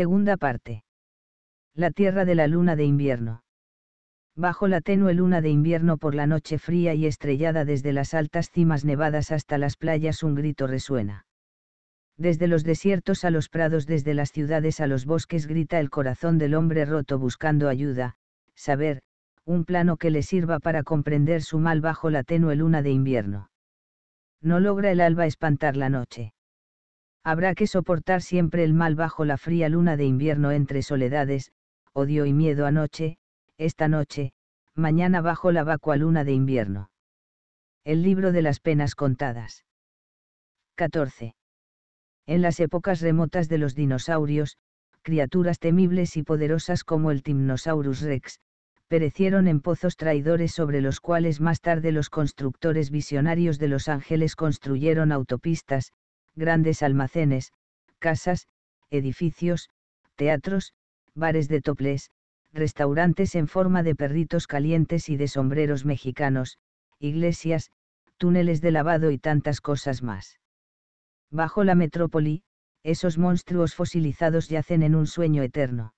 Segunda parte. La tierra de la luna de invierno. Bajo la tenue luna de invierno por la noche fría y estrellada desde las altas cimas nevadas hasta las playas un grito resuena. Desde los desiertos a los prados, desde las ciudades a los bosques grita el corazón del hombre roto buscando ayuda, saber, un plano que le sirva para comprender su mal bajo la tenue luna de invierno. No logra el alba espantar la noche Habrá que soportar siempre el mal bajo la fría luna de invierno entre soledades, odio y miedo anoche, esta noche, mañana bajo la vacua luna de invierno. El libro de las penas contadas. 14. En las épocas remotas de los dinosaurios, criaturas temibles y poderosas como el Timnosaurus rex, perecieron en pozos traidores sobre los cuales más tarde los constructores visionarios de Los Ángeles construyeron autopistas, grandes almacenes, casas, edificios, teatros, bares de toples, restaurantes en forma de perritos calientes y de sombreros mexicanos, iglesias, túneles de lavado y tantas cosas más. Bajo la metrópoli, esos monstruos fosilizados yacen en un sueño eterno.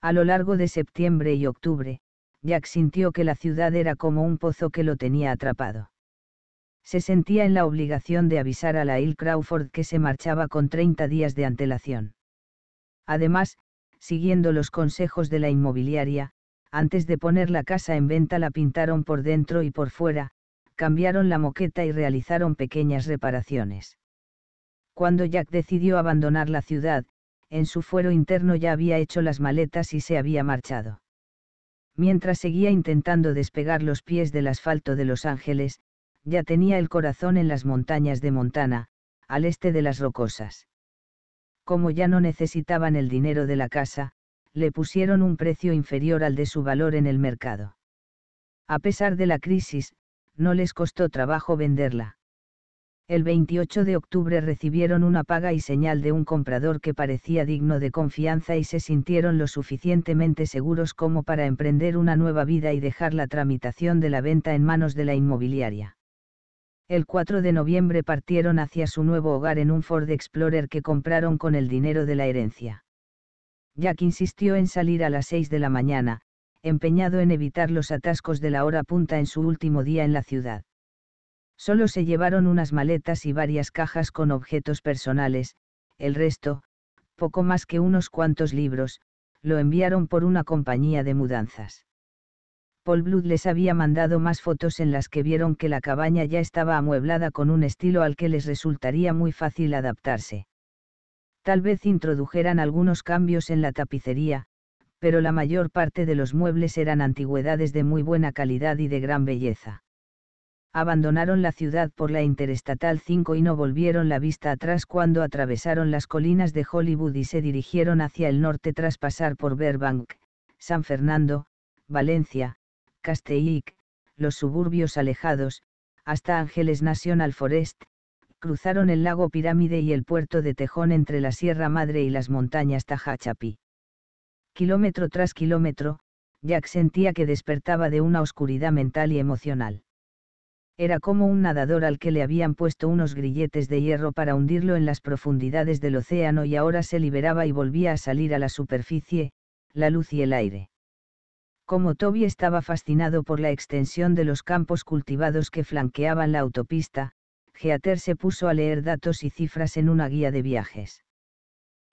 A lo largo de septiembre y octubre, Jack sintió que la ciudad era como un pozo que lo tenía atrapado se sentía en la obligación de avisar a la Hill Crawford que se marchaba con 30 días de antelación. Además, siguiendo los consejos de la inmobiliaria, antes de poner la casa en venta la pintaron por dentro y por fuera, cambiaron la moqueta y realizaron pequeñas reparaciones. Cuando Jack decidió abandonar la ciudad, en su fuero interno ya había hecho las maletas y se había marchado. Mientras seguía intentando despegar los pies del asfalto de Los Ángeles, ya tenía el corazón en las montañas de Montana, al este de las rocosas. Como ya no necesitaban el dinero de la casa, le pusieron un precio inferior al de su valor en el mercado. A pesar de la crisis, no les costó trabajo venderla. El 28 de octubre recibieron una paga y señal de un comprador que parecía digno de confianza y se sintieron lo suficientemente seguros como para emprender una nueva vida y dejar la tramitación de la venta en manos de la inmobiliaria. El 4 de noviembre partieron hacia su nuevo hogar en un Ford Explorer que compraron con el dinero de la herencia. Jack insistió en salir a las 6 de la mañana, empeñado en evitar los atascos de la hora punta en su último día en la ciudad. Solo se llevaron unas maletas y varias cajas con objetos personales, el resto, poco más que unos cuantos libros, lo enviaron por una compañía de mudanzas. Paul Blood les había mandado más fotos en las que vieron que la cabaña ya estaba amueblada con un estilo al que les resultaría muy fácil adaptarse. Tal vez introdujeran algunos cambios en la tapicería, pero la mayor parte de los muebles eran antigüedades de muy buena calidad y de gran belleza. Abandonaron la ciudad por la Interestatal 5 y no volvieron la vista atrás cuando atravesaron las colinas de Hollywood y se dirigieron hacia el norte tras pasar por Burbank, San Fernando, Valencia, Castellic, los suburbios alejados, hasta Ángeles National Forest, cruzaron el lago Pirámide y el puerto de Tejón entre la Sierra Madre y las montañas Tajachapi. Kilómetro tras kilómetro, Jack sentía que despertaba de una oscuridad mental y emocional. Era como un nadador al que le habían puesto unos grilletes de hierro para hundirlo en las profundidades del océano y ahora se liberaba y volvía a salir a la superficie, la luz y el aire como Toby estaba fascinado por la extensión de los campos cultivados que flanqueaban la autopista, Geater se puso a leer datos y cifras en una guía de viajes.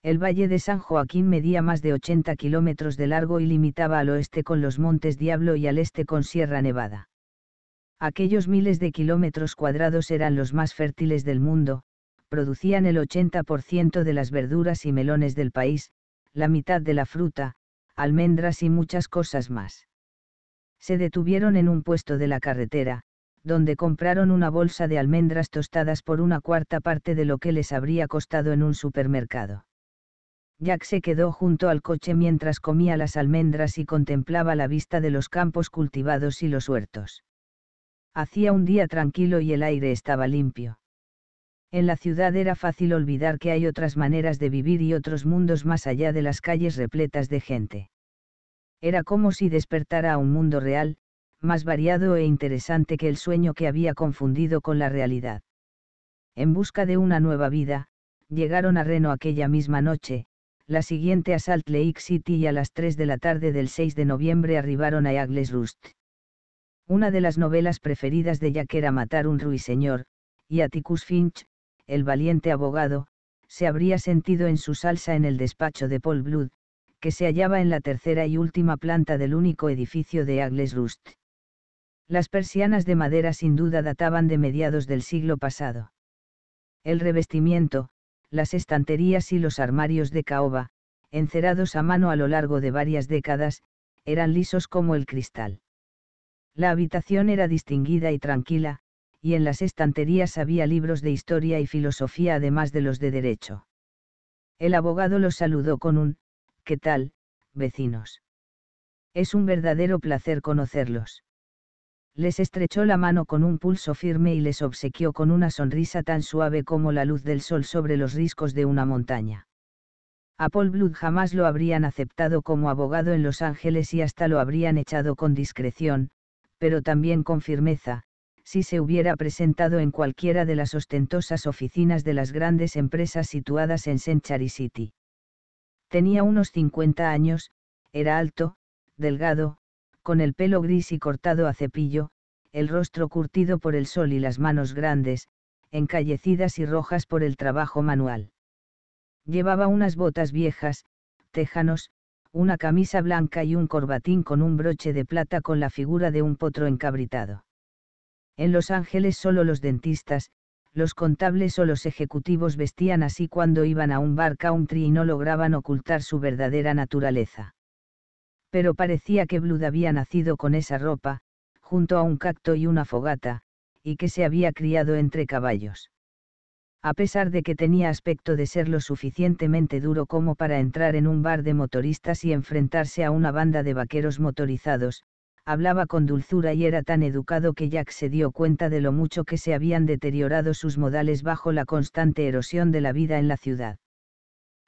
El valle de San Joaquín medía más de 80 kilómetros de largo y limitaba al oeste con los Montes Diablo y al este con Sierra Nevada. Aquellos miles de kilómetros cuadrados eran los más fértiles del mundo, producían el 80% de las verduras y melones del país, la mitad de la fruta, almendras y muchas cosas más. Se detuvieron en un puesto de la carretera, donde compraron una bolsa de almendras tostadas por una cuarta parte de lo que les habría costado en un supermercado. Jack se quedó junto al coche mientras comía las almendras y contemplaba la vista de los campos cultivados y los huertos. Hacía un día tranquilo y el aire estaba limpio. En la ciudad era fácil olvidar que hay otras maneras de vivir y otros mundos más allá de las calles repletas de gente. Era como si despertara a un mundo real, más variado e interesante que el sueño que había confundido con la realidad. En busca de una nueva vida, llegaron a Reno aquella misma noche, la siguiente a Salt Lake City y a las 3 de la tarde del 6 de noviembre arribaron a Agles Rust. Una de las novelas preferidas de Jack era Matar un ruiseñor, y Atticus Finch, el valiente abogado, se habría sentido en su salsa en el despacho de Paul Blood, que se hallaba en la tercera y última planta del único edificio de Agles Rust. Las persianas de madera sin duda databan de mediados del siglo pasado. El revestimiento, las estanterías y los armarios de caoba, encerados a mano a lo largo de varias décadas, eran lisos como el cristal. La habitación era distinguida y tranquila, y en las estanterías había libros de historia y filosofía además de los de derecho. El abogado los saludó con un, ¿qué tal, vecinos? Es un verdadero placer conocerlos. Les estrechó la mano con un pulso firme y les obsequió con una sonrisa tan suave como la luz del sol sobre los riscos de una montaña. A Paul Blood jamás lo habrían aceptado como abogado en Los Ángeles y hasta lo habrían echado con discreción, pero también con firmeza, si se hubiera presentado en cualquiera de las ostentosas oficinas de las grandes empresas situadas en Century City. Tenía unos 50 años, era alto, delgado, con el pelo gris y cortado a cepillo, el rostro curtido por el sol y las manos grandes, encallecidas y rojas por el trabajo manual. Llevaba unas botas viejas, tejanos, una camisa blanca y un corbatín con un broche de plata con la figura de un potro encabritado. En Los Ángeles solo los dentistas, los contables o los ejecutivos vestían así cuando iban a un bar country y no lograban ocultar su verdadera naturaleza. Pero parecía que Blood había nacido con esa ropa, junto a un cacto y una fogata, y que se había criado entre caballos. A pesar de que tenía aspecto de ser lo suficientemente duro como para entrar en un bar de motoristas y enfrentarse a una banda de vaqueros motorizados, hablaba con dulzura y era tan educado que Jack se dio cuenta de lo mucho que se habían deteriorado sus modales bajo la constante erosión de la vida en la ciudad.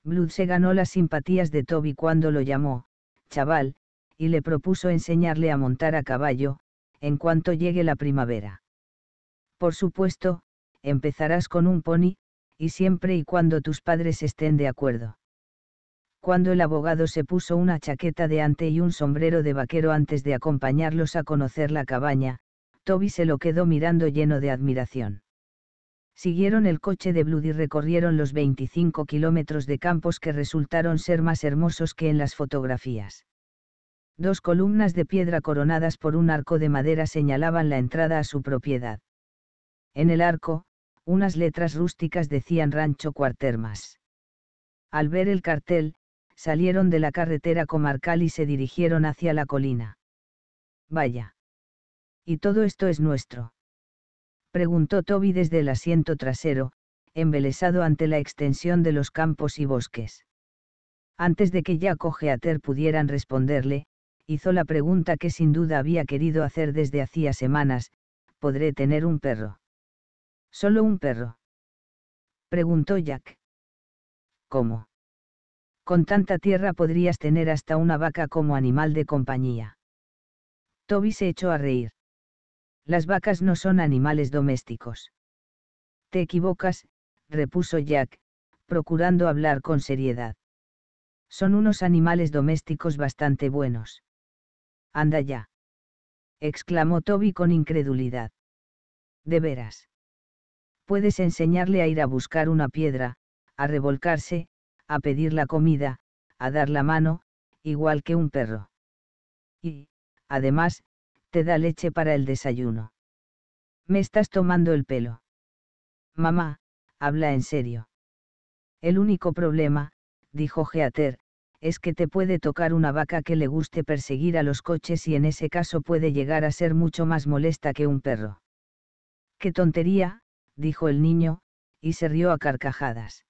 Blood se ganó las simpatías de Toby cuando lo llamó, chaval, y le propuso enseñarle a montar a caballo, en cuanto llegue la primavera. Por supuesto, empezarás con un pony, y siempre y cuando tus padres estén de acuerdo cuando el abogado se puso una chaqueta de ante y un sombrero de vaquero antes de acompañarlos a conocer la cabaña, Toby se lo quedó mirando lleno de admiración. Siguieron el coche de Bloody y recorrieron los 25 kilómetros de campos que resultaron ser más hermosos que en las fotografías. Dos columnas de piedra coronadas por un arco de madera señalaban la entrada a su propiedad. En el arco, unas letras rústicas decían Rancho Cuartermas. Al ver el cartel, salieron de la carretera comarcal y se dirigieron hacia la colina. Vaya. ¿Y todo esto es nuestro? preguntó Toby desde el asiento trasero, embelesado ante la extensión de los campos y bosques. Antes de que Jack o pudieran responderle, hizo la pregunta que sin duda había querido hacer desde hacía semanas, ¿podré tener un perro? ¿Solo un perro? Preguntó Jack. ¿Cómo? Con tanta tierra podrías tener hasta una vaca como animal de compañía. Toby se echó a reír. Las vacas no son animales domésticos. Te equivocas, repuso Jack, procurando hablar con seriedad. Son unos animales domésticos bastante buenos. Anda ya. exclamó Toby con incredulidad. De veras. Puedes enseñarle a ir a buscar una piedra, a revolcarse, a pedir la comida, a dar la mano, igual que un perro. Y, además, te da leche para el desayuno. Me estás tomando el pelo. Mamá, habla en serio. El único problema, dijo Geater, es que te puede tocar una vaca que le guste perseguir a los coches y en ese caso puede llegar a ser mucho más molesta que un perro. ¡Qué tontería! dijo el niño, y se rió a carcajadas.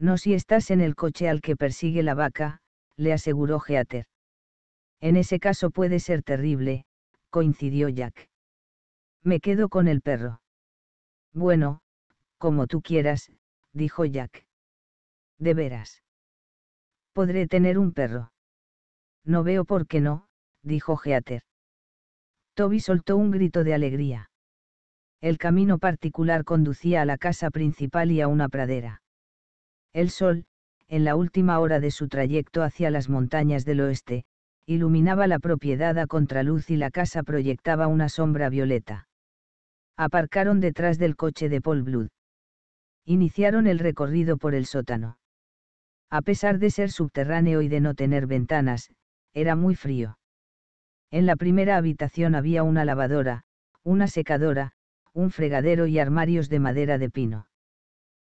No si estás en el coche al que persigue la vaca, le aseguró Geater. En ese caso puede ser terrible, coincidió Jack. Me quedo con el perro. Bueno, como tú quieras, dijo Jack. De veras. Podré tener un perro. No veo por qué no, dijo Geater. Toby soltó un grito de alegría. El camino particular conducía a la casa principal y a una pradera. El sol, en la última hora de su trayecto hacia las montañas del oeste, iluminaba la propiedad a contraluz y la casa proyectaba una sombra violeta. Aparcaron detrás del coche de Paul Blood. Iniciaron el recorrido por el sótano. A pesar de ser subterráneo y de no tener ventanas, era muy frío. En la primera habitación había una lavadora, una secadora, un fregadero y armarios de madera de pino.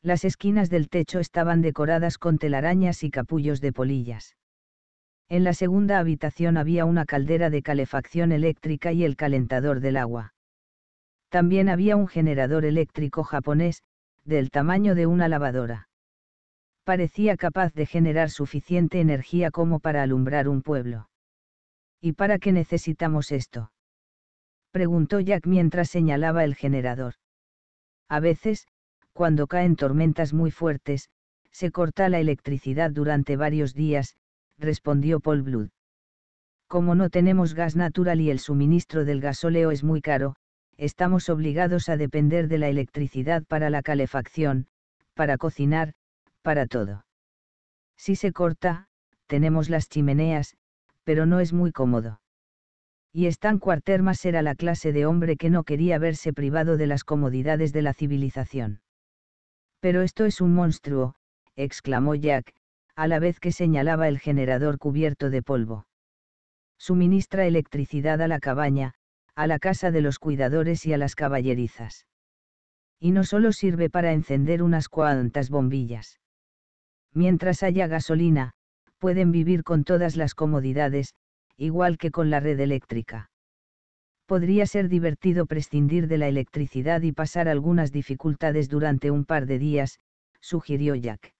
Las esquinas del techo estaban decoradas con telarañas y capullos de polillas. En la segunda habitación había una caldera de calefacción eléctrica y el calentador del agua. También había un generador eléctrico japonés, del tamaño de una lavadora. Parecía capaz de generar suficiente energía como para alumbrar un pueblo. ¿Y para qué necesitamos esto? preguntó Jack mientras señalaba el generador. A veces, cuando caen tormentas muy fuertes, se corta la electricidad durante varios días, respondió Paul Blood. Como no tenemos gas natural y el suministro del gasóleo es muy caro, estamos obligados a depender de la electricidad para la calefacción, para cocinar, para todo. Si se corta, tenemos las chimeneas, pero no es muy cómodo. Y Stan Quartermaster, era la clase de hombre que no quería verse privado de las comodidades de la civilización. Pero esto es un monstruo, exclamó Jack, a la vez que señalaba el generador cubierto de polvo. Suministra electricidad a la cabaña, a la casa de los cuidadores y a las caballerizas. Y no solo sirve para encender unas cuantas bombillas. Mientras haya gasolina, pueden vivir con todas las comodidades, igual que con la red eléctrica podría ser divertido prescindir de la electricidad y pasar algunas dificultades durante un par de días, sugirió Jack.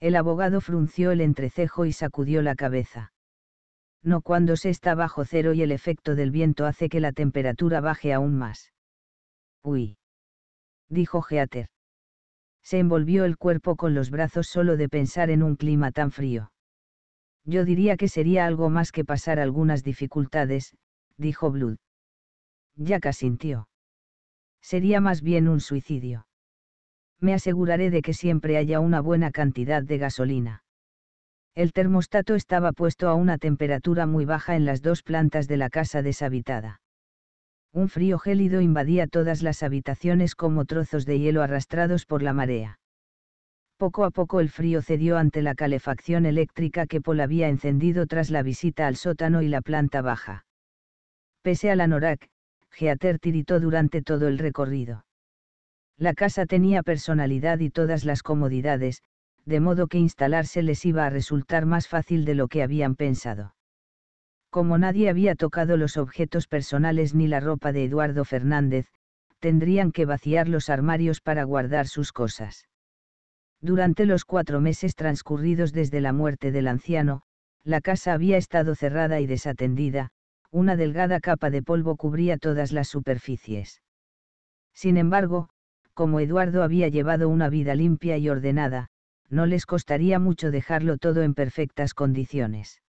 El abogado frunció el entrecejo y sacudió la cabeza. No cuando se está bajo cero y el efecto del viento hace que la temperatura baje aún más. Uy. Dijo Geater. Se envolvió el cuerpo con los brazos solo de pensar en un clima tan frío. Yo diría que sería algo más que pasar algunas dificultades, dijo Blood. Jack sintió. Sería más bien un suicidio. Me aseguraré de que siempre haya una buena cantidad de gasolina. El termostato estaba puesto a una temperatura muy baja en las dos plantas de la casa deshabitada. Un frío gélido invadía todas las habitaciones como trozos de hielo arrastrados por la marea. Poco a poco el frío cedió ante la calefacción eléctrica que Paul había encendido tras la visita al sótano y la planta baja. Pese a la norak, Geater tiritó durante todo el recorrido. La casa tenía personalidad y todas las comodidades, de modo que instalarse les iba a resultar más fácil de lo que habían pensado. Como nadie había tocado los objetos personales ni la ropa de Eduardo Fernández, tendrían que vaciar los armarios para guardar sus cosas. Durante los cuatro meses transcurridos desde la muerte del anciano, la casa había estado cerrada y desatendida, una delgada capa de polvo cubría todas las superficies. Sin embargo, como Eduardo había llevado una vida limpia y ordenada, no les costaría mucho dejarlo todo en perfectas condiciones.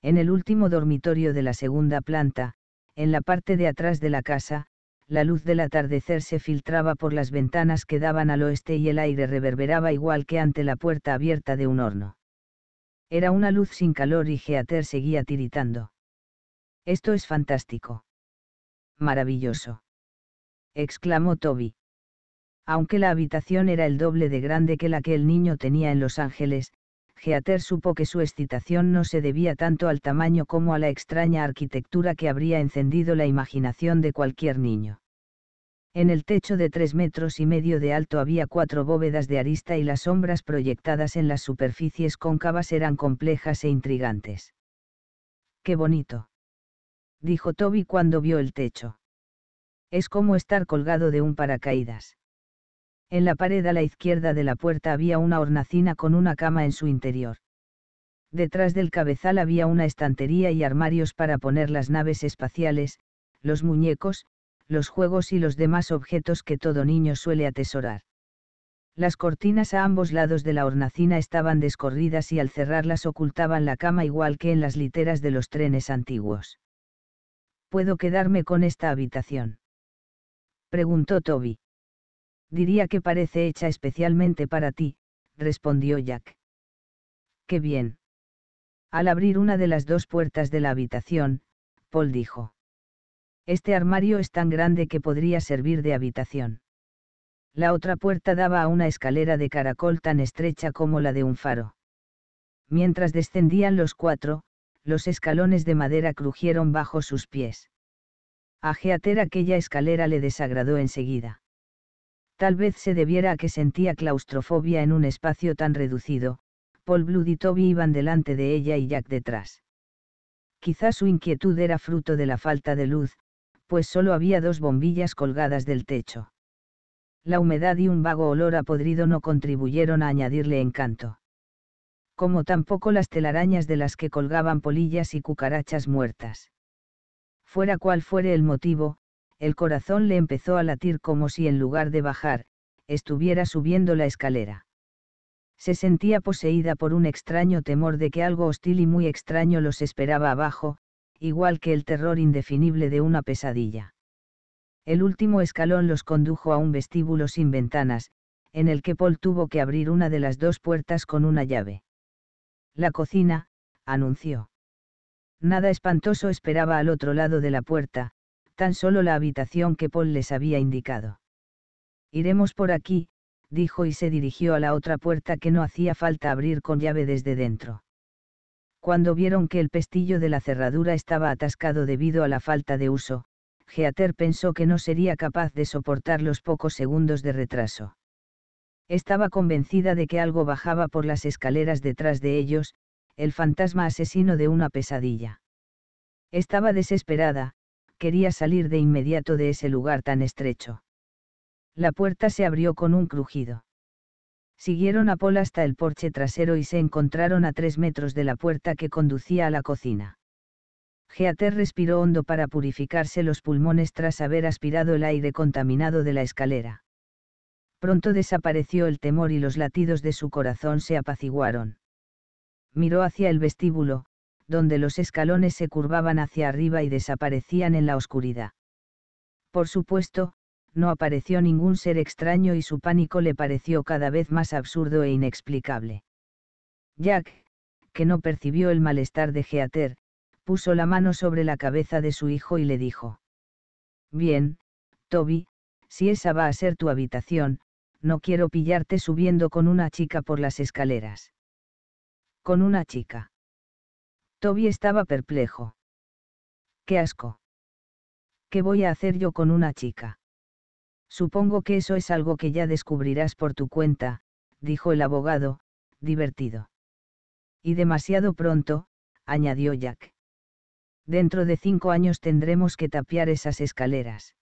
En el último dormitorio de la segunda planta, en la parte de atrás de la casa, la luz del atardecer se filtraba por las ventanas que daban al oeste y el aire reverberaba igual que ante la puerta abierta de un horno. Era una luz sin calor y Geater seguía tiritando. Esto es fantástico. Maravilloso. exclamó Toby. Aunque la habitación era el doble de grande que la que el niño tenía en Los Ángeles, Geater supo que su excitación no se debía tanto al tamaño como a la extraña arquitectura que habría encendido la imaginación de cualquier niño. En el techo de tres metros y medio de alto había cuatro bóvedas de arista y las sombras proyectadas en las superficies cóncavas eran complejas e intrigantes. ¡Qué bonito! dijo Toby cuando vio el techo. Es como estar colgado de un paracaídas. En la pared a la izquierda de la puerta había una hornacina con una cama en su interior. Detrás del cabezal había una estantería y armarios para poner las naves espaciales, los muñecos, los juegos y los demás objetos que todo niño suele atesorar. Las cortinas a ambos lados de la hornacina estaban descorridas y al cerrarlas ocultaban la cama igual que en las literas de los trenes antiguos. ¿Puedo quedarme con esta habitación? Preguntó Toby. Diría que parece hecha especialmente para ti, respondió Jack. Qué bien. Al abrir una de las dos puertas de la habitación, Paul dijo. Este armario es tan grande que podría servir de habitación. La otra puerta daba a una escalera de caracol tan estrecha como la de un faro. Mientras descendían los cuatro, los escalones de madera crujieron bajo sus pies. A Geater aquella escalera le desagradó enseguida. Tal vez se debiera a que sentía claustrofobia en un espacio tan reducido, Paul Blood y Toby iban delante de ella y Jack detrás. Quizá su inquietud era fruto de la falta de luz, pues solo había dos bombillas colgadas del techo. La humedad y un vago olor a podrido no contribuyeron a añadirle encanto como tampoco las telarañas de las que colgaban polillas y cucarachas muertas. Fuera cual fuere el motivo, el corazón le empezó a latir como si en lugar de bajar, estuviera subiendo la escalera. Se sentía poseída por un extraño temor de que algo hostil y muy extraño los esperaba abajo, igual que el terror indefinible de una pesadilla. El último escalón los condujo a un vestíbulo sin ventanas, en el que Paul tuvo que abrir una de las dos puertas con una llave. La cocina, anunció. Nada espantoso esperaba al otro lado de la puerta, tan solo la habitación que Paul les había indicado. Iremos por aquí, dijo y se dirigió a la otra puerta que no hacía falta abrir con llave desde dentro. Cuando vieron que el pestillo de la cerradura estaba atascado debido a la falta de uso, Geater pensó que no sería capaz de soportar los pocos segundos de retraso. Estaba convencida de que algo bajaba por las escaleras detrás de ellos, el fantasma asesino de una pesadilla. Estaba desesperada, quería salir de inmediato de ese lugar tan estrecho. La puerta se abrió con un crujido. Siguieron a Paul hasta el porche trasero y se encontraron a tres metros de la puerta que conducía a la cocina. Geater respiró hondo para purificarse los pulmones tras haber aspirado el aire contaminado de la escalera. Pronto desapareció el temor y los latidos de su corazón se apaciguaron. Miró hacia el vestíbulo, donde los escalones se curvaban hacia arriba y desaparecían en la oscuridad. Por supuesto, no apareció ningún ser extraño y su pánico le pareció cada vez más absurdo e inexplicable. Jack, que no percibió el malestar de Geater, puso la mano sobre la cabeza de su hijo y le dijo. Bien, Toby, si esa va a ser tu habitación, no quiero pillarte subiendo con una chica por las escaleras. Con una chica. Toby estaba perplejo. Qué asco. ¿Qué voy a hacer yo con una chica? Supongo que eso es algo que ya descubrirás por tu cuenta, dijo el abogado, divertido. Y demasiado pronto, añadió Jack. Dentro de cinco años tendremos que tapiar esas escaleras.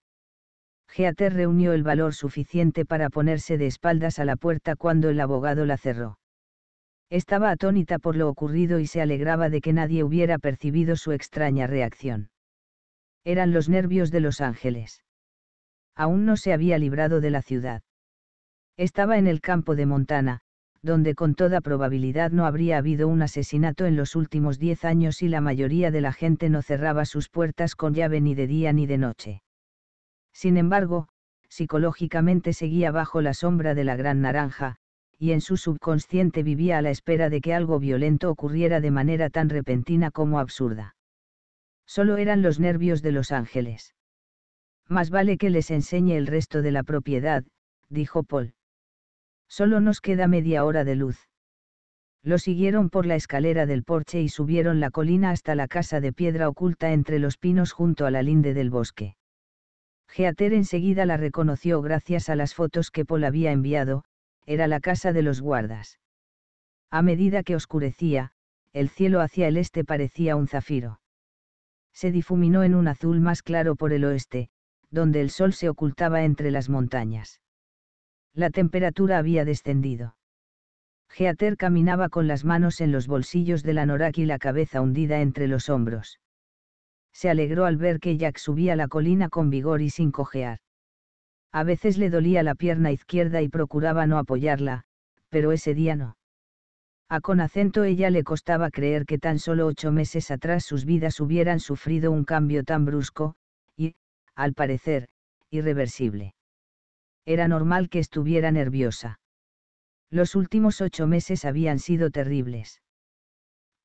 Geater reunió el valor suficiente para ponerse de espaldas a la puerta cuando el abogado la cerró. Estaba atónita por lo ocurrido y se alegraba de que nadie hubiera percibido su extraña reacción. Eran los nervios de Los Ángeles. Aún no se había librado de la ciudad. Estaba en el campo de Montana, donde con toda probabilidad no habría habido un asesinato en los últimos diez años y la mayoría de la gente no cerraba sus puertas con llave ni de día ni de noche. Sin embargo, psicológicamente seguía bajo la sombra de la gran naranja, y en su subconsciente vivía a la espera de que algo violento ocurriera de manera tan repentina como absurda. Solo eran los nervios de los ángeles. Más vale que les enseñe el resto de la propiedad, dijo Paul. Solo nos queda media hora de luz. Lo siguieron por la escalera del porche y subieron la colina hasta la casa de piedra oculta entre los pinos junto a la linde del bosque. Geater enseguida la reconoció gracias a las fotos que Paul había enviado, era la casa de los guardas. A medida que oscurecía, el cielo hacia el este parecía un zafiro. Se difuminó en un azul más claro por el oeste, donde el sol se ocultaba entre las montañas. La temperatura había descendido. Geater caminaba con las manos en los bolsillos de la Norak y la cabeza hundida entre los hombros se alegró al ver que Jack subía la colina con vigor y sin cojear. A veces le dolía la pierna izquierda y procuraba no apoyarla, pero ese día no. A con acento ella le costaba creer que tan solo ocho meses atrás sus vidas hubieran sufrido un cambio tan brusco, y, al parecer, irreversible. Era normal que estuviera nerviosa. Los últimos ocho meses habían sido terribles.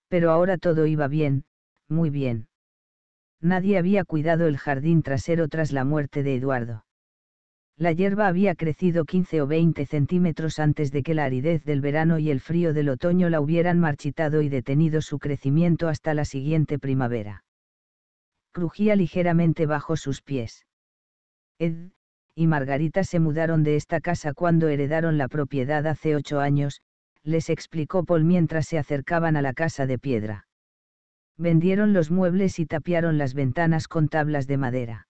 Pero ahora todo iba bien, muy bien. Nadie había cuidado el jardín trasero tras la muerte de Eduardo. La hierba había crecido 15 o 20 centímetros antes de que la aridez del verano y el frío del otoño la hubieran marchitado y detenido su crecimiento hasta la siguiente primavera. Crujía ligeramente bajo sus pies. Ed y Margarita se mudaron de esta casa cuando heredaron la propiedad hace ocho años, les explicó Paul mientras se acercaban a la casa de piedra vendieron los muebles y tapiaron las ventanas con tablas de madera.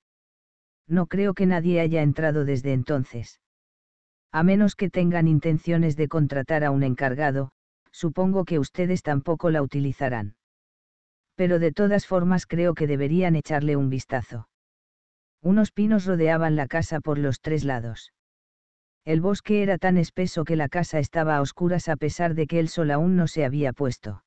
No creo que nadie haya entrado desde entonces. A menos que tengan intenciones de contratar a un encargado, supongo que ustedes tampoco la utilizarán. Pero de todas formas creo que deberían echarle un vistazo. Unos pinos rodeaban la casa por los tres lados. El bosque era tan espeso que la casa estaba a oscuras a pesar de que el sol aún no se había puesto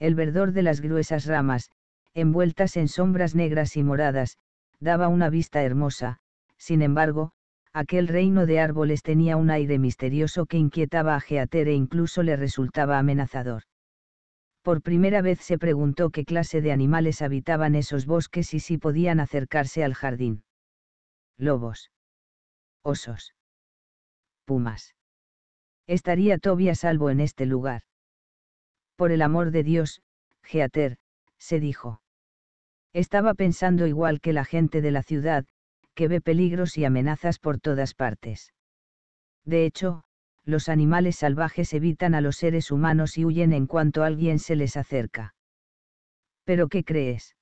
el verdor de las gruesas ramas, envueltas en sombras negras y moradas, daba una vista hermosa, sin embargo, aquel reino de árboles tenía un aire misterioso que inquietaba a Geater e incluso le resultaba amenazador. Por primera vez se preguntó qué clase de animales habitaban esos bosques y si podían acercarse al jardín. Lobos. Osos. Pumas. Estaría Toby salvo en este lugar. Por el amor de Dios, Geater, se dijo. Estaba pensando igual que la gente de la ciudad, que ve peligros y amenazas por todas partes. De hecho, los animales salvajes evitan a los seres humanos y huyen en cuanto alguien se les acerca. ¿Pero qué crees?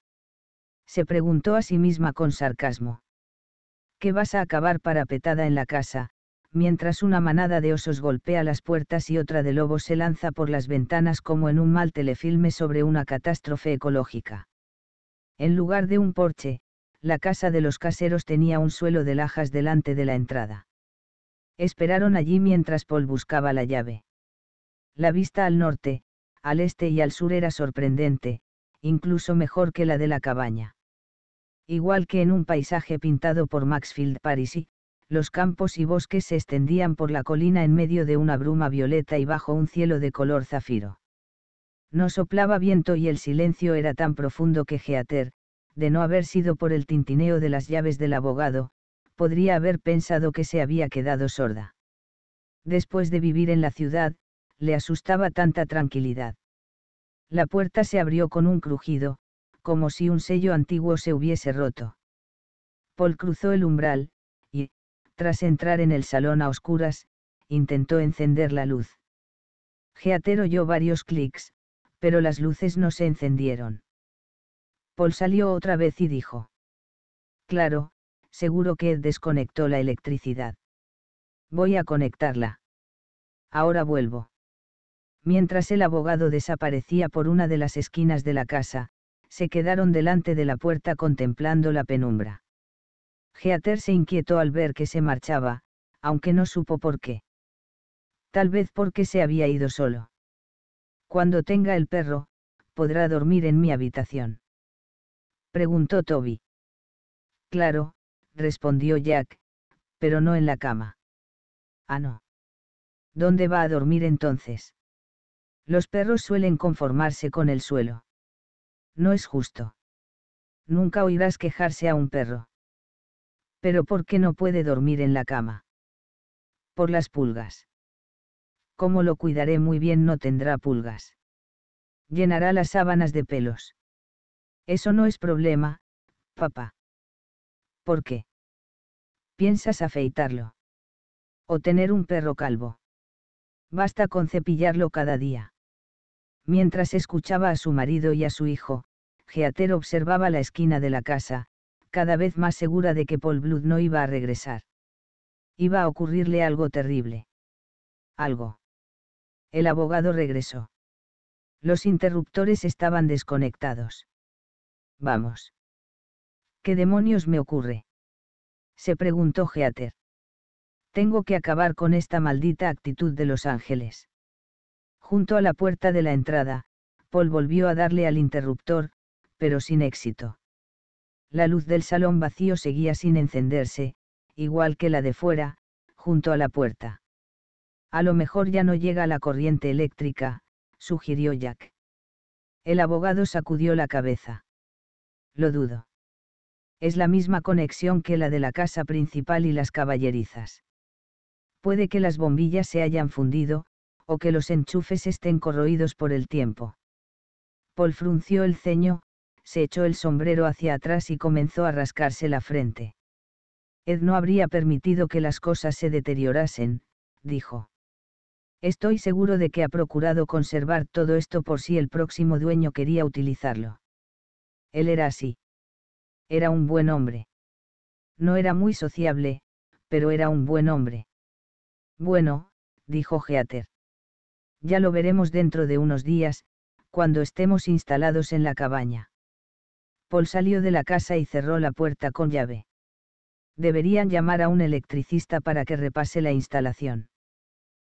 Se preguntó a sí misma con sarcasmo. ¿Qué vas a acabar parapetada en la casa, mientras una manada de osos golpea las puertas y otra de lobos se lanza por las ventanas como en un mal telefilme sobre una catástrofe ecológica. En lugar de un porche, la casa de los caseros tenía un suelo de lajas delante de la entrada. Esperaron allí mientras Paul buscaba la llave. La vista al norte, al este y al sur era sorprendente, incluso mejor que la de la cabaña. Igual que en un paisaje pintado por Maxfield Parisi, los campos y bosques se extendían por la colina en medio de una bruma violeta y bajo un cielo de color zafiro. No soplaba viento y el silencio era tan profundo que Geater, de no haber sido por el tintineo de las llaves del abogado, podría haber pensado que se había quedado sorda. Después de vivir en la ciudad, le asustaba tanta tranquilidad. La puerta se abrió con un crujido, como si un sello antiguo se hubiese roto. Paul cruzó el umbral, tras entrar en el salón a oscuras, intentó encender la luz. Geater oyó varios clics, pero las luces no se encendieron. Paul salió otra vez y dijo. Claro, seguro que Ed desconectó la electricidad. Voy a conectarla. Ahora vuelvo. Mientras el abogado desaparecía por una de las esquinas de la casa, se quedaron delante de la puerta contemplando la penumbra. Heather se inquietó al ver que se marchaba, aunque no supo por qué. Tal vez porque se había ido solo. Cuando tenga el perro, podrá dormir en mi habitación. Preguntó Toby. Claro, respondió Jack, pero no en la cama. Ah, no. ¿Dónde va a dormir entonces? Los perros suelen conformarse con el suelo. No es justo. Nunca oirás quejarse a un perro. Pero ¿por qué no puede dormir en la cama? Por las pulgas. Como lo cuidaré muy bien no tendrá pulgas. Llenará las sábanas de pelos. Eso no es problema, papá. ¿Por qué? ¿Piensas afeitarlo? ¿O tener un perro calvo? Basta con cepillarlo cada día. Mientras escuchaba a su marido y a su hijo, Geater observaba la esquina de la casa, cada vez más segura de que Paul Blood no iba a regresar. Iba a ocurrirle algo terrible. Algo. El abogado regresó. Los interruptores estaban desconectados. Vamos. ¿Qué demonios me ocurre? Se preguntó Geater. Tengo que acabar con esta maldita actitud de los ángeles. Junto a la puerta de la entrada, Paul volvió a darle al interruptor, pero sin éxito. La luz del salón vacío seguía sin encenderse, igual que la de fuera, junto a la puerta. A lo mejor ya no llega la corriente eléctrica, sugirió Jack. El abogado sacudió la cabeza. Lo dudo. Es la misma conexión que la de la casa principal y las caballerizas. Puede que las bombillas se hayan fundido, o que los enchufes estén corroídos por el tiempo. Paul frunció el ceño, se echó el sombrero hacia atrás y comenzó a rascarse la frente. Ed no habría permitido que las cosas se deteriorasen, dijo. Estoy seguro de que ha procurado conservar todo esto por si el próximo dueño quería utilizarlo. Él era así. Era un buen hombre. No era muy sociable, pero era un buen hombre. Bueno, dijo Geater. Ya lo veremos dentro de unos días, cuando estemos instalados en la cabaña. Paul salió de la casa y cerró la puerta con llave. Deberían llamar a un electricista para que repase la instalación.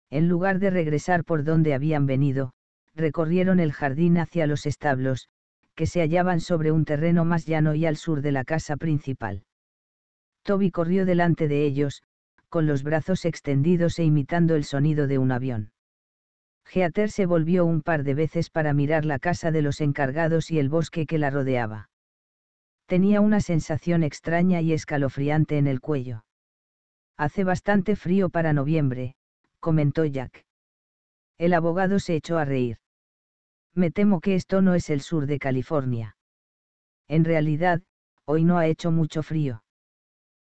En lugar de regresar por donde habían venido, recorrieron el jardín hacia los establos, que se hallaban sobre un terreno más llano y al sur de la casa principal. Toby corrió delante de ellos, con los brazos extendidos e imitando el sonido de un avión. Geater se volvió un par de veces para mirar la casa de los encargados y el bosque que la rodeaba tenía una sensación extraña y escalofriante en el cuello. Hace bastante frío para noviembre, comentó Jack. El abogado se echó a reír. Me temo que esto no es el sur de California. En realidad, hoy no ha hecho mucho frío.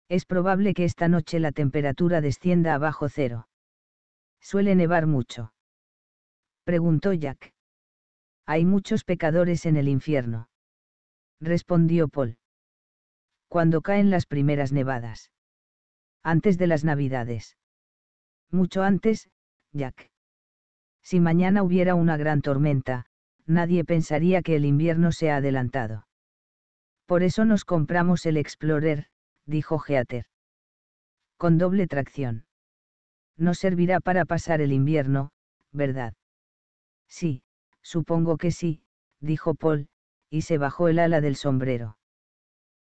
Es probable que esta noche la temperatura descienda abajo bajo cero. Suele nevar mucho. Preguntó Jack. Hay muchos pecadores en el infierno respondió Paul. Cuando caen las primeras nevadas. Antes de las Navidades. Mucho antes, Jack. Si mañana hubiera una gran tormenta, nadie pensaría que el invierno se ha adelantado. Por eso nos compramos el Explorer, dijo Geater. Con doble tracción. No servirá para pasar el invierno, ¿verdad? Sí, supongo que sí, dijo Paul, y se bajó el ala del sombrero.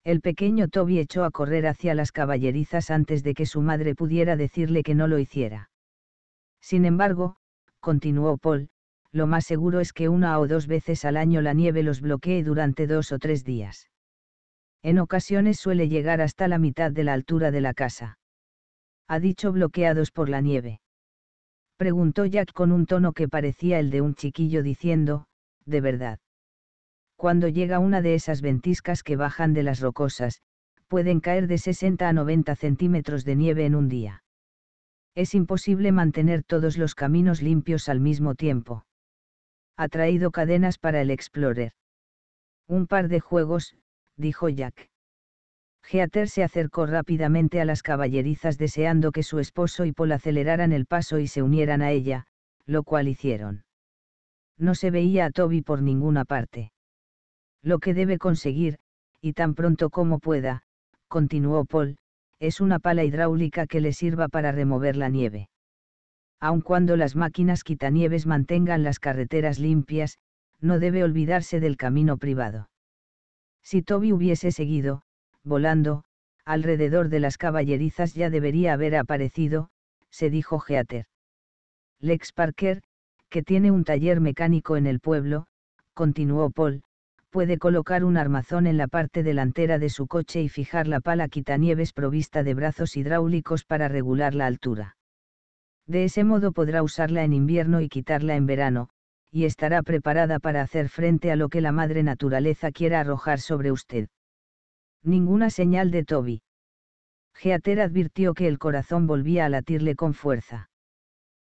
El pequeño Toby echó a correr hacia las caballerizas antes de que su madre pudiera decirle que no lo hiciera. Sin embargo, continuó Paul, lo más seguro es que una o dos veces al año la nieve los bloquee durante dos o tres días. En ocasiones suele llegar hasta la mitad de la altura de la casa. Ha dicho bloqueados por la nieve. Preguntó Jack con un tono que parecía el de un chiquillo diciendo, de verdad cuando llega una de esas ventiscas que bajan de las rocosas, pueden caer de 60 a 90 centímetros de nieve en un día. Es imposible mantener todos los caminos limpios al mismo tiempo. Ha traído cadenas para el Explorer. Un par de juegos, dijo Jack. Geater se acercó rápidamente a las caballerizas deseando que su esposo y Paul aceleraran el paso y se unieran a ella, lo cual hicieron. No se veía a Toby por ninguna parte. Lo que debe conseguir, y tan pronto como pueda, continuó Paul, es una pala hidráulica que le sirva para remover la nieve. Aun cuando las máquinas quitanieves mantengan las carreteras limpias, no debe olvidarse del camino privado. Si Toby hubiese seguido, volando, alrededor de las caballerizas ya debería haber aparecido, se dijo Geater. Lex Parker, que tiene un taller mecánico en el pueblo, continuó Paul, puede colocar un armazón en la parte delantera de su coche y fijar la pala quitanieves provista de brazos hidráulicos para regular la altura. De ese modo podrá usarla en invierno y quitarla en verano, y estará preparada para hacer frente a lo que la madre naturaleza quiera arrojar sobre usted. Ninguna señal de Toby. Geater advirtió que el corazón volvía a latirle con fuerza.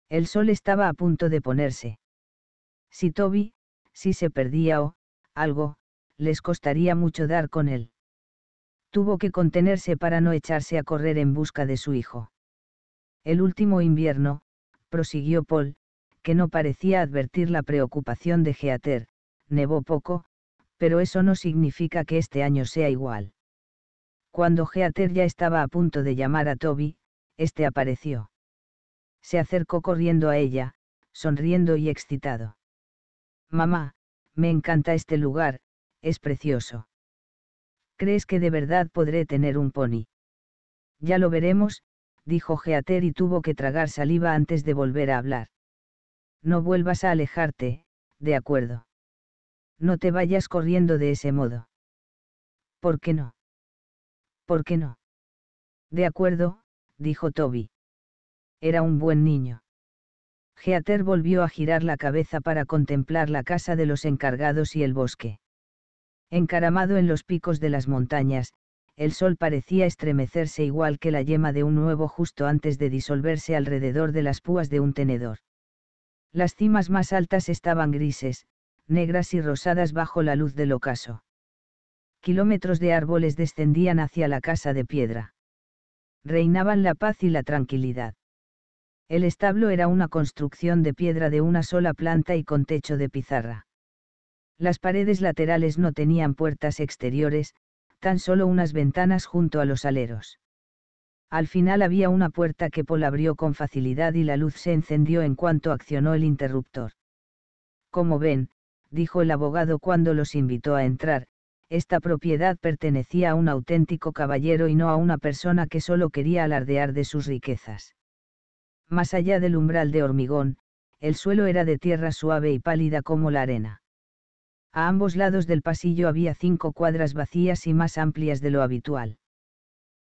El sol estaba a punto de ponerse. Si Toby, si se perdía o, algo, les costaría mucho dar con él. Tuvo que contenerse para no echarse a correr en busca de su hijo. El último invierno, prosiguió Paul, que no parecía advertir la preocupación de Geater, nevó poco, pero eso no significa que este año sea igual. Cuando Geater ya estaba a punto de llamar a Toby, este apareció. Se acercó corriendo a ella, sonriendo y excitado. Mamá, me encanta este lugar, es precioso. ¿Crees que de verdad podré tener un pony? Ya lo veremos, dijo Geater y tuvo que tragar saliva antes de volver a hablar. No vuelvas a alejarte, de acuerdo. No te vayas corriendo de ese modo. ¿Por qué no? ¿Por qué no? De acuerdo, dijo Toby. Era un buen niño. Geater volvió a girar la cabeza para contemplar la casa de los encargados y el bosque. Encaramado en los picos de las montañas, el sol parecía estremecerse igual que la yema de un huevo justo antes de disolverse alrededor de las púas de un tenedor. Las cimas más altas estaban grises, negras y rosadas bajo la luz del ocaso. Kilómetros de árboles descendían hacia la casa de piedra. Reinaban la paz y la tranquilidad. El establo era una construcción de piedra de una sola planta y con techo de pizarra. Las paredes laterales no tenían puertas exteriores, tan solo unas ventanas junto a los aleros. Al final había una puerta que Paul abrió con facilidad y la luz se encendió en cuanto accionó el interruptor. Como ven, dijo el abogado cuando los invitó a entrar, esta propiedad pertenecía a un auténtico caballero y no a una persona que solo quería alardear de sus riquezas. Más allá del umbral de hormigón, el suelo era de tierra suave y pálida como la arena. A ambos lados del pasillo había cinco cuadras vacías y más amplias de lo habitual.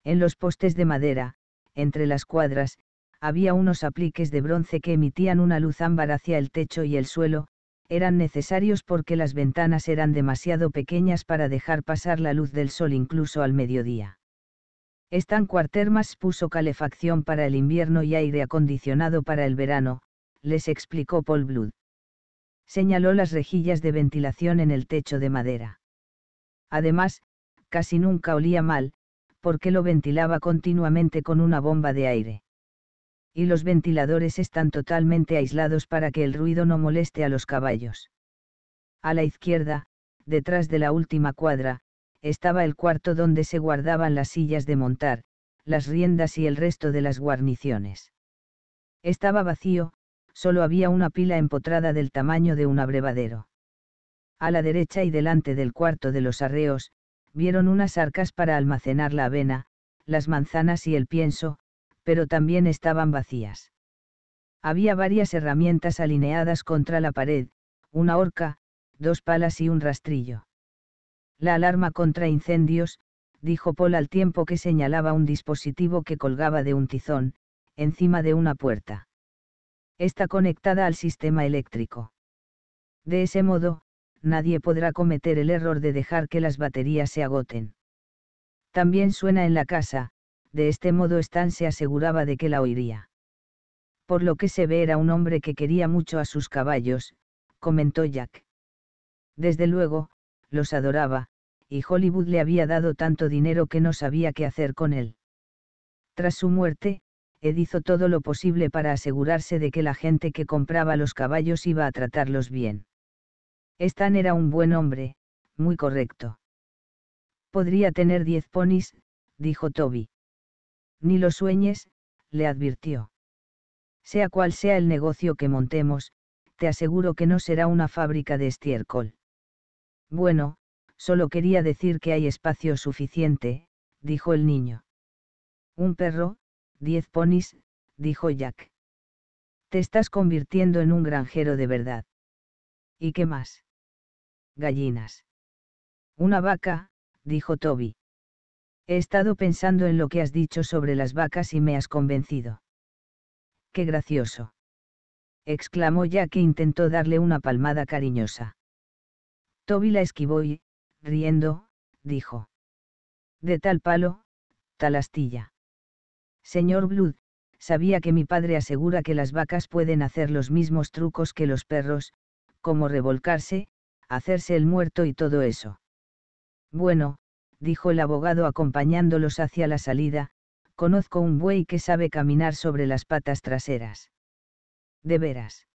En los postes de madera, entre las cuadras, había unos apliques de bronce que emitían una luz ámbar hacia el techo y el suelo, eran necesarios porque las ventanas eran demasiado pequeñas para dejar pasar la luz del sol incluso al mediodía. Están cuartermas, puso calefacción para el invierno y aire acondicionado para el verano, les explicó Paul Blood. Señaló las rejillas de ventilación en el techo de madera. Además, casi nunca olía mal, porque lo ventilaba continuamente con una bomba de aire. Y los ventiladores están totalmente aislados para que el ruido no moleste a los caballos. A la izquierda, detrás de la última cuadra, estaba el cuarto donde se guardaban las sillas de montar, las riendas y el resto de las guarniciones. Estaba vacío, solo había una pila empotrada del tamaño de un abrevadero. A la derecha y delante del cuarto de los arreos, vieron unas arcas para almacenar la avena, las manzanas y el pienso, pero también estaban vacías. Había varias herramientas alineadas contra la pared, una horca, dos palas y un rastrillo. La alarma contra incendios, dijo Paul al tiempo que señalaba un dispositivo que colgaba de un tizón, encima de una puerta. Está conectada al sistema eléctrico. De ese modo, nadie podrá cometer el error de dejar que las baterías se agoten. También suena en la casa, de este modo Stan se aseguraba de que la oiría. Por lo que se ve era un hombre que quería mucho a sus caballos, comentó Jack. Desde luego, los adoraba, y Hollywood le había dado tanto dinero que no sabía qué hacer con él. Tras su muerte, Ed hizo todo lo posible para asegurarse de que la gente que compraba los caballos iba a tratarlos bien. Stan era un buen hombre, muy correcto. Podría tener diez ponis, dijo Toby. Ni lo sueñes, le advirtió. Sea cual sea el negocio que montemos, te aseguro que no será una fábrica de estiércol. Bueno, Solo quería decir que hay espacio suficiente, dijo el niño. Un perro, diez ponis, dijo Jack. Te estás convirtiendo en un granjero de verdad. ¿Y qué más? Gallinas. Una vaca, dijo Toby. He estado pensando en lo que has dicho sobre las vacas y me has convencido. ¡Qué gracioso! exclamó Jack e intentó darle una palmada cariñosa. Toby la esquivó y, riendo, dijo. De tal palo, tal astilla. Señor Blood, sabía que mi padre asegura que las vacas pueden hacer los mismos trucos que los perros, como revolcarse, hacerse el muerto y todo eso. Bueno, dijo el abogado acompañándolos hacia la salida, conozco un buey que sabe caminar sobre las patas traseras. De veras.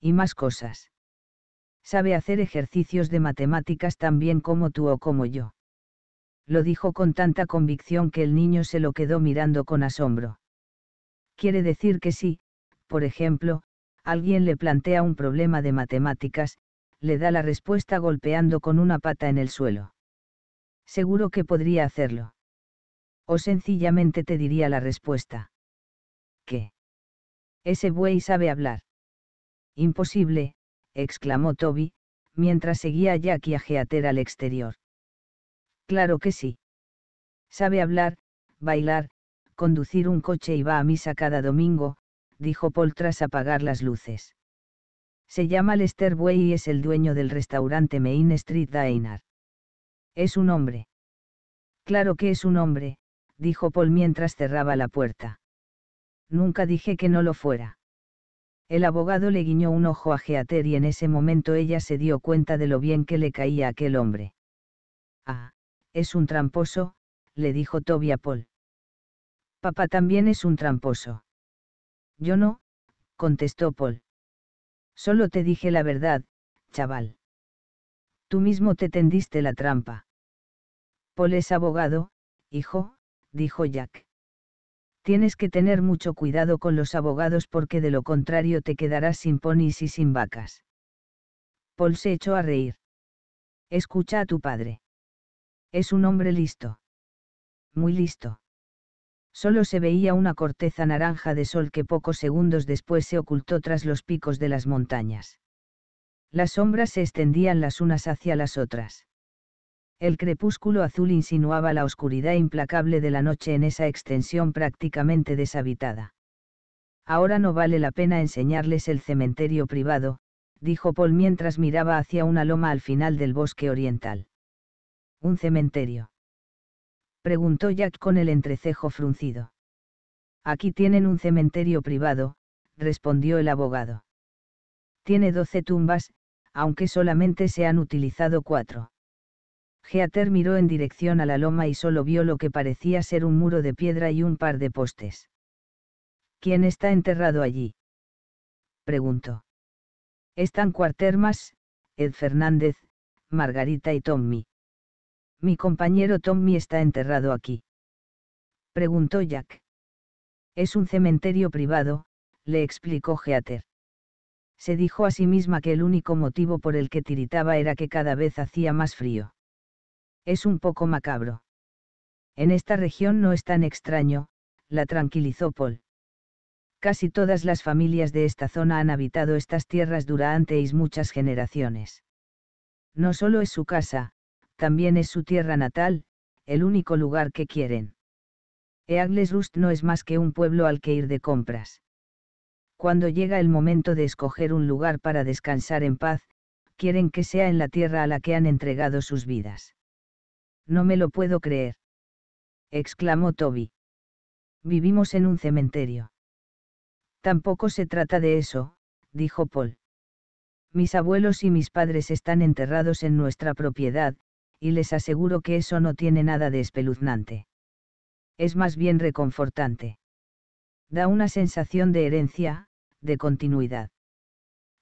Y más cosas. Sabe hacer ejercicios de matemáticas tan bien como tú o como yo. Lo dijo con tanta convicción que el niño se lo quedó mirando con asombro. Quiere decir que si, por ejemplo, alguien le plantea un problema de matemáticas, le da la respuesta golpeando con una pata en el suelo. Seguro que podría hacerlo. O sencillamente te diría la respuesta. ¿Qué? Ese buey sabe hablar. Imposible, exclamó Toby, mientras seguía a Jack y a Geater al exterior. Claro que sí. Sabe hablar, bailar, conducir un coche y va a misa cada domingo, dijo Paul tras apagar las luces. Se llama Lester Buey y es el dueño del restaurante Main Street Diner. Es un hombre. Claro que es un hombre, dijo Paul mientras cerraba la puerta. Nunca dije que no lo fuera. El abogado le guiñó un ojo a Geater y en ese momento ella se dio cuenta de lo bien que le caía aquel hombre. Ah, es un tramposo, le dijo Toby a Paul. Papá también es un tramposo. Yo no, contestó Paul. Solo te dije la verdad, chaval. Tú mismo te tendiste la trampa. Paul es abogado, hijo, dijo Jack tienes que tener mucho cuidado con los abogados porque de lo contrario te quedarás sin ponis y sin vacas. Paul se echó a reír. Escucha a tu padre. Es un hombre listo. Muy listo. Solo se veía una corteza naranja de sol que pocos segundos después se ocultó tras los picos de las montañas. Las sombras se extendían las unas hacia las otras. El crepúsculo azul insinuaba la oscuridad implacable de la noche en esa extensión prácticamente deshabitada. Ahora no vale la pena enseñarles el cementerio privado, dijo Paul mientras miraba hacia una loma al final del bosque oriental. ¿Un cementerio? preguntó Jack con el entrecejo fruncido. Aquí tienen un cementerio privado, respondió el abogado. Tiene doce tumbas, aunque solamente se han utilizado cuatro. Heather miró en dirección a la loma y solo vio lo que parecía ser un muro de piedra y un par de postes. ¿Quién está enterrado allí? preguntó. Están Cuartermas, Ed Fernández, Margarita y Tommy. Mi compañero Tommy está enterrado aquí. Preguntó Jack. Es un cementerio privado, le explicó Heather. Se dijo a sí misma que el único motivo por el que tiritaba era que cada vez hacía más frío. Es un poco macabro. En esta región no es tan extraño, la tranquilizó Paul. Casi todas las familias de esta zona han habitado estas tierras durante muchas generaciones. No solo es su casa, también es su tierra natal, el único lugar que quieren. Eagles Rust no es más que un pueblo al que ir de compras. Cuando llega el momento de escoger un lugar para descansar en paz, quieren que sea en la tierra a la que han entregado sus vidas. No me lo puedo creer. exclamó Toby. Vivimos en un cementerio. Tampoco se trata de eso, dijo Paul. Mis abuelos y mis padres están enterrados en nuestra propiedad, y les aseguro que eso no tiene nada de espeluznante. Es más bien reconfortante. Da una sensación de herencia, de continuidad.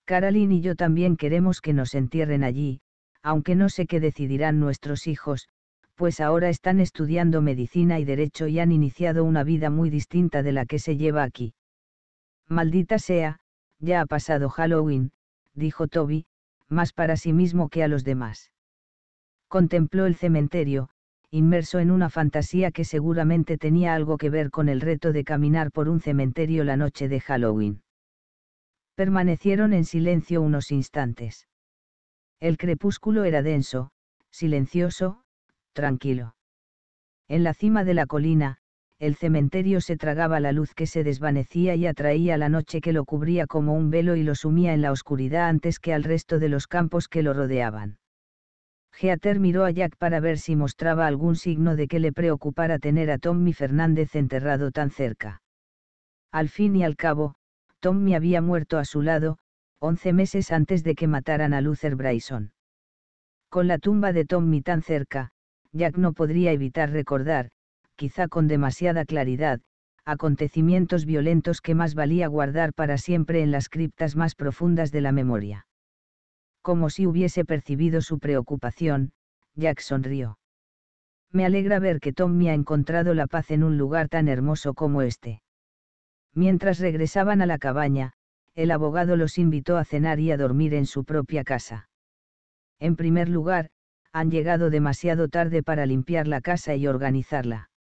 Caroline y yo también queremos que nos entierren allí, aunque no sé qué decidirán nuestros hijos, pues ahora están estudiando medicina y derecho y han iniciado una vida muy distinta de la que se lleva aquí. Maldita sea, ya ha pasado Halloween, dijo Toby, más para sí mismo que a los demás. Contempló el cementerio, inmerso en una fantasía que seguramente tenía algo que ver con el reto de caminar por un cementerio la noche de Halloween. Permanecieron en silencio unos instantes. El crepúsculo era denso, silencioso, tranquilo. En la cima de la colina, el cementerio se tragaba la luz que se desvanecía y atraía la noche que lo cubría como un velo y lo sumía en la oscuridad antes que al resto de los campos que lo rodeaban. Heather miró a Jack para ver si mostraba algún signo de que le preocupara tener a Tommy Fernández enterrado tan cerca. Al fin y al cabo, Tommy había muerto a su lado, once meses antes de que mataran a Luther Bryson. Con la tumba de Tommy tan cerca, Jack no podría evitar recordar, quizá con demasiada claridad, acontecimientos violentos que más valía guardar para siempre en las criptas más profundas de la memoria. Como si hubiese percibido su preocupación, Jack sonrió. Me alegra ver que Tommy ha encontrado la paz en un lugar tan hermoso como este. Mientras regresaban a la cabaña, el abogado los invitó a cenar y a dormir en su propia casa. En primer lugar, han llegado demasiado tarde para limpiar la casa y organizarla.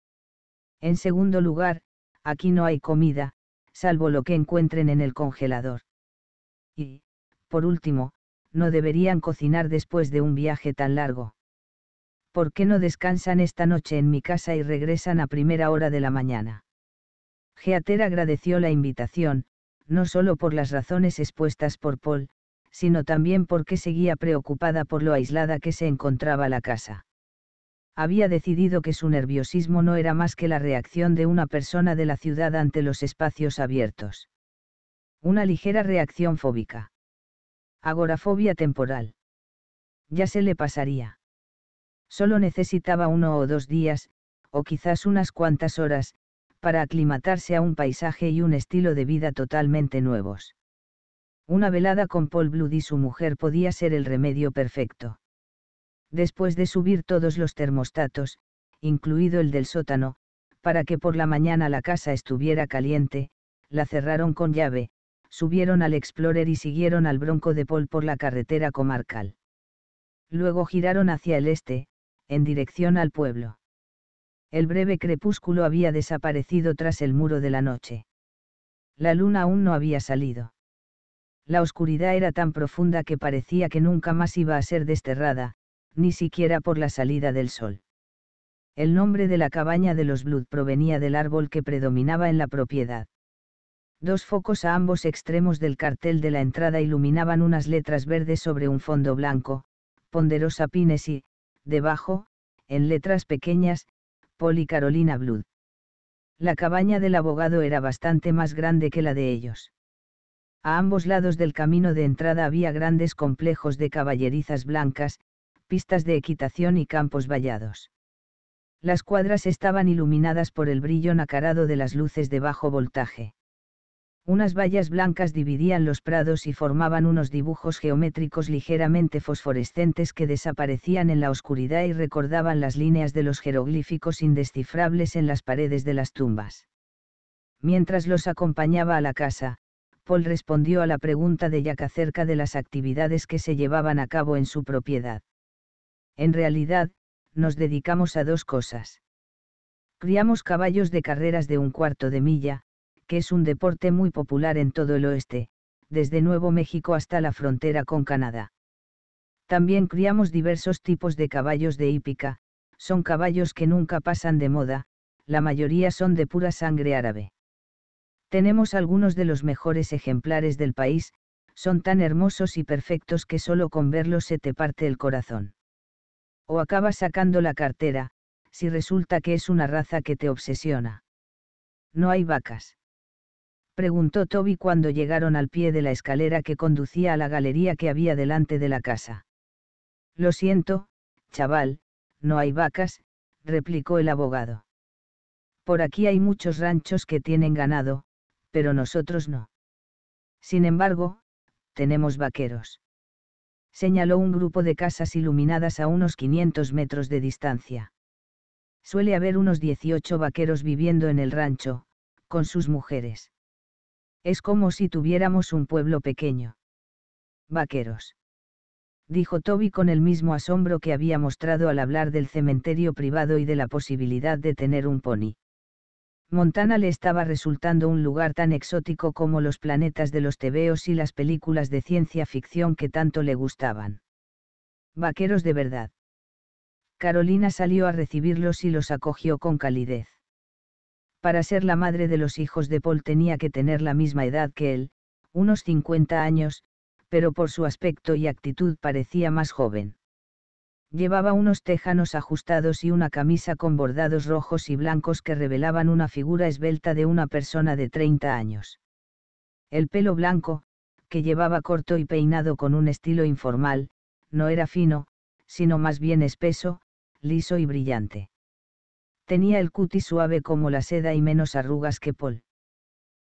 En segundo lugar, aquí no hay comida, salvo lo que encuentren en el congelador. Y, por último, no deberían cocinar después de un viaje tan largo. ¿Por qué no descansan esta noche en mi casa y regresan a primera hora de la mañana? Geater agradeció la invitación, no solo por las razones expuestas por Paul, sino también porque seguía preocupada por lo aislada que se encontraba la casa. Había decidido que su nerviosismo no era más que la reacción de una persona de la ciudad ante los espacios abiertos. Una ligera reacción fóbica. Agorafobia temporal. Ya se le pasaría. Solo necesitaba uno o dos días, o quizás unas cuantas horas, para aclimatarse a un paisaje y un estilo de vida totalmente nuevos una velada con Paul Blood y su mujer podía ser el remedio perfecto. Después de subir todos los termostatos, incluido el del sótano, para que por la mañana la casa estuviera caliente, la cerraron con llave, subieron al Explorer y siguieron al Bronco de Paul por la carretera comarcal. Luego giraron hacia el este, en dirección al pueblo. El breve crepúsculo había desaparecido tras el muro de la noche. La luna aún no había salido la oscuridad era tan profunda que parecía que nunca más iba a ser desterrada, ni siquiera por la salida del sol. El nombre de la cabaña de los Blood provenía del árbol que predominaba en la propiedad. Dos focos a ambos extremos del cartel de la entrada iluminaban unas letras verdes sobre un fondo blanco, ponderosa pines y, debajo, en letras pequeñas, Polly Carolina Blood. La cabaña del abogado era bastante más grande que la de ellos. A ambos lados del camino de entrada había grandes complejos de caballerizas blancas, pistas de equitación y campos vallados. Las cuadras estaban iluminadas por el brillo nacarado de las luces de bajo voltaje. Unas vallas blancas dividían los prados y formaban unos dibujos geométricos ligeramente fosforescentes que desaparecían en la oscuridad y recordaban las líneas de los jeroglíficos indescifrables en las paredes de las tumbas. Mientras los acompañaba a la casa, Paul respondió a la pregunta de Jack acerca de las actividades que se llevaban a cabo en su propiedad. En realidad, nos dedicamos a dos cosas. Criamos caballos de carreras de un cuarto de milla, que es un deporte muy popular en todo el oeste, desde Nuevo México hasta la frontera con Canadá. También criamos diversos tipos de caballos de hípica, son caballos que nunca pasan de moda, la mayoría son de pura sangre árabe. Tenemos algunos de los mejores ejemplares del país, son tan hermosos y perfectos que solo con verlos se te parte el corazón. O acabas sacando la cartera, si resulta que es una raza que te obsesiona. ¿No hay vacas? Preguntó Toby cuando llegaron al pie de la escalera que conducía a la galería que había delante de la casa. Lo siento, chaval, no hay vacas, replicó el abogado. Por aquí hay muchos ranchos que tienen ganado, pero nosotros no. Sin embargo, tenemos vaqueros. Señaló un grupo de casas iluminadas a unos 500 metros de distancia. Suele haber unos 18 vaqueros viviendo en el rancho, con sus mujeres. Es como si tuviéramos un pueblo pequeño. Vaqueros. Dijo Toby con el mismo asombro que había mostrado al hablar del cementerio privado y de la posibilidad de tener un pony. Montana le estaba resultando un lugar tan exótico como los planetas de los tebeos y las películas de ciencia ficción que tanto le gustaban. Vaqueros de verdad. Carolina salió a recibirlos y los acogió con calidez. Para ser la madre de los hijos de Paul tenía que tener la misma edad que él, unos 50 años, pero por su aspecto y actitud parecía más joven. Llevaba unos tejanos ajustados y una camisa con bordados rojos y blancos que revelaban una figura esbelta de una persona de 30 años. El pelo blanco, que llevaba corto y peinado con un estilo informal, no era fino, sino más bien espeso, liso y brillante. Tenía el cutis suave como la seda y menos arrugas que Paul.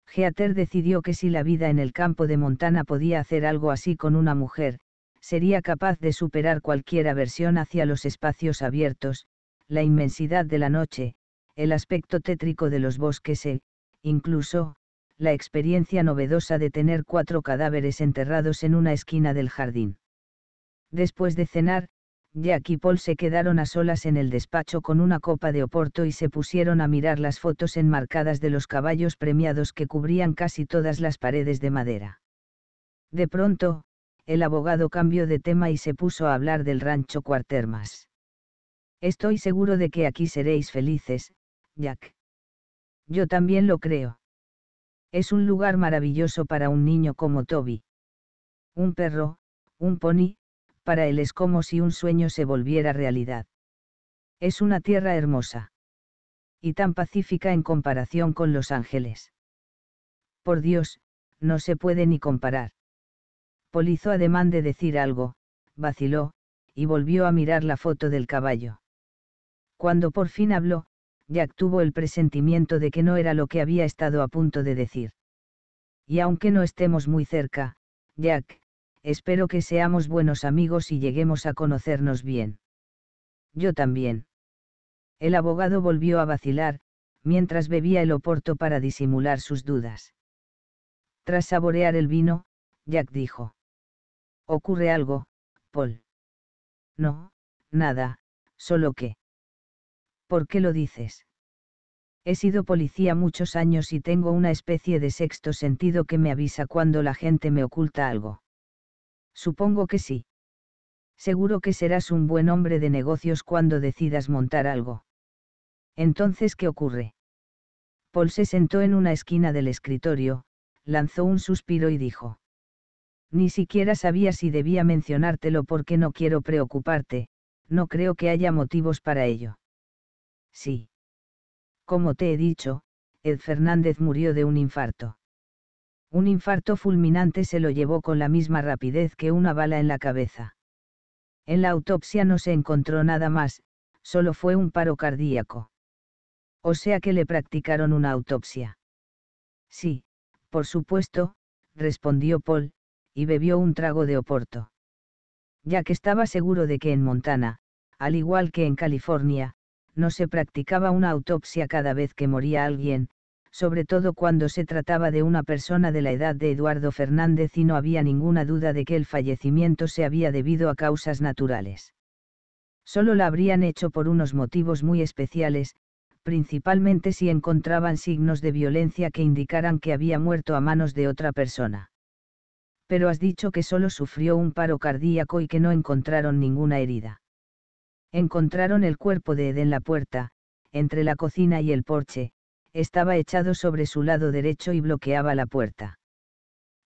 Geater decidió que si la vida en el campo de Montana podía hacer algo así con una mujer, sería capaz de superar cualquier aversión hacia los espacios abiertos, la inmensidad de la noche, el aspecto tétrico de los bosques e, incluso, la experiencia novedosa de tener cuatro cadáveres enterrados en una esquina del jardín. Después de cenar, Jack y Paul se quedaron a solas en el despacho con una copa de oporto y se pusieron a mirar las fotos enmarcadas de los caballos premiados que cubrían casi todas las paredes de madera. De pronto, el abogado cambió de tema y se puso a hablar del rancho Cuartermas. Estoy seguro de que aquí seréis felices, Jack. Yo también lo creo. Es un lugar maravilloso para un niño como Toby. Un perro, un pony, para él es como si un sueño se volviera realidad. Es una tierra hermosa. Y tan pacífica en comparación con Los Ángeles. Por Dios, no se puede ni comparar. Paul hizo ademán de decir algo, vaciló, y volvió a mirar la foto del caballo. Cuando por fin habló, Jack tuvo el presentimiento de que no era lo que había estado a punto de decir. Y aunque no estemos muy cerca, Jack, espero que seamos buenos amigos y lleguemos a conocernos bien. Yo también. El abogado volvió a vacilar, mientras bebía el oporto para disimular sus dudas. Tras saborear el vino, Jack dijo. ¿Ocurre algo, Paul? No, nada, solo que. ¿Por qué lo dices? He sido policía muchos años y tengo una especie de sexto sentido que me avisa cuando la gente me oculta algo. Supongo que sí. Seguro que serás un buen hombre de negocios cuando decidas montar algo. Entonces, ¿qué ocurre? Paul se sentó en una esquina del escritorio, lanzó un suspiro y dijo. Ni siquiera sabía si debía mencionártelo porque no quiero preocuparte, no creo que haya motivos para ello. Sí. Como te he dicho, Ed Fernández murió de un infarto. Un infarto fulminante se lo llevó con la misma rapidez que una bala en la cabeza. En la autopsia no se encontró nada más, solo fue un paro cardíaco. O sea que le practicaron una autopsia. Sí, por supuesto, respondió Paul, y bebió un trago de oporto. Ya que estaba seguro de que en Montana, al igual que en California, no se practicaba una autopsia cada vez que moría alguien, sobre todo cuando se trataba de una persona de la edad de Eduardo Fernández y no había ninguna duda de que el fallecimiento se había debido a causas naturales. Solo la habrían hecho por unos motivos muy especiales, principalmente si encontraban signos de violencia que indicaran que había muerto a manos de otra persona pero has dicho que solo sufrió un paro cardíaco y que no encontraron ninguna herida. Encontraron el cuerpo de Ed en la puerta, entre la cocina y el porche, estaba echado sobre su lado derecho y bloqueaba la puerta.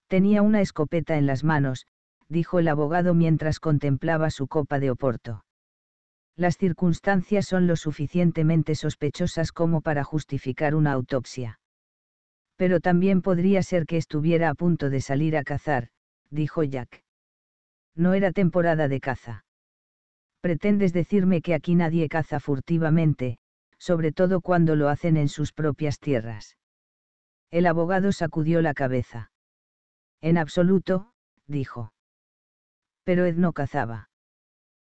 Tenía una escopeta en las manos, dijo el abogado mientras contemplaba su copa de Oporto. Las circunstancias son lo suficientemente sospechosas como para justificar una autopsia. Pero también podría ser que estuviera a punto de salir a cazar, dijo Jack. No era temporada de caza. Pretendes decirme que aquí nadie caza furtivamente, sobre todo cuando lo hacen en sus propias tierras. El abogado sacudió la cabeza. En absoluto, dijo. Pero Ed no cazaba.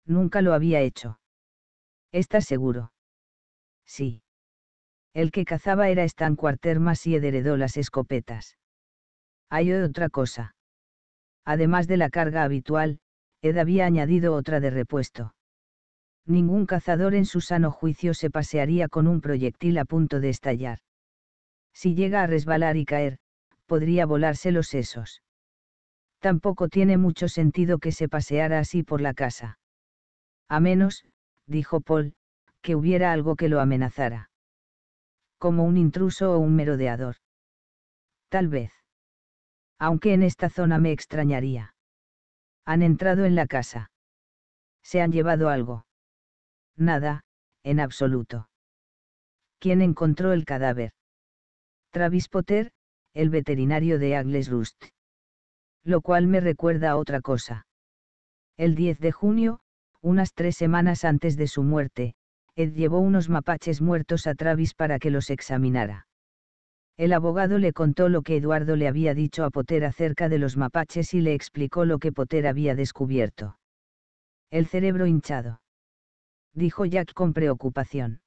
Nunca lo había hecho. ¿Estás seguro? Sí. El que cazaba era Stan Quartermas y heredó las escopetas. Hay otra cosa. Además de la carga habitual, Ed había añadido otra de repuesto. Ningún cazador en su sano juicio se pasearía con un proyectil a punto de estallar. Si llega a resbalar y caer, podría volarse los sesos. Tampoco tiene mucho sentido que se paseara así por la casa. A menos, dijo Paul, que hubiera algo que lo amenazara como un intruso o un merodeador. Tal vez. Aunque en esta zona me extrañaría. Han entrado en la casa. ¿Se han llevado algo? Nada, en absoluto. ¿Quién encontró el cadáver? Travis Potter, el veterinario de Agles Rust. Lo cual me recuerda a otra cosa. El 10 de junio, unas tres semanas antes de su muerte, Ed llevó unos mapaches muertos a Travis para que los examinara. El abogado le contó lo que Eduardo le había dicho a Potter acerca de los mapaches y le explicó lo que Potter había descubierto. El cerebro hinchado. Dijo Jack con preocupación.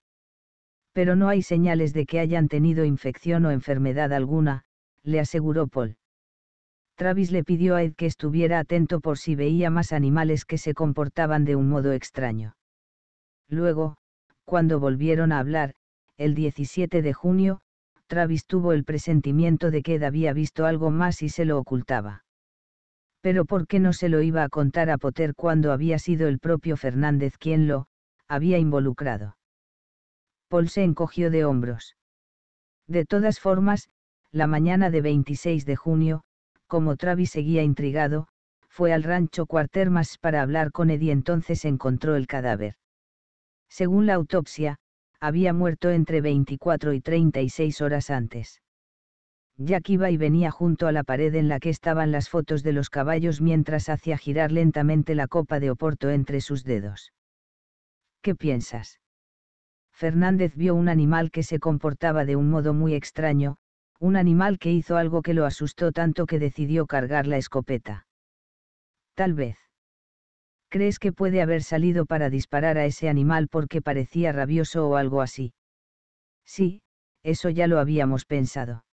Pero no hay señales de que hayan tenido infección o enfermedad alguna, le aseguró Paul. Travis le pidió a Ed que estuviera atento por si veía más animales que se comportaban de un modo extraño. Luego, cuando volvieron a hablar, el 17 de junio, Travis tuvo el presentimiento de que Ed había visto algo más y se lo ocultaba. Pero ¿por qué no se lo iba a contar a Potter cuando había sido el propio Fernández quien lo había involucrado? Paul se encogió de hombros. De todas formas, la mañana de 26 de junio, como Travis seguía intrigado, fue al rancho Cuartermas para hablar con Eddie entonces encontró el cadáver. Según la autopsia, había muerto entre 24 y 36 horas antes. Jack iba y venía junto a la pared en la que estaban las fotos de los caballos mientras hacía girar lentamente la copa de Oporto entre sus dedos. ¿Qué piensas? Fernández vio un animal que se comportaba de un modo muy extraño, un animal que hizo algo que lo asustó tanto que decidió cargar la escopeta. Tal vez. ¿crees que puede haber salido para disparar a ese animal porque parecía rabioso o algo así? Sí, eso ya lo habíamos pensado.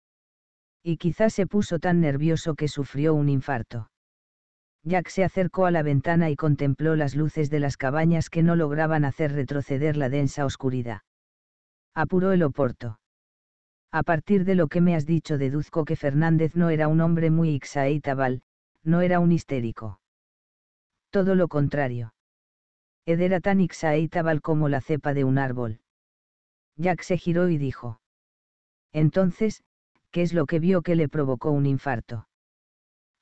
Y quizás se puso tan nervioso que sufrió un infarto. Jack se acercó a la ventana y contempló las luces de las cabañas que no lograban hacer retroceder la densa oscuridad. Apuró el oporto. A partir de lo que me has dicho deduzco que Fernández no era un hombre muy tabal, no era un histérico. Todo lo contrario. Ed era tan tabal como la cepa de un árbol. Jack se giró y dijo. Entonces, ¿qué es lo que vio que le provocó un infarto?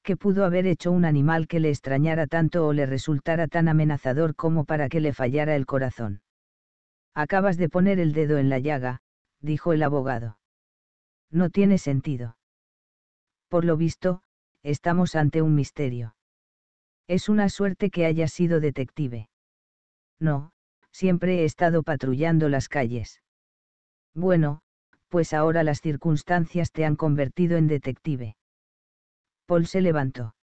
¿Qué pudo haber hecho un animal que le extrañara tanto o le resultara tan amenazador como para que le fallara el corazón? Acabas de poner el dedo en la llaga, dijo el abogado. No tiene sentido. Por lo visto, estamos ante un misterio. Es una suerte que haya sido detective. No, siempre he estado patrullando las calles. Bueno, pues ahora las circunstancias te han convertido en detective. Paul se levantó.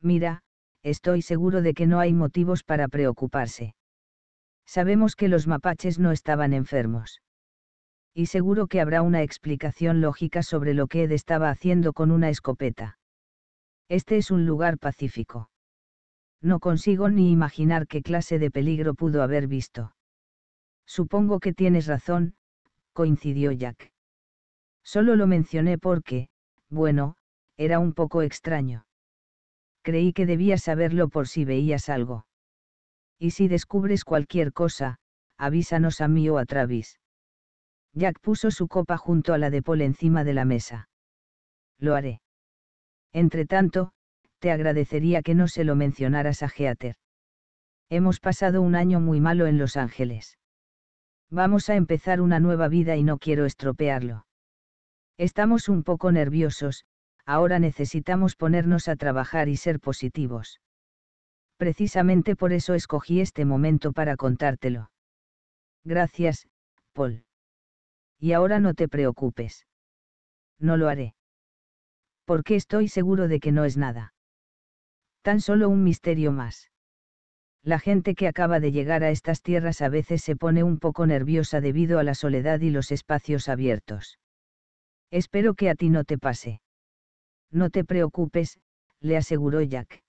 Mira, estoy seguro de que no hay motivos para preocuparse. Sabemos que los mapaches no estaban enfermos. Y seguro que habrá una explicación lógica sobre lo que Ed estaba haciendo con una escopeta. Este es un lugar pacífico. No consigo ni imaginar qué clase de peligro pudo haber visto. Supongo que tienes razón, coincidió Jack. Solo lo mencioné porque, bueno, era un poco extraño. Creí que debías saberlo por si veías algo. Y si descubres cualquier cosa, avísanos a mí o a Travis. Jack puso su copa junto a la de Paul encima de la mesa. Lo haré. Entretanto, te agradecería que no se lo mencionaras a Heather. Hemos pasado un año muy malo en Los Ángeles. Vamos a empezar una nueva vida y no quiero estropearlo. Estamos un poco nerviosos, ahora necesitamos ponernos a trabajar y ser positivos. Precisamente por eso escogí este momento para contártelo. Gracias, Paul. Y ahora no te preocupes. No lo haré. Porque estoy seguro de que no es nada tan solo un misterio más. La gente que acaba de llegar a estas tierras a veces se pone un poco nerviosa debido a la soledad y los espacios abiertos. Espero que a ti no te pase. No te preocupes, le aseguró Jack.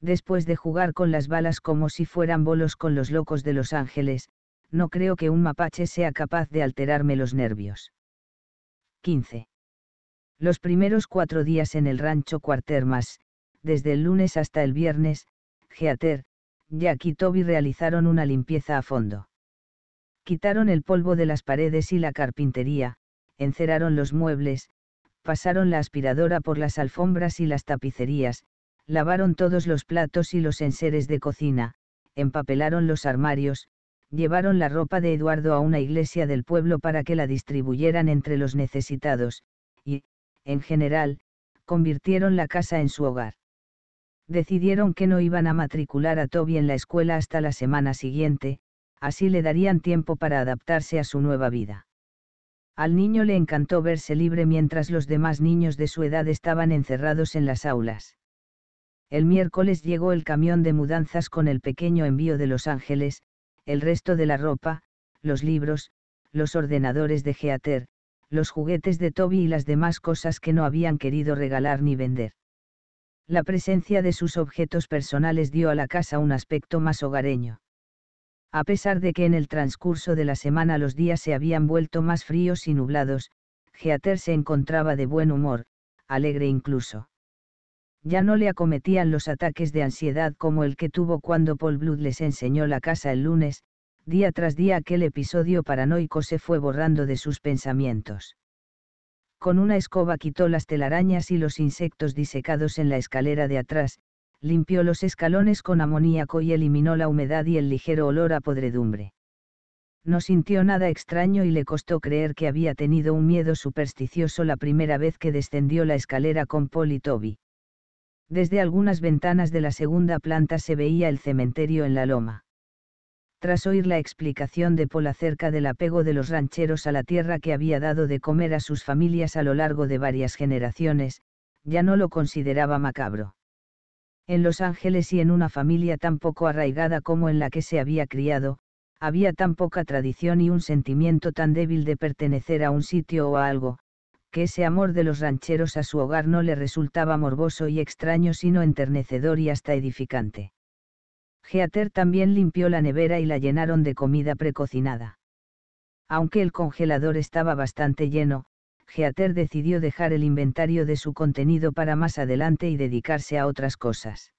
Después de jugar con las balas como si fueran bolos con los locos de Los Ángeles, no creo que un mapache sea capaz de alterarme los nervios. 15. Los primeros cuatro días en el rancho Cuartermas, desde el lunes hasta el viernes, Geater, Jack y Toby realizaron una limpieza a fondo. Quitaron el polvo de las paredes y la carpintería, enceraron los muebles, pasaron la aspiradora por las alfombras y las tapicerías, lavaron todos los platos y los enseres de cocina, empapelaron los armarios, llevaron la ropa de Eduardo a una iglesia del pueblo para que la distribuyeran entre los necesitados, y, en general, convirtieron la casa en su hogar decidieron que no iban a matricular a Toby en la escuela hasta la semana siguiente, así le darían tiempo para adaptarse a su nueva vida. Al niño le encantó verse libre mientras los demás niños de su edad estaban encerrados en las aulas. El miércoles llegó el camión de mudanzas con el pequeño envío de Los Ángeles, el resto de la ropa, los libros, los ordenadores de Geater, los juguetes de Toby y las demás cosas que no habían querido regalar ni vender. La presencia de sus objetos personales dio a la casa un aspecto más hogareño. A pesar de que en el transcurso de la semana los días se habían vuelto más fríos y nublados, Geater se encontraba de buen humor, alegre incluso. Ya no le acometían los ataques de ansiedad como el que tuvo cuando Paul Blood les enseñó la casa el lunes, día tras día aquel episodio paranoico se fue borrando de sus pensamientos. Con una escoba quitó las telarañas y los insectos disecados en la escalera de atrás, limpió los escalones con amoníaco y eliminó la humedad y el ligero olor a podredumbre. No sintió nada extraño y le costó creer que había tenido un miedo supersticioso la primera vez que descendió la escalera con Paul y Toby. Desde algunas ventanas de la segunda planta se veía el cementerio en la loma tras oír la explicación de Paul acerca del apego de los rancheros a la tierra que había dado de comer a sus familias a lo largo de varias generaciones, ya no lo consideraba macabro. En Los Ángeles y en una familia tan poco arraigada como en la que se había criado, había tan poca tradición y un sentimiento tan débil de pertenecer a un sitio o a algo, que ese amor de los rancheros a su hogar no le resultaba morboso y extraño sino enternecedor y hasta edificante. Geater también limpió la nevera y la llenaron de comida precocinada. Aunque el congelador estaba bastante lleno, Geater decidió dejar el inventario de su contenido para más adelante y dedicarse a otras cosas.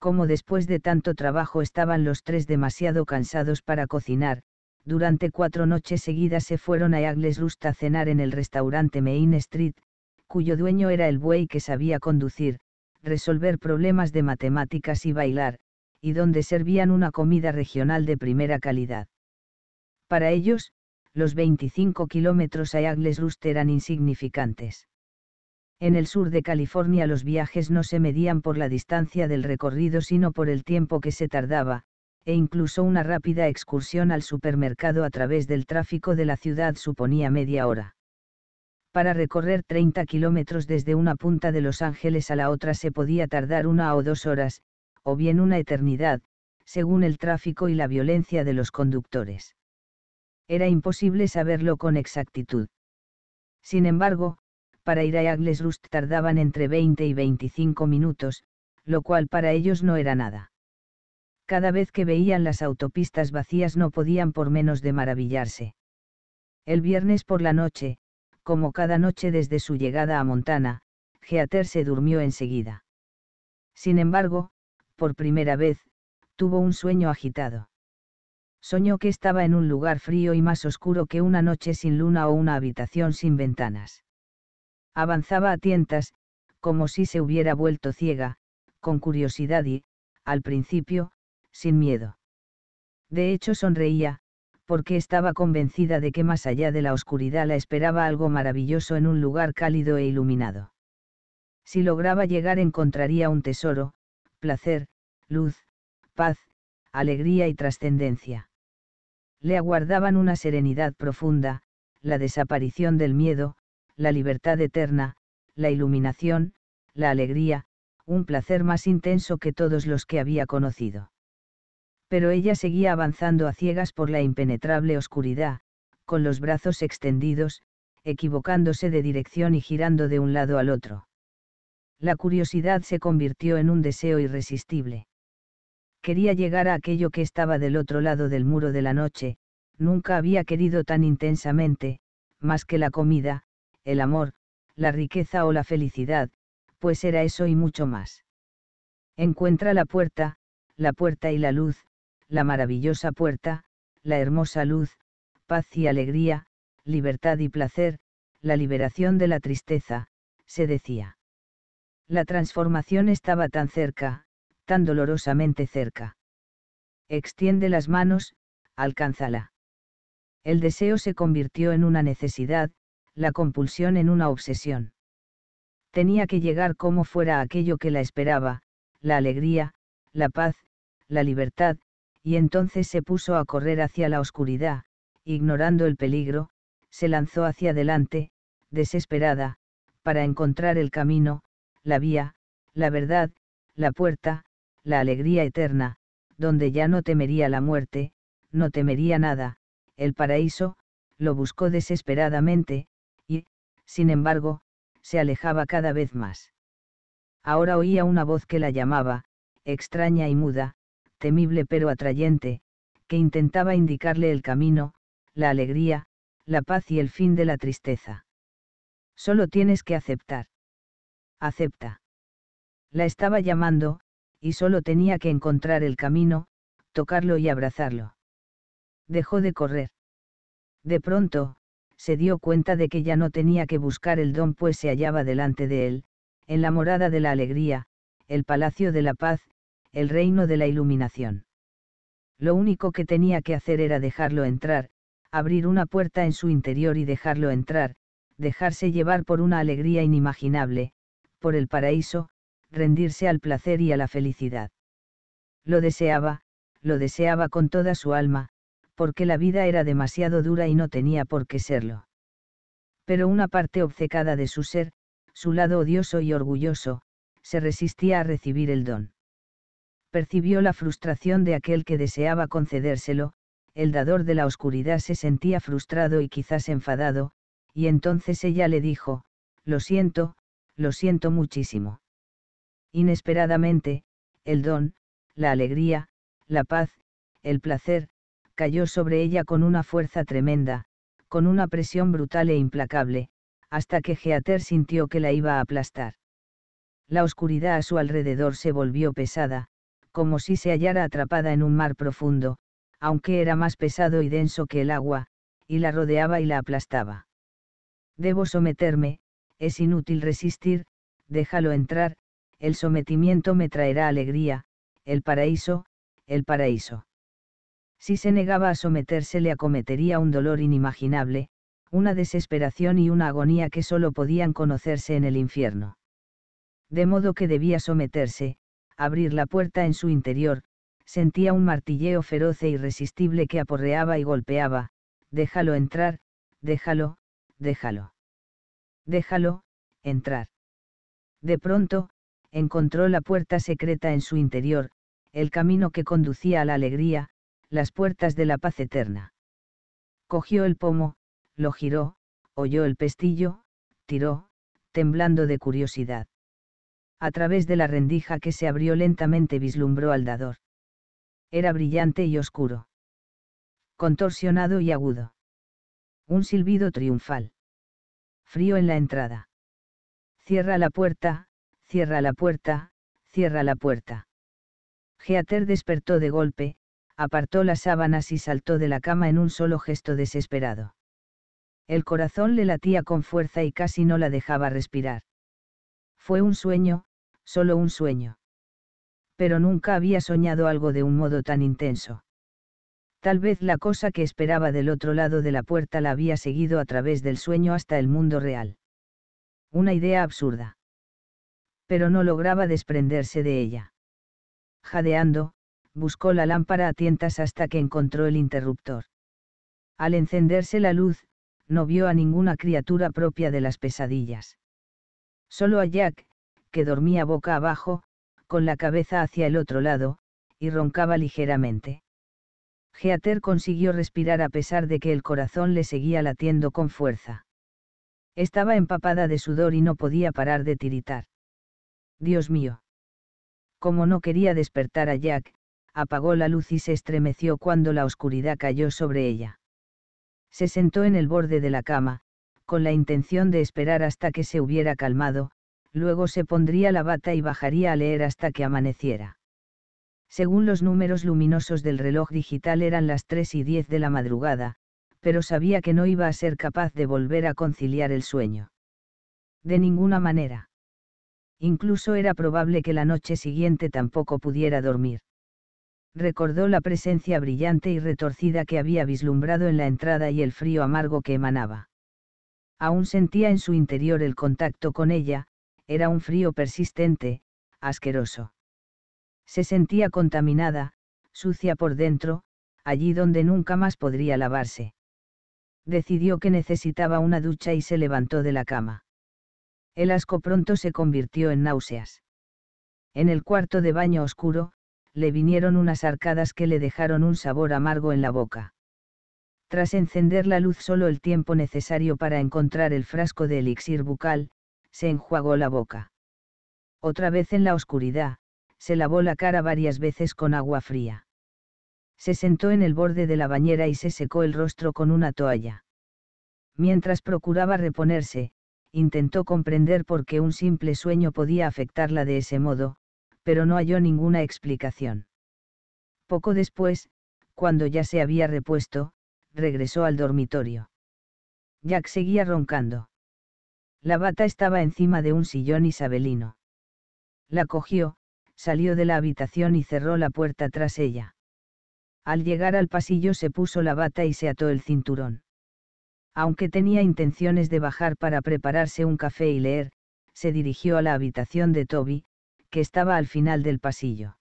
Como después de tanto trabajo estaban los tres demasiado cansados para cocinar, durante cuatro noches seguidas se fueron a Agles Rust a cenar en el restaurante Main Street, cuyo dueño era el buey que sabía conducir, resolver problemas de matemáticas y bailar, y donde servían una comida regional de primera calidad. Para ellos, los 25 kilómetros a Agles eran insignificantes. En el sur de California los viajes no se medían por la distancia del recorrido sino por el tiempo que se tardaba, e incluso una rápida excursión al supermercado a través del tráfico de la ciudad suponía media hora. Para recorrer 30 kilómetros desde una punta de Los Ángeles a la otra se podía tardar una o dos horas, o bien una eternidad, según el tráfico y la violencia de los conductores. Era imposible saberlo con exactitud. Sin embargo, para ir a Rust tardaban entre 20 y 25 minutos, lo cual para ellos no era nada. Cada vez que veían las autopistas vacías no podían por menos de maravillarse. El viernes por la noche, como cada noche desde su llegada a Montana, Geater se durmió enseguida. Sin embargo, por primera vez, tuvo un sueño agitado. Soñó que estaba en un lugar frío y más oscuro que una noche sin luna o una habitación sin ventanas. Avanzaba a tientas, como si se hubiera vuelto ciega, con curiosidad y, al principio, sin miedo. De hecho sonreía, porque estaba convencida de que más allá de la oscuridad la esperaba algo maravilloso en un lugar cálido e iluminado. Si lograba llegar encontraría un tesoro, placer, luz, paz, alegría y trascendencia. Le aguardaban una serenidad profunda, la desaparición del miedo, la libertad eterna, la iluminación, la alegría, un placer más intenso que todos los que había conocido. Pero ella seguía avanzando a ciegas por la impenetrable oscuridad, con los brazos extendidos, equivocándose de dirección y girando de un lado al otro la curiosidad se convirtió en un deseo irresistible. Quería llegar a aquello que estaba del otro lado del muro de la noche, nunca había querido tan intensamente, más que la comida, el amor, la riqueza o la felicidad, pues era eso y mucho más. Encuentra la puerta, la puerta y la luz, la maravillosa puerta, la hermosa luz, paz y alegría, libertad y placer, la liberación de la tristeza, se decía. La transformación estaba tan cerca, tan dolorosamente cerca. Extiende las manos, alcánzala. El deseo se convirtió en una necesidad, la compulsión en una obsesión. Tenía que llegar como fuera aquello que la esperaba, la alegría, la paz, la libertad, y entonces se puso a correr hacia la oscuridad, ignorando el peligro, se lanzó hacia adelante, desesperada, para encontrar el camino, la vía, la verdad, la puerta, la alegría eterna, donde ya no temería la muerte, no temería nada, el paraíso, lo buscó desesperadamente, y, sin embargo, se alejaba cada vez más. Ahora oía una voz que la llamaba, extraña y muda, temible pero atrayente, que intentaba indicarle el camino, la alegría, la paz y el fin de la tristeza. Solo tienes que aceptar acepta. La estaba llamando, y solo tenía que encontrar el camino, tocarlo y abrazarlo. Dejó de correr. De pronto, se dio cuenta de que ya no tenía que buscar el don pues se hallaba delante de él, en la morada de la alegría, el palacio de la paz, el reino de la iluminación. Lo único que tenía que hacer era dejarlo entrar, abrir una puerta en su interior y dejarlo entrar, dejarse llevar por una alegría inimaginable, por el paraíso, rendirse al placer y a la felicidad. Lo deseaba, lo deseaba con toda su alma, porque la vida era demasiado dura y no tenía por qué serlo. Pero una parte obcecada de su ser, su lado odioso y orgulloso, se resistía a recibir el don. Percibió la frustración de aquel que deseaba concedérselo, el dador de la oscuridad se sentía frustrado y quizás enfadado, y entonces ella le dijo, Lo siento, lo siento muchísimo. Inesperadamente, el don, la alegría, la paz, el placer, cayó sobre ella con una fuerza tremenda, con una presión brutal e implacable, hasta que Geater sintió que la iba a aplastar. La oscuridad a su alrededor se volvió pesada, como si se hallara atrapada en un mar profundo, aunque era más pesado y denso que el agua, y la rodeaba y la aplastaba. Debo someterme, es inútil resistir, déjalo entrar, el sometimiento me traerá alegría, el paraíso, el paraíso. Si se negaba a someterse le acometería un dolor inimaginable, una desesperación y una agonía que solo podían conocerse en el infierno. De modo que debía someterse, abrir la puerta en su interior, sentía un martilleo feroz e irresistible que aporreaba y golpeaba, déjalo entrar, déjalo, déjalo. Déjalo, entrar. De pronto, encontró la puerta secreta en su interior, el camino que conducía a la alegría, las puertas de la paz eterna. Cogió el pomo, lo giró, oyó el pestillo, tiró, temblando de curiosidad. A través de la rendija que se abrió lentamente vislumbró al dador. Era brillante y oscuro. Contorsionado y agudo. Un silbido triunfal frío en la entrada. Cierra la puerta, cierra la puerta, cierra la puerta. Geater despertó de golpe, apartó las sábanas y saltó de la cama en un solo gesto desesperado. El corazón le latía con fuerza y casi no la dejaba respirar. Fue un sueño, solo un sueño. Pero nunca había soñado algo de un modo tan intenso. Tal vez la cosa que esperaba del otro lado de la puerta la había seguido a través del sueño hasta el mundo real. Una idea absurda. Pero no lograba desprenderse de ella. Jadeando, buscó la lámpara a tientas hasta que encontró el interruptor. Al encenderse la luz, no vio a ninguna criatura propia de las pesadillas. Solo a Jack, que dormía boca abajo, con la cabeza hacia el otro lado, y roncaba ligeramente. Geater consiguió respirar a pesar de que el corazón le seguía latiendo con fuerza. Estaba empapada de sudor y no podía parar de tiritar. Dios mío. Como no quería despertar a Jack, apagó la luz y se estremeció cuando la oscuridad cayó sobre ella. Se sentó en el borde de la cama, con la intención de esperar hasta que se hubiera calmado, luego se pondría la bata y bajaría a leer hasta que amaneciera. Según los números luminosos del reloj digital eran las 3 y 10 de la madrugada, pero sabía que no iba a ser capaz de volver a conciliar el sueño. De ninguna manera. Incluso era probable que la noche siguiente tampoco pudiera dormir. Recordó la presencia brillante y retorcida que había vislumbrado en la entrada y el frío amargo que emanaba. Aún sentía en su interior el contacto con ella, era un frío persistente, asqueroso. Se sentía contaminada, sucia por dentro, allí donde nunca más podría lavarse. Decidió que necesitaba una ducha y se levantó de la cama. El asco pronto se convirtió en náuseas. En el cuarto de baño oscuro, le vinieron unas arcadas que le dejaron un sabor amargo en la boca. Tras encender la luz solo el tiempo necesario para encontrar el frasco de elixir bucal, se enjuagó la boca. Otra vez en la oscuridad, se lavó la cara varias veces con agua fría. Se sentó en el borde de la bañera y se secó el rostro con una toalla. Mientras procuraba reponerse, intentó comprender por qué un simple sueño podía afectarla de ese modo, pero no halló ninguna explicación. Poco después, cuando ya se había repuesto, regresó al dormitorio. Jack seguía roncando. La bata estaba encima de un sillón isabelino. La cogió, salió de la habitación y cerró la puerta tras ella. Al llegar al pasillo se puso la bata y se ató el cinturón. Aunque tenía intenciones de bajar para prepararse un café y leer, se dirigió a la habitación de Toby, que estaba al final del pasillo.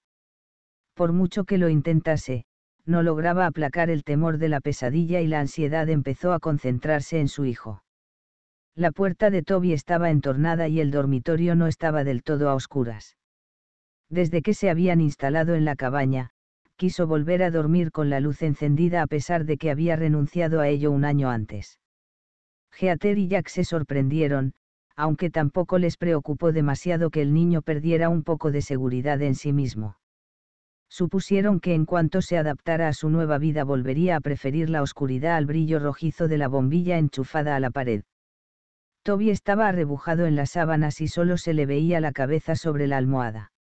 Por mucho que lo intentase, no lograba aplacar el temor de la pesadilla y la ansiedad empezó a concentrarse en su hijo. La puerta de Toby estaba entornada y el dormitorio no estaba del todo a oscuras desde que se habían instalado en la cabaña, quiso volver a dormir con la luz encendida a pesar de que había renunciado a ello un año antes. Geater y Jack se sorprendieron, aunque tampoco les preocupó demasiado que el niño perdiera un poco de seguridad en sí mismo. Supusieron que en cuanto se adaptara a su nueva vida volvería a preferir la oscuridad al brillo rojizo de la bombilla enchufada a la pared. Toby estaba arrebujado en las sábanas y solo se le veía la cabeza sobre la almohada.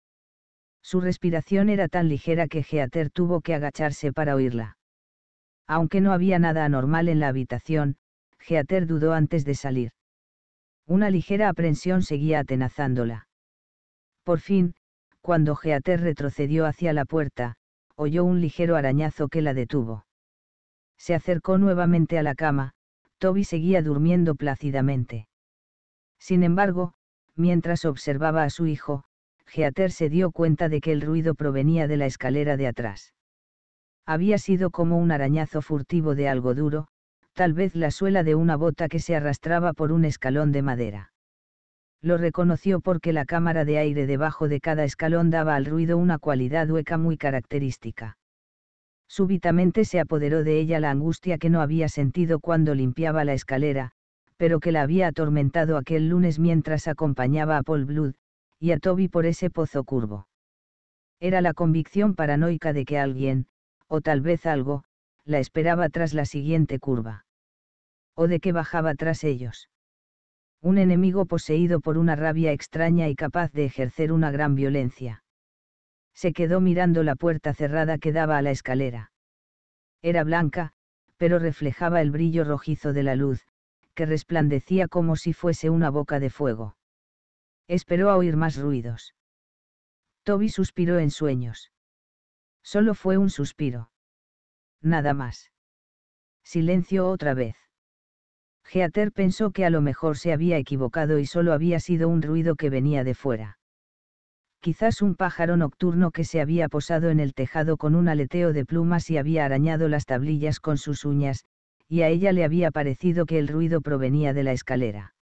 Su respiración era tan ligera que Geater tuvo que agacharse para oírla. Aunque no había nada anormal en la habitación, Geater dudó antes de salir. Una ligera aprensión seguía atenazándola. Por fin, cuando Geater retrocedió hacia la puerta, oyó un ligero arañazo que la detuvo. Se acercó nuevamente a la cama, Toby seguía durmiendo plácidamente. Sin embargo, mientras observaba a su hijo, Heather se dio cuenta de que el ruido provenía de la escalera de atrás. Había sido como un arañazo furtivo de algo duro, tal vez la suela de una bota que se arrastraba por un escalón de madera. Lo reconoció porque la cámara de aire debajo de cada escalón daba al ruido una cualidad hueca muy característica. Súbitamente se apoderó de ella la angustia que no había sentido cuando limpiaba la escalera, pero que la había atormentado aquel lunes mientras acompañaba a Paul Blood, y a Toby por ese pozo curvo. Era la convicción paranoica de que alguien, o tal vez algo, la esperaba tras la siguiente curva. O de que bajaba tras ellos. Un enemigo poseído por una rabia extraña y capaz de ejercer una gran violencia. Se quedó mirando la puerta cerrada que daba a la escalera. Era blanca, pero reflejaba el brillo rojizo de la luz, que resplandecía como si fuese una boca de fuego. Esperó a oír más ruidos. Toby suspiró en sueños. Solo fue un suspiro. Nada más. Silencio otra vez. Geater pensó que a lo mejor se había equivocado y solo había sido un ruido que venía de fuera. Quizás un pájaro nocturno que se había posado en el tejado con un aleteo de plumas y había arañado las tablillas con sus uñas, y a ella le había parecido que el ruido provenía de la escalera.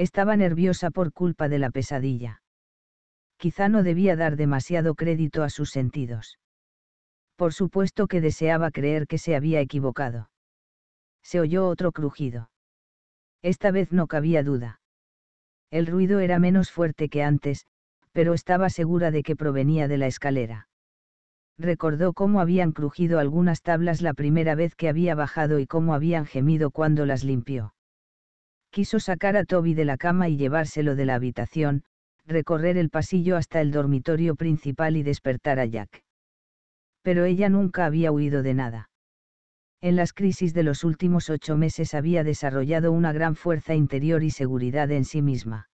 Estaba nerviosa por culpa de la pesadilla. Quizá no debía dar demasiado crédito a sus sentidos. Por supuesto que deseaba creer que se había equivocado. Se oyó otro crujido. Esta vez no cabía duda. El ruido era menos fuerte que antes, pero estaba segura de que provenía de la escalera. Recordó cómo habían crujido algunas tablas la primera vez que había bajado y cómo habían gemido cuando las limpió quiso sacar a Toby de la cama y llevárselo de la habitación, recorrer el pasillo hasta el dormitorio principal y despertar a Jack. Pero ella nunca había huido de nada. En las crisis de los últimos ocho meses había desarrollado una gran fuerza interior y seguridad en sí misma.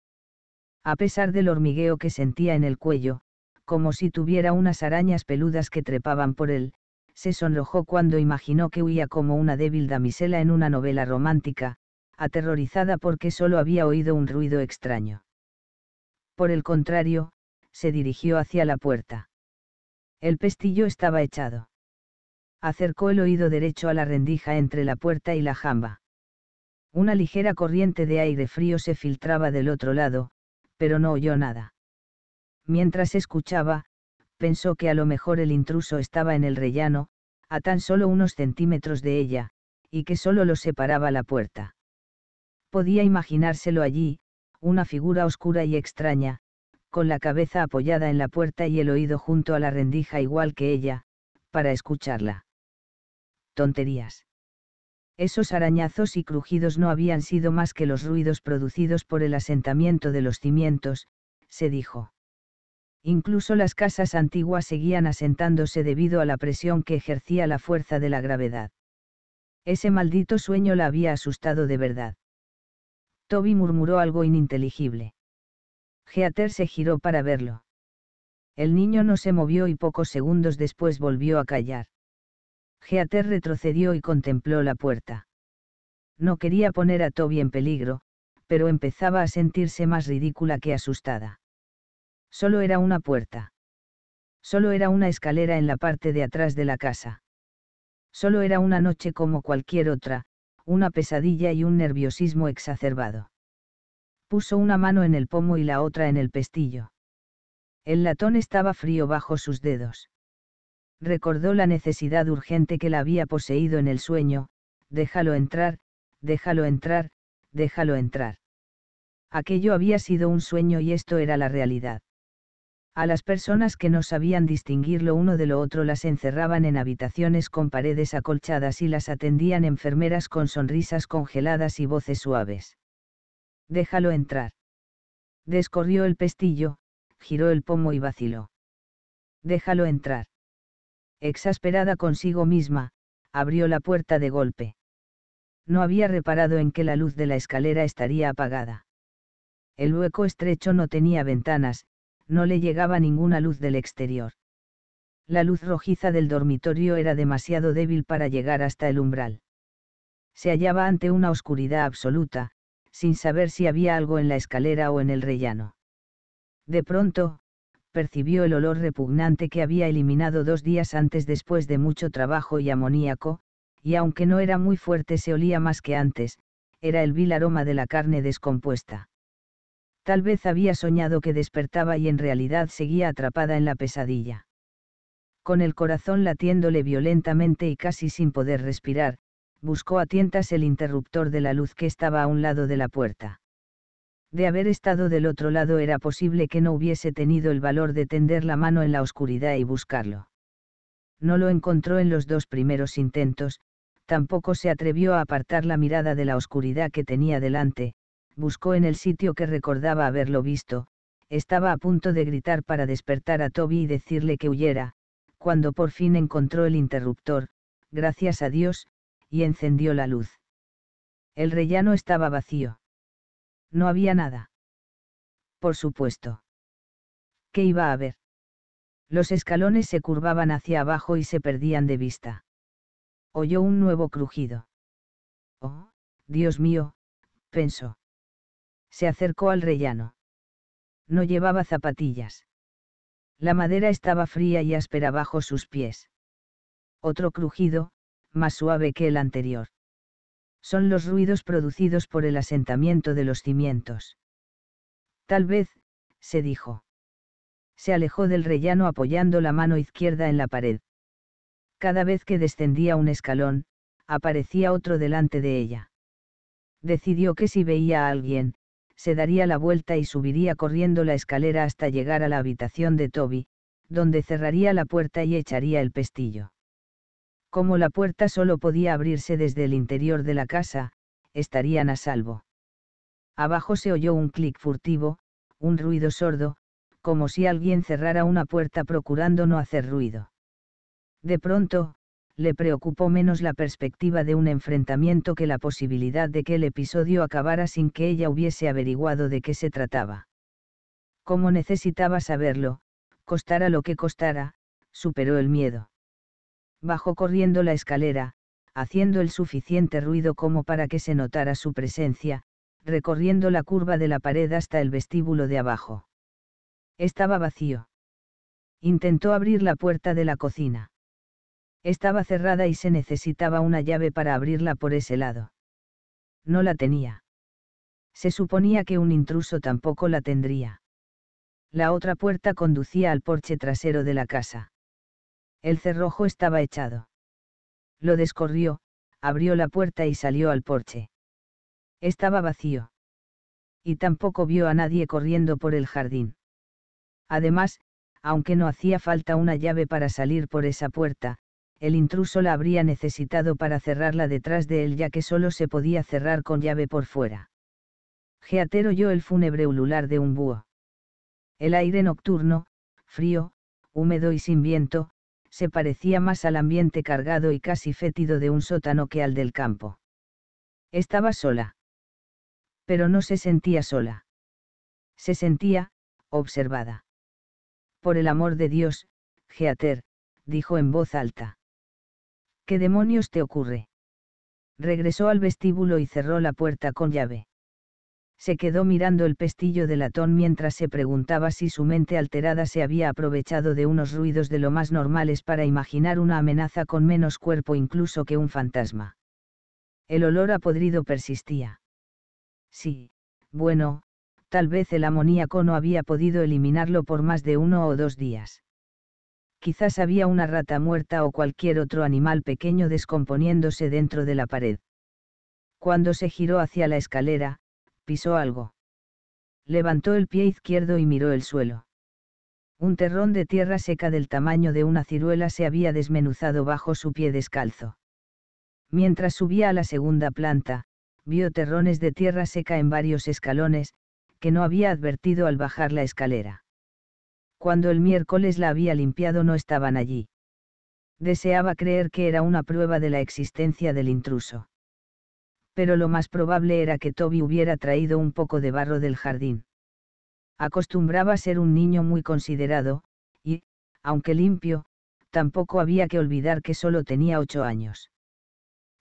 A pesar del hormigueo que sentía en el cuello, como si tuviera unas arañas peludas que trepaban por él, se sonrojó cuando imaginó que huía como una débil damisela en una novela romántica, aterrorizada porque solo había oído un ruido extraño. Por el contrario, se dirigió hacia la puerta. El pestillo estaba echado. Acercó el oído derecho a la rendija entre la puerta y la jamba. Una ligera corriente de aire frío se filtraba del otro lado, pero no oyó nada. Mientras escuchaba, pensó que a lo mejor el intruso estaba en el rellano, a tan solo unos centímetros de ella, y que solo lo separaba la puerta. Podía imaginárselo allí, una figura oscura y extraña, con la cabeza apoyada en la puerta y el oído junto a la rendija igual que ella, para escucharla. Tonterías. Esos arañazos y crujidos no habían sido más que los ruidos producidos por el asentamiento de los cimientos, se dijo. Incluso las casas antiguas seguían asentándose debido a la presión que ejercía la fuerza de la gravedad. Ese maldito sueño la había asustado de verdad. Toby murmuró algo ininteligible. Geater se giró para verlo. El niño no se movió y pocos segundos después volvió a callar. Geater retrocedió y contempló la puerta. No quería poner a Toby en peligro, pero empezaba a sentirse más ridícula que asustada. Solo era una puerta. Solo era una escalera en la parte de atrás de la casa. Solo era una noche como cualquier otra, una pesadilla y un nerviosismo exacerbado. Puso una mano en el pomo y la otra en el pestillo. El latón estaba frío bajo sus dedos. Recordó la necesidad urgente que la había poseído en el sueño, déjalo entrar, déjalo entrar, déjalo entrar. Aquello había sido un sueño y esto era la realidad. A las personas que no sabían distinguir lo uno de lo otro las encerraban en habitaciones con paredes acolchadas y las atendían enfermeras con sonrisas congeladas y voces suaves. Déjalo entrar. Descorrió el pestillo, giró el pomo y vaciló. Déjalo entrar. Exasperada consigo misma, abrió la puerta de golpe. No había reparado en que la luz de la escalera estaría apagada. El hueco estrecho no tenía ventanas, no le llegaba ninguna luz del exterior. La luz rojiza del dormitorio era demasiado débil para llegar hasta el umbral. Se hallaba ante una oscuridad absoluta, sin saber si había algo en la escalera o en el rellano. De pronto, percibió el olor repugnante que había eliminado dos días antes después de mucho trabajo y amoníaco, y aunque no era muy fuerte se olía más que antes, era el vil aroma de la carne descompuesta. Tal vez había soñado que despertaba y en realidad seguía atrapada en la pesadilla. Con el corazón latiéndole violentamente y casi sin poder respirar, buscó a tientas el interruptor de la luz que estaba a un lado de la puerta. De haber estado del otro lado era posible que no hubiese tenido el valor de tender la mano en la oscuridad y buscarlo. No lo encontró en los dos primeros intentos, tampoco se atrevió a apartar la mirada de la oscuridad que tenía delante, buscó en el sitio que recordaba haberlo visto, estaba a punto de gritar para despertar a Toby y decirle que huyera, cuando por fin encontró el interruptor, gracias a Dios, y encendió la luz. El rellano estaba vacío. No había nada. Por supuesto. ¿Qué iba a haber? Los escalones se curvaban hacia abajo y se perdían de vista. Oyó un nuevo crujido. Oh, Dios mío, pensó se acercó al rellano. No llevaba zapatillas. La madera estaba fría y áspera bajo sus pies. Otro crujido, más suave que el anterior. Son los ruidos producidos por el asentamiento de los cimientos. Tal vez, se dijo. Se alejó del rellano apoyando la mano izquierda en la pared. Cada vez que descendía un escalón, aparecía otro delante de ella. Decidió que si veía a alguien, se daría la vuelta y subiría corriendo la escalera hasta llegar a la habitación de Toby, donde cerraría la puerta y echaría el pestillo. Como la puerta solo podía abrirse desde el interior de la casa, estarían a salvo. Abajo se oyó un clic furtivo, un ruido sordo, como si alguien cerrara una puerta procurando no hacer ruido. De pronto, le preocupó menos la perspectiva de un enfrentamiento que la posibilidad de que el episodio acabara sin que ella hubiese averiguado de qué se trataba. Como necesitaba saberlo, costara lo que costara, superó el miedo. Bajó corriendo la escalera, haciendo el suficiente ruido como para que se notara su presencia, recorriendo la curva de la pared hasta el vestíbulo de abajo. Estaba vacío. Intentó abrir la puerta de la cocina estaba cerrada y se necesitaba una llave para abrirla por ese lado. No la tenía. Se suponía que un intruso tampoco la tendría. La otra puerta conducía al porche trasero de la casa. El cerrojo estaba echado. Lo descorrió, abrió la puerta y salió al porche. Estaba vacío. Y tampoco vio a nadie corriendo por el jardín. Además, aunque no hacía falta una llave para salir por esa puerta, el intruso la habría necesitado para cerrarla detrás de él ya que solo se podía cerrar con llave por fuera. Geater oyó el fúnebre ulular de un búho. El aire nocturno, frío, húmedo y sin viento, se parecía más al ambiente cargado y casi fétido de un sótano que al del campo. Estaba sola. Pero no se sentía sola. Se sentía, observada. Por el amor de Dios, Geater, dijo en voz alta. ¿Qué demonios te ocurre? Regresó al vestíbulo y cerró la puerta con llave. Se quedó mirando el pestillo de latón mientras se preguntaba si su mente alterada se había aprovechado de unos ruidos de lo más normales para imaginar una amenaza con menos cuerpo incluso que un fantasma. El olor a podrido persistía. Sí, bueno, tal vez el amoníaco no había podido eliminarlo por más de uno o dos días quizás había una rata muerta o cualquier otro animal pequeño descomponiéndose dentro de la pared. Cuando se giró hacia la escalera, pisó algo. Levantó el pie izquierdo y miró el suelo. Un terrón de tierra seca del tamaño de una ciruela se había desmenuzado bajo su pie descalzo. Mientras subía a la segunda planta, vio terrones de tierra seca en varios escalones, que no había advertido al bajar la escalera cuando el miércoles la había limpiado no estaban allí. Deseaba creer que era una prueba de la existencia del intruso. Pero lo más probable era que Toby hubiera traído un poco de barro del jardín. Acostumbraba a ser un niño muy considerado, y, aunque limpio, tampoco había que olvidar que solo tenía ocho años.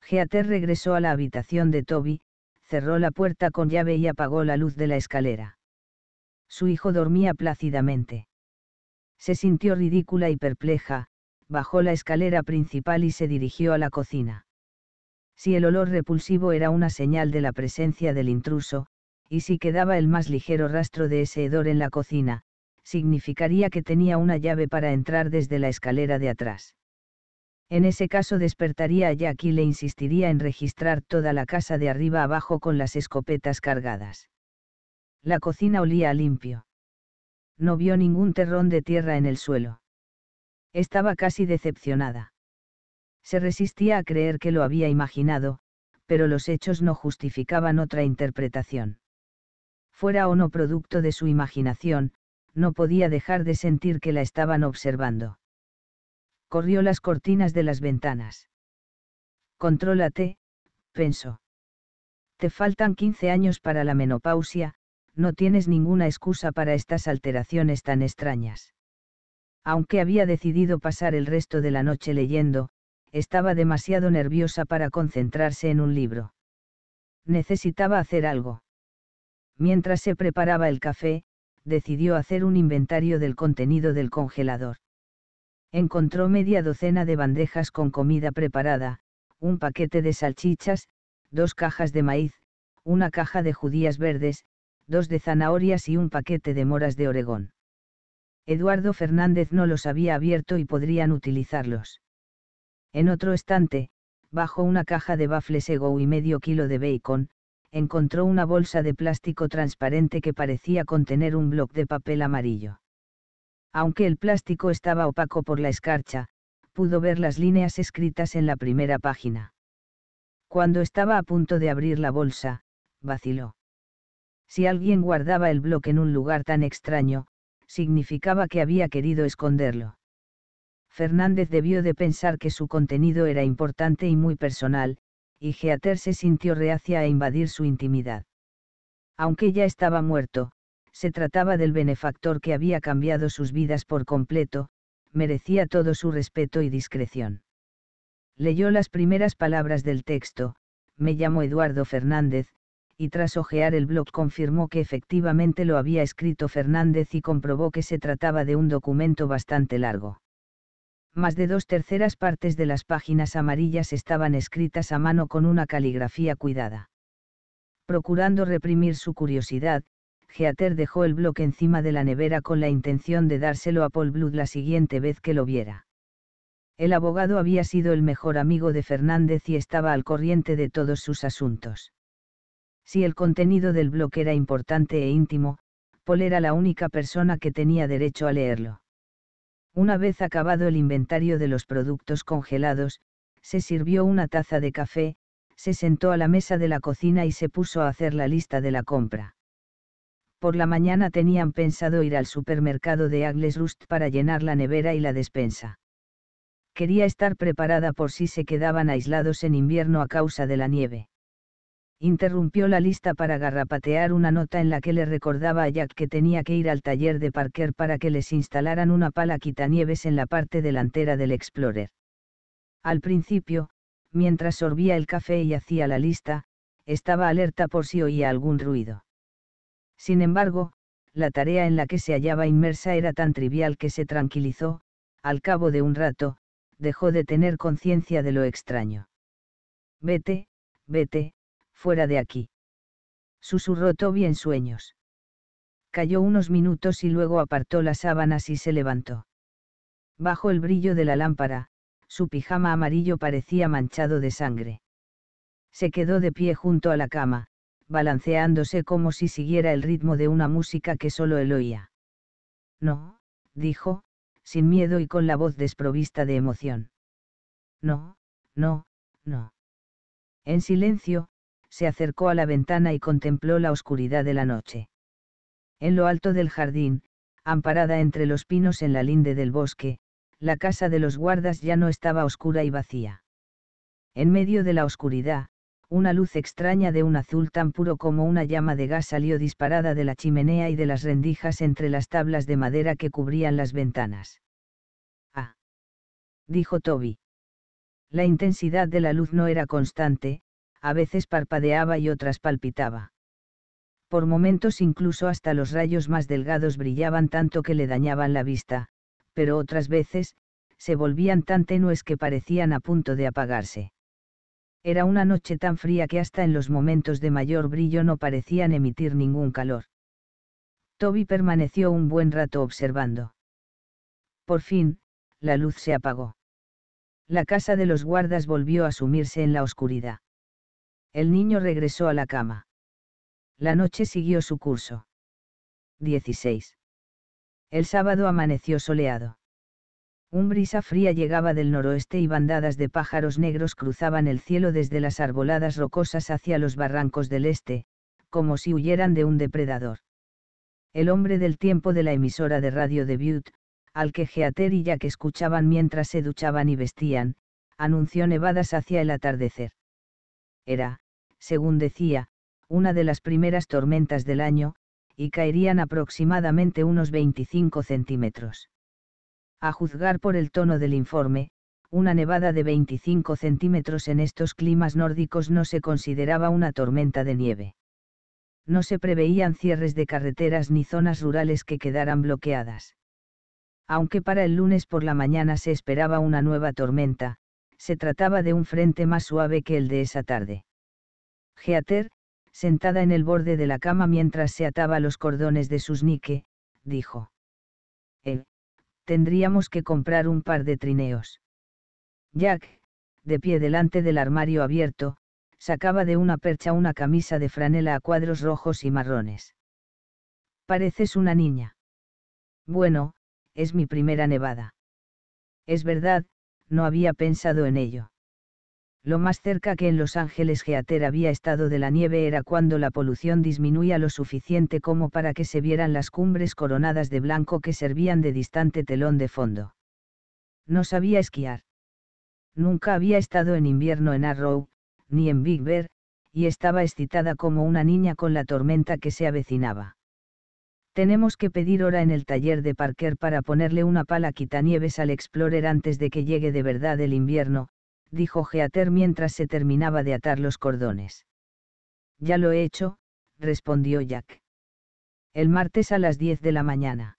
Geater regresó a la habitación de Toby, cerró la puerta con llave y apagó la luz de la escalera. Su hijo dormía plácidamente. Se sintió ridícula y perpleja, bajó la escalera principal y se dirigió a la cocina. Si el olor repulsivo era una señal de la presencia del intruso, y si quedaba el más ligero rastro de ese hedor en la cocina, significaría que tenía una llave para entrar desde la escalera de atrás. En ese caso despertaría a Jack y le insistiría en registrar toda la casa de arriba abajo con las escopetas cargadas. La cocina olía a limpio no vio ningún terrón de tierra en el suelo. Estaba casi decepcionada. Se resistía a creer que lo había imaginado, pero los hechos no justificaban otra interpretación. Fuera o no producto de su imaginación, no podía dejar de sentir que la estaban observando. Corrió las cortinas de las ventanas. Contrólate, pensó. Te faltan 15 años para la menopausia, no tienes ninguna excusa para estas alteraciones tan extrañas. Aunque había decidido pasar el resto de la noche leyendo, estaba demasiado nerviosa para concentrarse en un libro. Necesitaba hacer algo. Mientras se preparaba el café, decidió hacer un inventario del contenido del congelador. Encontró media docena de bandejas con comida preparada, un paquete de salchichas, dos cajas de maíz, una caja de judías verdes, dos de zanahorias y un paquete de moras de Oregón. Eduardo Fernández no los había abierto y podrían utilizarlos. En otro estante, bajo una caja de bafles ego y medio kilo de bacon, encontró una bolsa de plástico transparente que parecía contener un bloc de papel amarillo. Aunque el plástico estaba opaco por la escarcha, pudo ver las líneas escritas en la primera página. Cuando estaba a punto de abrir la bolsa, vaciló. Si alguien guardaba el bloque en un lugar tan extraño, significaba que había querido esconderlo. Fernández debió de pensar que su contenido era importante y muy personal, y Geater se sintió reacia a invadir su intimidad. Aunque ya estaba muerto, se trataba del benefactor que había cambiado sus vidas por completo, merecía todo su respeto y discreción. Leyó las primeras palabras del texto, me llamo Eduardo Fernández, y tras ojear el blog confirmó que efectivamente lo había escrito Fernández y comprobó que se trataba de un documento bastante largo. Más de dos terceras partes de las páginas amarillas estaban escritas a mano con una caligrafía cuidada. Procurando reprimir su curiosidad, Geater dejó el blog encima de la nevera con la intención de dárselo a Paul Blood la siguiente vez que lo viera. El abogado había sido el mejor amigo de Fernández y estaba al corriente de todos sus asuntos. Si el contenido del blog era importante e íntimo, Paul era la única persona que tenía derecho a leerlo. Una vez acabado el inventario de los productos congelados, se sirvió una taza de café, se sentó a la mesa de la cocina y se puso a hacer la lista de la compra. Por la mañana tenían pensado ir al supermercado de Agles Rust para llenar la nevera y la despensa. Quería estar preparada por si se quedaban aislados en invierno a causa de la nieve interrumpió la lista para garrapatear una nota en la que le recordaba a Jack que tenía que ir al taller de Parker para que les instalaran una pala quitanieves en la parte delantera del Explorer. Al principio, mientras sorbía el café y hacía la lista, estaba alerta por si oía algún ruido. Sin embargo, la tarea en la que se hallaba inmersa era tan trivial que se tranquilizó, al cabo de un rato, dejó de tener conciencia de lo extraño. Vete, vete, fuera de aquí. Susurró Toby en sueños. Cayó unos minutos y luego apartó las sábanas y se levantó. Bajo el brillo de la lámpara, su pijama amarillo parecía manchado de sangre. Se quedó de pie junto a la cama, balanceándose como si siguiera el ritmo de una música que solo él oía. No, dijo, sin miedo y con la voz desprovista de emoción. No, no, no. En silencio, se acercó a la ventana y contempló la oscuridad de la noche. En lo alto del jardín, amparada entre los pinos en la linde del bosque, la casa de los guardas ya no estaba oscura y vacía. En medio de la oscuridad, una luz extraña de un azul tan puro como una llama de gas salió disparada de la chimenea y de las rendijas entre las tablas de madera que cubrían las ventanas. Ah. dijo Toby. La intensidad de la luz no era constante, a veces parpadeaba y otras palpitaba. Por momentos incluso hasta los rayos más delgados brillaban tanto que le dañaban la vista, pero otras veces, se volvían tan tenues que parecían a punto de apagarse. Era una noche tan fría que hasta en los momentos de mayor brillo no parecían emitir ningún calor. Toby permaneció un buen rato observando. Por fin, la luz se apagó. La casa de los guardas volvió a sumirse en la oscuridad. El niño regresó a la cama. La noche siguió su curso. 16. El sábado amaneció soleado. Un brisa fría llegaba del noroeste y bandadas de pájaros negros cruzaban el cielo desde las arboladas rocosas hacia los barrancos del este, como si huyeran de un depredador. El hombre del tiempo de la emisora de radio de Butte, al que Geater y Jack escuchaban mientras se duchaban y vestían, anunció nevadas hacia el atardecer. Era, según decía, una de las primeras tormentas del año, y caerían aproximadamente unos 25 centímetros. A juzgar por el tono del informe, una nevada de 25 centímetros en estos climas nórdicos no se consideraba una tormenta de nieve. No se preveían cierres de carreteras ni zonas rurales que quedaran bloqueadas. Aunque para el lunes por la mañana se esperaba una nueva tormenta, se trataba de un frente más suave que el de esa tarde. Geater, sentada en el borde de la cama mientras se ataba los cordones de sus nique, dijo. Eh, tendríamos que comprar un par de trineos. Jack, de pie delante del armario abierto, sacaba de una percha una camisa de franela a cuadros rojos y marrones. Pareces una niña. Bueno, es mi primera nevada. Es verdad, no había pensado en ello. Lo más cerca que en Los Ángeles Geater había estado de la nieve era cuando la polución disminuía lo suficiente como para que se vieran las cumbres coronadas de blanco que servían de distante telón de fondo. No sabía esquiar. Nunca había estado en invierno en Arrow, ni en Big Bear, y estaba excitada como una niña con la tormenta que se avecinaba. Tenemos que pedir hora en el taller de Parker para ponerle una pala quitanieves al Explorer antes de que llegue de verdad el invierno, dijo Geater mientras se terminaba de atar los cordones. Ya lo he hecho, respondió Jack. El martes a las 10 de la mañana.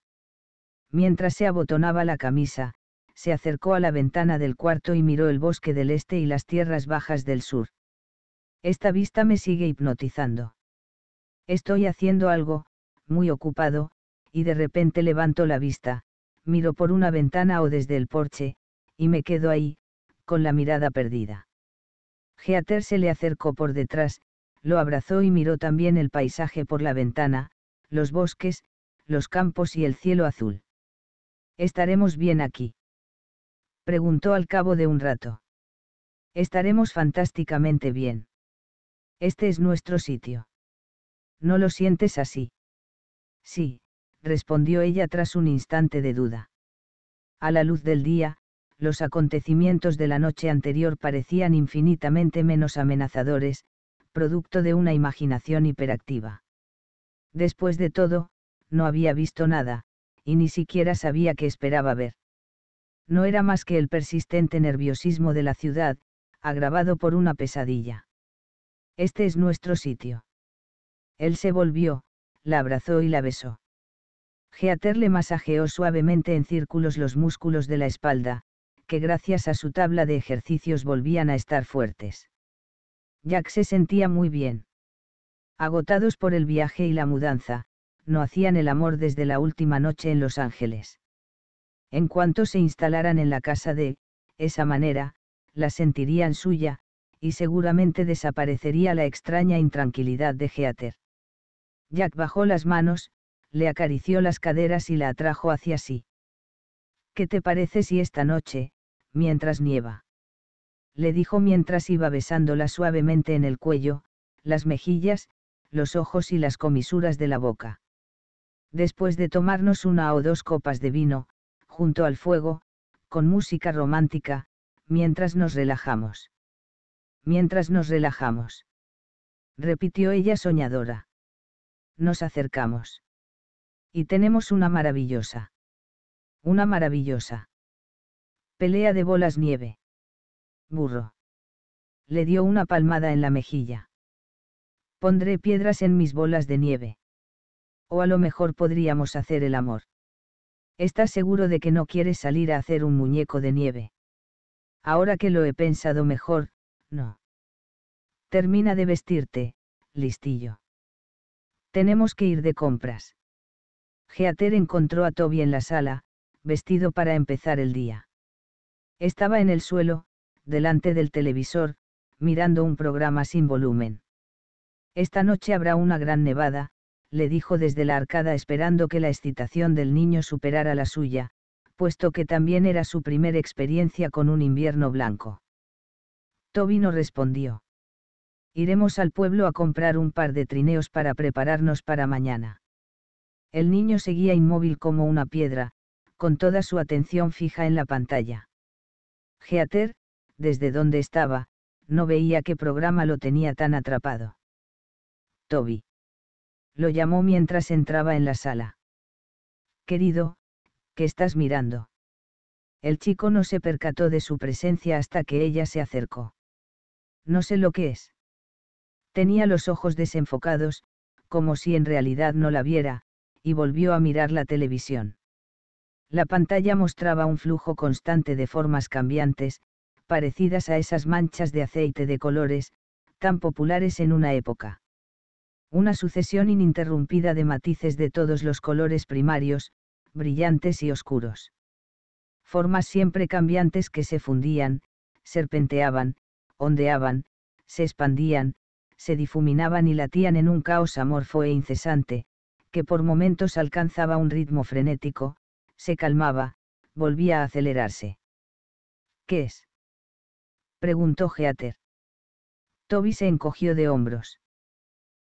Mientras se abotonaba la camisa, se acercó a la ventana del cuarto y miró el bosque del este y las tierras bajas del sur. Esta vista me sigue hipnotizando. Estoy haciendo algo, muy ocupado, y de repente levanto la vista, miro por una ventana o desde el porche, y me quedo ahí, con la mirada perdida. Geater se le acercó por detrás, lo abrazó y miró también el paisaje por la ventana, los bosques, los campos y el cielo azul. ¿Estaremos bien aquí? Preguntó al cabo de un rato. Estaremos fantásticamente bien. Este es nuestro sitio. ¿No lo sientes así? Sí, respondió ella tras un instante de duda. A la luz del día, los acontecimientos de la noche anterior parecían infinitamente menos amenazadores, producto de una imaginación hiperactiva. Después de todo, no había visto nada, y ni siquiera sabía qué esperaba ver. No era más que el persistente nerviosismo de la ciudad, agravado por una pesadilla. Este es nuestro sitio. Él se volvió, la abrazó y la besó. Geater le masajeó suavemente en círculos los músculos de la espalda, que gracias a su tabla de ejercicios volvían a estar fuertes. Jack se sentía muy bien. Agotados por el viaje y la mudanza, no hacían el amor desde la última noche en Los Ángeles. En cuanto se instalaran en la casa de, esa manera, la sentirían suya, y seguramente desaparecería la extraña intranquilidad de Heather. Jack bajó las manos, le acarició las caderas y la atrajo hacia sí. ¿Qué te parece si esta noche, mientras nieva. Le dijo mientras iba besándola suavemente en el cuello, las mejillas, los ojos y las comisuras de la boca. Después de tomarnos una o dos copas de vino, junto al fuego, con música romántica, mientras nos relajamos. Mientras nos relajamos. Repitió ella soñadora. Nos acercamos. Y tenemos una maravillosa. Una maravillosa Pelea de bolas nieve. Burro. Le dio una palmada en la mejilla. Pondré piedras en mis bolas de nieve. O a lo mejor podríamos hacer el amor. ¿Estás seguro de que no quieres salir a hacer un muñeco de nieve? Ahora que lo he pensado mejor, no. Termina de vestirte, listillo. Tenemos que ir de compras. Geater encontró a Toby en la sala, vestido para empezar el día. Estaba en el suelo, delante del televisor, mirando un programa sin volumen. Esta noche habrá una gran nevada, le dijo desde la arcada esperando que la excitación del niño superara la suya, puesto que también era su primera experiencia con un invierno blanco. Toby no respondió. Iremos al pueblo a comprar un par de trineos para prepararnos para mañana. El niño seguía inmóvil como una piedra, con toda su atención fija en la pantalla. Geater, desde donde estaba, no veía qué programa lo tenía tan atrapado. Toby. Lo llamó mientras entraba en la sala. Querido, ¿qué estás mirando? El chico no se percató de su presencia hasta que ella se acercó. No sé lo que es. Tenía los ojos desenfocados, como si en realidad no la viera, y volvió a mirar la televisión. La pantalla mostraba un flujo constante de formas cambiantes, parecidas a esas manchas de aceite de colores, tan populares en una época. Una sucesión ininterrumpida de matices de todos los colores primarios, brillantes y oscuros. Formas siempre cambiantes que se fundían, serpenteaban, ondeaban, se expandían, se difuminaban y latían en un caos amorfo e incesante, que por momentos alcanzaba un ritmo frenético, se calmaba, volvía a acelerarse. ¿Qué es? preguntó Geater. Toby se encogió de hombros.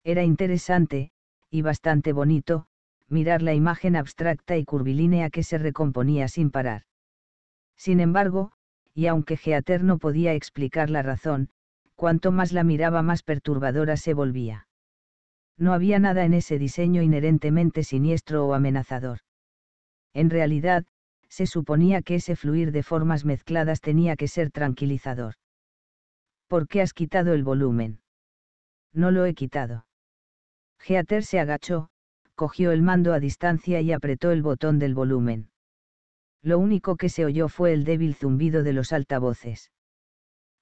Era interesante, y bastante bonito, mirar la imagen abstracta y curvilínea que se recomponía sin parar. Sin embargo, y aunque Geater no podía explicar la razón, cuanto más la miraba más perturbadora se volvía. No había nada en ese diseño inherentemente siniestro o amenazador. En realidad, se suponía que ese fluir de formas mezcladas tenía que ser tranquilizador. ¿Por qué has quitado el volumen? No lo he quitado. Geater se agachó, cogió el mando a distancia y apretó el botón del volumen. Lo único que se oyó fue el débil zumbido de los altavoces.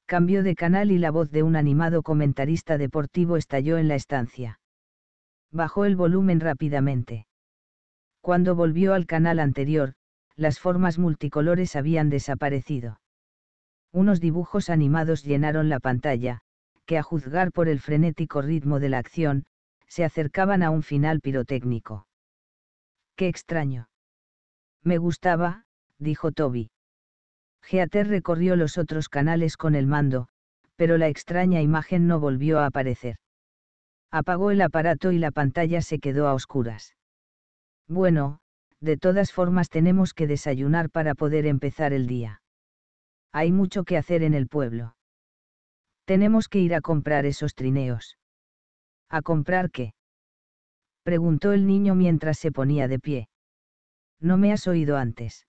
Cambió de canal y la voz de un animado comentarista deportivo estalló en la estancia. Bajó el volumen rápidamente. Cuando volvió al canal anterior, las formas multicolores habían desaparecido. Unos dibujos animados llenaron la pantalla, que a juzgar por el frenético ritmo de la acción, se acercaban a un final pirotécnico. ¡Qué extraño! Me gustaba, dijo Toby. Geater recorrió los otros canales con el mando, pero la extraña imagen no volvió a aparecer. Apagó el aparato y la pantalla se quedó a oscuras. Bueno, de todas formas tenemos que desayunar para poder empezar el día. Hay mucho que hacer en el pueblo. Tenemos que ir a comprar esos trineos. ¿A comprar qué? preguntó el niño mientras se ponía de pie. ¿No me has oído antes?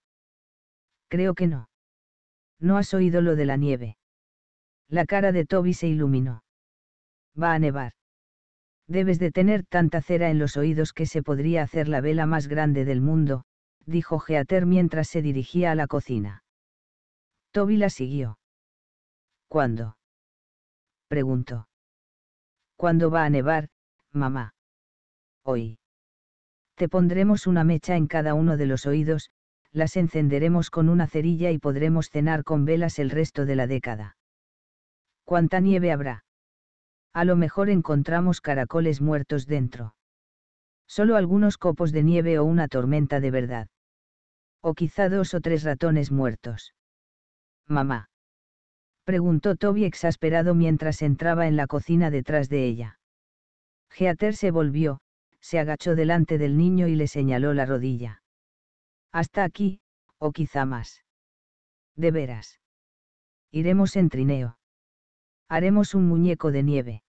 Creo que no. ¿No has oído lo de la nieve? La cara de Toby se iluminó. Va a nevar. Debes de tener tanta cera en los oídos que se podría hacer la vela más grande del mundo, dijo Geater mientras se dirigía a la cocina. Toby la siguió. ¿Cuándo? preguntó. ¿Cuándo va a nevar, mamá? Hoy. Te pondremos una mecha en cada uno de los oídos, las encenderemos con una cerilla y podremos cenar con velas el resto de la década. ¿Cuánta nieve habrá? a lo mejor encontramos caracoles muertos dentro. Solo algunos copos de nieve o una tormenta de verdad. O quizá dos o tres ratones muertos. Mamá. Preguntó Toby exasperado mientras entraba en la cocina detrás de ella. Geater se volvió, se agachó delante del niño y le señaló la rodilla. Hasta aquí, o quizá más. De veras. Iremos en trineo. Haremos un muñeco de nieve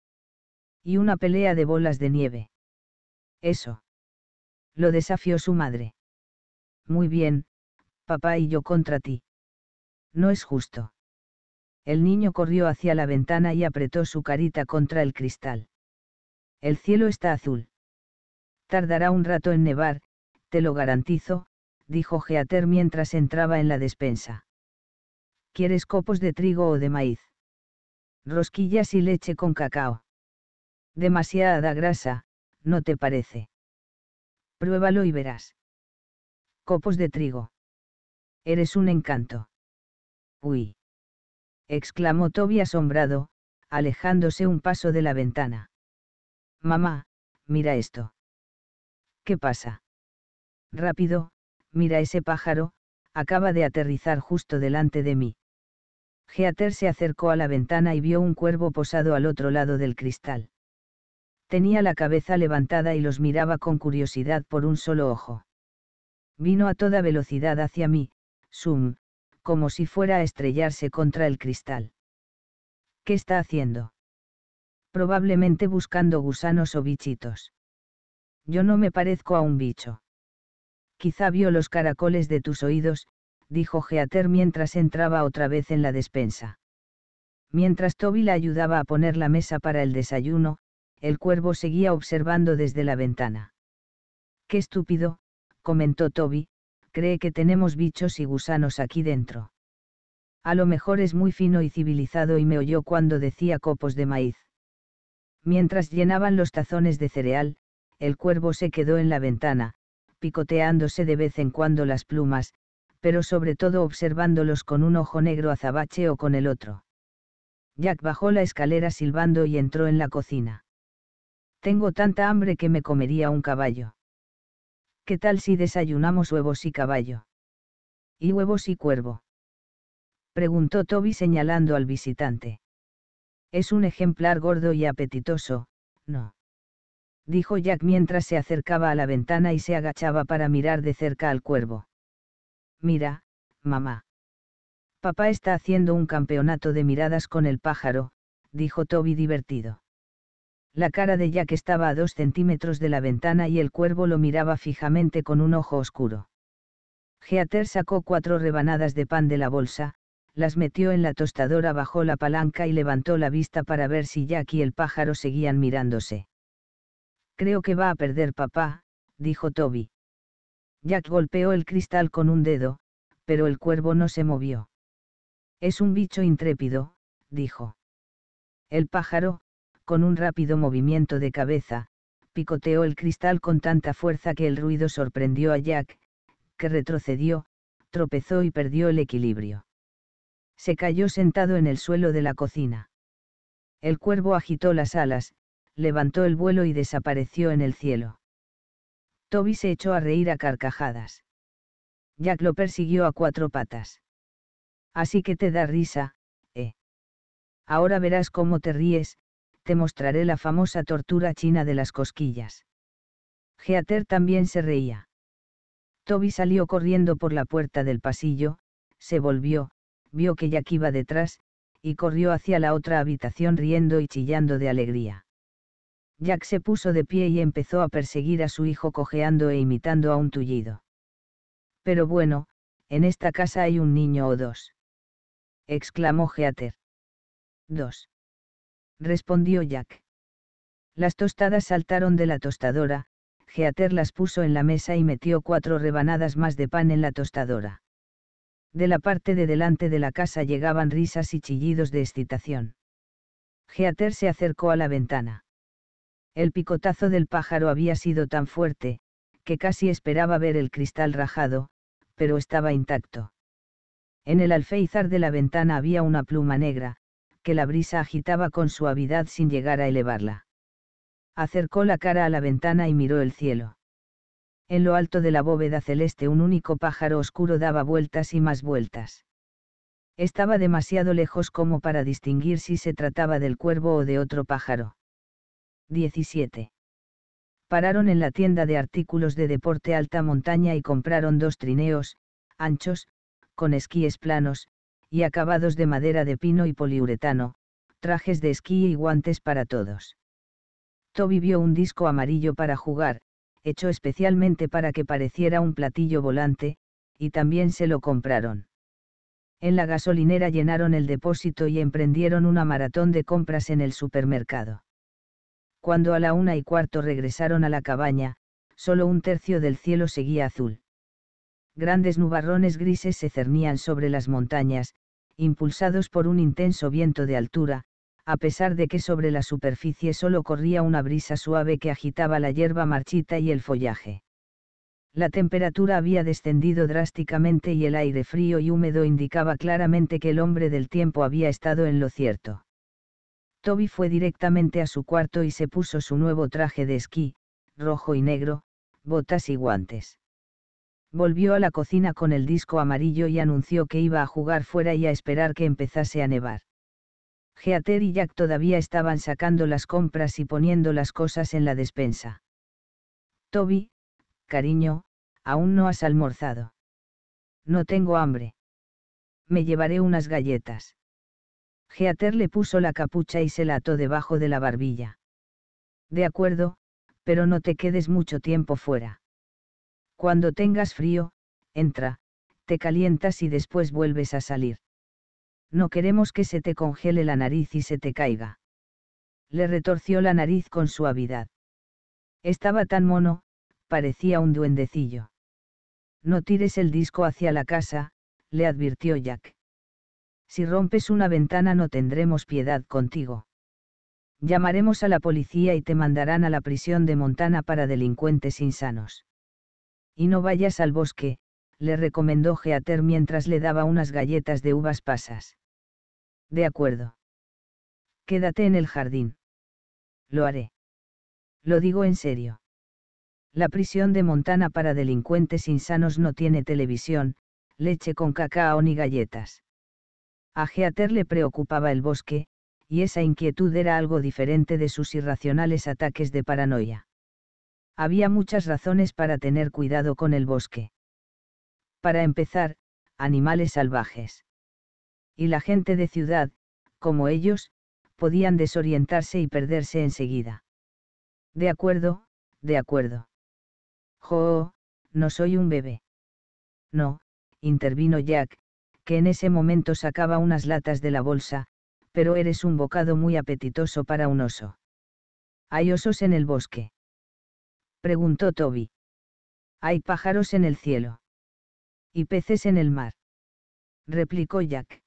y una pelea de bolas de nieve. Eso. Lo desafió su madre. Muy bien, papá y yo contra ti. No es justo. El niño corrió hacia la ventana y apretó su carita contra el cristal. El cielo está azul. Tardará un rato en nevar, te lo garantizo, dijo Geater mientras entraba en la despensa. ¿Quieres copos de trigo o de maíz? Rosquillas y leche con cacao Demasiada grasa, ¿no te parece? Pruébalo y verás. Copos de trigo. Eres un encanto. Uy. exclamó Toby asombrado, alejándose un paso de la ventana. Mamá, mira esto. ¿Qué pasa? Rápido, mira ese pájaro, acaba de aterrizar justo delante de mí. Geater se acercó a la ventana y vio un cuervo posado al otro lado del cristal tenía la cabeza levantada y los miraba con curiosidad por un solo ojo. Vino a toda velocidad hacia mí, zoom, como si fuera a estrellarse contra el cristal. ¿Qué está haciendo? Probablemente buscando gusanos o bichitos. Yo no me parezco a un bicho. Quizá vio los caracoles de tus oídos, dijo Geater mientras entraba otra vez en la despensa. Mientras Toby la ayudaba a poner la mesa para el desayuno, el cuervo seguía observando desde la ventana. Qué estúpido, comentó Toby, cree que tenemos bichos y gusanos aquí dentro. A lo mejor es muy fino y civilizado y me oyó cuando decía copos de maíz. Mientras llenaban los tazones de cereal, el cuervo se quedó en la ventana, picoteándose de vez en cuando las plumas, pero sobre todo observándolos con un ojo negro azabache o con el otro. Jack bajó la escalera silbando y entró en la cocina. Tengo tanta hambre que me comería un caballo. ¿Qué tal si desayunamos huevos y caballo? ¿Y huevos y cuervo? Preguntó Toby señalando al visitante. Es un ejemplar gordo y apetitoso, ¿no? Dijo Jack mientras se acercaba a la ventana y se agachaba para mirar de cerca al cuervo. Mira, mamá. Papá está haciendo un campeonato de miradas con el pájaro, dijo Toby divertido. La cara de Jack estaba a dos centímetros de la ventana y el cuervo lo miraba fijamente con un ojo oscuro. Geater sacó cuatro rebanadas de pan de la bolsa, las metió en la tostadora bajo la palanca y levantó la vista para ver si Jack y el pájaro seguían mirándose. Creo que va a perder papá, dijo Toby. Jack golpeó el cristal con un dedo, pero el cuervo no se movió. Es un bicho intrépido, dijo. El pájaro, con un rápido movimiento de cabeza, picoteó el cristal con tanta fuerza que el ruido sorprendió a Jack, que retrocedió, tropezó y perdió el equilibrio. Se cayó sentado en el suelo de la cocina. El cuervo agitó las alas, levantó el vuelo y desapareció en el cielo. Toby se echó a reír a carcajadas. Jack lo persiguió a cuatro patas. Así que te da risa, ¿eh? Ahora verás cómo te ríes, te mostraré la famosa tortura china de las cosquillas. Geater también se reía. Toby salió corriendo por la puerta del pasillo, se volvió, vio que Jack iba detrás, y corrió hacia la otra habitación riendo y chillando de alegría. Jack se puso de pie y empezó a perseguir a su hijo cojeando e imitando a un tullido. Pero bueno, en esta casa hay un niño o dos. exclamó Geater. Dos respondió Jack. Las tostadas saltaron de la tostadora, Geater las puso en la mesa y metió cuatro rebanadas más de pan en la tostadora. De la parte de delante de la casa llegaban risas y chillidos de excitación. Geater se acercó a la ventana. El picotazo del pájaro había sido tan fuerte, que casi esperaba ver el cristal rajado, pero estaba intacto. En el alféizar de la ventana había una pluma negra, que la brisa agitaba con suavidad sin llegar a elevarla. Acercó la cara a la ventana y miró el cielo. En lo alto de la bóveda celeste un único pájaro oscuro daba vueltas y más vueltas. Estaba demasiado lejos como para distinguir si se trataba del cuervo o de otro pájaro. 17 pararon en la tienda de artículos de deporte alta montaña y compraron dos trineos, anchos, con esquíes planos, y acabados de madera de pino y poliuretano, trajes de esquí y guantes para todos. Toby vio un disco amarillo para jugar, hecho especialmente para que pareciera un platillo volante, y también se lo compraron. En la gasolinera llenaron el depósito y emprendieron una maratón de compras en el supermercado. Cuando a la una y cuarto regresaron a la cabaña, solo un tercio del cielo seguía azul. Grandes nubarrones grises se cernían sobre las montañas, impulsados por un intenso viento de altura, a pesar de que sobre la superficie solo corría una brisa suave que agitaba la hierba marchita y el follaje. La temperatura había descendido drásticamente y el aire frío y húmedo indicaba claramente que el hombre del tiempo había estado en lo cierto. Toby fue directamente a su cuarto y se puso su nuevo traje de esquí, rojo y negro, botas y guantes volvió a la cocina con el disco amarillo y anunció que iba a jugar fuera y a esperar que empezase a nevar. Geater y Jack todavía estaban sacando las compras y poniendo las cosas en la despensa. Toby, cariño, aún no has almorzado. No tengo hambre. Me llevaré unas galletas. Geater le puso la capucha y se la ató debajo de la barbilla. De acuerdo, pero no te quedes mucho tiempo fuera. Cuando tengas frío, entra, te calientas y después vuelves a salir. No queremos que se te congele la nariz y se te caiga. Le retorció la nariz con suavidad. Estaba tan mono, parecía un duendecillo. No tires el disco hacia la casa, le advirtió Jack. Si rompes una ventana no tendremos piedad contigo. Llamaremos a la policía y te mandarán a la prisión de Montana para delincuentes insanos. Y no vayas al bosque, le recomendó Geater mientras le daba unas galletas de uvas pasas. De acuerdo. Quédate en el jardín. Lo haré. Lo digo en serio. La prisión de Montana para delincuentes insanos no tiene televisión, leche con cacao ni galletas. A Geater le preocupaba el bosque, y esa inquietud era algo diferente de sus irracionales ataques de paranoia había muchas razones para tener cuidado con el bosque. Para empezar, animales salvajes. Y la gente de ciudad, como ellos, podían desorientarse y perderse enseguida. De acuerdo, de acuerdo. Jo, no soy un bebé. No, intervino Jack, que en ese momento sacaba unas latas de la bolsa, pero eres un bocado muy apetitoso para un oso. Hay osos en el bosque preguntó Toby. Hay pájaros en el cielo. Y peces en el mar. Replicó Jack.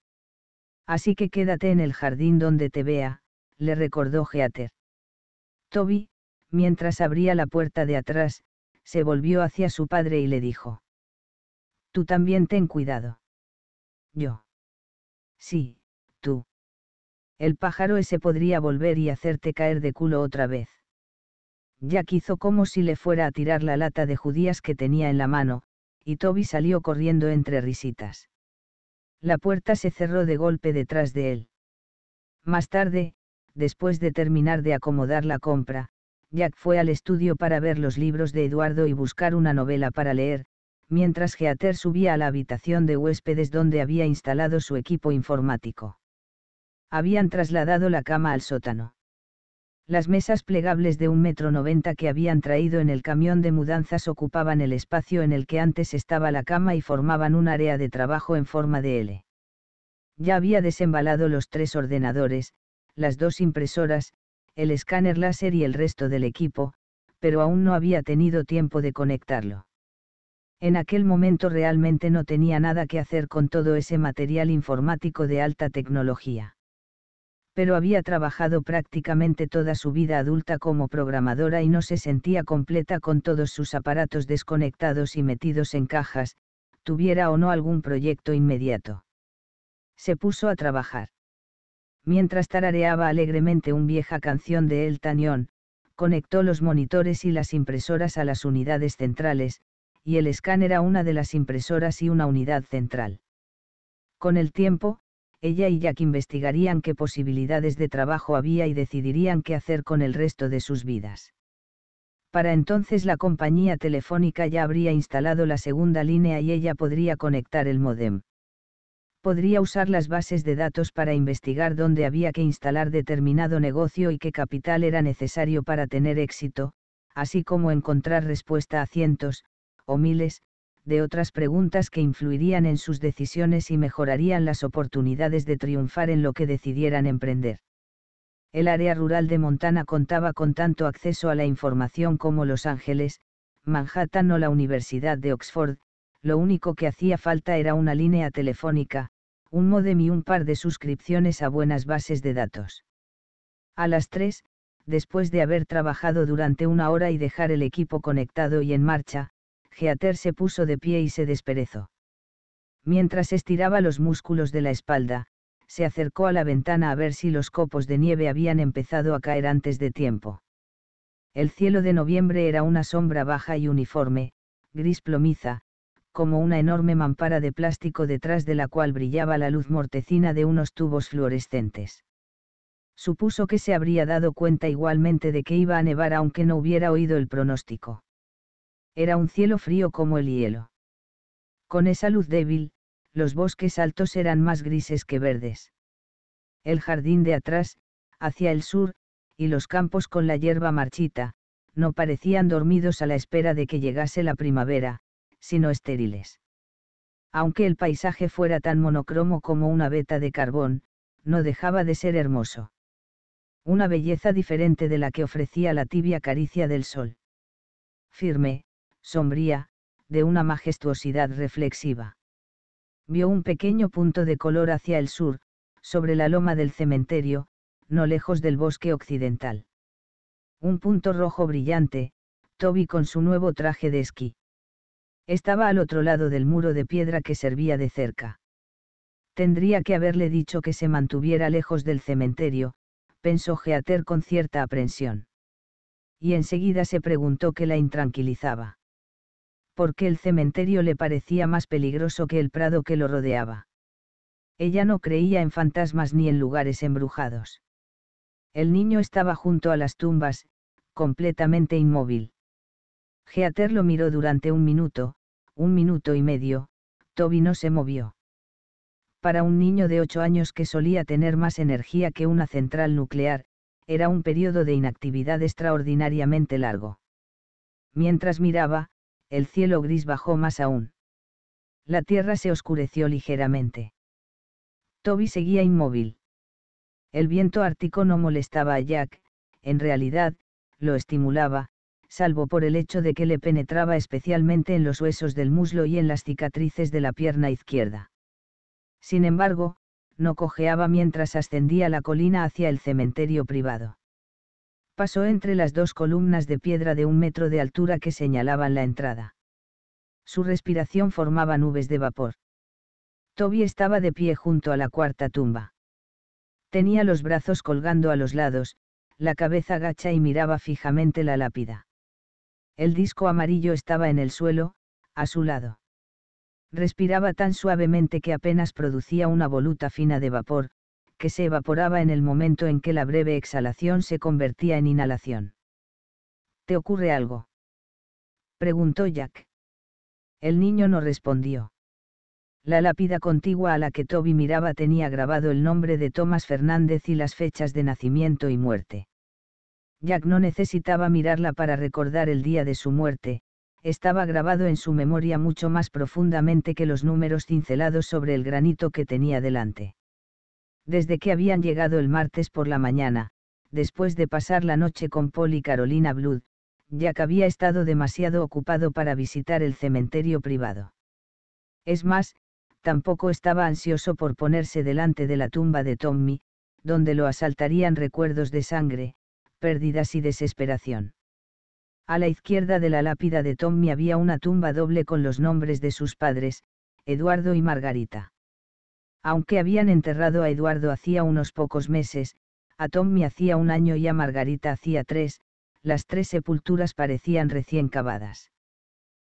Así que quédate en el jardín donde te vea, le recordó Geater. Toby, mientras abría la puerta de atrás, se volvió hacia su padre y le dijo. Tú también ten cuidado. Yo. Sí, tú. El pájaro ese podría volver y hacerte caer de culo otra vez. Jack hizo como si le fuera a tirar la lata de judías que tenía en la mano, y Toby salió corriendo entre risitas. La puerta se cerró de golpe detrás de él. Más tarde, después de terminar de acomodar la compra, Jack fue al estudio para ver los libros de Eduardo y buscar una novela para leer, mientras Geater subía a la habitación de huéspedes donde había instalado su equipo informático. Habían trasladado la cama al sótano. Las mesas plegables de un metro noventa que habían traído en el camión de mudanzas ocupaban el espacio en el que antes estaba la cama y formaban un área de trabajo en forma de L. Ya había desembalado los tres ordenadores, las dos impresoras, el escáner láser y el resto del equipo, pero aún no había tenido tiempo de conectarlo. En aquel momento realmente no tenía nada que hacer con todo ese material informático de alta tecnología pero había trabajado prácticamente toda su vida adulta como programadora y no se sentía completa con todos sus aparatos desconectados y metidos en cajas, tuviera o no algún proyecto inmediato. Se puso a trabajar. Mientras tarareaba alegremente una vieja canción de El Tañón, conectó los monitores y las impresoras a las unidades centrales, y el escáner a una de las impresoras y una unidad central. Con el tiempo, ella y Jack investigarían qué posibilidades de trabajo había y decidirían qué hacer con el resto de sus vidas. Para entonces la compañía telefónica ya habría instalado la segunda línea y ella podría conectar el modem. Podría usar las bases de datos para investigar dónde había que instalar determinado negocio y qué capital era necesario para tener éxito, así como encontrar respuesta a cientos, o miles, de otras preguntas que influirían en sus decisiones y mejorarían las oportunidades de triunfar en lo que decidieran emprender. El área rural de Montana contaba con tanto acceso a la información como Los Ángeles, Manhattan o la Universidad de Oxford, lo único que hacía falta era una línea telefónica, un modem y un par de suscripciones a buenas bases de datos. A las 3, después de haber trabajado durante una hora y dejar el equipo conectado y en marcha, Geater se puso de pie y se desperezó. Mientras estiraba los músculos de la espalda, se acercó a la ventana a ver si los copos de nieve habían empezado a caer antes de tiempo. El cielo de noviembre era una sombra baja y uniforme, gris plomiza, como una enorme mampara de plástico detrás de la cual brillaba la luz mortecina de unos tubos fluorescentes. Supuso que se habría dado cuenta igualmente de que iba a nevar aunque no hubiera oído el pronóstico. Era un cielo frío como el hielo. Con esa luz débil, los bosques altos eran más grises que verdes. El jardín de atrás, hacia el sur, y los campos con la hierba marchita, no parecían dormidos a la espera de que llegase la primavera, sino estériles. Aunque el paisaje fuera tan monocromo como una veta de carbón, no dejaba de ser hermoso. Una belleza diferente de la que ofrecía la tibia caricia del sol. Firme, sombría, de una majestuosidad reflexiva. Vio un pequeño punto de color hacia el sur, sobre la loma del cementerio, no lejos del bosque occidental. Un punto rojo brillante, Toby con su nuevo traje de esquí. Estaba al otro lado del muro de piedra que servía de cerca. Tendría que haberle dicho que se mantuviera lejos del cementerio, pensó Geater con cierta aprensión. Y enseguida se preguntó qué la intranquilizaba porque el cementerio le parecía más peligroso que el prado que lo rodeaba. Ella no creía en fantasmas ni en lugares embrujados. El niño estaba junto a las tumbas, completamente inmóvil. Geater lo miró durante un minuto, un minuto y medio, Toby no se movió. Para un niño de ocho años que solía tener más energía que una central nuclear, era un periodo de inactividad extraordinariamente largo. Mientras miraba, el cielo gris bajó más aún. La tierra se oscureció ligeramente. Toby seguía inmóvil. El viento ártico no molestaba a Jack, en realidad, lo estimulaba, salvo por el hecho de que le penetraba especialmente en los huesos del muslo y en las cicatrices de la pierna izquierda. Sin embargo, no cojeaba mientras ascendía la colina hacia el cementerio privado pasó entre las dos columnas de piedra de un metro de altura que señalaban la entrada. Su respiración formaba nubes de vapor. Toby estaba de pie junto a la cuarta tumba. Tenía los brazos colgando a los lados, la cabeza gacha y miraba fijamente la lápida. El disco amarillo estaba en el suelo, a su lado. Respiraba tan suavemente que apenas producía una voluta fina de vapor, que se evaporaba en el momento en que la breve exhalación se convertía en inhalación. ¿Te ocurre algo? preguntó Jack. El niño no respondió. La lápida contigua a la que Toby miraba tenía grabado el nombre de Tomás Fernández y las fechas de nacimiento y muerte. Jack no necesitaba mirarla para recordar el día de su muerte, estaba grabado en su memoria mucho más profundamente que los números cincelados sobre el granito que tenía delante desde que habían llegado el martes por la mañana, después de pasar la noche con Paul y Carolina Blood, ya que había estado demasiado ocupado para visitar el cementerio privado. Es más, tampoco estaba ansioso por ponerse delante de la tumba de Tommy, donde lo asaltarían recuerdos de sangre, pérdidas y desesperación. A la izquierda de la lápida de Tommy había una tumba doble con los nombres de sus padres, Eduardo y Margarita. Aunque habían enterrado a Eduardo hacía unos pocos meses, a Tommy hacía un año y a Margarita hacía tres, las tres sepulturas parecían recién cavadas.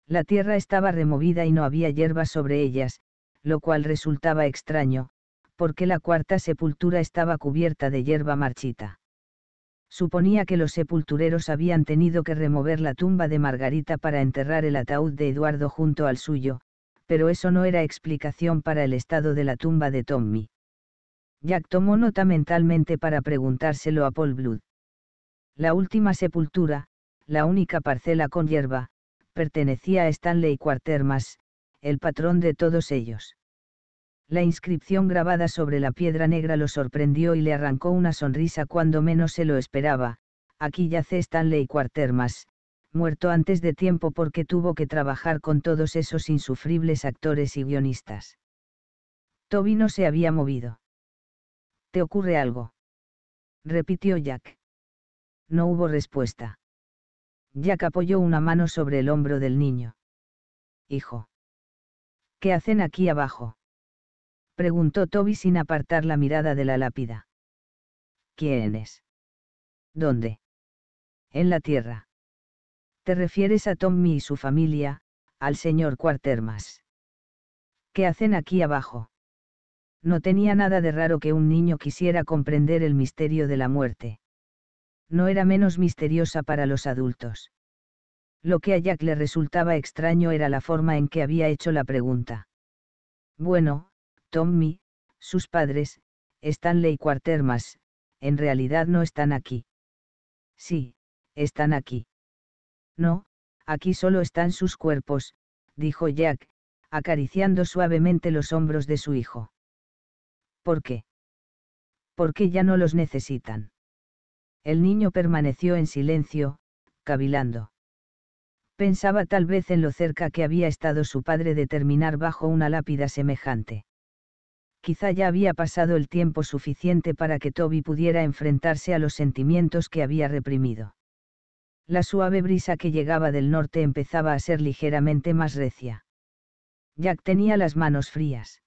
La tierra estaba removida y no había hierba sobre ellas, lo cual resultaba extraño, porque la cuarta sepultura estaba cubierta de hierba marchita. Suponía que los sepultureros habían tenido que remover la tumba de Margarita para enterrar el ataúd de Eduardo junto al suyo, pero eso no era explicación para el estado de la tumba de Tommy. Jack tomó nota mentalmente para preguntárselo a Paul Blood. La última sepultura, la única parcela con hierba, pertenecía a Stanley Quartermas, el patrón de todos ellos. La inscripción grabada sobre la piedra negra lo sorprendió y le arrancó una sonrisa cuando menos se lo esperaba. Aquí yace Stanley Cuartermas muerto antes de tiempo porque tuvo que trabajar con todos esos insufribles actores y guionistas. Toby no se había movido. ¿Te ocurre algo? repitió Jack. No hubo respuesta. Jack apoyó una mano sobre el hombro del niño. Hijo. ¿Qué hacen aquí abajo? preguntó Toby sin apartar la mirada de la lápida. ¿Quién es? ¿Dónde? En la tierra. Te refieres a Tommy y su familia, al señor Quatermas. ¿Qué hacen aquí abajo? No tenía nada de raro que un niño quisiera comprender el misterio de la muerte. No era menos misteriosa para los adultos. Lo que a Jack le resultaba extraño era la forma en que había hecho la pregunta. Bueno, Tommy, sus padres, Stanley y en realidad no están aquí. Sí, están aquí. No, aquí solo están sus cuerpos, dijo Jack, acariciando suavemente los hombros de su hijo. ¿Por qué? Porque ya no los necesitan. El niño permaneció en silencio, cavilando. Pensaba tal vez en lo cerca que había estado su padre de terminar bajo una lápida semejante. Quizá ya había pasado el tiempo suficiente para que Toby pudiera enfrentarse a los sentimientos que había reprimido la suave brisa que llegaba del norte empezaba a ser ligeramente más recia. Jack tenía las manos frías.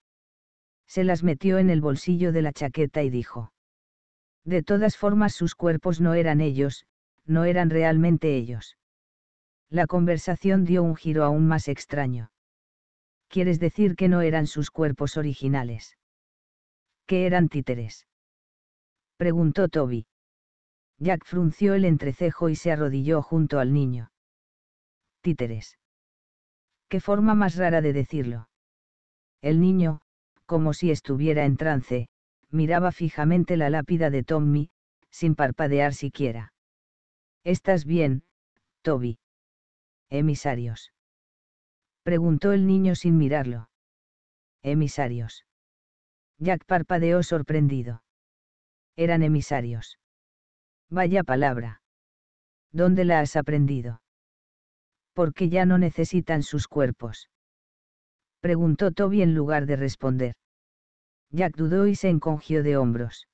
Se las metió en el bolsillo de la chaqueta y dijo. De todas formas sus cuerpos no eran ellos, no eran realmente ellos. La conversación dio un giro aún más extraño. ¿Quieres decir que no eran sus cuerpos originales? ¿Qué eran títeres? Preguntó Toby. Jack frunció el entrecejo y se arrodilló junto al niño. Títeres. Qué forma más rara de decirlo. El niño, como si estuviera en trance, miraba fijamente la lápida de Tommy, sin parpadear siquiera. ¿Estás bien, Toby? Emisarios. Preguntó el niño sin mirarlo. Emisarios. Jack parpadeó sorprendido. Eran emisarios. Vaya palabra. ¿Dónde la has aprendido? Porque ya no necesitan sus cuerpos. Preguntó Toby en lugar de responder. Jack dudó y se encogió de hombros.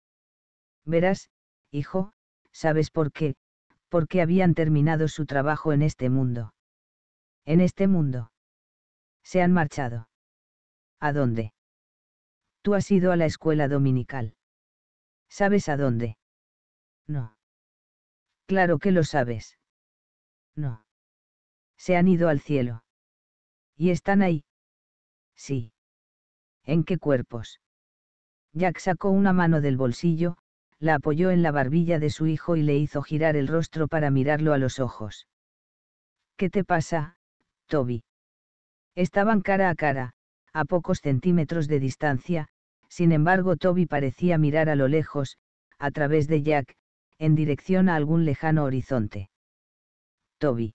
Verás, hijo, ¿sabes por qué? Porque habían terminado su trabajo en este mundo. En este mundo. Se han marchado. ¿A dónde? Tú has ido a la escuela dominical. ¿Sabes a dónde? No. Claro que lo sabes. No. Se han ido al cielo. ¿Y están ahí? Sí. ¿En qué cuerpos? Jack sacó una mano del bolsillo, la apoyó en la barbilla de su hijo y le hizo girar el rostro para mirarlo a los ojos. ¿Qué te pasa, Toby? Estaban cara a cara, a pocos centímetros de distancia, sin embargo Toby parecía mirar a lo lejos, a través de Jack, en dirección a algún lejano horizonte. Toby.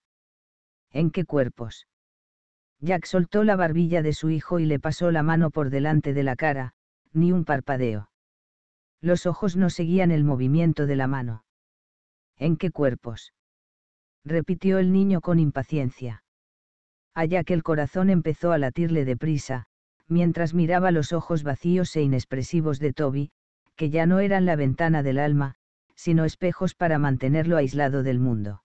¿En qué cuerpos? Jack soltó la barbilla de su hijo y le pasó la mano por delante de la cara, ni un parpadeo. Los ojos no seguían el movimiento de la mano. ¿En qué cuerpos? repitió el niño con impaciencia. Allá que el corazón empezó a latirle deprisa, mientras miraba los ojos vacíos e inexpresivos de Toby, que ya no eran la ventana del alma, sino espejos para mantenerlo aislado del mundo.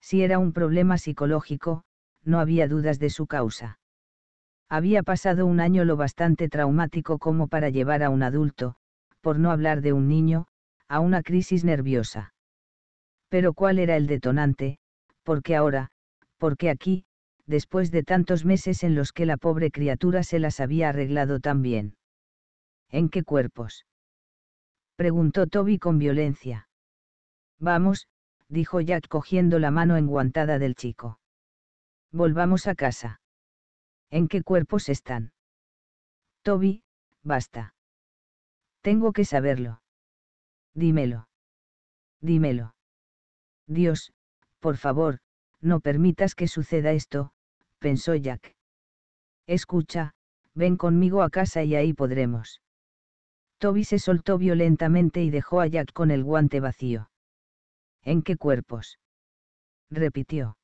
Si era un problema psicológico, no había dudas de su causa. Había pasado un año lo bastante traumático como para llevar a un adulto, por no hablar de un niño, a una crisis nerviosa. Pero ¿cuál era el detonante? Porque ahora, porque aquí, después de tantos meses en los que la pobre criatura se las había arreglado tan bien. ¿En qué cuerpos? preguntó Toby con violencia. Vamos, dijo Jack cogiendo la mano enguantada del chico. Volvamos a casa. ¿En qué cuerpos están? Toby, basta. Tengo que saberlo. Dímelo. Dímelo. Dios, por favor, no permitas que suceda esto, pensó Jack. Escucha, ven conmigo a casa y ahí podremos. Toby se soltó violentamente y dejó a Jack con el guante vacío. ¿En qué cuerpos? repitió.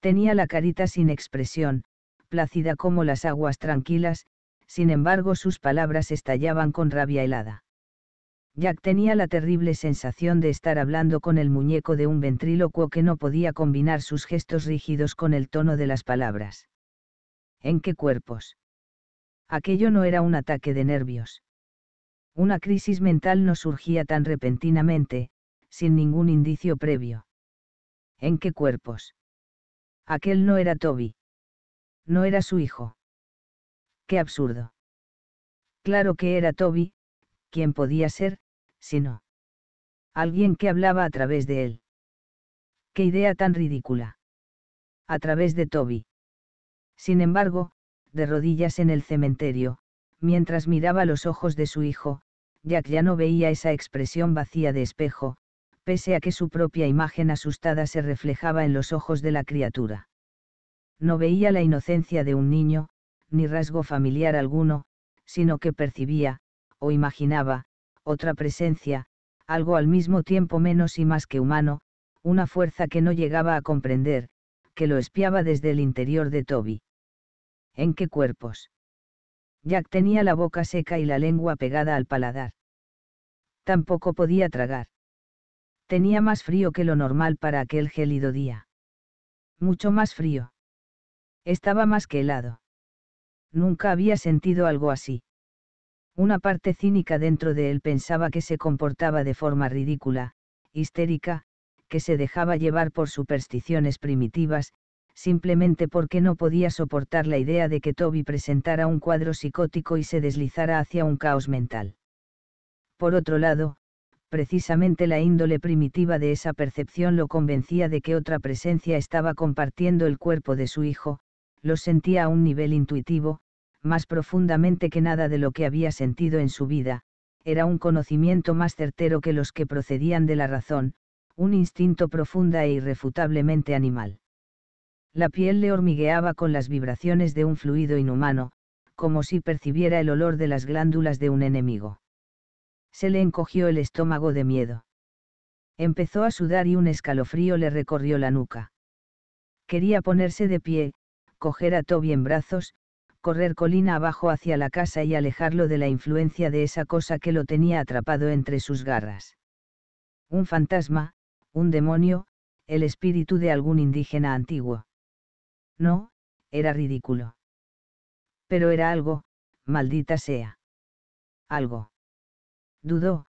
Tenía la carita sin expresión, plácida como las aguas tranquilas, sin embargo sus palabras estallaban con rabia helada. Jack tenía la terrible sensación de estar hablando con el muñeco de un ventrílocuo que no podía combinar sus gestos rígidos con el tono de las palabras. ¿En qué cuerpos? Aquello no era un ataque de nervios. Una crisis mental no surgía tan repentinamente, sin ningún indicio previo. ¿En qué cuerpos? Aquel no era Toby. No era su hijo. Qué absurdo. Claro que era Toby, ¿quién podía ser, si no? Alguien que hablaba a través de él. Qué idea tan ridícula. A través de Toby. Sin embargo, de rodillas en el cementerio, mientras miraba los ojos de su hijo, Jack ya no veía esa expresión vacía de espejo, pese a que su propia imagen asustada se reflejaba en los ojos de la criatura. No veía la inocencia de un niño, ni rasgo familiar alguno, sino que percibía, o imaginaba, otra presencia, algo al mismo tiempo menos y más que humano, una fuerza que no llegaba a comprender, que lo espiaba desde el interior de Toby. ¿En qué cuerpos? Jack tenía la boca seca y la lengua pegada al paladar. Tampoco podía tragar. Tenía más frío que lo normal para aquel gélido día. Mucho más frío. Estaba más que helado. Nunca había sentido algo así. Una parte cínica dentro de él pensaba que se comportaba de forma ridícula, histérica, que se dejaba llevar por supersticiones primitivas, simplemente porque no podía soportar la idea de que Toby presentara un cuadro psicótico y se deslizara hacia un caos mental. Por otro lado, precisamente la índole primitiva de esa percepción lo convencía de que otra presencia estaba compartiendo el cuerpo de su hijo, lo sentía a un nivel intuitivo, más profundamente que nada de lo que había sentido en su vida, era un conocimiento más certero que los que procedían de la razón, un instinto profunda e irrefutablemente animal. La piel le hormigueaba con las vibraciones de un fluido inhumano, como si percibiera el olor de las glándulas de un enemigo. Se le encogió el estómago de miedo. Empezó a sudar y un escalofrío le recorrió la nuca. Quería ponerse de pie, coger a Toby en brazos, correr colina abajo hacia la casa y alejarlo de la influencia de esa cosa que lo tenía atrapado entre sus garras. Un fantasma, un demonio, el espíritu de algún indígena antiguo. No, era ridículo. Pero era algo, maldita sea. Algo. Dudó,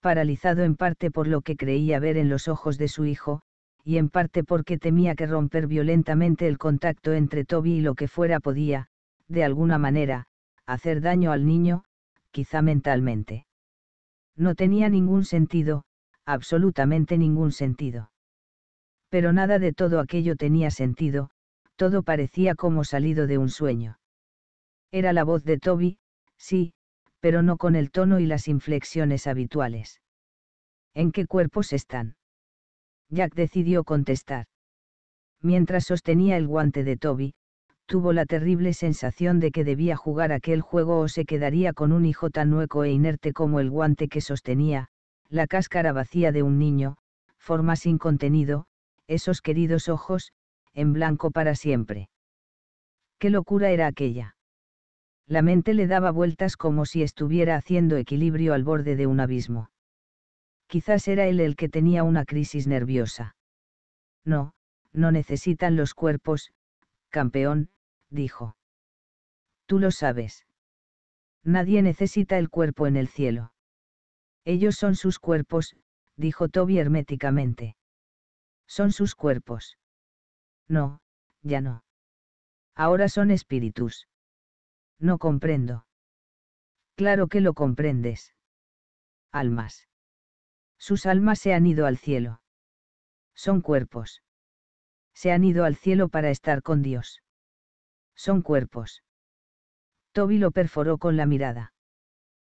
paralizado en parte por lo que creía ver en los ojos de su hijo, y en parte porque temía que romper violentamente el contacto entre Toby y lo que fuera podía, de alguna manera, hacer daño al niño, quizá mentalmente. No tenía ningún sentido, absolutamente ningún sentido. Pero nada de todo aquello tenía sentido, todo parecía como salido de un sueño. Era la voz de Toby, sí, pero no con el tono y las inflexiones habituales. ¿En qué cuerpos están? Jack decidió contestar. Mientras sostenía el guante de Toby, tuvo la terrible sensación de que debía jugar aquel juego o se quedaría con un hijo tan hueco e inerte como el guante que sostenía, la cáscara vacía de un niño, forma sin contenido, esos queridos ojos, en blanco para siempre. ¿Qué locura era aquella? La mente le daba vueltas como si estuviera haciendo equilibrio al borde de un abismo. Quizás era él el que tenía una crisis nerviosa. No, no necesitan los cuerpos, campeón, dijo. Tú lo sabes. Nadie necesita el cuerpo en el cielo. Ellos son sus cuerpos, dijo Toby herméticamente. Son sus cuerpos. No, ya no. Ahora son espíritus. No comprendo. Claro que lo comprendes. Almas. Sus almas se han ido al cielo. Son cuerpos. Se han ido al cielo para estar con Dios. Son cuerpos. Toby lo perforó con la mirada.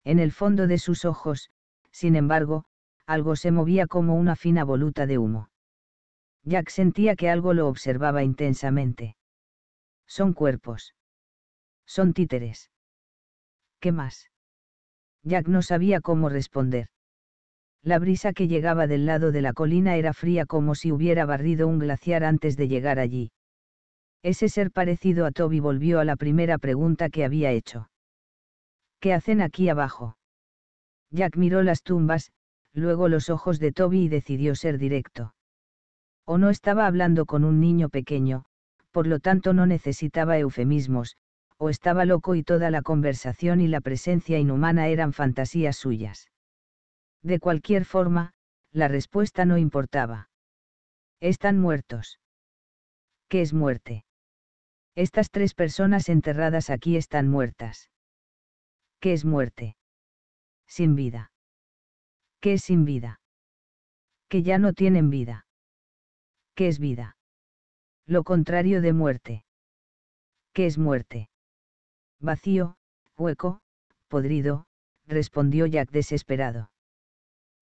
En el fondo de sus ojos, sin embargo, algo se movía como una fina voluta de humo. Jack sentía que algo lo observaba intensamente. Son cuerpos. Son títeres. ¿Qué más? Jack no sabía cómo responder. La brisa que llegaba del lado de la colina era fría como si hubiera barrido un glaciar antes de llegar allí. Ese ser parecido a Toby volvió a la primera pregunta que había hecho. ¿Qué hacen aquí abajo? Jack miró las tumbas, luego los ojos de Toby y decidió ser directo o no estaba hablando con un niño pequeño, por lo tanto no necesitaba eufemismos, o estaba loco y toda la conversación y la presencia inhumana eran fantasías suyas. De cualquier forma, la respuesta no importaba. Están muertos. ¿Qué es muerte? Estas tres personas enterradas aquí están muertas. ¿Qué es muerte? Sin vida. ¿Qué es sin vida? Que ya no tienen vida. ¿Qué es vida? Lo contrario de muerte. ¿Qué es muerte? Vacío, hueco, podrido, respondió Jack desesperado.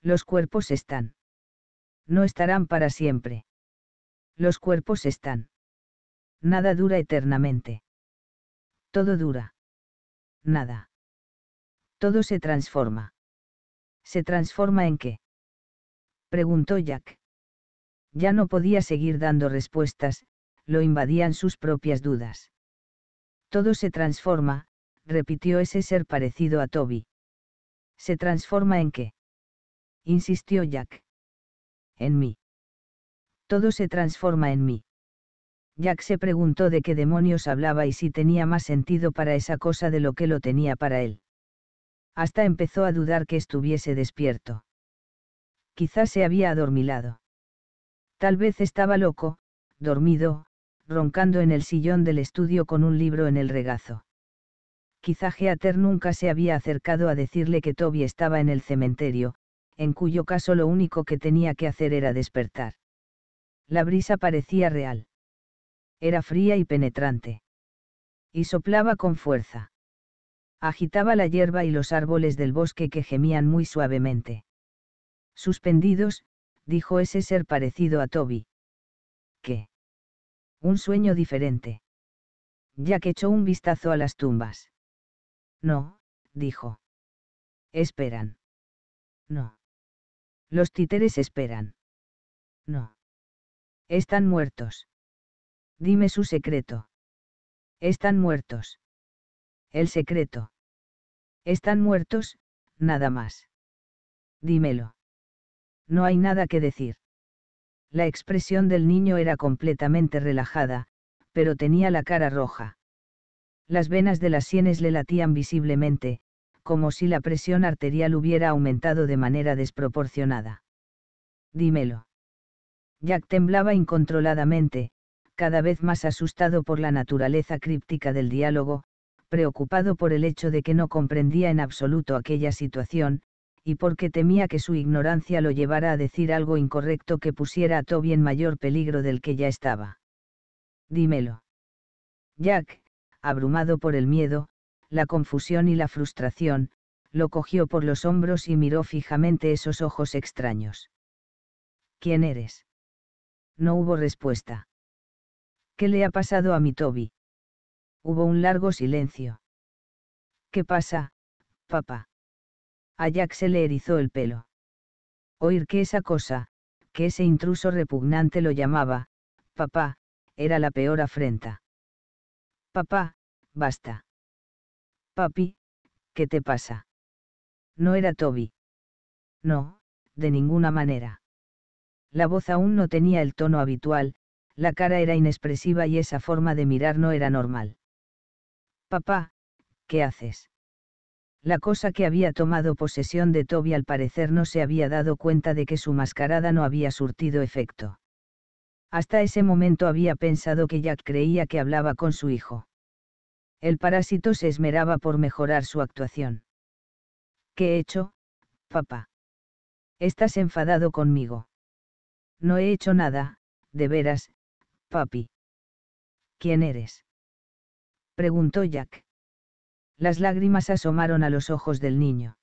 Los cuerpos están. No estarán para siempre. Los cuerpos están. Nada dura eternamente. Todo dura. Nada. Todo se transforma. ¿Se transforma en qué? Preguntó Jack. Ya no podía seguir dando respuestas, lo invadían sus propias dudas. Todo se transforma, repitió ese ser parecido a Toby. ¿Se transforma en qué? insistió Jack. En mí. Todo se transforma en mí. Jack se preguntó de qué demonios hablaba y si tenía más sentido para esa cosa de lo que lo tenía para él. Hasta empezó a dudar que estuviese despierto. Quizás se había adormilado. Tal vez estaba loco, dormido, roncando en el sillón del estudio con un libro en el regazo. Quizá Geater nunca se había acercado a decirle que Toby estaba en el cementerio, en cuyo caso lo único que tenía que hacer era despertar. La brisa parecía real. Era fría y penetrante. Y soplaba con fuerza. Agitaba la hierba y los árboles del bosque que gemían muy suavemente. Suspendidos, dijo ese ser parecido a Toby. ¿Qué? Un sueño diferente. Ya que echó un vistazo a las tumbas. No, dijo. Esperan. No. Los títeres esperan. No. Están muertos. Dime su secreto. Están muertos. El secreto. Están muertos, nada más. Dímelo. No hay nada que decir. La expresión del niño era completamente relajada, pero tenía la cara roja. Las venas de las sienes le latían visiblemente, como si la presión arterial hubiera aumentado de manera desproporcionada. Dímelo. Jack temblaba incontroladamente, cada vez más asustado por la naturaleza críptica del diálogo, preocupado por el hecho de que no comprendía en absoluto aquella situación, y porque temía que su ignorancia lo llevara a decir algo incorrecto que pusiera a Toby en mayor peligro del que ya estaba. Dímelo. Jack, abrumado por el miedo, la confusión y la frustración, lo cogió por los hombros y miró fijamente esos ojos extraños. ¿Quién eres? No hubo respuesta. ¿Qué le ha pasado a mi Toby? Hubo un largo silencio. ¿Qué pasa, papá? A Jack se le erizó el pelo. Oír que esa cosa, que ese intruso repugnante lo llamaba, papá, era la peor afrenta. Papá, basta. Papi, ¿qué te pasa? No era Toby. No, de ninguna manera. La voz aún no tenía el tono habitual, la cara era inexpresiva y esa forma de mirar no era normal. Papá, ¿qué haces? La cosa que había tomado posesión de Toby al parecer no se había dado cuenta de que su mascarada no había surtido efecto. Hasta ese momento había pensado que Jack creía que hablaba con su hijo. El parásito se esmeraba por mejorar su actuación. ¿Qué he hecho, papá? Estás enfadado conmigo. No he hecho nada, de veras, papi. ¿Quién eres? Preguntó Jack. Las lágrimas asomaron a los ojos del niño.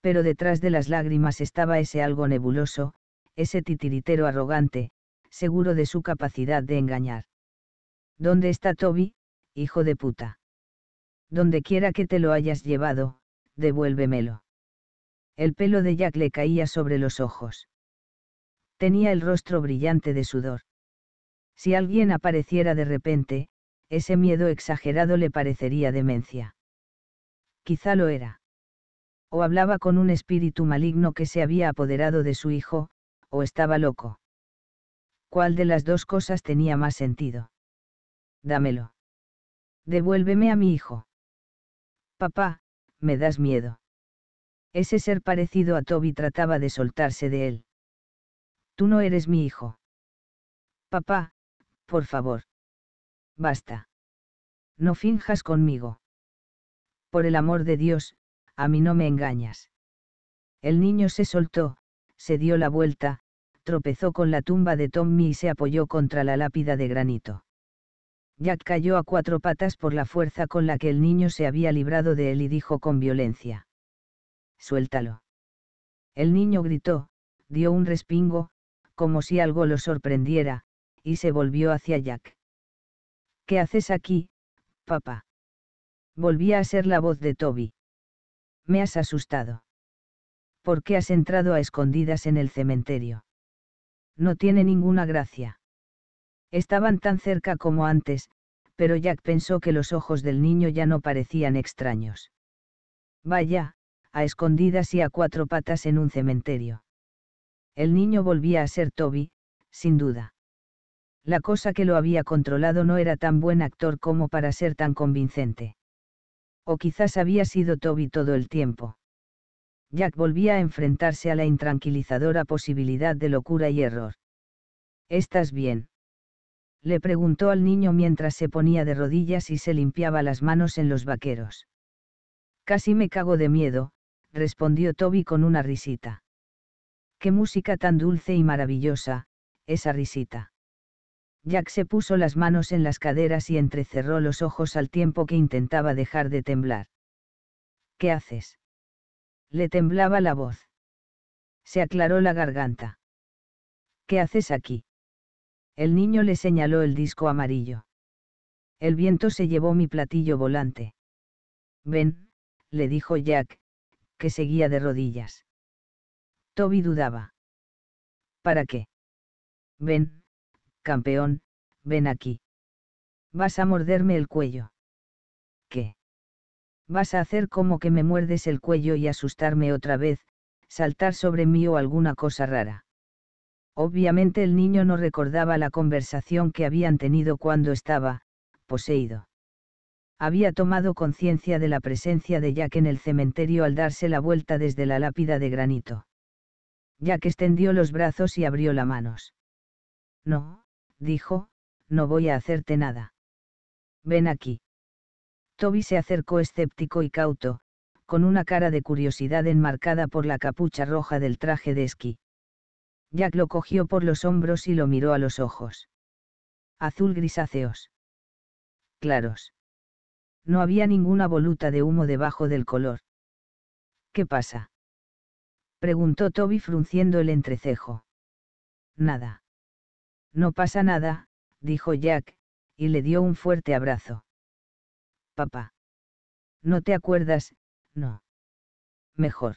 Pero detrás de las lágrimas estaba ese algo nebuloso, ese titiritero arrogante, seguro de su capacidad de engañar. ¿Dónde está Toby, hijo de puta? Donde quiera que te lo hayas llevado, devuélvemelo. El pelo de Jack le caía sobre los ojos. Tenía el rostro brillante de sudor. Si alguien apareciera de repente, ese miedo exagerado le parecería demencia. Quizá lo era. O hablaba con un espíritu maligno que se había apoderado de su hijo, o estaba loco. ¿Cuál de las dos cosas tenía más sentido? Dámelo. Devuélveme a mi hijo. Papá, me das miedo. Ese ser parecido a Toby trataba de soltarse de él. Tú no eres mi hijo. Papá, por favor basta. No finjas conmigo. Por el amor de Dios, a mí no me engañas. El niño se soltó, se dio la vuelta, tropezó con la tumba de Tommy y se apoyó contra la lápida de granito. Jack cayó a cuatro patas por la fuerza con la que el niño se había librado de él y dijo con violencia. Suéltalo. El niño gritó, dio un respingo, como si algo lo sorprendiera, y se volvió hacia Jack. ¿Qué haces aquí, papá? Volvía a ser la voz de Toby. Me has asustado. ¿Por qué has entrado a escondidas en el cementerio? No tiene ninguna gracia. Estaban tan cerca como antes, pero Jack pensó que los ojos del niño ya no parecían extraños. Vaya, a escondidas y a cuatro patas en un cementerio. El niño volvía a ser Toby, sin duda la cosa que lo había controlado no era tan buen actor como para ser tan convincente. O quizás había sido Toby todo el tiempo. Jack volvía a enfrentarse a la intranquilizadora posibilidad de locura y error. ¿Estás bien? le preguntó al niño mientras se ponía de rodillas y se limpiaba las manos en los vaqueros. Casi me cago de miedo, respondió Toby con una risita. Qué música tan dulce y maravillosa, esa risita. Jack se puso las manos en las caderas y entrecerró los ojos al tiempo que intentaba dejar de temblar. ¿Qué haces? Le temblaba la voz. Se aclaró la garganta. ¿Qué haces aquí? El niño le señaló el disco amarillo. El viento se llevó mi platillo volante. Ven, le dijo Jack, que seguía de rodillas. Toby dudaba. ¿Para qué? Ven, campeón, ven aquí. Vas a morderme el cuello. ¿Qué? Vas a hacer como que me muerdes el cuello y asustarme otra vez, saltar sobre mí o alguna cosa rara. Obviamente el niño no recordaba la conversación que habían tenido cuando estaba, poseído. Había tomado conciencia de la presencia de Jack en el cementerio al darse la vuelta desde la lápida de granito. Jack extendió los brazos y abrió las manos. No, dijo, no voy a hacerte nada. Ven aquí. Toby se acercó escéptico y cauto, con una cara de curiosidad enmarcada por la capucha roja del traje de esquí. Jack lo cogió por los hombros y lo miró a los ojos. Azul grisáceos. Claros. No había ninguna voluta de humo debajo del color. ¿Qué pasa? preguntó Toby frunciendo el entrecejo. Nada. No pasa nada, dijo Jack, y le dio un fuerte abrazo. Papá. No te acuerdas, no. Mejor.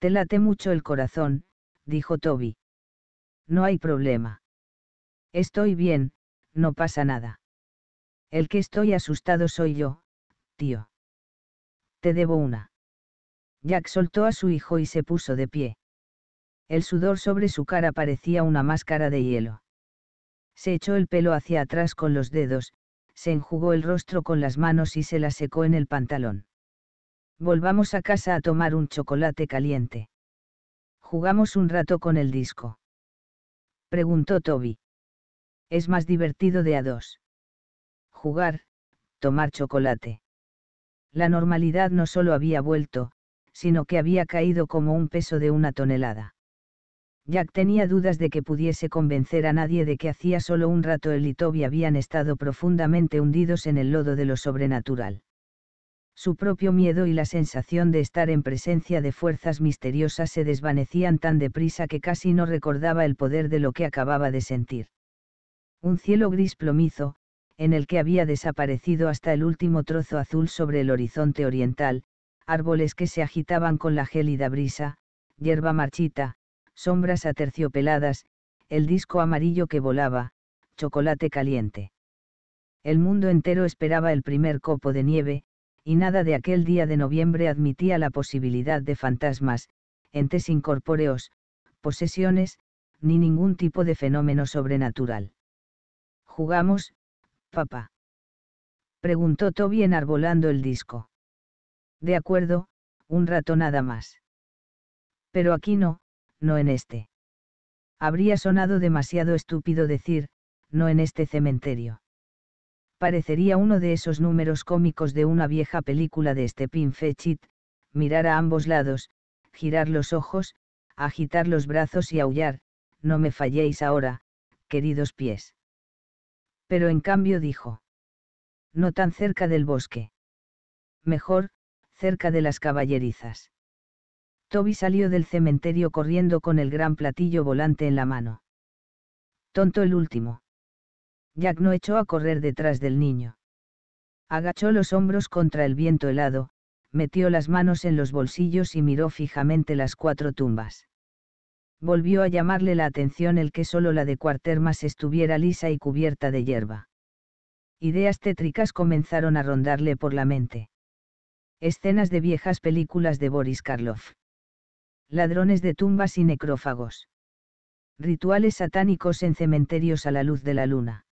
Te late mucho el corazón, dijo Toby. No hay problema. Estoy bien, no pasa nada. El que estoy asustado soy yo, tío. Te debo una. Jack soltó a su hijo y se puso de pie. El sudor sobre su cara parecía una máscara de hielo. Se echó el pelo hacia atrás con los dedos, se enjugó el rostro con las manos y se la secó en el pantalón. Volvamos a casa a tomar un chocolate caliente. Jugamos un rato con el disco. Preguntó Toby. Es más divertido de a dos. Jugar, tomar chocolate. La normalidad no solo había vuelto, sino que había caído como un peso de una tonelada. Jack tenía dudas de que pudiese convencer a nadie de que hacía solo un rato el y Toby habían estado profundamente hundidos en el lodo de lo sobrenatural. Su propio miedo y la sensación de estar en presencia de fuerzas misteriosas se desvanecían tan deprisa que casi no recordaba el poder de lo que acababa de sentir. Un cielo gris plomizo, en el que había desaparecido hasta el último trozo azul sobre el horizonte oriental, árboles que se agitaban con la gélida brisa, hierba marchita, sombras aterciopeladas, el disco amarillo que volaba, chocolate caliente. El mundo entero esperaba el primer copo de nieve, y nada de aquel día de noviembre admitía la posibilidad de fantasmas, entes incorpóreos, posesiones, ni ningún tipo de fenómeno sobrenatural. ¿Jugamos, papá? Preguntó Toby enarbolando el disco. De acuerdo, un rato nada más. Pero aquí no, no en este. Habría sonado demasiado estúpido decir, no en este cementerio. Parecería uno de esos números cómicos de una vieja película de Stepin Fetchit, mirar a ambos lados, girar los ojos, agitar los brazos y aullar, no me falléis ahora, queridos pies. Pero en cambio dijo. No tan cerca del bosque. Mejor, cerca de las caballerizas. Toby salió del cementerio corriendo con el gran platillo volante en la mano. Tonto el último. Jack no echó a correr detrás del niño. Agachó los hombros contra el viento helado, metió las manos en los bolsillos y miró fijamente las cuatro tumbas. Volvió a llamarle la atención el que solo la de Cuartermas estuviera lisa y cubierta de hierba. Ideas tétricas comenzaron a rondarle por la mente. Escenas de viejas películas de Boris Karloff ladrones de tumbas y necrófagos. Rituales satánicos en cementerios a la luz de la luna.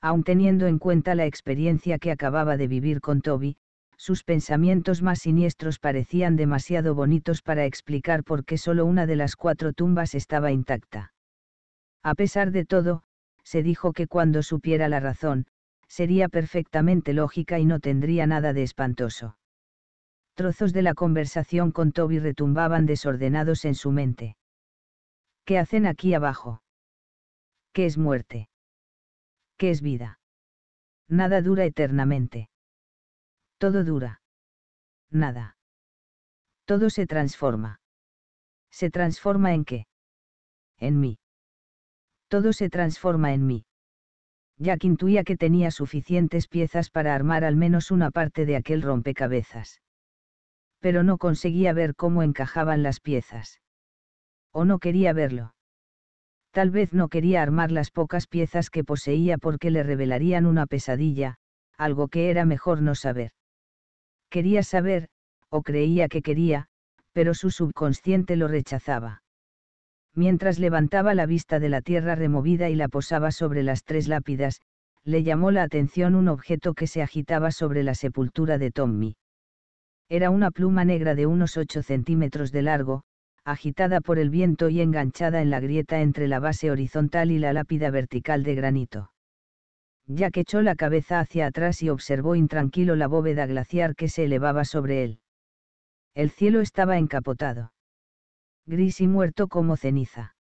Aun teniendo en cuenta la experiencia que acababa de vivir con Toby, sus pensamientos más siniestros parecían demasiado bonitos para explicar por qué solo una de las cuatro tumbas estaba intacta. A pesar de todo, se dijo que cuando supiera la razón, sería perfectamente lógica y no tendría nada de espantoso trozos de la conversación con Toby retumbaban desordenados en su mente. ¿Qué hacen aquí abajo? ¿Qué es muerte? ¿Qué es vida? Nada dura eternamente. Todo dura. Nada. Todo se transforma. ¿Se transforma en qué? En mí. Todo se transforma en mí. Jack intuía que tenía suficientes piezas para armar al menos una parte de aquel rompecabezas pero no conseguía ver cómo encajaban las piezas. O no quería verlo. Tal vez no quería armar las pocas piezas que poseía porque le revelarían una pesadilla, algo que era mejor no saber. Quería saber, o creía que quería, pero su subconsciente lo rechazaba. Mientras levantaba la vista de la tierra removida y la posaba sobre las tres lápidas, le llamó la atención un objeto que se agitaba sobre la sepultura de Tommy. Era una pluma negra de unos 8 centímetros de largo, agitada por el viento y enganchada en la grieta entre la base horizontal y la lápida vertical de granito. Jack echó la cabeza hacia atrás y observó intranquilo la bóveda glaciar que se elevaba sobre él. El cielo estaba encapotado. Gris y muerto como ceniza.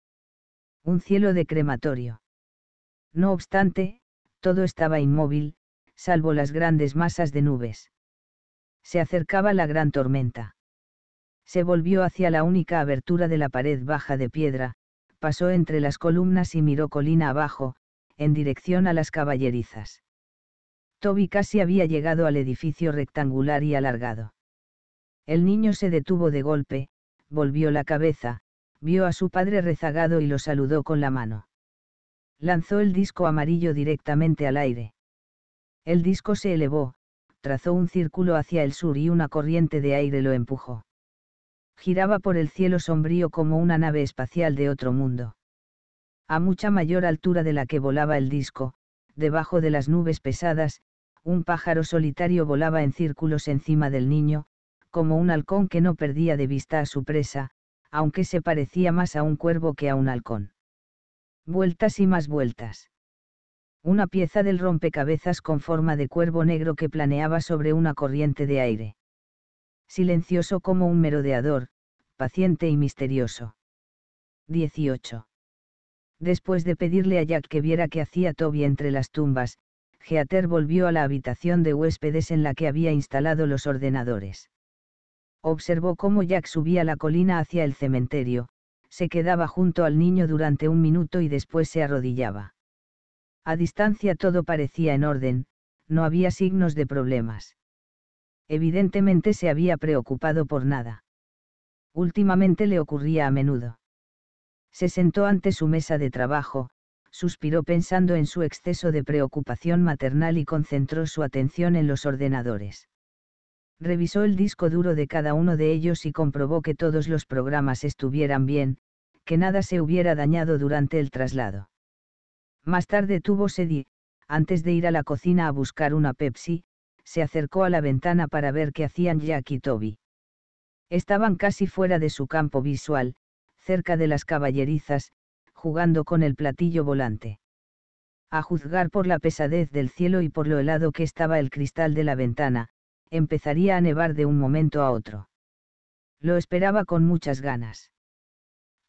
Un cielo de crematorio. No obstante, todo estaba inmóvil, salvo las grandes masas de nubes se acercaba la gran tormenta. Se volvió hacia la única abertura de la pared baja de piedra, pasó entre las columnas y miró colina abajo, en dirección a las caballerizas. Toby casi había llegado al edificio rectangular y alargado. El niño se detuvo de golpe, volvió la cabeza, vio a su padre rezagado y lo saludó con la mano. Lanzó el disco amarillo directamente al aire. El disco se elevó, trazó un círculo hacia el sur y una corriente de aire lo empujó. Giraba por el cielo sombrío como una nave espacial de otro mundo. A mucha mayor altura de la que volaba el disco, debajo de las nubes pesadas, un pájaro solitario volaba en círculos encima del niño, como un halcón que no perdía de vista a su presa, aunque se parecía más a un cuervo que a un halcón. Vueltas y más vueltas. Una pieza del rompecabezas con forma de cuervo negro que planeaba sobre una corriente de aire. Silencioso como un merodeador, paciente y misterioso. 18. Después de pedirle a Jack que viera qué hacía Toby entre las tumbas, Geater volvió a la habitación de huéspedes en la que había instalado los ordenadores. Observó cómo Jack subía la colina hacia el cementerio, se quedaba junto al niño durante un minuto y después se arrodillaba. A distancia todo parecía en orden, no había signos de problemas. Evidentemente se había preocupado por nada. Últimamente le ocurría a menudo. Se sentó ante su mesa de trabajo, suspiró pensando en su exceso de preocupación maternal y concentró su atención en los ordenadores. Revisó el disco duro de cada uno de ellos y comprobó que todos los programas estuvieran bien, que nada se hubiera dañado durante el traslado. Más tarde tuvo sedi, antes de ir a la cocina a buscar una Pepsi, se acercó a la ventana para ver qué hacían Jack y Toby. Estaban casi fuera de su campo visual, cerca de las caballerizas, jugando con el platillo volante. A juzgar por la pesadez del cielo y por lo helado que estaba el cristal de la ventana, empezaría a nevar de un momento a otro. Lo esperaba con muchas ganas.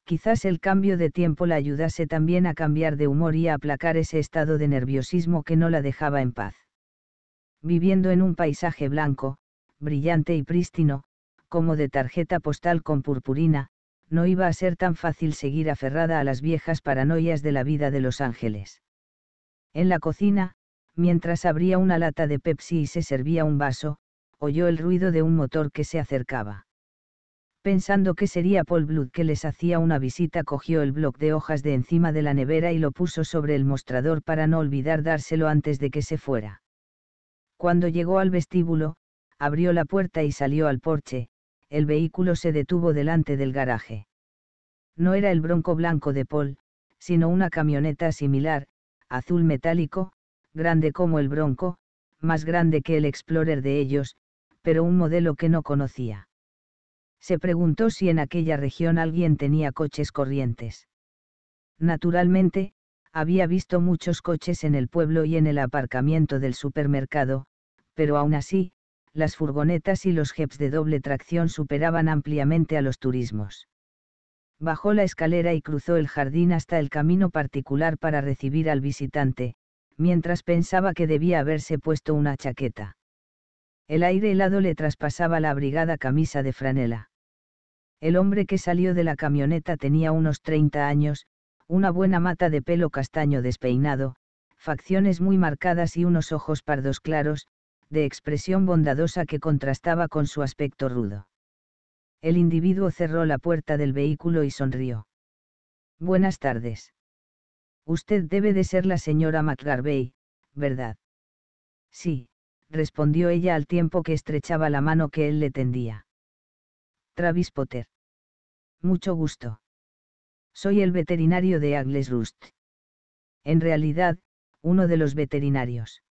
Quizás el cambio de tiempo la ayudase también a cambiar de humor y a aplacar ese estado de nerviosismo que no la dejaba en paz. Viviendo en un paisaje blanco, brillante y prístino, como de tarjeta postal con purpurina, no iba a ser tan fácil seguir aferrada a las viejas paranoias de la vida de Los Ángeles. En la cocina, mientras abría una lata de Pepsi y se servía un vaso, oyó el ruido de un motor que se acercaba. Pensando que sería Paul Blood que les hacía una visita, cogió el bloc de hojas de encima de la nevera y lo puso sobre el mostrador para no olvidar dárselo antes de que se fuera. Cuando llegó al vestíbulo, abrió la puerta y salió al porche, el vehículo se detuvo delante del garaje. No era el bronco blanco de Paul, sino una camioneta similar, azul metálico, grande como el bronco, más grande que el Explorer de ellos, pero un modelo que no conocía se preguntó si en aquella región alguien tenía coches corrientes. Naturalmente, había visto muchos coches en el pueblo y en el aparcamiento del supermercado, pero aún así, las furgonetas y los jeeps de doble tracción superaban ampliamente a los turismos. Bajó la escalera y cruzó el jardín hasta el camino particular para recibir al visitante, mientras pensaba que debía haberse puesto una chaqueta. El aire helado le traspasaba la abrigada camisa de franela. El hombre que salió de la camioneta tenía unos 30 años, una buena mata de pelo castaño despeinado, facciones muy marcadas y unos ojos pardos claros, de expresión bondadosa que contrastaba con su aspecto rudo. El individuo cerró la puerta del vehículo y sonrió. Buenas tardes. Usted debe de ser la señora McGarvey, ¿verdad? Sí, respondió ella al tiempo que estrechaba la mano que él le tendía. Travis Potter. Mucho gusto. Soy el veterinario de Agles Rust. En realidad, uno de los veterinarios.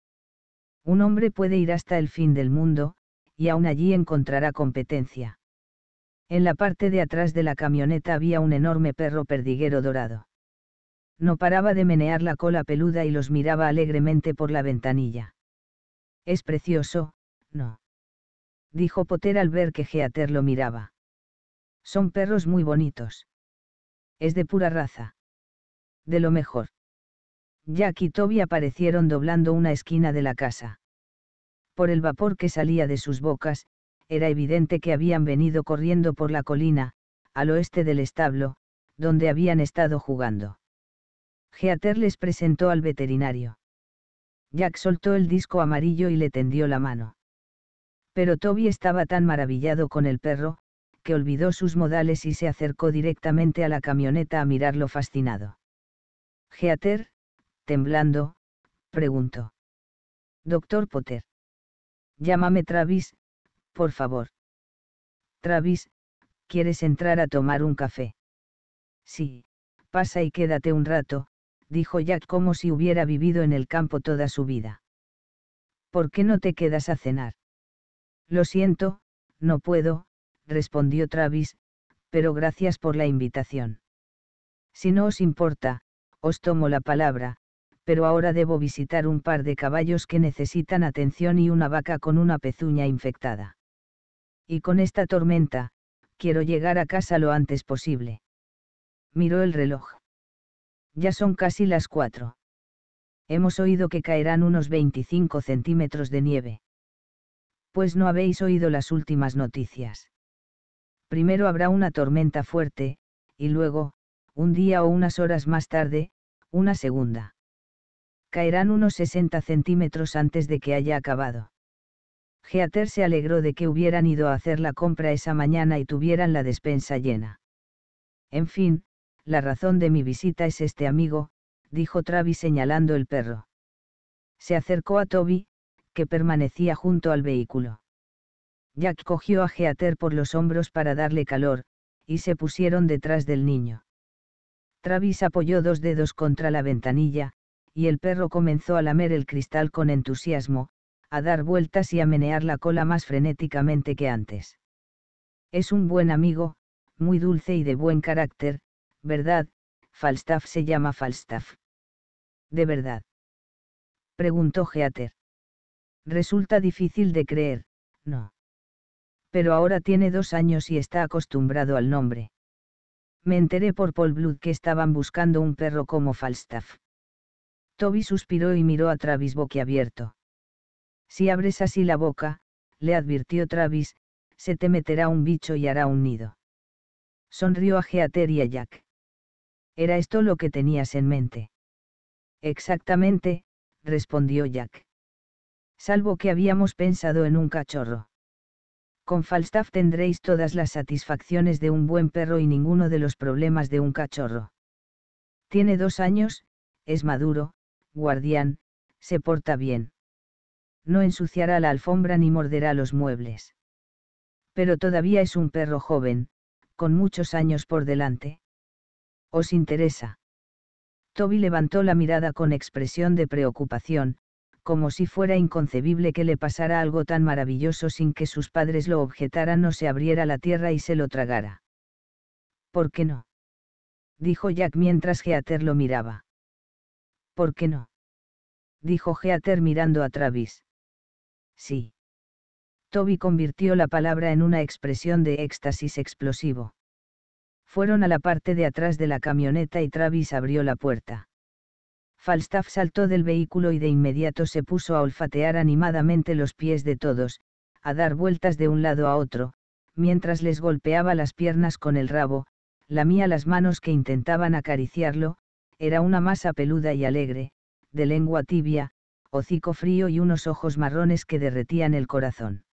Un hombre puede ir hasta el fin del mundo, y aún allí encontrará competencia. En la parte de atrás de la camioneta había un enorme perro perdiguero dorado. No paraba de menear la cola peluda y los miraba alegremente por la ventanilla. Es precioso, ¿no? Dijo Potter al ver que Geater lo miraba. Son perros muy bonitos. Es de pura raza. De lo mejor. Jack y Toby aparecieron doblando una esquina de la casa. Por el vapor que salía de sus bocas, era evidente que habían venido corriendo por la colina, al oeste del establo, donde habían estado jugando. Geater les presentó al veterinario. Jack soltó el disco amarillo y le tendió la mano. Pero Toby estaba tan maravillado con el perro, que olvidó sus modales y se acercó directamente a la camioneta a mirarlo fascinado. Geater, temblando, preguntó. Doctor Potter. Llámame Travis, por favor. Travis, ¿quieres entrar a tomar un café? Sí, pasa y quédate un rato, dijo Jack como si hubiera vivido en el campo toda su vida. ¿Por qué no te quedas a cenar? Lo siento, no puedo, respondió Travis, pero gracias por la invitación. Si no os importa, os tomo la palabra, pero ahora debo visitar un par de caballos que necesitan atención y una vaca con una pezuña infectada. Y con esta tormenta, quiero llegar a casa lo antes posible. Miró el reloj. Ya son casi las cuatro. Hemos oído que caerán unos 25 centímetros de nieve. Pues no habéis oído las últimas noticias. Primero habrá una tormenta fuerte, y luego, un día o unas horas más tarde, una segunda. Caerán unos 60 centímetros antes de que haya acabado. Geater se alegró de que hubieran ido a hacer la compra esa mañana y tuvieran la despensa llena. En fin, la razón de mi visita es este amigo, dijo Travis señalando el perro. Se acercó a Toby, que permanecía junto al vehículo. Jack cogió a Geater por los hombros para darle calor, y se pusieron detrás del niño. Travis apoyó dos dedos contra la ventanilla, y el perro comenzó a lamer el cristal con entusiasmo, a dar vueltas y a menear la cola más frenéticamente que antes. Es un buen amigo, muy dulce y de buen carácter, ¿verdad? Falstaff se llama Falstaff. ¿De verdad? Preguntó Geater. Resulta difícil de creer, no. Pero ahora tiene dos años y está acostumbrado al nombre. Me enteré por Paul Blood que estaban buscando un perro como Falstaff. Toby suspiró y miró a Travis boquiabierto. Si abres así la boca, le advirtió Travis, se te meterá un bicho y hará un nido. Sonrió a Geater y a Jack. ¿Era esto lo que tenías en mente? Exactamente, respondió Jack. Salvo que habíamos pensado en un cachorro. Con Falstaff tendréis todas las satisfacciones de un buen perro y ninguno de los problemas de un cachorro. Tiene dos años, es maduro, guardián, se porta bien. No ensuciará la alfombra ni morderá los muebles. Pero todavía es un perro joven, con muchos años por delante, ¿Os interesa? Toby levantó la mirada con expresión de preocupación, como si fuera inconcebible que le pasara algo tan maravilloso sin que sus padres lo objetaran o se abriera la tierra y se lo tragara. ¿Por qué no? dijo Jack mientras Geater lo miraba. ¿Por qué no? dijo Geater mirando a Travis. Sí. Toby convirtió la palabra en una expresión de éxtasis explosivo. Fueron a la parte de atrás de la camioneta y Travis abrió la puerta. Falstaff saltó del vehículo y de inmediato se puso a olfatear animadamente los pies de todos, a dar vueltas de un lado a otro, mientras les golpeaba las piernas con el rabo, lamía las manos que intentaban acariciarlo, era una masa peluda y alegre, de lengua tibia, hocico frío y unos ojos marrones que derretían el corazón.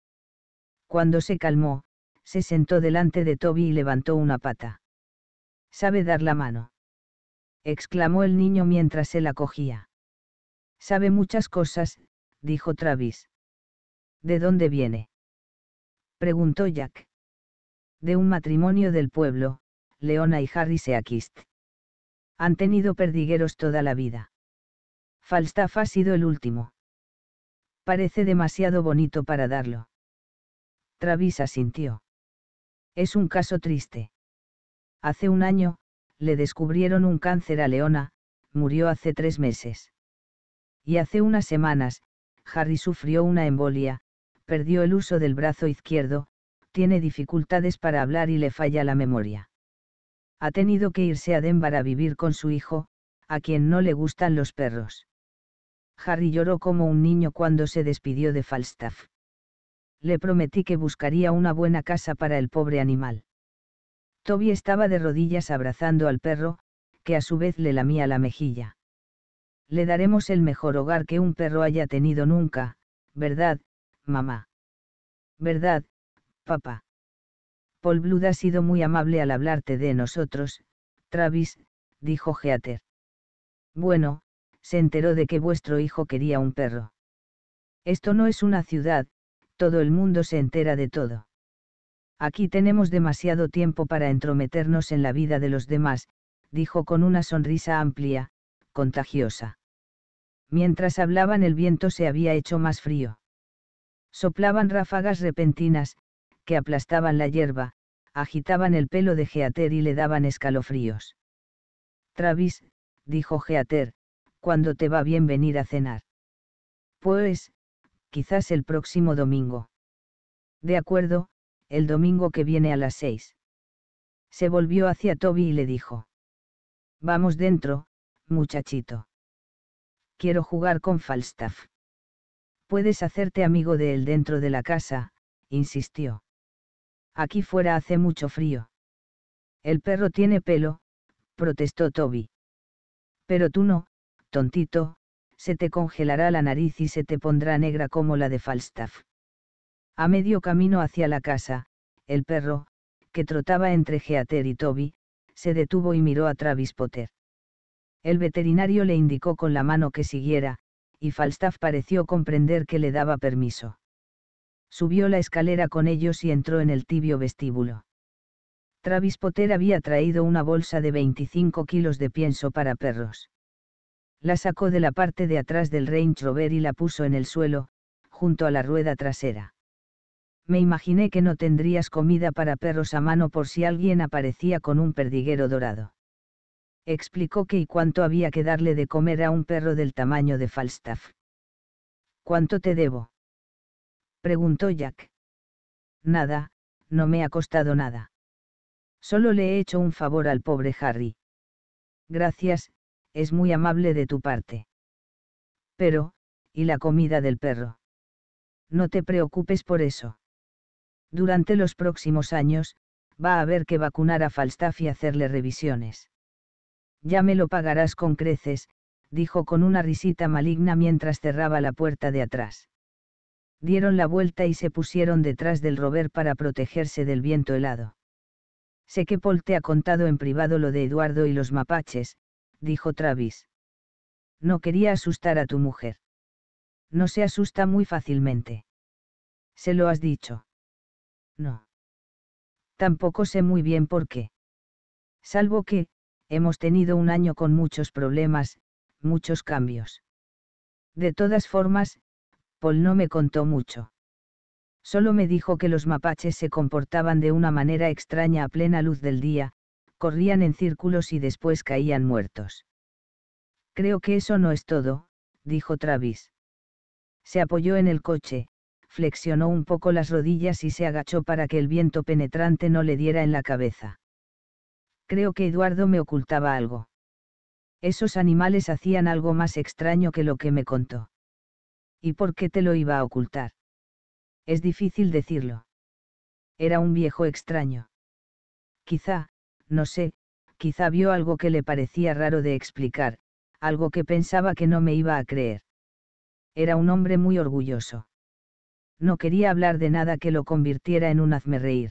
Cuando se calmó, se sentó delante de Toby y levantó una pata. Sabe dar la mano. exclamó el niño mientras se la cogía. Sabe muchas cosas, dijo Travis. ¿De dónde viene? preguntó Jack. De un matrimonio del pueblo, Leona y Harry Seakist. Han tenido perdigueros toda la vida. Falstaff ha sido el último. Parece demasiado bonito para darlo. Travis asintió. Es un caso triste. Hace un año, le descubrieron un cáncer a Leona, murió hace tres meses. Y hace unas semanas, Harry sufrió una embolia, perdió el uso del brazo izquierdo, tiene dificultades para hablar y le falla la memoria. Ha tenido que irse a Denver a vivir con su hijo, a quien no le gustan los perros. Harry lloró como un niño cuando se despidió de Falstaff. Le prometí que buscaría una buena casa para el pobre animal. Toby estaba de rodillas abrazando al perro, que a su vez le lamía la mejilla. Le daremos el mejor hogar que un perro haya tenido nunca, ¿verdad, mamá? ¿Verdad, papá? Paul Blood ha sido muy amable al hablarte de nosotros, Travis, dijo Geater. Bueno, se enteró de que vuestro hijo quería un perro. Esto no es una ciudad, todo el mundo se entera de todo. Aquí tenemos demasiado tiempo para entrometernos en la vida de los demás, dijo con una sonrisa amplia, contagiosa. Mientras hablaban el viento se había hecho más frío. Soplaban ráfagas repentinas, que aplastaban la hierba, agitaban el pelo de Geater y le daban escalofríos. Travis, dijo Geater, ¿cuándo te va bien venir a cenar? Pues, quizás el próximo domingo. De acuerdo, el domingo que viene a las seis. Se volvió hacia Toby y le dijo. Vamos dentro, muchachito. Quiero jugar con Falstaff. Puedes hacerte amigo de él dentro de la casa, insistió. Aquí fuera hace mucho frío. El perro tiene pelo, protestó Toby. Pero tú no, tontito, se te congelará la nariz y se te pondrá negra como la de Falstaff. A medio camino hacia la casa, el perro, que trotaba entre Geater y Toby, se detuvo y miró a Travis Potter. El veterinario le indicó con la mano que siguiera, y Falstaff pareció comprender que le daba permiso. Subió la escalera con ellos y entró en el tibio vestíbulo. Travis Potter había traído una bolsa de 25 kilos de pienso para perros. La sacó de la parte de atrás del Range Rover y la puso en el suelo, junto a la rueda trasera me imaginé que no tendrías comida para perros a mano por si alguien aparecía con un perdiguero dorado. Explicó que y cuánto había que darle de comer a un perro del tamaño de Falstaff. ¿Cuánto te debo? preguntó Jack. Nada, no me ha costado nada. Solo le he hecho un favor al pobre Harry. Gracias, es muy amable de tu parte. Pero, ¿y la comida del perro? No te preocupes por eso. Durante los próximos años, va a haber que vacunar a Falstaff y hacerle revisiones. Ya me lo pagarás con creces, dijo con una risita maligna mientras cerraba la puerta de atrás. Dieron la vuelta y se pusieron detrás del rover para protegerse del viento helado. Sé que Paul te ha contado en privado lo de Eduardo y los mapaches, dijo Travis. No quería asustar a tu mujer. No se asusta muy fácilmente. Se lo has dicho. No. Tampoco sé muy bien por qué. Salvo que, hemos tenido un año con muchos problemas, muchos cambios. De todas formas, Paul no me contó mucho. Solo me dijo que los mapaches se comportaban de una manera extraña a plena luz del día, corrían en círculos y después caían muertos. Creo que eso no es todo, dijo Travis. Se apoyó en el coche, flexionó un poco las rodillas y se agachó para que el viento penetrante no le diera en la cabeza. Creo que Eduardo me ocultaba algo. Esos animales hacían algo más extraño que lo que me contó. ¿Y por qué te lo iba a ocultar? Es difícil decirlo. Era un viejo extraño. Quizá, no sé, quizá vio algo que le parecía raro de explicar, algo que pensaba que no me iba a creer. Era un hombre muy orgulloso no quería hablar de nada que lo convirtiera en un reír.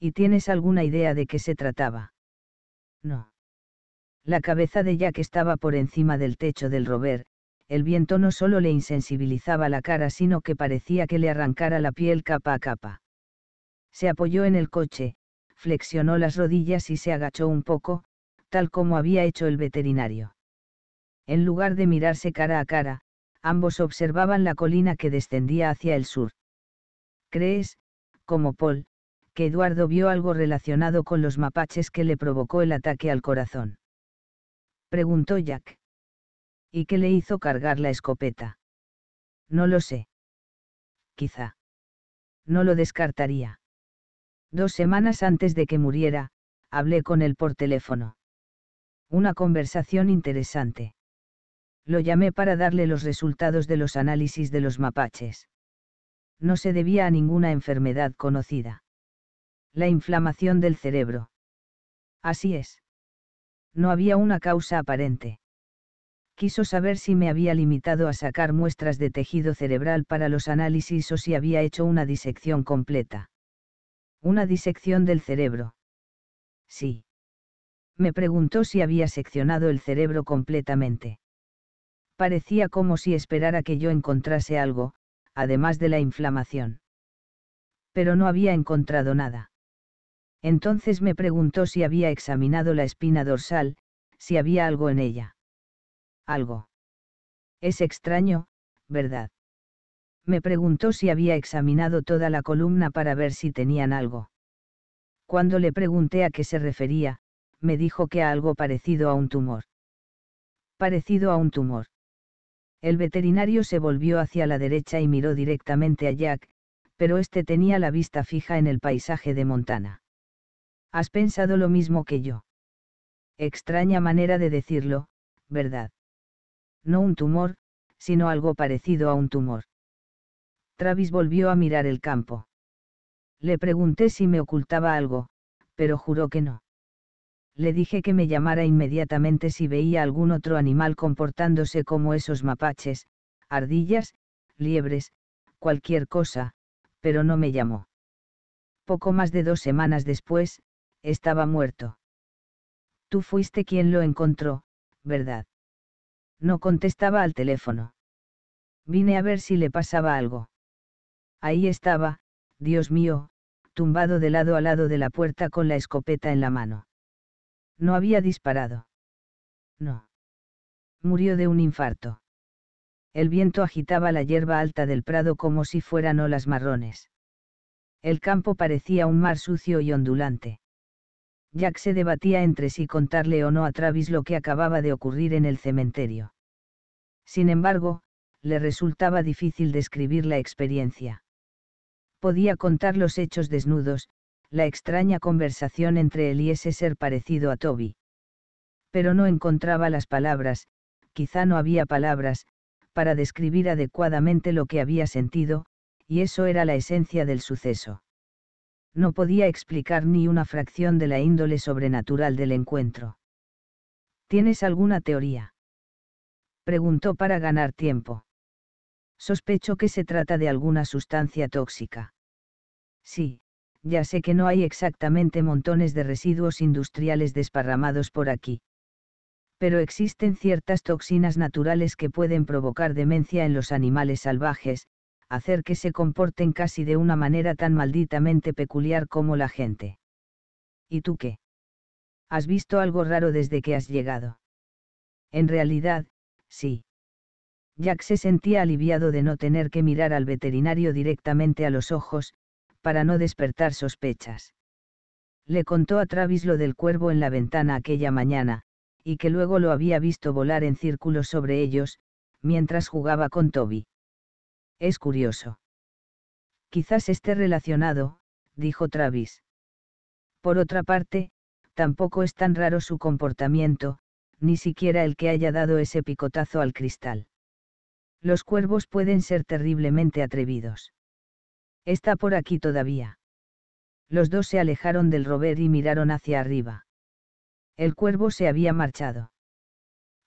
¿Y tienes alguna idea de qué se trataba? No. La cabeza de Jack estaba por encima del techo del rover, el viento no solo le insensibilizaba la cara, sino que parecía que le arrancara la piel capa a capa. Se apoyó en el coche, flexionó las rodillas y se agachó un poco, tal como había hecho el veterinario. En lugar de mirarse cara a cara, ambos observaban la colina que descendía hacia el sur. ¿Crees, como Paul, que Eduardo vio algo relacionado con los mapaches que le provocó el ataque al corazón? Preguntó Jack. ¿Y qué le hizo cargar la escopeta? No lo sé. Quizá. No lo descartaría. Dos semanas antes de que muriera, hablé con él por teléfono. Una conversación interesante. Lo llamé para darle los resultados de los análisis de los mapaches. No se debía a ninguna enfermedad conocida. La inflamación del cerebro. Así es. No había una causa aparente. Quiso saber si me había limitado a sacar muestras de tejido cerebral para los análisis o si había hecho una disección completa. Una disección del cerebro. Sí. Me preguntó si había seccionado el cerebro completamente parecía como si esperara que yo encontrase algo, además de la inflamación. Pero no había encontrado nada. Entonces me preguntó si había examinado la espina dorsal, si había algo en ella. Algo. Es extraño, ¿verdad? Me preguntó si había examinado toda la columna para ver si tenían algo. Cuando le pregunté a qué se refería, me dijo que a algo parecido a un tumor. Parecido a un tumor. El veterinario se volvió hacia la derecha y miró directamente a Jack, pero este tenía la vista fija en el paisaje de Montana. Has pensado lo mismo que yo. Extraña manera de decirlo, ¿verdad? No un tumor, sino algo parecido a un tumor. Travis volvió a mirar el campo. Le pregunté si me ocultaba algo, pero juró que no le dije que me llamara inmediatamente si veía algún otro animal comportándose como esos mapaches, ardillas, liebres, cualquier cosa, pero no me llamó. Poco más de dos semanas después, estaba muerto. Tú fuiste quien lo encontró, ¿verdad? No contestaba al teléfono. Vine a ver si le pasaba algo. Ahí estaba, Dios mío, tumbado de lado a lado de la puerta con la escopeta en la mano. No había disparado. No. Murió de un infarto. El viento agitaba la hierba alta del prado como si fueran olas marrones. El campo parecía un mar sucio y ondulante. Jack se debatía entre si contarle o no a Travis lo que acababa de ocurrir en el cementerio. Sin embargo, le resultaba difícil describir la experiencia. Podía contar los hechos desnudos, la extraña conversación entre él y ese ser parecido a Toby. Pero no encontraba las palabras, quizá no había palabras, para describir adecuadamente lo que había sentido, y eso era la esencia del suceso. No podía explicar ni una fracción de la índole sobrenatural del encuentro. ¿Tienes alguna teoría? Preguntó para ganar tiempo. Sospecho que se trata de alguna sustancia tóxica. Sí, ya sé que no hay exactamente montones de residuos industriales desparramados por aquí. Pero existen ciertas toxinas naturales que pueden provocar demencia en los animales salvajes, hacer que se comporten casi de una manera tan malditamente peculiar como la gente. ¿Y tú qué? ¿Has visto algo raro desde que has llegado? En realidad, sí. Jack se sentía aliviado de no tener que mirar al veterinario directamente a los ojos, para no despertar sospechas. Le contó a Travis lo del cuervo en la ventana aquella mañana, y que luego lo había visto volar en círculos sobre ellos, mientras jugaba con Toby. Es curioso. Quizás esté relacionado, dijo Travis. Por otra parte, tampoco es tan raro su comportamiento, ni siquiera el que haya dado ese picotazo al cristal. Los cuervos pueden ser terriblemente atrevidos. Está por aquí todavía. Los dos se alejaron del rover y miraron hacia arriba. El cuervo se había marchado.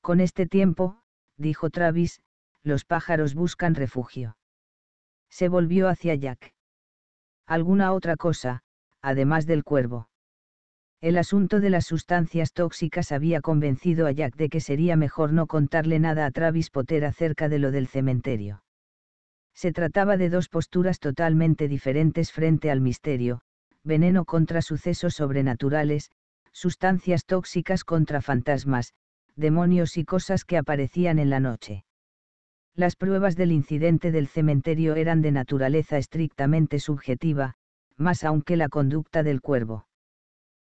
Con este tiempo, dijo Travis, los pájaros buscan refugio. Se volvió hacia Jack. Alguna otra cosa, además del cuervo. El asunto de las sustancias tóxicas había convencido a Jack de que sería mejor no contarle nada a Travis Potter acerca de lo del cementerio. Se trataba de dos posturas totalmente diferentes frente al misterio, veneno contra sucesos sobrenaturales, sustancias tóxicas contra fantasmas, demonios y cosas que aparecían en la noche. Las pruebas del incidente del cementerio eran de naturaleza estrictamente subjetiva, más aún que la conducta del cuervo.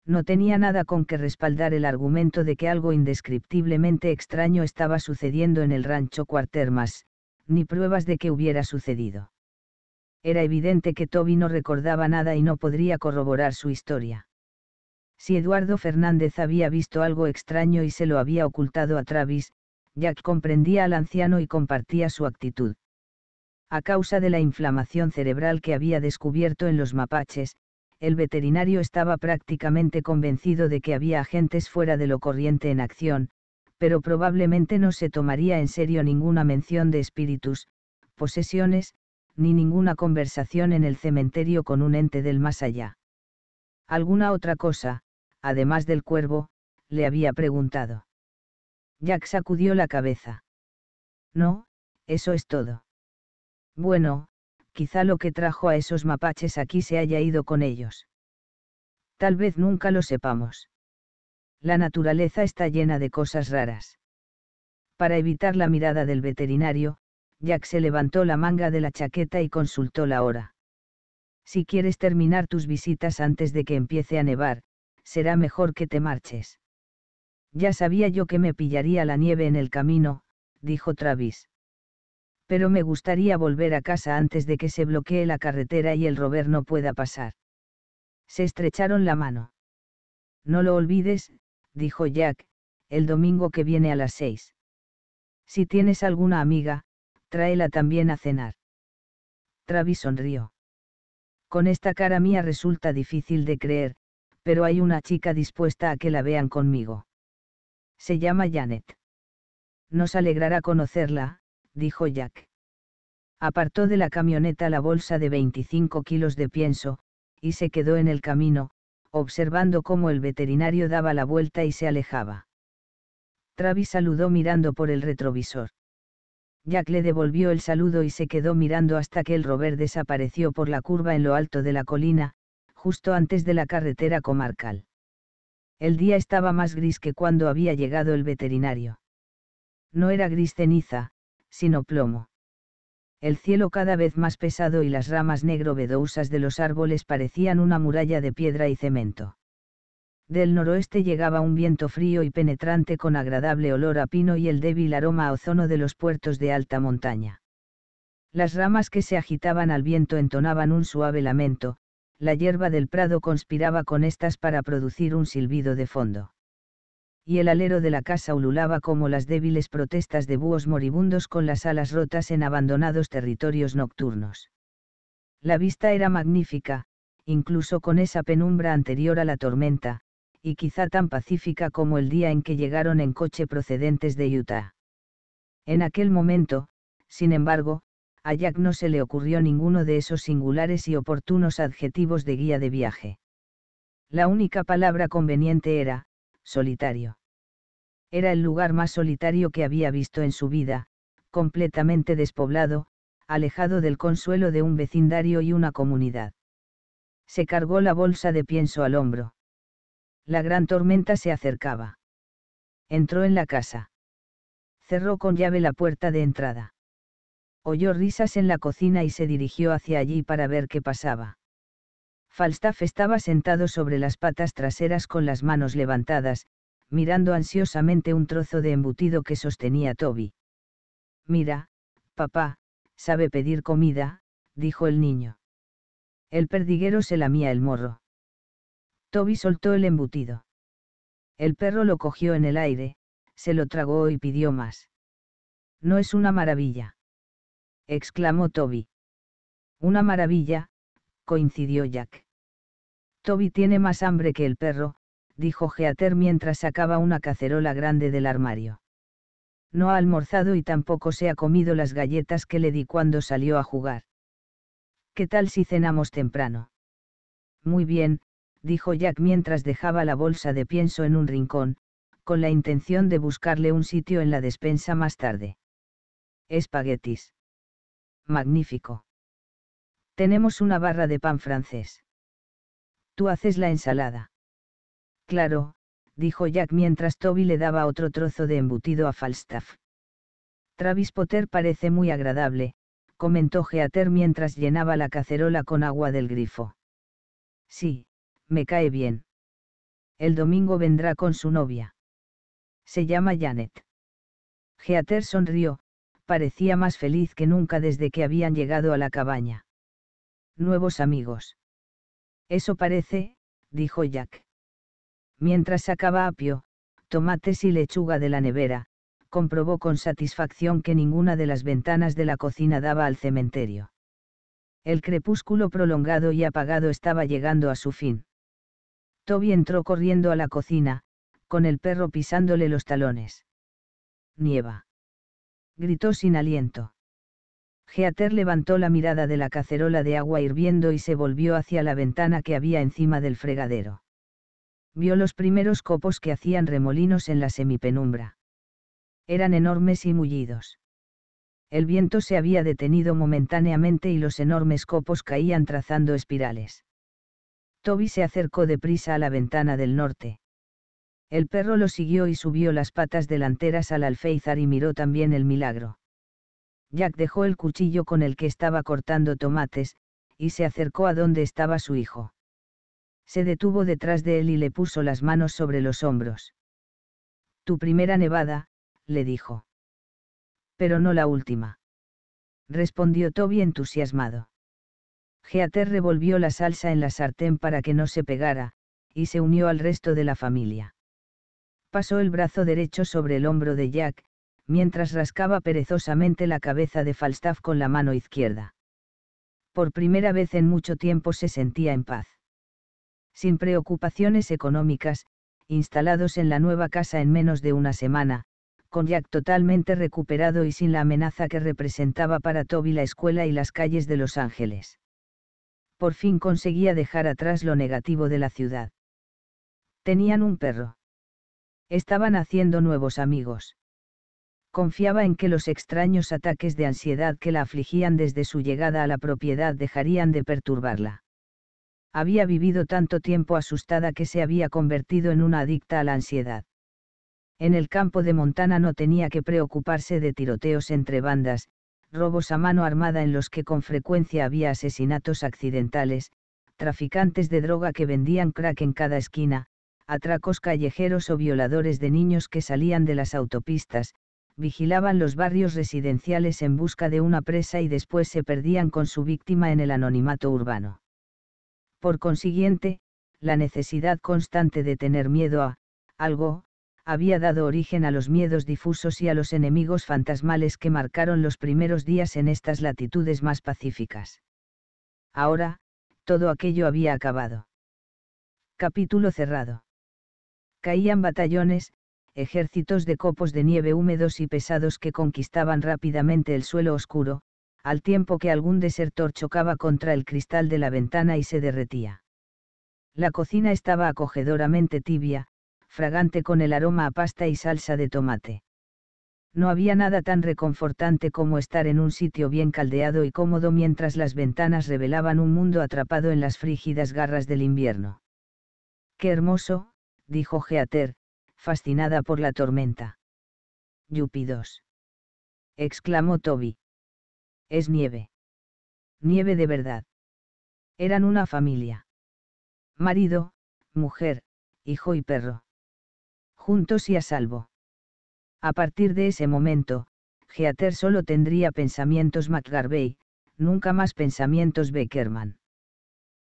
No tenía nada con que respaldar el argumento de que algo indescriptiblemente extraño estaba sucediendo en el rancho Cuartermas, ni pruebas de que hubiera sucedido. Era evidente que Toby no recordaba nada y no podría corroborar su historia. Si Eduardo Fernández había visto algo extraño y se lo había ocultado a Travis, Jack comprendía al anciano y compartía su actitud. A causa de la inflamación cerebral que había descubierto en los mapaches, el veterinario estaba prácticamente convencido de que había agentes fuera de lo corriente en acción, pero probablemente no se tomaría en serio ninguna mención de espíritus, posesiones, ni ninguna conversación en el cementerio con un ente del más allá. ¿Alguna otra cosa, además del cuervo? le había preguntado. Jack sacudió la cabeza. No, eso es todo. Bueno, quizá lo que trajo a esos mapaches aquí se haya ido con ellos. Tal vez nunca lo sepamos la naturaleza está llena de cosas raras. Para evitar la mirada del veterinario, Jack se levantó la manga de la chaqueta y consultó la hora. Si quieres terminar tus visitas antes de que empiece a nevar, será mejor que te marches. Ya sabía yo que me pillaría la nieve en el camino, dijo Travis. Pero me gustaría volver a casa antes de que se bloquee la carretera y el rover no pueda pasar. Se estrecharon la mano. No lo olvides, dijo Jack, el domingo que viene a las seis. Si tienes alguna amiga, tráela también a cenar. Travis sonrió. Con esta cara mía resulta difícil de creer, pero hay una chica dispuesta a que la vean conmigo. Se llama Janet. Nos alegrará conocerla, dijo Jack. Apartó de la camioneta la bolsa de 25 kilos de pienso, y se quedó en el camino, observando cómo el veterinario daba la vuelta y se alejaba. Travis saludó mirando por el retrovisor. Jack le devolvió el saludo y se quedó mirando hasta que el rover desapareció por la curva en lo alto de la colina, justo antes de la carretera comarcal. El día estaba más gris que cuando había llegado el veterinario. No era gris ceniza, sino plomo el cielo cada vez más pesado y las ramas negro-vedousas de los árboles parecían una muralla de piedra y cemento. Del noroeste llegaba un viento frío y penetrante con agradable olor a pino y el débil aroma a ozono de los puertos de alta montaña. Las ramas que se agitaban al viento entonaban un suave lamento, la hierba del prado conspiraba con estas para producir un silbido de fondo y el alero de la casa ululaba como las débiles protestas de búhos moribundos con las alas rotas en abandonados territorios nocturnos. La vista era magnífica, incluso con esa penumbra anterior a la tormenta, y quizá tan pacífica como el día en que llegaron en coche procedentes de Utah. En aquel momento, sin embargo, a Jack no se le ocurrió ninguno de esos singulares y oportunos adjetivos de guía de viaje. La única palabra conveniente era, solitario. Era el lugar más solitario que había visto en su vida, completamente despoblado, alejado del consuelo de un vecindario y una comunidad. Se cargó la bolsa de pienso al hombro. La gran tormenta se acercaba. Entró en la casa. Cerró con llave la puerta de entrada. Oyó risas en la cocina y se dirigió hacia allí para ver qué pasaba. Falstaff estaba sentado sobre las patas traseras con las manos levantadas, mirando ansiosamente un trozo de embutido que sostenía Toby. Mira, papá, sabe pedir comida, dijo el niño. El perdiguero se lamía el morro. Toby soltó el embutido. El perro lo cogió en el aire, se lo tragó y pidió más. No es una maravilla. exclamó Toby. Una maravilla, coincidió Jack. Toby tiene más hambre que el perro, dijo Geater mientras sacaba una cacerola grande del armario. No ha almorzado y tampoco se ha comido las galletas que le di cuando salió a jugar. ¿Qué tal si cenamos temprano? Muy bien, dijo Jack mientras dejaba la bolsa de pienso en un rincón, con la intención de buscarle un sitio en la despensa más tarde. Espaguetis. Magnífico. Tenemos una barra de pan francés. Tú haces la ensalada. Claro, dijo Jack mientras Toby le daba otro trozo de embutido a Falstaff. Travis Potter parece muy agradable, comentó Geater mientras llenaba la cacerola con agua del grifo. Sí, me cae bien. El domingo vendrá con su novia. Se llama Janet. Geater sonrió, parecía más feliz que nunca desde que habían llegado a la cabaña. Nuevos amigos. Eso parece, dijo Jack. Mientras sacaba apio, tomates y lechuga de la nevera, comprobó con satisfacción que ninguna de las ventanas de la cocina daba al cementerio. El crepúsculo prolongado y apagado estaba llegando a su fin. Toby entró corriendo a la cocina, con el perro pisándole los talones. Nieva. Gritó sin aliento. Geater levantó la mirada de la cacerola de agua hirviendo y se volvió hacia la ventana que había encima del fregadero vio los primeros copos que hacían remolinos en la semipenumbra. Eran enormes y mullidos. El viento se había detenido momentáneamente y los enormes copos caían trazando espirales. Toby se acercó deprisa a la ventana del norte. El perro lo siguió y subió las patas delanteras al alféizar y miró también el milagro. Jack dejó el cuchillo con el que estaba cortando tomates, y se acercó a donde estaba su hijo se detuvo detrás de él y le puso las manos sobre los hombros. Tu primera nevada, le dijo. Pero no la última. Respondió Toby entusiasmado. Geater revolvió la salsa en la sartén para que no se pegara, y se unió al resto de la familia. Pasó el brazo derecho sobre el hombro de Jack, mientras rascaba perezosamente la cabeza de Falstaff con la mano izquierda. Por primera vez en mucho tiempo se sentía en paz sin preocupaciones económicas, instalados en la nueva casa en menos de una semana, con Jack totalmente recuperado y sin la amenaza que representaba para Toby la escuela y las calles de Los Ángeles. Por fin conseguía dejar atrás lo negativo de la ciudad. Tenían un perro. Estaban haciendo nuevos amigos. Confiaba en que los extraños ataques de ansiedad que la afligían desde su llegada a la propiedad dejarían de perturbarla había vivido tanto tiempo asustada que se había convertido en una adicta a la ansiedad. En el campo de Montana no tenía que preocuparse de tiroteos entre bandas, robos a mano armada en los que con frecuencia había asesinatos accidentales, traficantes de droga que vendían crack en cada esquina, atracos callejeros o violadores de niños que salían de las autopistas, vigilaban los barrios residenciales en busca de una presa y después se perdían con su víctima en el anonimato urbano. Por consiguiente, la necesidad constante de tener miedo a algo, había dado origen a los miedos difusos y a los enemigos fantasmales que marcaron los primeros días en estas latitudes más pacíficas. Ahora, todo aquello había acabado. Capítulo cerrado. Caían batallones, ejércitos de copos de nieve húmedos y pesados que conquistaban rápidamente el suelo oscuro, al tiempo que algún desertor chocaba contra el cristal de la ventana y se derretía. La cocina estaba acogedoramente tibia, fragante con el aroma a pasta y salsa de tomate. No había nada tan reconfortante como estar en un sitio bien caldeado y cómodo mientras las ventanas revelaban un mundo atrapado en las frígidas garras del invierno. ¡Qué hermoso! dijo Geater, fascinada por la tormenta. Lúpidos. exclamó Toby. Es nieve. Nieve de verdad. Eran una familia. Marido, mujer, hijo y perro. Juntos y a salvo. A partir de ese momento, Geater solo tendría pensamientos McGarvey, nunca más pensamientos Beckerman.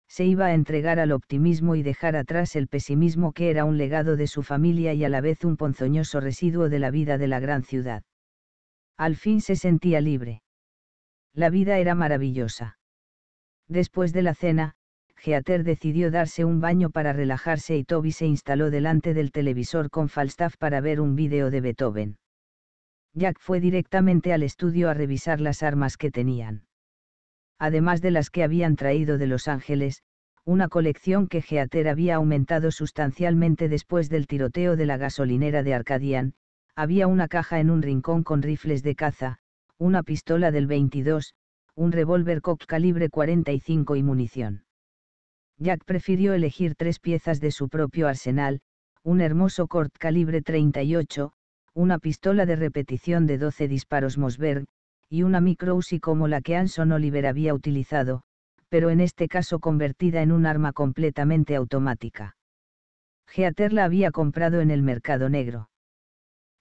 Se iba a entregar al optimismo y dejar atrás el pesimismo que era un legado de su familia y a la vez un ponzoñoso residuo de la vida de la gran ciudad. Al fin se sentía libre. La vida era maravillosa. Después de la cena, Geater decidió darse un baño para relajarse y Toby se instaló delante del televisor con Falstaff para ver un vídeo de Beethoven. Jack fue directamente al estudio a revisar las armas que tenían. Además de las que habían traído de Los Ángeles, una colección que Geater había aumentado sustancialmente después del tiroteo de la gasolinera de Arcadian, había una caja en un rincón con rifles de caza, una pistola del 22, un revólver Colt calibre 45 y munición. Jack prefirió elegir tres piezas de su propio arsenal, un hermoso Colt calibre 38, una pistola de repetición de 12 disparos Mosberg, y una micro como la que Anson Oliver había utilizado, pero en este caso convertida en un arma completamente automática. Geater la había comprado en el mercado negro.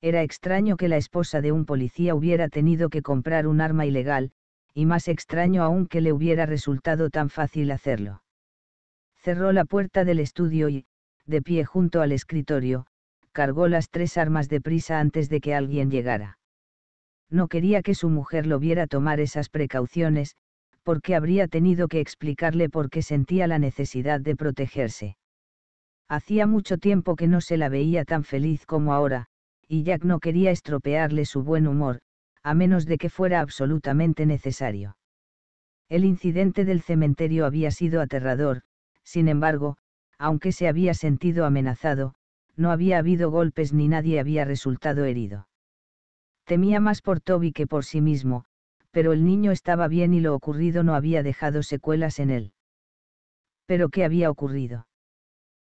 Era extraño que la esposa de un policía hubiera tenido que comprar un arma ilegal, y más extraño aún que le hubiera resultado tan fácil hacerlo. Cerró la puerta del estudio y, de pie junto al escritorio, cargó las tres armas de prisa antes de que alguien llegara. No quería que su mujer lo viera tomar esas precauciones, porque habría tenido que explicarle por qué sentía la necesidad de protegerse. Hacía mucho tiempo que no se la veía tan feliz como ahora, y Jack no quería estropearle su buen humor, a menos de que fuera absolutamente necesario. El incidente del cementerio había sido aterrador, sin embargo, aunque se había sentido amenazado, no había habido golpes ni nadie había resultado herido. Temía más por Toby que por sí mismo, pero el niño estaba bien y lo ocurrido no había dejado secuelas en él. ¿Pero qué había ocurrido?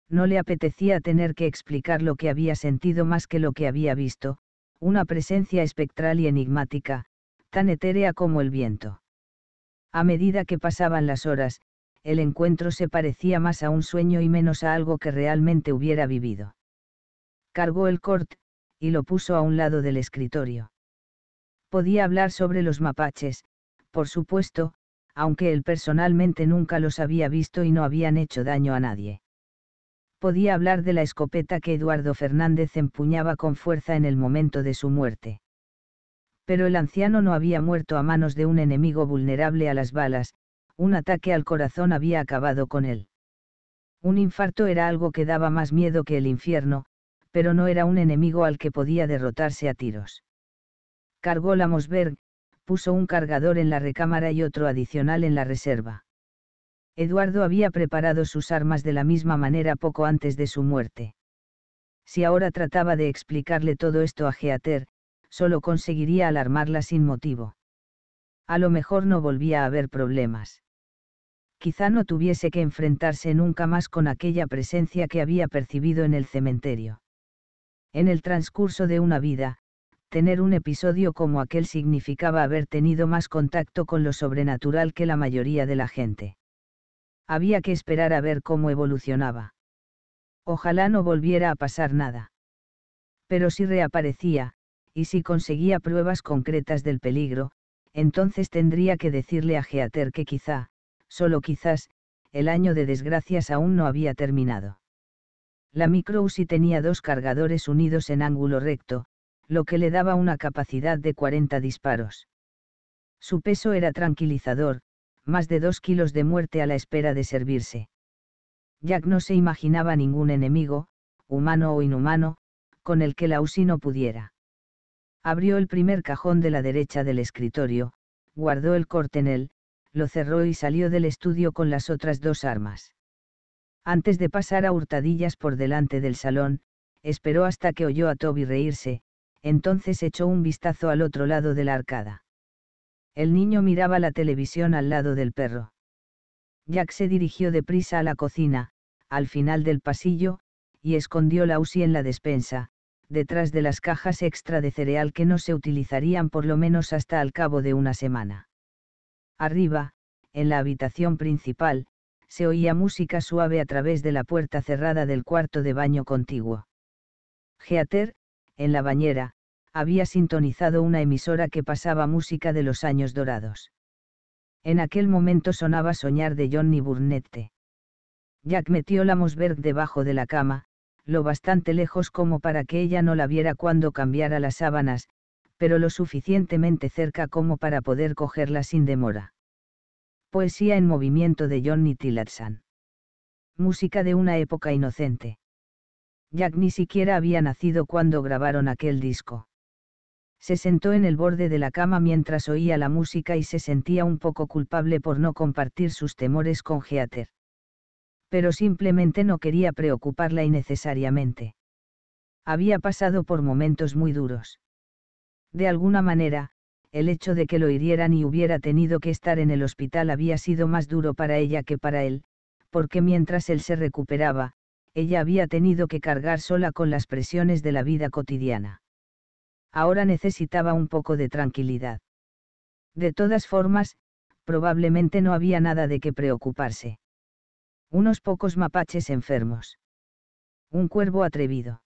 No le apetecía tener que explicar lo que había sentido más que lo que había visto, una presencia espectral y enigmática, tan etérea como el viento. A medida que pasaban las horas, el encuentro se parecía más a un sueño y menos a algo que realmente hubiera vivido. Cargó el cort, y lo puso a un lado del escritorio. Podía hablar sobre los mapaches, por supuesto, aunque él personalmente nunca los había visto y no habían hecho daño a nadie podía hablar de la escopeta que Eduardo Fernández empuñaba con fuerza en el momento de su muerte. Pero el anciano no había muerto a manos de un enemigo vulnerable a las balas, un ataque al corazón había acabado con él. Un infarto era algo que daba más miedo que el infierno, pero no era un enemigo al que podía derrotarse a tiros. Cargó la Mosberg, puso un cargador en la recámara y otro adicional en la reserva. Eduardo había preparado sus armas de la misma manera poco antes de su muerte. Si ahora trataba de explicarle todo esto a Geater, solo conseguiría alarmarla sin motivo. A lo mejor no volvía a haber problemas. Quizá no tuviese que enfrentarse nunca más con aquella presencia que había percibido en el cementerio. En el transcurso de una vida, tener un episodio como aquel significaba haber tenido más contacto con lo sobrenatural que la mayoría de la gente había que esperar a ver cómo evolucionaba. Ojalá no volviera a pasar nada. Pero si reaparecía, y si conseguía pruebas concretas del peligro, entonces tendría que decirle a Geater que quizá, solo quizás, el año de desgracias aún no había terminado. La micro tenía dos cargadores unidos en ángulo recto, lo que le daba una capacidad de 40 disparos. Su peso era tranquilizador, más de dos kilos de muerte a la espera de servirse. Jack no se imaginaba ningún enemigo, humano o inhumano, con el que la UCI no pudiera. Abrió el primer cajón de la derecha del escritorio, guardó el corte en él, lo cerró y salió del estudio con las otras dos armas. Antes de pasar a hurtadillas por delante del salón, esperó hasta que oyó a Toby reírse, entonces echó un vistazo al otro lado de la arcada. El niño miraba la televisión al lado del perro. Jack se dirigió deprisa a la cocina, al final del pasillo, y escondió la UCI en la despensa, detrás de las cajas extra de cereal que no se utilizarían por lo menos hasta al cabo de una semana. Arriba, en la habitación principal, se oía música suave a través de la puerta cerrada del cuarto de baño contiguo. Geater, en la bañera, había sintonizado una emisora que pasaba música de los años dorados. En aquel momento sonaba Soñar de Johnny Burnette. Jack metió la Mosberg debajo de la cama, lo bastante lejos como para que ella no la viera cuando cambiara las sábanas, pero lo suficientemente cerca como para poder cogerla sin demora. Poesía en movimiento de Johnny Tillotson. Música de una época inocente. Jack ni siquiera había nacido cuando grabaron aquel disco se sentó en el borde de la cama mientras oía la música y se sentía un poco culpable por no compartir sus temores con Heather. Pero simplemente no quería preocuparla innecesariamente. Había pasado por momentos muy duros. De alguna manera, el hecho de que lo hirieran y hubiera tenido que estar en el hospital había sido más duro para ella que para él, porque mientras él se recuperaba, ella había tenido que cargar sola con las presiones de la vida cotidiana ahora necesitaba un poco de tranquilidad. De todas formas, probablemente no había nada de qué preocuparse. Unos pocos mapaches enfermos. Un cuervo atrevido.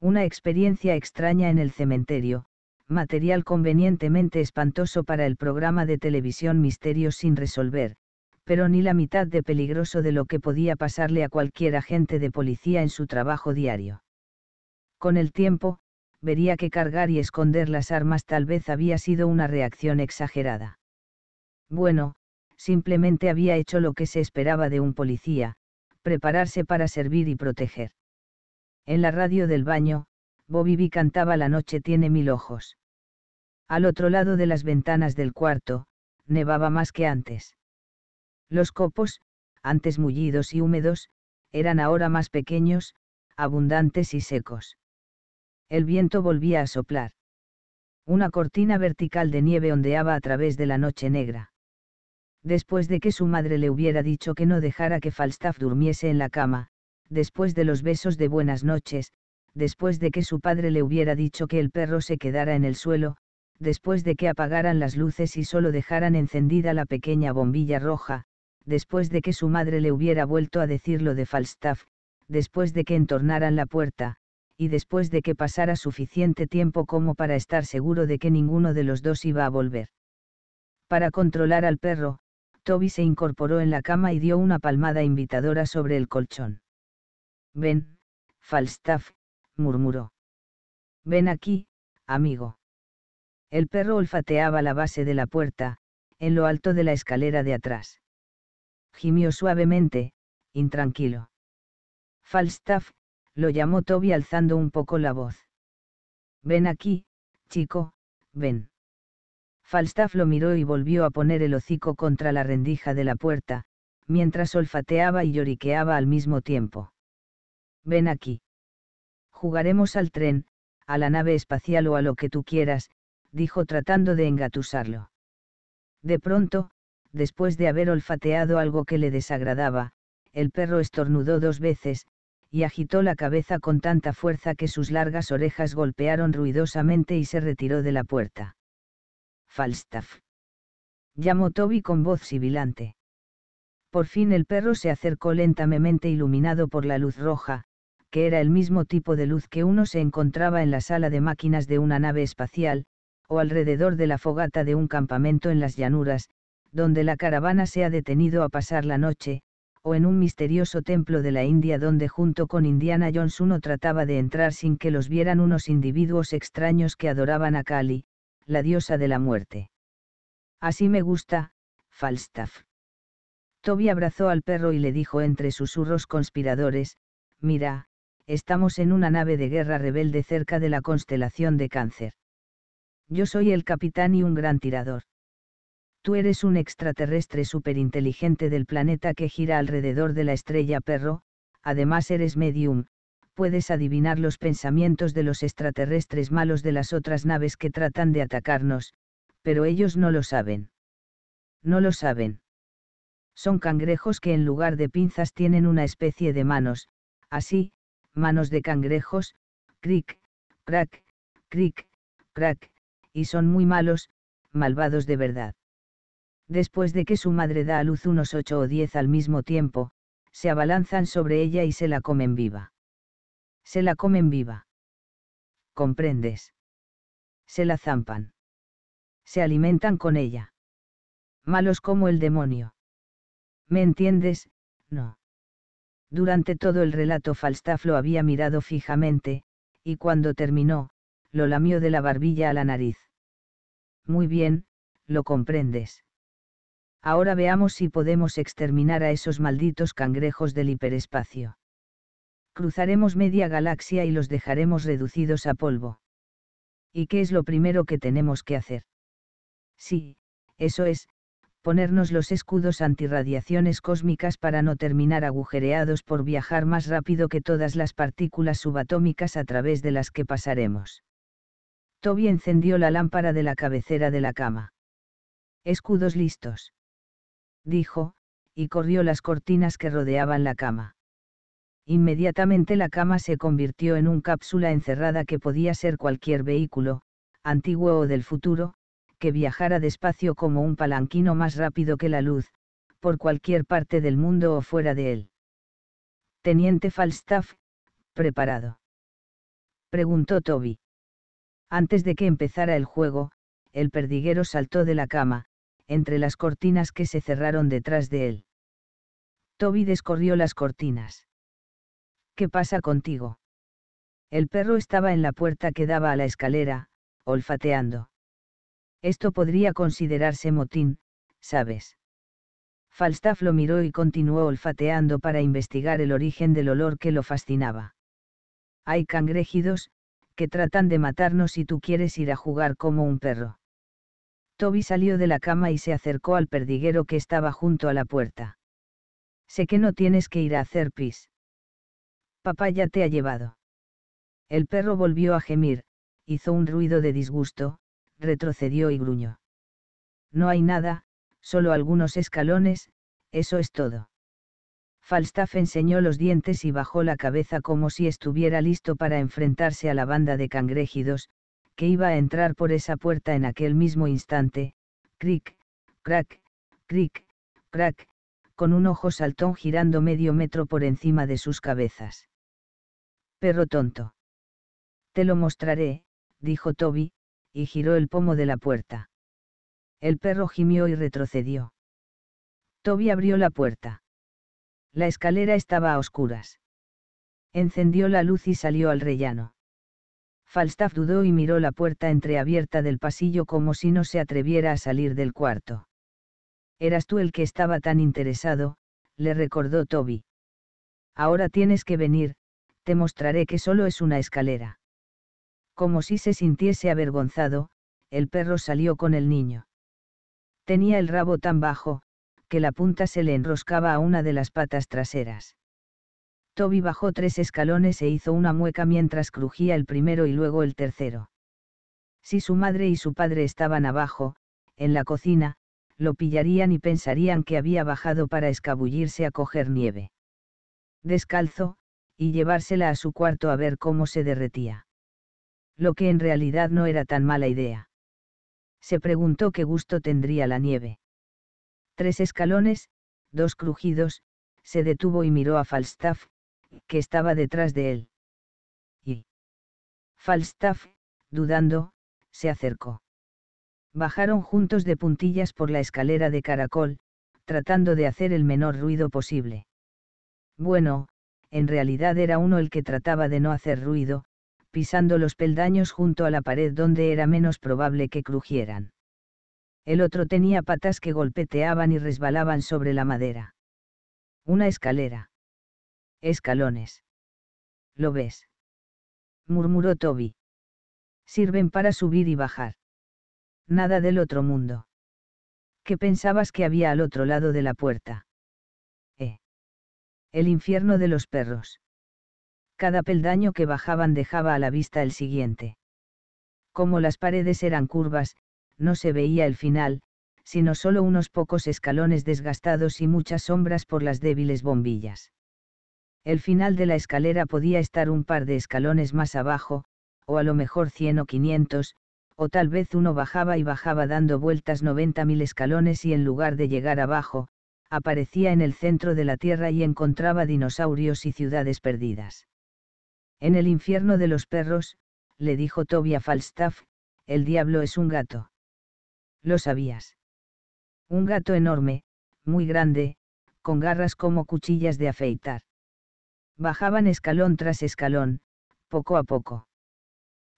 Una experiencia extraña en el cementerio, material convenientemente espantoso para el programa de televisión Misterios sin resolver, pero ni la mitad de peligroso de lo que podía pasarle a cualquier agente de policía en su trabajo diario. Con el tiempo, vería que cargar y esconder las armas tal vez había sido una reacción exagerada. Bueno, simplemente había hecho lo que se esperaba de un policía, prepararse para servir y proteger. En la radio del baño, Bobby B cantaba La noche tiene mil ojos. Al otro lado de las ventanas del cuarto, nevaba más que antes. Los copos, antes mullidos y húmedos, eran ahora más pequeños, abundantes y secos. El viento volvía a soplar. Una cortina vertical de nieve ondeaba a través de la noche negra. Después de que su madre le hubiera dicho que no dejara que Falstaff durmiese en la cama, después de los besos de buenas noches, después de que su padre le hubiera dicho que el perro se quedara en el suelo, después de que apagaran las luces y solo dejaran encendida la pequeña bombilla roja, después de que su madre le hubiera vuelto a decir lo de Falstaff, después de que entornaran la puerta, y después de que pasara suficiente tiempo como para estar seguro de que ninguno de los dos iba a volver. Para controlar al perro, Toby se incorporó en la cama y dio una palmada invitadora sobre el colchón. Ven, Falstaff, murmuró. Ven aquí, amigo. El perro olfateaba la base de la puerta, en lo alto de la escalera de atrás. Gimió suavemente, intranquilo. Falstaff, lo llamó Toby alzando un poco la voz. Ven aquí, chico, ven. Falstaff lo miró y volvió a poner el hocico contra la rendija de la puerta, mientras olfateaba y lloriqueaba al mismo tiempo. Ven aquí. Jugaremos al tren, a la nave espacial o a lo que tú quieras, dijo tratando de engatusarlo. De pronto, después de haber olfateado algo que le desagradaba, el perro estornudó dos veces, y agitó la cabeza con tanta fuerza que sus largas orejas golpearon ruidosamente y se retiró de la puerta. Falstaff. Llamó Toby con voz sibilante. Por fin el perro se acercó lentamente iluminado por la luz roja, que era el mismo tipo de luz que uno se encontraba en la sala de máquinas de una nave espacial, o alrededor de la fogata de un campamento en las llanuras, donde la caravana se ha detenido a pasar la noche, o en un misterioso templo de la India donde junto con Indiana Jones uno trataba de entrar sin que los vieran unos individuos extraños que adoraban a Kali, la diosa de la muerte. Así me gusta, Falstaff. Toby abrazó al perro y le dijo entre susurros conspiradores, mira, estamos en una nave de guerra rebelde cerca de la constelación de cáncer. Yo soy el capitán y un gran tirador tú eres un extraterrestre superinteligente del planeta que gira alrededor de la estrella perro, además eres medium, puedes adivinar los pensamientos de los extraterrestres malos de las otras naves que tratan de atacarnos, pero ellos no lo saben. No lo saben. Son cangrejos que en lugar de pinzas tienen una especie de manos, así, manos de cangrejos, cric, crack, cric, crack, y son muy malos, malvados de verdad después de que su madre da a luz unos ocho o diez al mismo tiempo, se abalanzan sobre ella y se la comen viva. Se la comen viva. ¿Comprendes? Se la zampan. Se alimentan con ella. Malos como el demonio. ¿Me entiendes? No. Durante todo el relato Falstaff lo había mirado fijamente, y cuando terminó, lo lamió de la barbilla a la nariz. Muy bien, lo comprendes. Ahora veamos si podemos exterminar a esos malditos cangrejos del hiperespacio. Cruzaremos media galaxia y los dejaremos reducidos a polvo. ¿Y qué es lo primero que tenemos que hacer? Sí, eso es, ponernos los escudos antirradiaciones cósmicas para no terminar agujereados por viajar más rápido que todas las partículas subatómicas a través de las que pasaremos. Toby encendió la lámpara de la cabecera de la cama. Escudos listos dijo, y corrió las cortinas que rodeaban la cama. Inmediatamente la cama se convirtió en un cápsula encerrada que podía ser cualquier vehículo, antiguo o del futuro, que viajara despacio como un palanquino más rápido que la luz, por cualquier parte del mundo o fuera de él. Teniente Falstaff, preparado. Preguntó Toby. Antes de que empezara el juego, el perdiguero saltó de la cama, entre las cortinas que se cerraron detrás de él. Toby descorrió las cortinas. ¿Qué pasa contigo? El perro estaba en la puerta que daba a la escalera, olfateando. Esto podría considerarse motín, ¿sabes? Falstaff lo miró y continuó olfateando para investigar el origen del olor que lo fascinaba. Hay cangrejidos, que tratan de matarnos y tú quieres ir a jugar como un perro. Toby salió de la cama y se acercó al perdiguero que estaba junto a la puerta. Sé que no tienes que ir a hacer pis. Papá ya te ha llevado. El perro volvió a gemir, hizo un ruido de disgusto, retrocedió y gruñó. No hay nada, solo algunos escalones, eso es todo. Falstaff enseñó los dientes y bajó la cabeza como si estuviera listo para enfrentarse a la banda de cangrejidos, que iba a entrar por esa puerta en aquel mismo instante, cric, crack, cric, crack, con un ojo saltón girando medio metro por encima de sus cabezas. Perro tonto. Te lo mostraré, dijo Toby, y giró el pomo de la puerta. El perro gimió y retrocedió. Toby abrió la puerta. La escalera estaba a oscuras. Encendió la luz y salió al rellano. Falstaff dudó y miró la puerta entreabierta del pasillo como si no se atreviera a salir del cuarto. Eras tú el que estaba tan interesado, le recordó Toby. Ahora tienes que venir, te mostraré que solo es una escalera. Como si se sintiese avergonzado, el perro salió con el niño. Tenía el rabo tan bajo, que la punta se le enroscaba a una de las patas traseras. Toby bajó tres escalones e hizo una mueca mientras crujía el primero y luego el tercero. Si su madre y su padre estaban abajo, en la cocina, lo pillarían y pensarían que había bajado para escabullirse a coger nieve. Descalzo, y llevársela a su cuarto a ver cómo se derretía. Lo que en realidad no era tan mala idea. Se preguntó qué gusto tendría la nieve. Tres escalones, dos crujidos, se detuvo y miró a Falstaff, que estaba detrás de él. Y Falstaff, dudando, se acercó. Bajaron juntos de puntillas por la escalera de caracol, tratando de hacer el menor ruido posible. Bueno, en realidad era uno el que trataba de no hacer ruido, pisando los peldaños junto a la pared donde era menos probable que crujieran. El otro tenía patas que golpeteaban y resbalaban sobre la madera. Una escalera. Escalones. ¿Lo ves? murmuró Toby. Sirven para subir y bajar. Nada del otro mundo. ¿Qué pensabas que había al otro lado de la puerta? Eh. El infierno de los perros. Cada peldaño que bajaban dejaba a la vista el siguiente. Como las paredes eran curvas, no se veía el final, sino solo unos pocos escalones desgastados y muchas sombras por las débiles bombillas. El final de la escalera podía estar un par de escalones más abajo, o a lo mejor 100 o 500, o tal vez uno bajaba y bajaba dando vueltas 90.000 escalones y en lugar de llegar abajo, aparecía en el centro de la Tierra y encontraba dinosaurios y ciudades perdidas. En el infierno de los perros, le dijo Toby a Falstaff, el diablo es un gato. Lo sabías. Un gato enorme, muy grande, con garras como cuchillas de afeitar. Bajaban escalón tras escalón, poco a poco.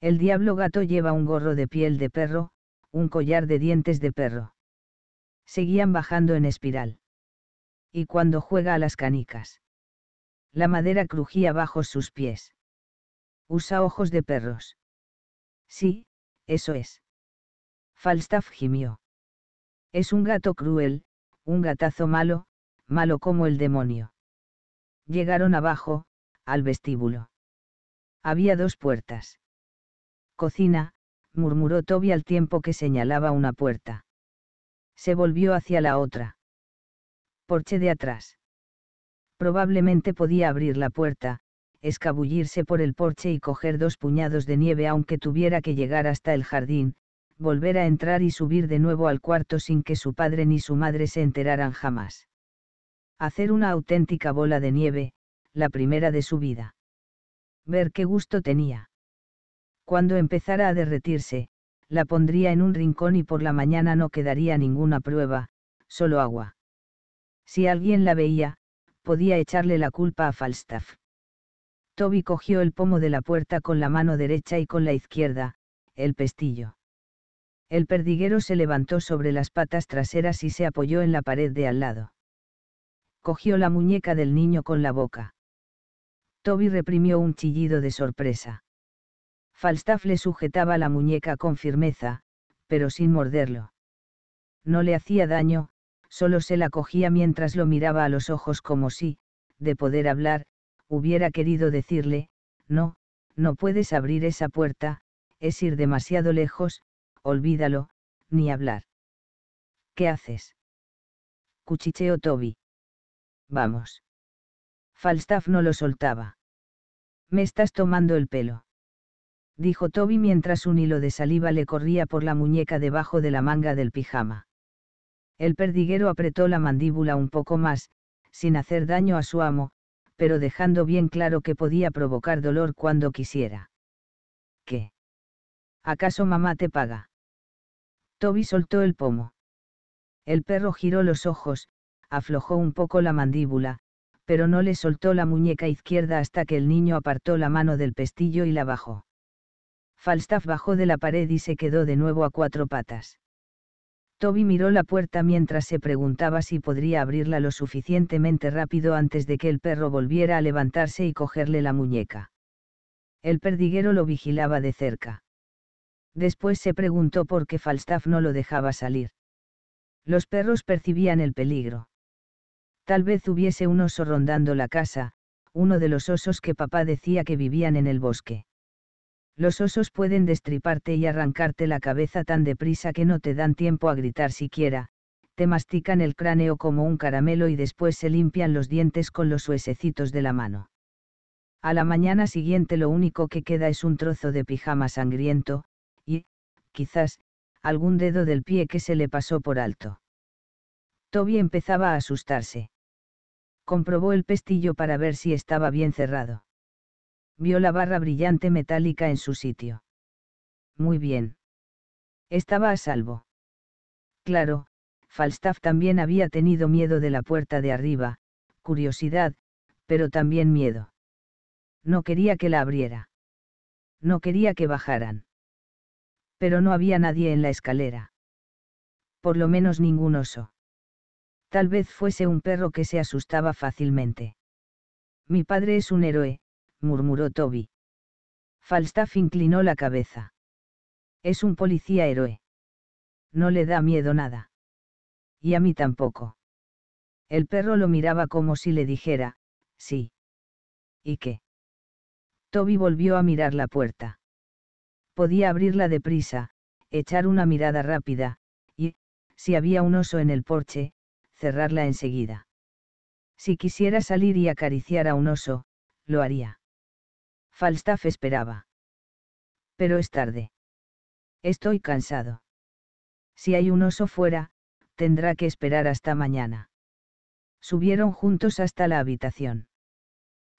El diablo gato lleva un gorro de piel de perro, un collar de dientes de perro. Seguían bajando en espiral. Y cuando juega a las canicas. La madera crujía bajo sus pies. Usa ojos de perros. Sí, eso es. Falstaff gimió. Es un gato cruel, un gatazo malo, malo como el demonio. Llegaron abajo, al vestíbulo. Había dos puertas. Cocina, murmuró Toby al tiempo que señalaba una puerta. Se volvió hacia la otra. Porche de atrás. Probablemente podía abrir la puerta, escabullirse por el porche y coger dos puñados de nieve aunque tuviera que llegar hasta el jardín, volver a entrar y subir de nuevo al cuarto sin que su padre ni su madre se enteraran jamás hacer una auténtica bola de nieve, la primera de su vida. Ver qué gusto tenía. Cuando empezara a derretirse, la pondría en un rincón y por la mañana no quedaría ninguna prueba, solo agua. Si alguien la veía, podía echarle la culpa a Falstaff. Toby cogió el pomo de la puerta con la mano derecha y con la izquierda, el pestillo. El perdiguero se levantó sobre las patas traseras y se apoyó en la pared de al lado cogió la muñeca del niño con la boca. Toby reprimió un chillido de sorpresa. Falstaff le sujetaba la muñeca con firmeza, pero sin morderlo. No le hacía daño, solo se la cogía mientras lo miraba a los ojos como si, de poder hablar, hubiera querido decirle, no, no puedes abrir esa puerta, es ir demasiado lejos, olvídalo, ni hablar. ¿Qué haces? Cuchicheó Toby. Vamos. Falstaff no lo soltaba. Me estás tomando el pelo. Dijo Toby mientras un hilo de saliva le corría por la muñeca debajo de la manga del pijama. El perdiguero apretó la mandíbula un poco más, sin hacer daño a su amo, pero dejando bien claro que podía provocar dolor cuando quisiera. ¿Qué? ¿Acaso mamá te paga? Toby soltó el pomo. El perro giró los ojos, aflojó un poco la mandíbula, pero no le soltó la muñeca izquierda hasta que el niño apartó la mano del pestillo y la bajó. Falstaff bajó de la pared y se quedó de nuevo a cuatro patas. Toby miró la puerta mientras se preguntaba si podría abrirla lo suficientemente rápido antes de que el perro volviera a levantarse y cogerle la muñeca. El perdiguero lo vigilaba de cerca. Después se preguntó por qué Falstaff no lo dejaba salir. Los perros percibían el peligro. Tal vez hubiese un oso rondando la casa, uno de los osos que papá decía que vivían en el bosque. Los osos pueden destriparte y arrancarte la cabeza tan deprisa que no te dan tiempo a gritar siquiera, te mastican el cráneo como un caramelo y después se limpian los dientes con los huesecitos de la mano. A la mañana siguiente lo único que queda es un trozo de pijama sangriento, y, quizás, algún dedo del pie que se le pasó por alto. Toby empezaba a asustarse comprobó el pestillo para ver si estaba bien cerrado. Vio la barra brillante metálica en su sitio. Muy bien. Estaba a salvo. Claro, Falstaff también había tenido miedo de la puerta de arriba, curiosidad, pero también miedo. No quería que la abriera. No quería que bajaran. Pero no había nadie en la escalera. Por lo menos ningún oso. Tal vez fuese un perro que se asustaba fácilmente. Mi padre es un héroe, murmuró Toby. Falstaff inclinó la cabeza. Es un policía héroe. No le da miedo nada. Y a mí tampoco. El perro lo miraba como si le dijera, sí. ¿Y qué? Toby volvió a mirar la puerta. Podía abrirla deprisa, echar una mirada rápida, y, si había un oso en el porche, cerrarla enseguida. Si quisiera salir y acariciar a un oso, lo haría. Falstaff esperaba. Pero es tarde. Estoy cansado. Si hay un oso fuera, tendrá que esperar hasta mañana. Subieron juntos hasta la habitación.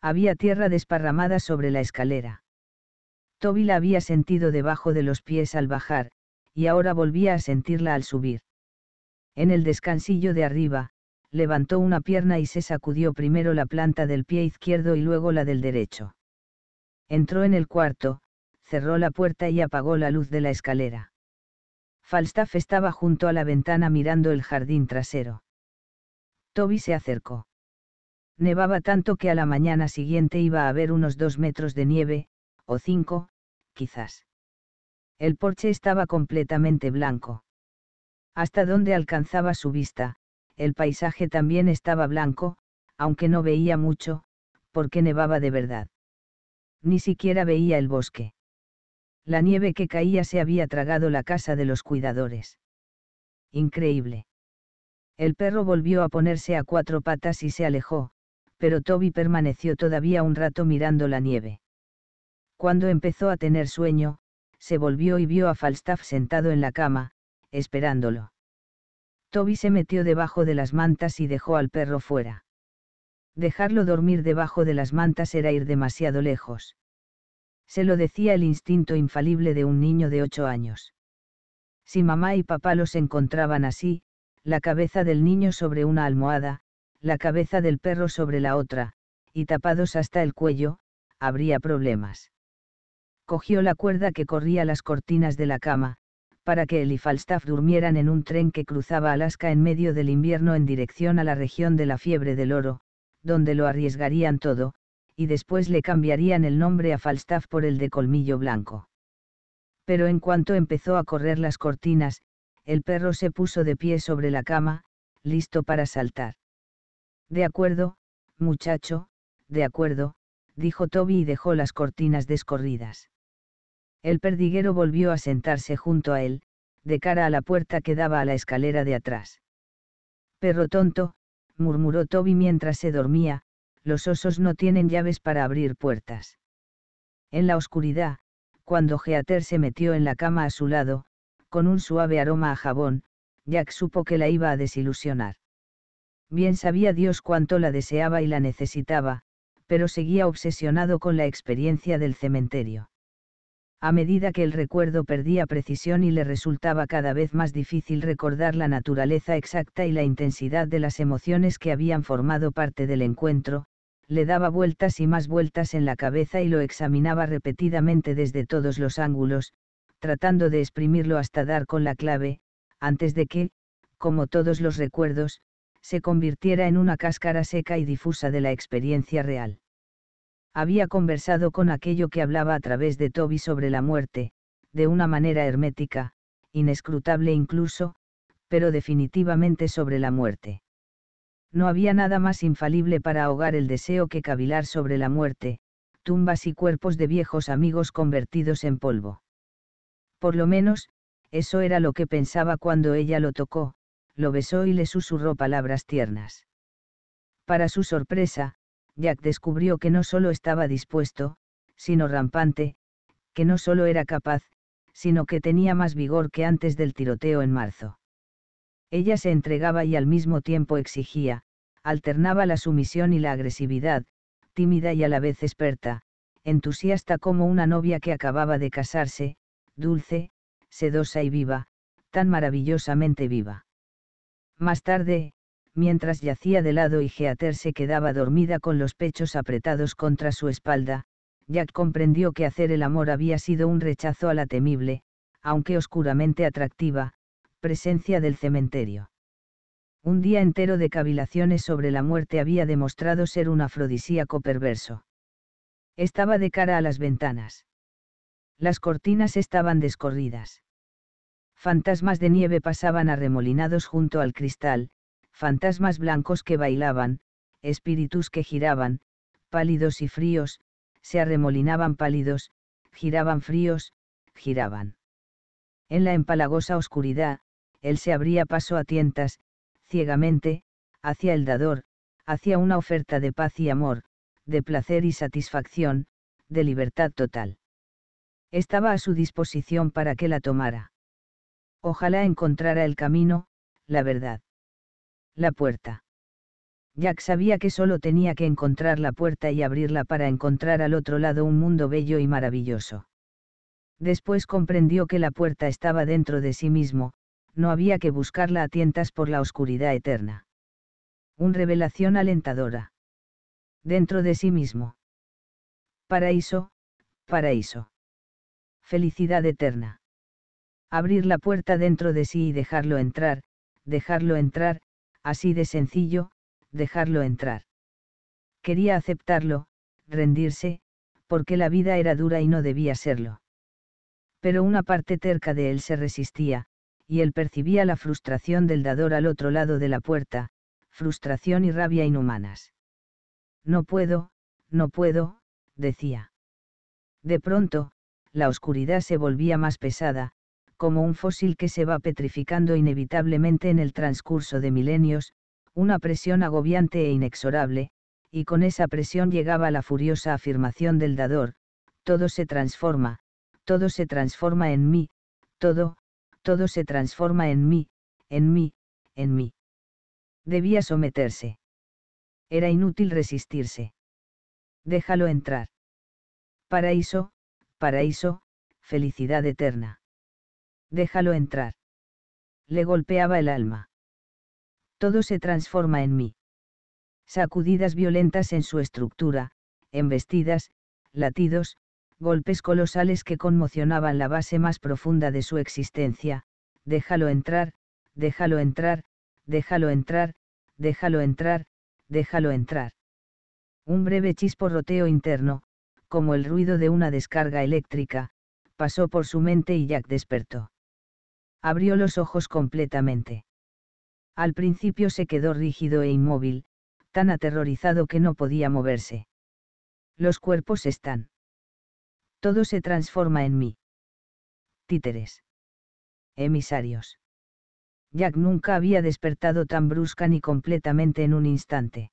Había tierra desparramada sobre la escalera. Toby la había sentido debajo de los pies al bajar, y ahora volvía a sentirla al subir. En el descansillo de arriba, levantó una pierna y se sacudió primero la planta del pie izquierdo y luego la del derecho. Entró en el cuarto, cerró la puerta y apagó la luz de la escalera. Falstaff estaba junto a la ventana mirando el jardín trasero. Toby se acercó. Nevaba tanto que a la mañana siguiente iba a haber unos dos metros de nieve, o cinco, quizás. El porche estaba completamente blanco. Hasta donde alcanzaba su vista, el paisaje también estaba blanco, aunque no veía mucho, porque nevaba de verdad. Ni siquiera veía el bosque. La nieve que caía se había tragado la casa de los cuidadores. Increíble. El perro volvió a ponerse a cuatro patas y se alejó, pero Toby permaneció todavía un rato mirando la nieve. Cuando empezó a tener sueño, se volvió y vio a Falstaff sentado en la cama, esperándolo. Toby se metió debajo de las mantas y dejó al perro fuera. Dejarlo dormir debajo de las mantas era ir demasiado lejos. Se lo decía el instinto infalible de un niño de ocho años. Si mamá y papá los encontraban así, la cabeza del niño sobre una almohada, la cabeza del perro sobre la otra, y tapados hasta el cuello, habría problemas. Cogió la cuerda que corría las cortinas de la cama, para que él y Falstaff durmieran en un tren que cruzaba Alaska en medio del invierno en dirección a la región de la fiebre del oro, donde lo arriesgarían todo, y después le cambiarían el nombre a Falstaff por el de Colmillo Blanco. Pero en cuanto empezó a correr las cortinas, el perro se puso de pie sobre la cama, listo para saltar. De acuerdo, muchacho, de acuerdo, dijo Toby y dejó las cortinas descorridas. El perdiguero volvió a sentarse junto a él, de cara a la puerta que daba a la escalera de atrás. Perro tonto, murmuró Toby mientras se dormía, los osos no tienen llaves para abrir puertas. En la oscuridad, cuando Geater se metió en la cama a su lado, con un suave aroma a jabón, Jack supo que la iba a desilusionar. Bien sabía Dios cuánto la deseaba y la necesitaba, pero seguía obsesionado con la experiencia del cementerio a medida que el recuerdo perdía precisión y le resultaba cada vez más difícil recordar la naturaleza exacta y la intensidad de las emociones que habían formado parte del encuentro, le daba vueltas y más vueltas en la cabeza y lo examinaba repetidamente desde todos los ángulos, tratando de exprimirlo hasta dar con la clave, antes de que, como todos los recuerdos, se convirtiera en una cáscara seca y difusa de la experiencia real había conversado con aquello que hablaba a través de Toby sobre la muerte, de una manera hermética, inescrutable incluso, pero definitivamente sobre la muerte. No había nada más infalible para ahogar el deseo que cavilar sobre la muerte, tumbas y cuerpos de viejos amigos convertidos en polvo. Por lo menos, eso era lo que pensaba cuando ella lo tocó, lo besó y le susurró palabras tiernas. Para su sorpresa, Jack descubrió que no solo estaba dispuesto, sino rampante, que no solo era capaz, sino que tenía más vigor que antes del tiroteo en marzo. Ella se entregaba y al mismo tiempo exigía, alternaba la sumisión y la agresividad, tímida y a la vez experta, entusiasta como una novia que acababa de casarse, dulce, sedosa y viva, tan maravillosamente viva. Más tarde, mientras yacía de lado y Geater se quedaba dormida con los pechos apretados contra su espalda, Jack comprendió que hacer el amor había sido un rechazo a la temible, aunque oscuramente atractiva, presencia del cementerio. Un día entero de cavilaciones sobre la muerte había demostrado ser un afrodisíaco perverso. Estaba de cara a las ventanas. Las cortinas estaban descorridas. Fantasmas de nieve pasaban arremolinados junto al cristal, fantasmas blancos que bailaban, espíritus que giraban, pálidos y fríos, se arremolinaban pálidos, giraban fríos, giraban. En la empalagosa oscuridad, él se abría paso a tientas, ciegamente, hacia el dador, hacia una oferta de paz y amor, de placer y satisfacción, de libertad total. Estaba a su disposición para que la tomara. Ojalá encontrara el camino, la verdad. La puerta. Jack sabía que solo tenía que encontrar la puerta y abrirla para encontrar al otro lado un mundo bello y maravilloso. Después comprendió que la puerta estaba dentro de sí mismo, no había que buscarla a tientas por la oscuridad eterna. Un revelación alentadora. Dentro de sí mismo. Paraíso, paraíso. Felicidad eterna. Abrir la puerta dentro de sí y dejarlo entrar, dejarlo entrar, así de sencillo, dejarlo entrar. Quería aceptarlo, rendirse, porque la vida era dura y no debía serlo. Pero una parte terca de él se resistía, y él percibía la frustración del dador al otro lado de la puerta, frustración y rabia inhumanas. No puedo, no puedo, decía. De pronto, la oscuridad se volvía más pesada, como un fósil que se va petrificando inevitablemente en el transcurso de milenios, una presión agobiante e inexorable, y con esa presión llegaba la furiosa afirmación del dador, todo se transforma, todo se transforma en mí, todo, todo se transforma en mí, en mí, en mí. Debía someterse. Era inútil resistirse. Déjalo entrar. Paraíso, paraíso, felicidad eterna. Déjalo entrar. Le golpeaba el alma. Todo se transforma en mí. Sacudidas violentas en su estructura, embestidas, latidos, golpes colosales que conmocionaban la base más profunda de su existencia, déjalo entrar, déjalo entrar, déjalo entrar, déjalo entrar, déjalo entrar. Un breve chisporroteo interno, como el ruido de una descarga eléctrica, pasó por su mente y Jack despertó abrió los ojos completamente. Al principio se quedó rígido e inmóvil, tan aterrorizado que no podía moverse. Los cuerpos están. Todo se transforma en mí. Títeres. Emisarios. Jack nunca había despertado tan brusca ni completamente en un instante.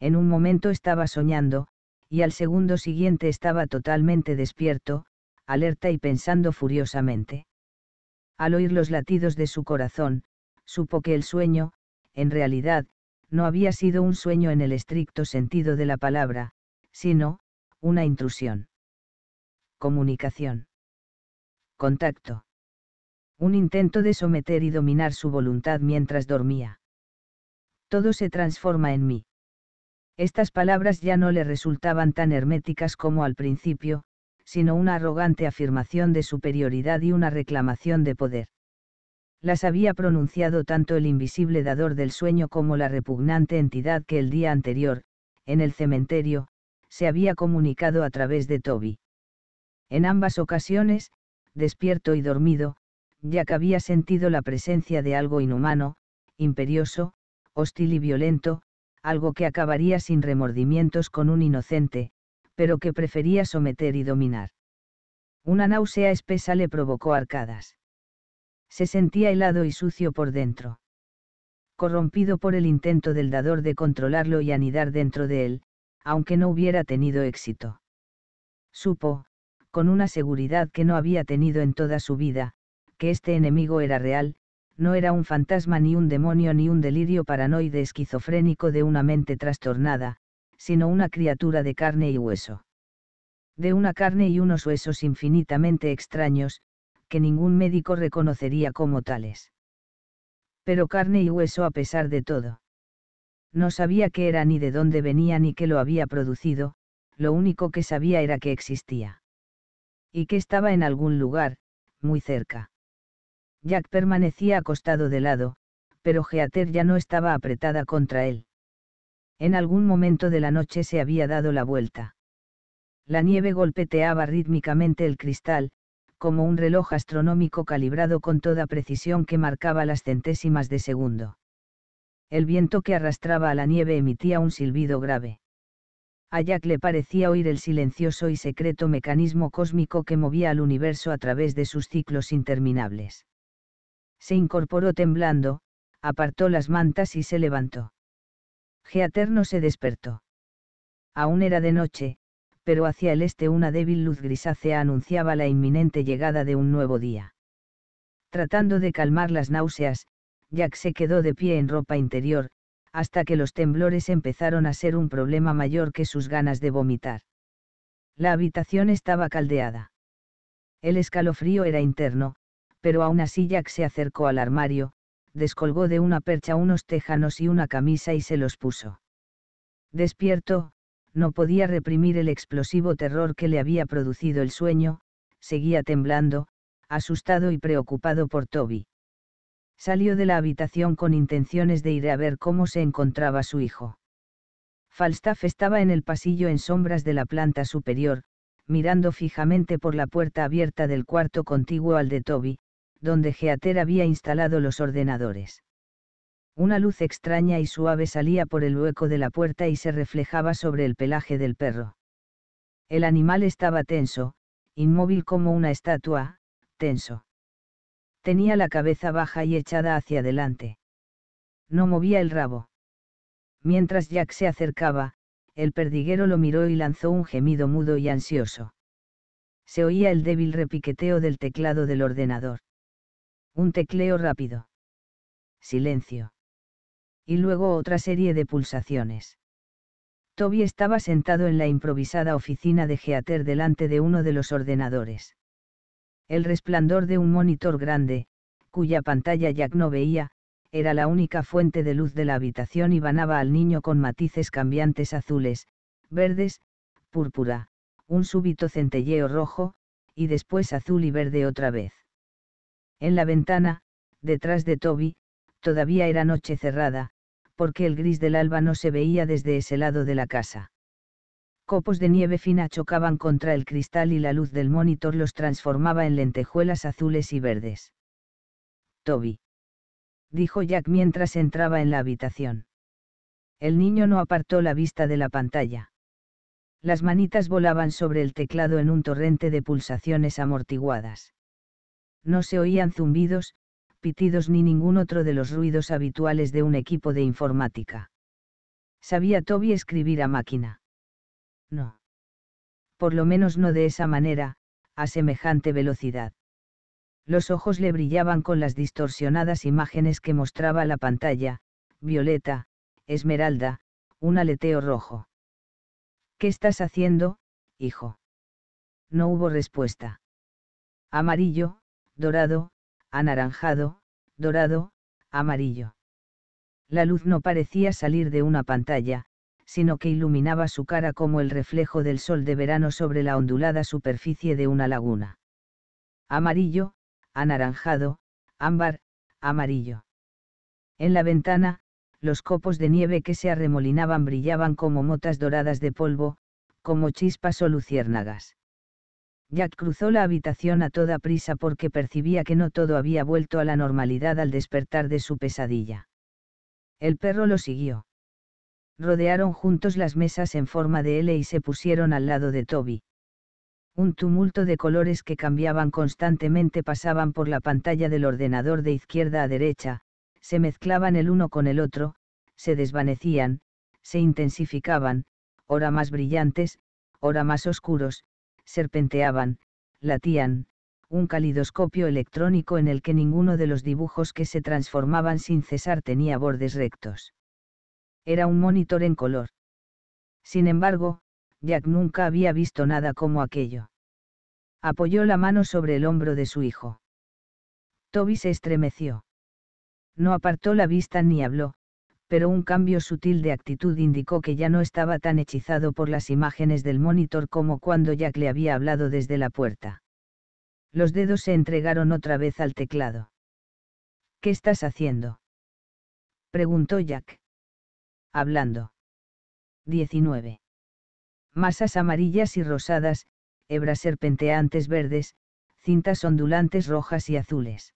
En un momento estaba soñando, y al segundo siguiente estaba totalmente despierto, alerta y pensando furiosamente. Al oír los latidos de su corazón, supo que el sueño, en realidad, no había sido un sueño en el estricto sentido de la palabra, sino, una intrusión. Comunicación. Contacto. Un intento de someter y dominar su voluntad mientras dormía. Todo se transforma en mí. Estas palabras ya no le resultaban tan herméticas como al principio, sino una arrogante afirmación de superioridad y una reclamación de poder. Las había pronunciado tanto el invisible dador del sueño como la repugnante entidad que el día anterior, en el cementerio, se había comunicado a través de Toby. En ambas ocasiones, despierto y dormido, Jack había sentido la presencia de algo inhumano, imperioso, hostil y violento, algo que acabaría sin remordimientos con un inocente, pero que prefería someter y dominar. Una náusea espesa le provocó arcadas. Se sentía helado y sucio por dentro. Corrompido por el intento del dador de controlarlo y anidar dentro de él, aunque no hubiera tenido éxito. Supo, con una seguridad que no había tenido en toda su vida, que este enemigo era real, no era un fantasma ni un demonio ni un delirio paranoide esquizofrénico de una mente trastornada, sino una criatura de carne y hueso. De una carne y unos huesos infinitamente extraños, que ningún médico reconocería como tales. Pero carne y hueso a pesar de todo. No sabía qué era ni de dónde venía ni qué lo había producido, lo único que sabía era que existía. Y que estaba en algún lugar, muy cerca. Jack permanecía acostado de lado, pero Geater ya no estaba apretada contra él. En algún momento de la noche se había dado la vuelta. La nieve golpeteaba rítmicamente el cristal, como un reloj astronómico calibrado con toda precisión que marcaba las centésimas de segundo. El viento que arrastraba a la nieve emitía un silbido grave. A Jack le parecía oír el silencioso y secreto mecanismo cósmico que movía al universo a través de sus ciclos interminables. Se incorporó temblando, apartó las mantas y se levantó. Geaterno se despertó. Aún era de noche, pero hacia el este una débil luz grisácea anunciaba la inminente llegada de un nuevo día. Tratando de calmar las náuseas, Jack se quedó de pie en ropa interior, hasta que los temblores empezaron a ser un problema mayor que sus ganas de vomitar. La habitación estaba caldeada. El escalofrío era interno, pero aún así Jack se acercó al armario, descolgó de una percha unos tejanos y una camisa y se los puso. Despierto, no podía reprimir el explosivo terror que le había producido el sueño, seguía temblando, asustado y preocupado por Toby. Salió de la habitación con intenciones de ir a ver cómo se encontraba su hijo. Falstaff estaba en el pasillo en sombras de la planta superior, mirando fijamente por la puerta abierta del cuarto contiguo al de Toby, donde Geater había instalado los ordenadores. Una luz extraña y suave salía por el hueco de la puerta y se reflejaba sobre el pelaje del perro. El animal estaba tenso, inmóvil como una estatua, tenso. Tenía la cabeza baja y echada hacia adelante. No movía el rabo. Mientras Jack se acercaba, el perdiguero lo miró y lanzó un gemido mudo y ansioso. Se oía el débil repiqueteo del teclado del ordenador. Un tecleo rápido. Silencio. Y luego otra serie de pulsaciones. Toby estaba sentado en la improvisada oficina de Geater delante de uno de los ordenadores. El resplandor de un monitor grande, cuya pantalla Jack no veía, era la única fuente de luz de la habitación y banaba al niño con matices cambiantes azules, verdes, púrpura, un súbito centelleo rojo, y después azul y verde otra vez. En la ventana, detrás de Toby, todavía era noche cerrada, porque el gris del alba no se veía desde ese lado de la casa. Copos de nieve fina chocaban contra el cristal y la luz del monitor los transformaba en lentejuelas azules y verdes. Toby. Dijo Jack mientras entraba en la habitación. El niño no apartó la vista de la pantalla. Las manitas volaban sobre el teclado en un torrente de pulsaciones amortiguadas. No se oían zumbidos, pitidos ni ningún otro de los ruidos habituales de un equipo de informática. ¿Sabía Toby escribir a máquina? No. Por lo menos no de esa manera, a semejante velocidad. Los ojos le brillaban con las distorsionadas imágenes que mostraba la pantalla, violeta, esmeralda, un aleteo rojo. ¿Qué estás haciendo, hijo? No hubo respuesta. Amarillo, dorado, anaranjado, dorado, amarillo. La luz no parecía salir de una pantalla, sino que iluminaba su cara como el reflejo del sol de verano sobre la ondulada superficie de una laguna. Amarillo, anaranjado, ámbar, amarillo. En la ventana, los copos de nieve que se arremolinaban brillaban como motas doradas de polvo, como chispas o luciérnagas. Jack cruzó la habitación a toda prisa porque percibía que no todo había vuelto a la normalidad al despertar de su pesadilla. El perro lo siguió. Rodearon juntos las mesas en forma de L y se pusieron al lado de Toby. Un tumulto de colores que cambiaban constantemente pasaban por la pantalla del ordenador de izquierda a derecha, se mezclaban el uno con el otro, se desvanecían, se intensificaban, ora más brillantes, ora más oscuros, serpenteaban, latían, un calidoscopio electrónico en el que ninguno de los dibujos que se transformaban sin cesar tenía bordes rectos. Era un monitor en color. Sin embargo, Jack nunca había visto nada como aquello. Apoyó la mano sobre el hombro de su hijo. Toby se estremeció. No apartó la vista ni habló, pero un cambio sutil de actitud indicó que ya no estaba tan hechizado por las imágenes del monitor como cuando Jack le había hablado desde la puerta. Los dedos se entregaron otra vez al teclado. ¿Qué estás haciendo? preguntó Jack. Hablando. 19. Masas amarillas y rosadas, hebras serpenteantes verdes, cintas ondulantes rojas y azules.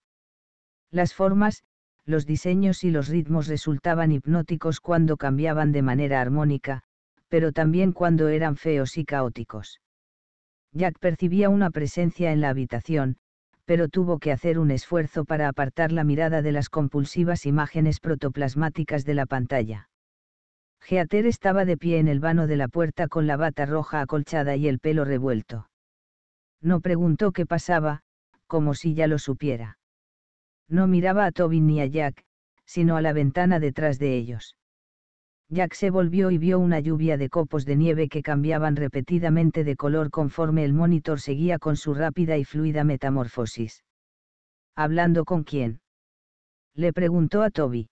Las formas, los diseños y los ritmos resultaban hipnóticos cuando cambiaban de manera armónica, pero también cuando eran feos y caóticos. Jack percibía una presencia en la habitación, pero tuvo que hacer un esfuerzo para apartar la mirada de las compulsivas imágenes protoplasmáticas de la pantalla. Geater estaba de pie en el vano de la puerta con la bata roja acolchada y el pelo revuelto. No preguntó qué pasaba, como si ya lo supiera. No miraba a Toby ni a Jack, sino a la ventana detrás de ellos. Jack se volvió y vio una lluvia de copos de nieve que cambiaban repetidamente de color conforme el monitor seguía con su rápida y fluida metamorfosis. ¿Hablando con quién? Le preguntó a Toby.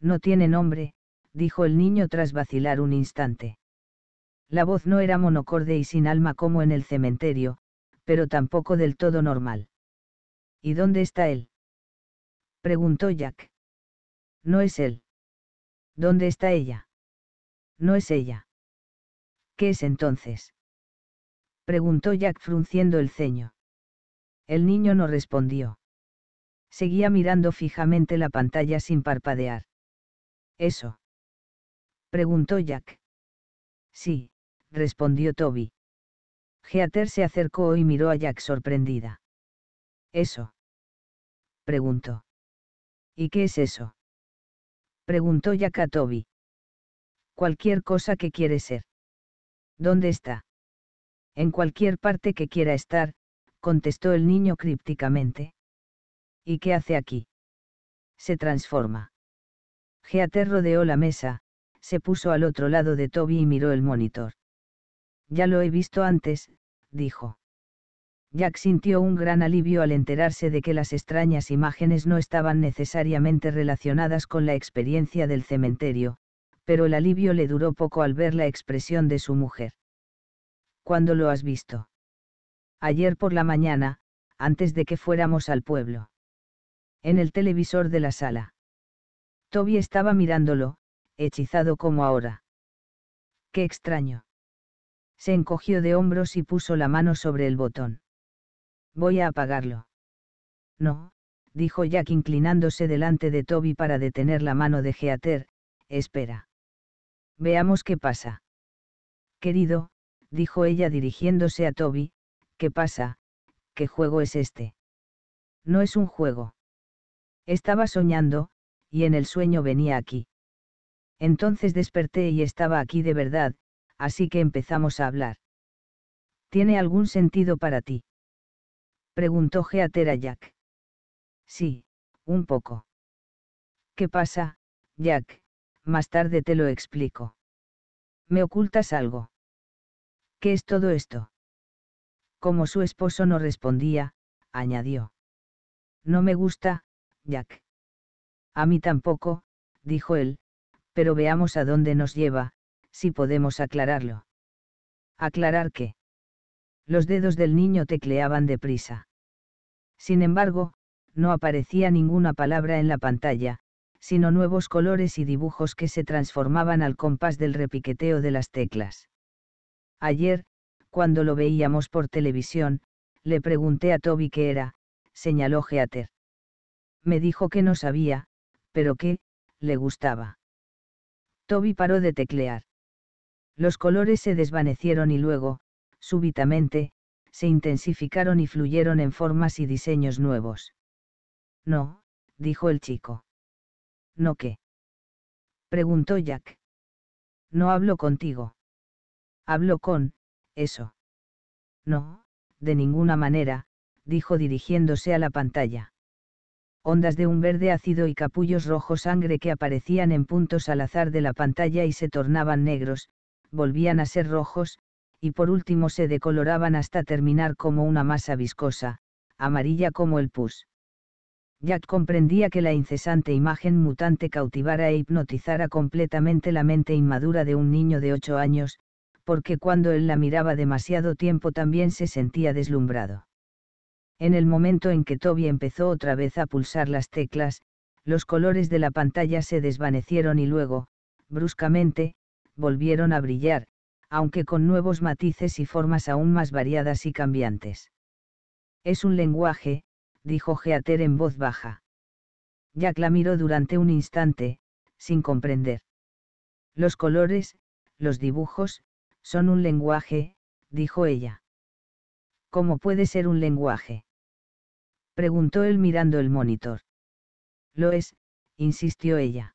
No tiene nombre, dijo el niño tras vacilar un instante. La voz no era monocorde y sin alma como en el cementerio, pero tampoco del todo normal. ¿Y dónde está él? Preguntó Jack. No es él. ¿Dónde está ella? No es ella. ¿Qué es entonces? Preguntó Jack frunciendo el ceño. El niño no respondió. Seguía mirando fijamente la pantalla sin parpadear. ¿Eso? Preguntó Jack. Sí, respondió Toby. Heather se acercó y miró a Jack sorprendida. ¿Eso? Preguntó. ¿Y qué es eso? Preguntó Yakatobi. Cualquier cosa que quiere ser. ¿Dónde está? En cualquier parte que quiera estar, contestó el niño crípticamente. ¿Y qué hace aquí? Se transforma. Geater rodeó la mesa, se puso al otro lado de Toby y miró el monitor. Ya lo he visto antes, dijo. Jack sintió un gran alivio al enterarse de que las extrañas imágenes no estaban necesariamente relacionadas con la experiencia del cementerio, pero el alivio le duró poco al ver la expresión de su mujer. ¿Cuándo lo has visto? Ayer por la mañana, antes de que fuéramos al pueblo. En el televisor de la sala. Toby estaba mirándolo, hechizado como ahora. Qué extraño. Se encogió de hombros y puso la mano sobre el botón. Voy a apagarlo. No, dijo Jack inclinándose delante de Toby para detener la mano de Geater, espera. Veamos qué pasa. Querido, dijo ella dirigiéndose a Toby, ¿qué pasa? ¿Qué juego es este? No es un juego. Estaba soñando, y en el sueño venía aquí. Entonces desperté y estaba aquí de verdad, así que empezamos a hablar. ¿Tiene algún sentido para ti? Preguntó a Jack. Sí, un poco. ¿Qué pasa, Jack? Más tarde te lo explico. ¿Me ocultas algo? ¿Qué es todo esto? Como su esposo no respondía, añadió. No me gusta, Jack. A mí tampoco, dijo él, pero veamos a dónde nos lleva, si podemos aclararlo. ¿Aclarar qué? Los dedos del niño tecleaban deprisa. Sin embargo, no aparecía ninguna palabra en la pantalla, sino nuevos colores y dibujos que se transformaban al compás del repiqueteo de las teclas. Ayer, cuando lo veíamos por televisión, le pregunté a Toby qué era, señaló Geater. Me dijo que no sabía, pero que, le gustaba. Toby paró de teclear. Los colores se desvanecieron y luego, súbitamente, se intensificaron y fluyeron en formas y diseños nuevos. No, dijo el chico. ¿No qué? preguntó Jack. No hablo contigo. Hablo con, eso. No, de ninguna manera, dijo dirigiéndose a la pantalla. Ondas de un verde ácido y capullos rojo sangre que aparecían en puntos al azar de la pantalla y se tornaban negros, volvían a ser rojos, y por último se decoloraban hasta terminar como una masa viscosa, amarilla como el pus. Jack comprendía que la incesante imagen mutante cautivara e hipnotizara completamente la mente inmadura de un niño de ocho años, porque cuando él la miraba demasiado tiempo también se sentía deslumbrado. En el momento en que Toby empezó otra vez a pulsar las teclas, los colores de la pantalla se desvanecieron y luego, bruscamente, volvieron a brillar, aunque con nuevos matices y formas aún más variadas y cambiantes. Es un lenguaje, dijo Geater en voz baja. Jack la miró durante un instante, sin comprender. Los colores, los dibujos, son un lenguaje, dijo ella. ¿Cómo puede ser un lenguaje? preguntó él mirando el monitor. Lo es, insistió ella.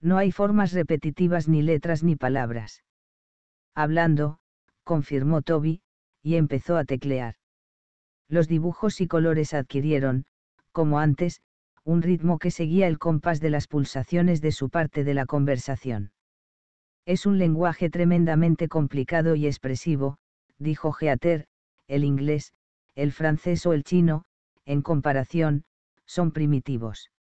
No hay formas repetitivas ni letras ni palabras. Hablando, confirmó Toby, y empezó a teclear. Los dibujos y colores adquirieron, como antes, un ritmo que seguía el compás de las pulsaciones de su parte de la conversación. Es un lenguaje tremendamente complicado y expresivo, dijo Geater, el inglés, el francés o el chino, en comparación, son primitivos.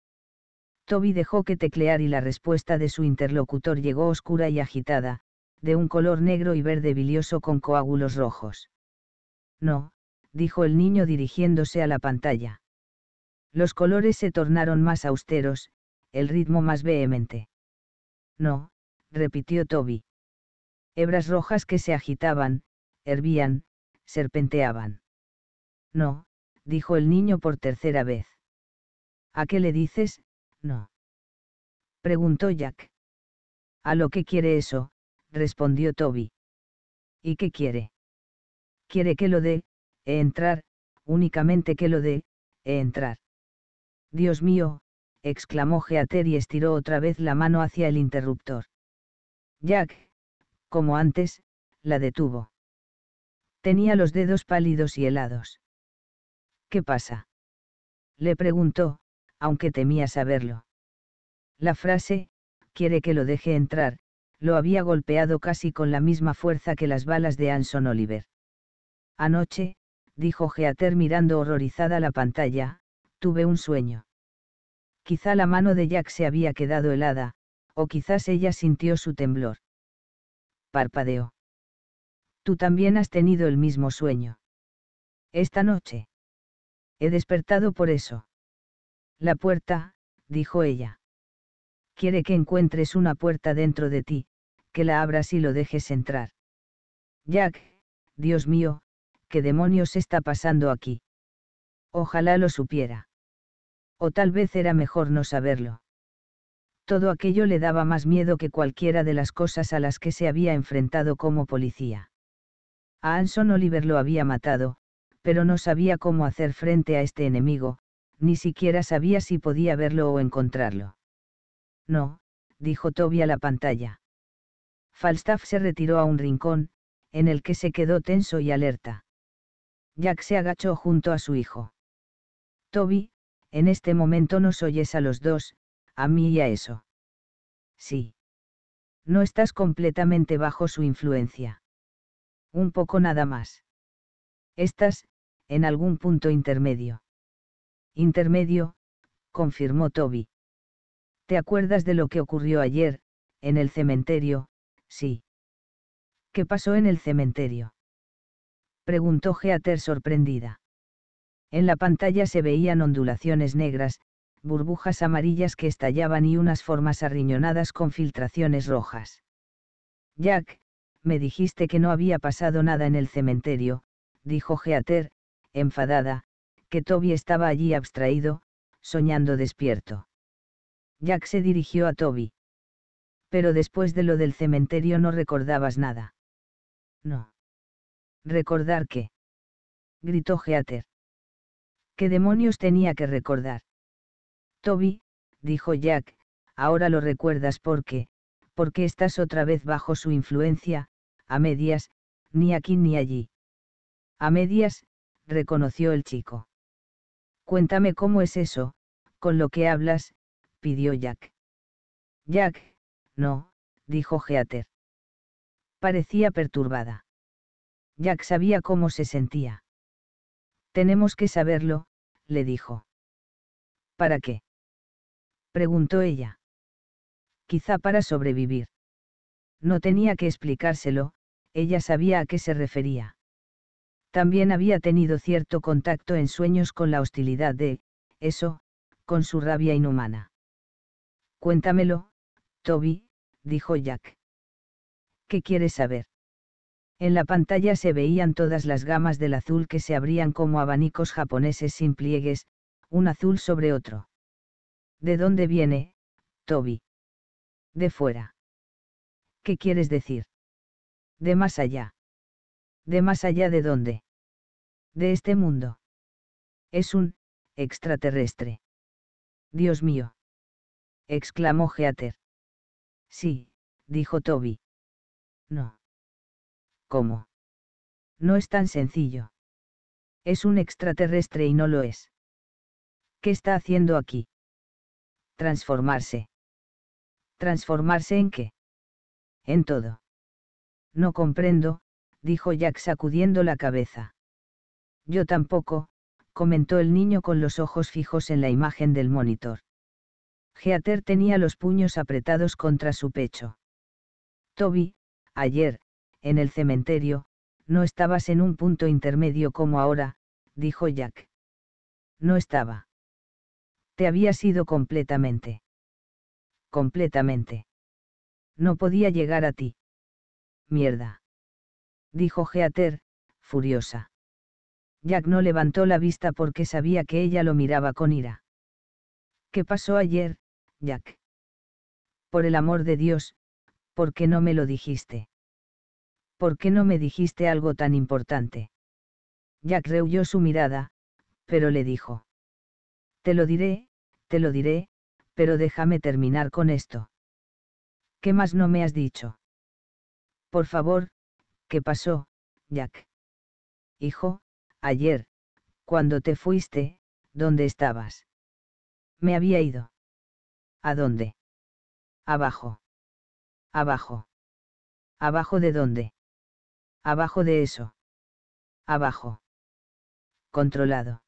Toby dejó que teclear y la respuesta de su interlocutor llegó oscura y agitada, de un color negro y verde bilioso con coágulos rojos. No, dijo el niño dirigiéndose a la pantalla. Los colores se tornaron más austeros, el ritmo más vehemente. No, repitió Toby. Hebras rojas que se agitaban, hervían, serpenteaban. No, dijo el niño por tercera vez. ¿A qué le dices, no? preguntó Jack. A lo que quiere eso, respondió Toby. ¿Y qué quiere? Quiere que lo dé, e entrar, únicamente que lo dé, e entrar. Dios mío, exclamó Geater y estiró otra vez la mano hacia el interruptor. Jack, como antes, la detuvo. Tenía los dedos pálidos y helados. ¿Qué pasa? Le preguntó, aunque temía saberlo. La frase, quiere que lo deje entrar, lo había golpeado casi con la misma fuerza que las balas de Anson Oliver. Anoche, dijo Geater mirando horrorizada la pantalla, tuve un sueño. Quizá la mano de Jack se había quedado helada, o quizás ella sintió su temblor. Parpadeó. Tú también has tenido el mismo sueño. Esta noche. He despertado por eso. La puerta, dijo ella quiere que encuentres una puerta dentro de ti, que la abras y lo dejes entrar. Jack, Dios mío, ¿qué demonios está pasando aquí? Ojalá lo supiera. O tal vez era mejor no saberlo. Todo aquello le daba más miedo que cualquiera de las cosas a las que se había enfrentado como policía. A Anson Oliver lo había matado, pero no sabía cómo hacer frente a este enemigo, ni siquiera sabía si podía verlo o encontrarlo. No, dijo Toby a la pantalla. Falstaff se retiró a un rincón, en el que se quedó tenso y alerta. Jack se agachó junto a su hijo. Toby, en este momento nos oyes a los dos, a mí y a eso. Sí. No estás completamente bajo su influencia. Un poco nada más. Estás, en algún punto intermedio. Intermedio, confirmó Toby. ¿Te acuerdas de lo que ocurrió ayer, en el cementerio? Sí. ¿Qué pasó en el cementerio? Preguntó Geater sorprendida. En la pantalla se veían ondulaciones negras, burbujas amarillas que estallaban y unas formas arriñonadas con filtraciones rojas. Jack, me dijiste que no había pasado nada en el cementerio, dijo Geater, enfadada, que Toby estaba allí abstraído, soñando despierto. Jack se dirigió a Toby. Pero después de lo del cementerio no recordabas nada. No. ¿Recordar qué? gritó Heather. ¿Qué demonios tenía que recordar? Toby, dijo Jack, ahora lo recuerdas porque, porque estás otra vez bajo su influencia, a medias, ni aquí ni allí. A medias, reconoció el chico. Cuéntame cómo es eso, con lo que hablas, pidió Jack. Jack, no, dijo Geater. Parecía perturbada. Jack sabía cómo se sentía. Tenemos que saberlo, le dijo. ¿Para qué? preguntó ella. Quizá para sobrevivir. No tenía que explicárselo, ella sabía a qué se refería. También había tenido cierto contacto en sueños con la hostilidad de, eso, con su rabia inhumana. Cuéntamelo, Toby, dijo Jack. ¿Qué quieres saber? En la pantalla se veían todas las gamas del azul que se abrían como abanicos japoneses sin pliegues, un azul sobre otro. ¿De dónde viene, Toby? De fuera. ¿Qué quieres decir? De más allá. ¿De más allá de dónde? De este mundo. Es un extraterrestre. Dios mío exclamó Heather. Sí, dijo Toby. No. ¿Cómo? No es tan sencillo. Es un extraterrestre y no lo es. ¿Qué está haciendo aquí? Transformarse. ¿Transformarse en qué? En todo. No comprendo, dijo Jack sacudiendo la cabeza. Yo tampoco, comentó el niño con los ojos fijos en la imagen del monitor. Geater tenía los puños apretados contra su pecho. Toby, ayer, en el cementerio, no estabas en un punto intermedio como ahora, dijo Jack. No estaba. Te había sido completamente. Completamente. No podía llegar a ti. Mierda. Dijo Geater, furiosa. Jack no levantó la vista porque sabía que ella lo miraba con ira. ¿Qué pasó ayer, Jack. Por el amor de Dios, ¿por qué no me lo dijiste? ¿Por qué no me dijiste algo tan importante? Jack rehuyó su mirada, pero le dijo. Te lo diré, te lo diré, pero déjame terminar con esto. ¿Qué más no me has dicho? Por favor, ¿qué pasó, Jack? Hijo, ayer, cuando te fuiste, ¿dónde estabas? Me había ido. ¿A dónde? Abajo. Abajo. ¿Abajo de dónde? Abajo de eso. Abajo. Controlado.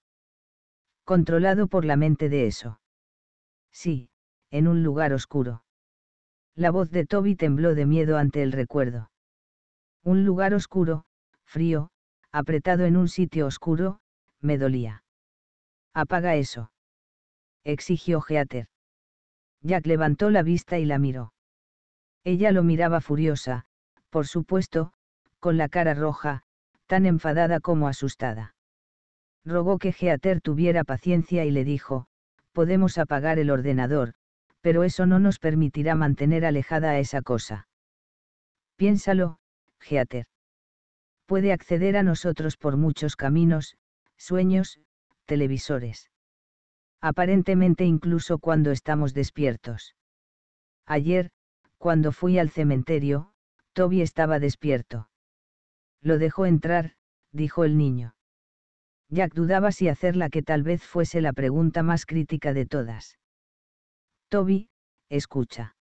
Controlado por la mente de eso. Sí, en un lugar oscuro. La voz de Toby tembló de miedo ante el recuerdo. Un lugar oscuro, frío, apretado en un sitio oscuro, me dolía. Apaga eso. Exigió Heather. Jack levantó la vista y la miró. Ella lo miraba furiosa, por supuesto, con la cara roja, tan enfadada como asustada. Rogó que Geater tuviera paciencia y le dijo, podemos apagar el ordenador, pero eso no nos permitirá mantener alejada a esa cosa. Piénsalo, Geater. Puede acceder a nosotros por muchos caminos, sueños, televisores aparentemente incluso cuando estamos despiertos. Ayer, cuando fui al cementerio, Toby estaba despierto. Lo dejó entrar, dijo el niño. Jack dudaba si hacer la que tal vez fuese la pregunta más crítica de todas. Toby, escucha.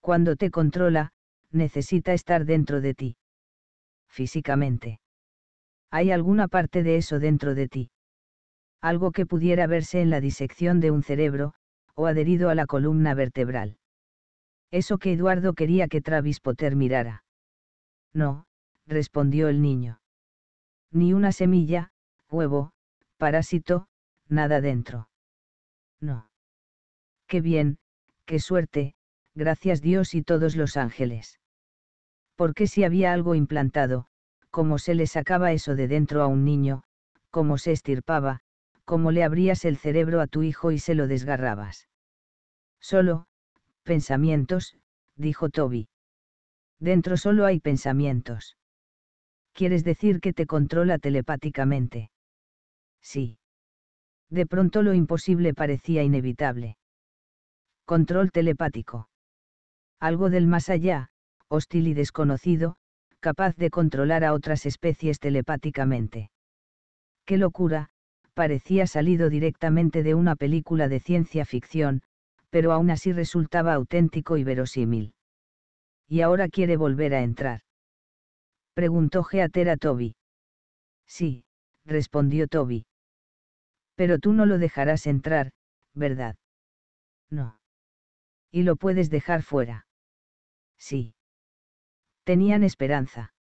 Cuando te controla, necesita estar dentro de ti. Físicamente. Hay alguna parte de eso dentro de ti algo que pudiera verse en la disección de un cerebro, o adherido a la columna vertebral. Eso que Eduardo quería que Travis Potter mirara. No, respondió el niño. Ni una semilla, huevo, parásito, nada dentro. No. Qué bien, qué suerte, gracias Dios y todos los ángeles. Porque si había algo implantado, cómo se le sacaba eso de dentro a un niño, cómo se estirpaba, como le abrías el cerebro a tu hijo y se lo desgarrabas. Solo, pensamientos, dijo Toby. Dentro solo hay pensamientos. ¿Quieres decir que te controla telepáticamente? Sí. De pronto lo imposible parecía inevitable. Control telepático. Algo del más allá, hostil y desconocido, capaz de controlar a otras especies telepáticamente. ¡Qué locura! parecía salido directamente de una película de ciencia ficción, pero aún así resultaba auténtico y verosímil. ¿Y ahora quiere volver a entrar? Preguntó Geater a Toby. Sí, respondió Toby. Pero tú no lo dejarás entrar, ¿verdad? No. ¿Y lo puedes dejar fuera? Sí. Tenían esperanza.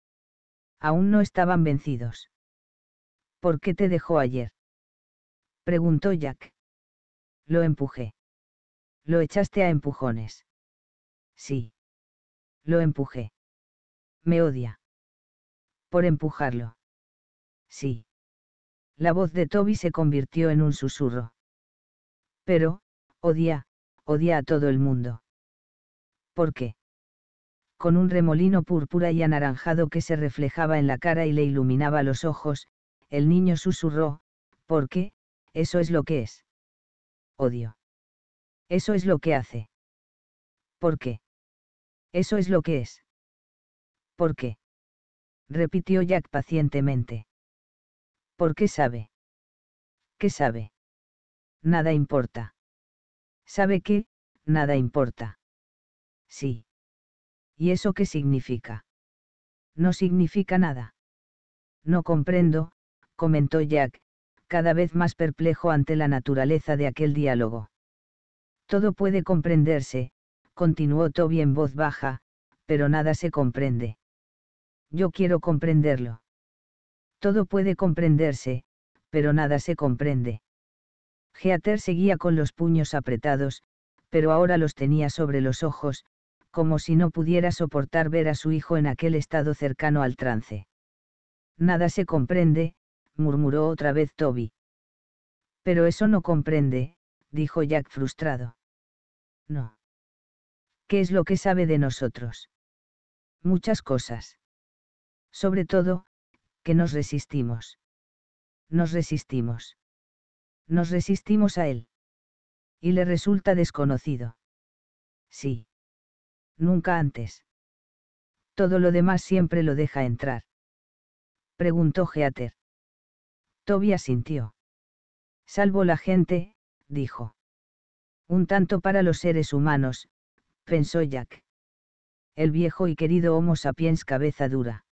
Aún no estaban vencidos. ¿Por qué te dejó ayer? Preguntó Jack. Lo empujé. Lo echaste a empujones. Sí. Lo empujé. Me odia. Por empujarlo. Sí. La voz de Toby se convirtió en un susurro. Pero, odia, odia a todo el mundo. ¿Por qué? Con un remolino púrpura y anaranjado que se reflejaba en la cara y le iluminaba los ojos, el niño susurró, ¿Por qué? Eso es lo que es. Odio. Eso es lo que hace. ¿Por qué? Eso es lo que es. ¿Por qué? repitió Jack pacientemente. ¿Por qué sabe? ¿Qué sabe? Nada importa. ¿Sabe qué? Nada importa. Sí. ¿Y eso qué significa? No significa nada. No comprendo, comentó Jack, cada vez más perplejo ante la naturaleza de aquel diálogo. Todo puede comprenderse, continuó Toby en voz baja, pero nada se comprende. Yo quiero comprenderlo. Todo puede comprenderse, pero nada se comprende. Geater seguía con los puños apretados, pero ahora los tenía sobre los ojos, como si no pudiera soportar ver a su hijo en aquel estado cercano al trance. Nada se comprende, murmuró otra vez Toby. Pero eso no comprende, dijo Jack frustrado. No. ¿Qué es lo que sabe de nosotros? Muchas cosas. Sobre todo, que nos resistimos. Nos resistimos. Nos resistimos a él. Y le resulta desconocido. Sí. Nunca antes. Todo lo demás siempre lo deja entrar. Preguntó Heather. Toby asintió. Salvo la gente, dijo. Un tanto para los seres humanos, pensó Jack. El viejo y querido Homo sapiens cabeza dura.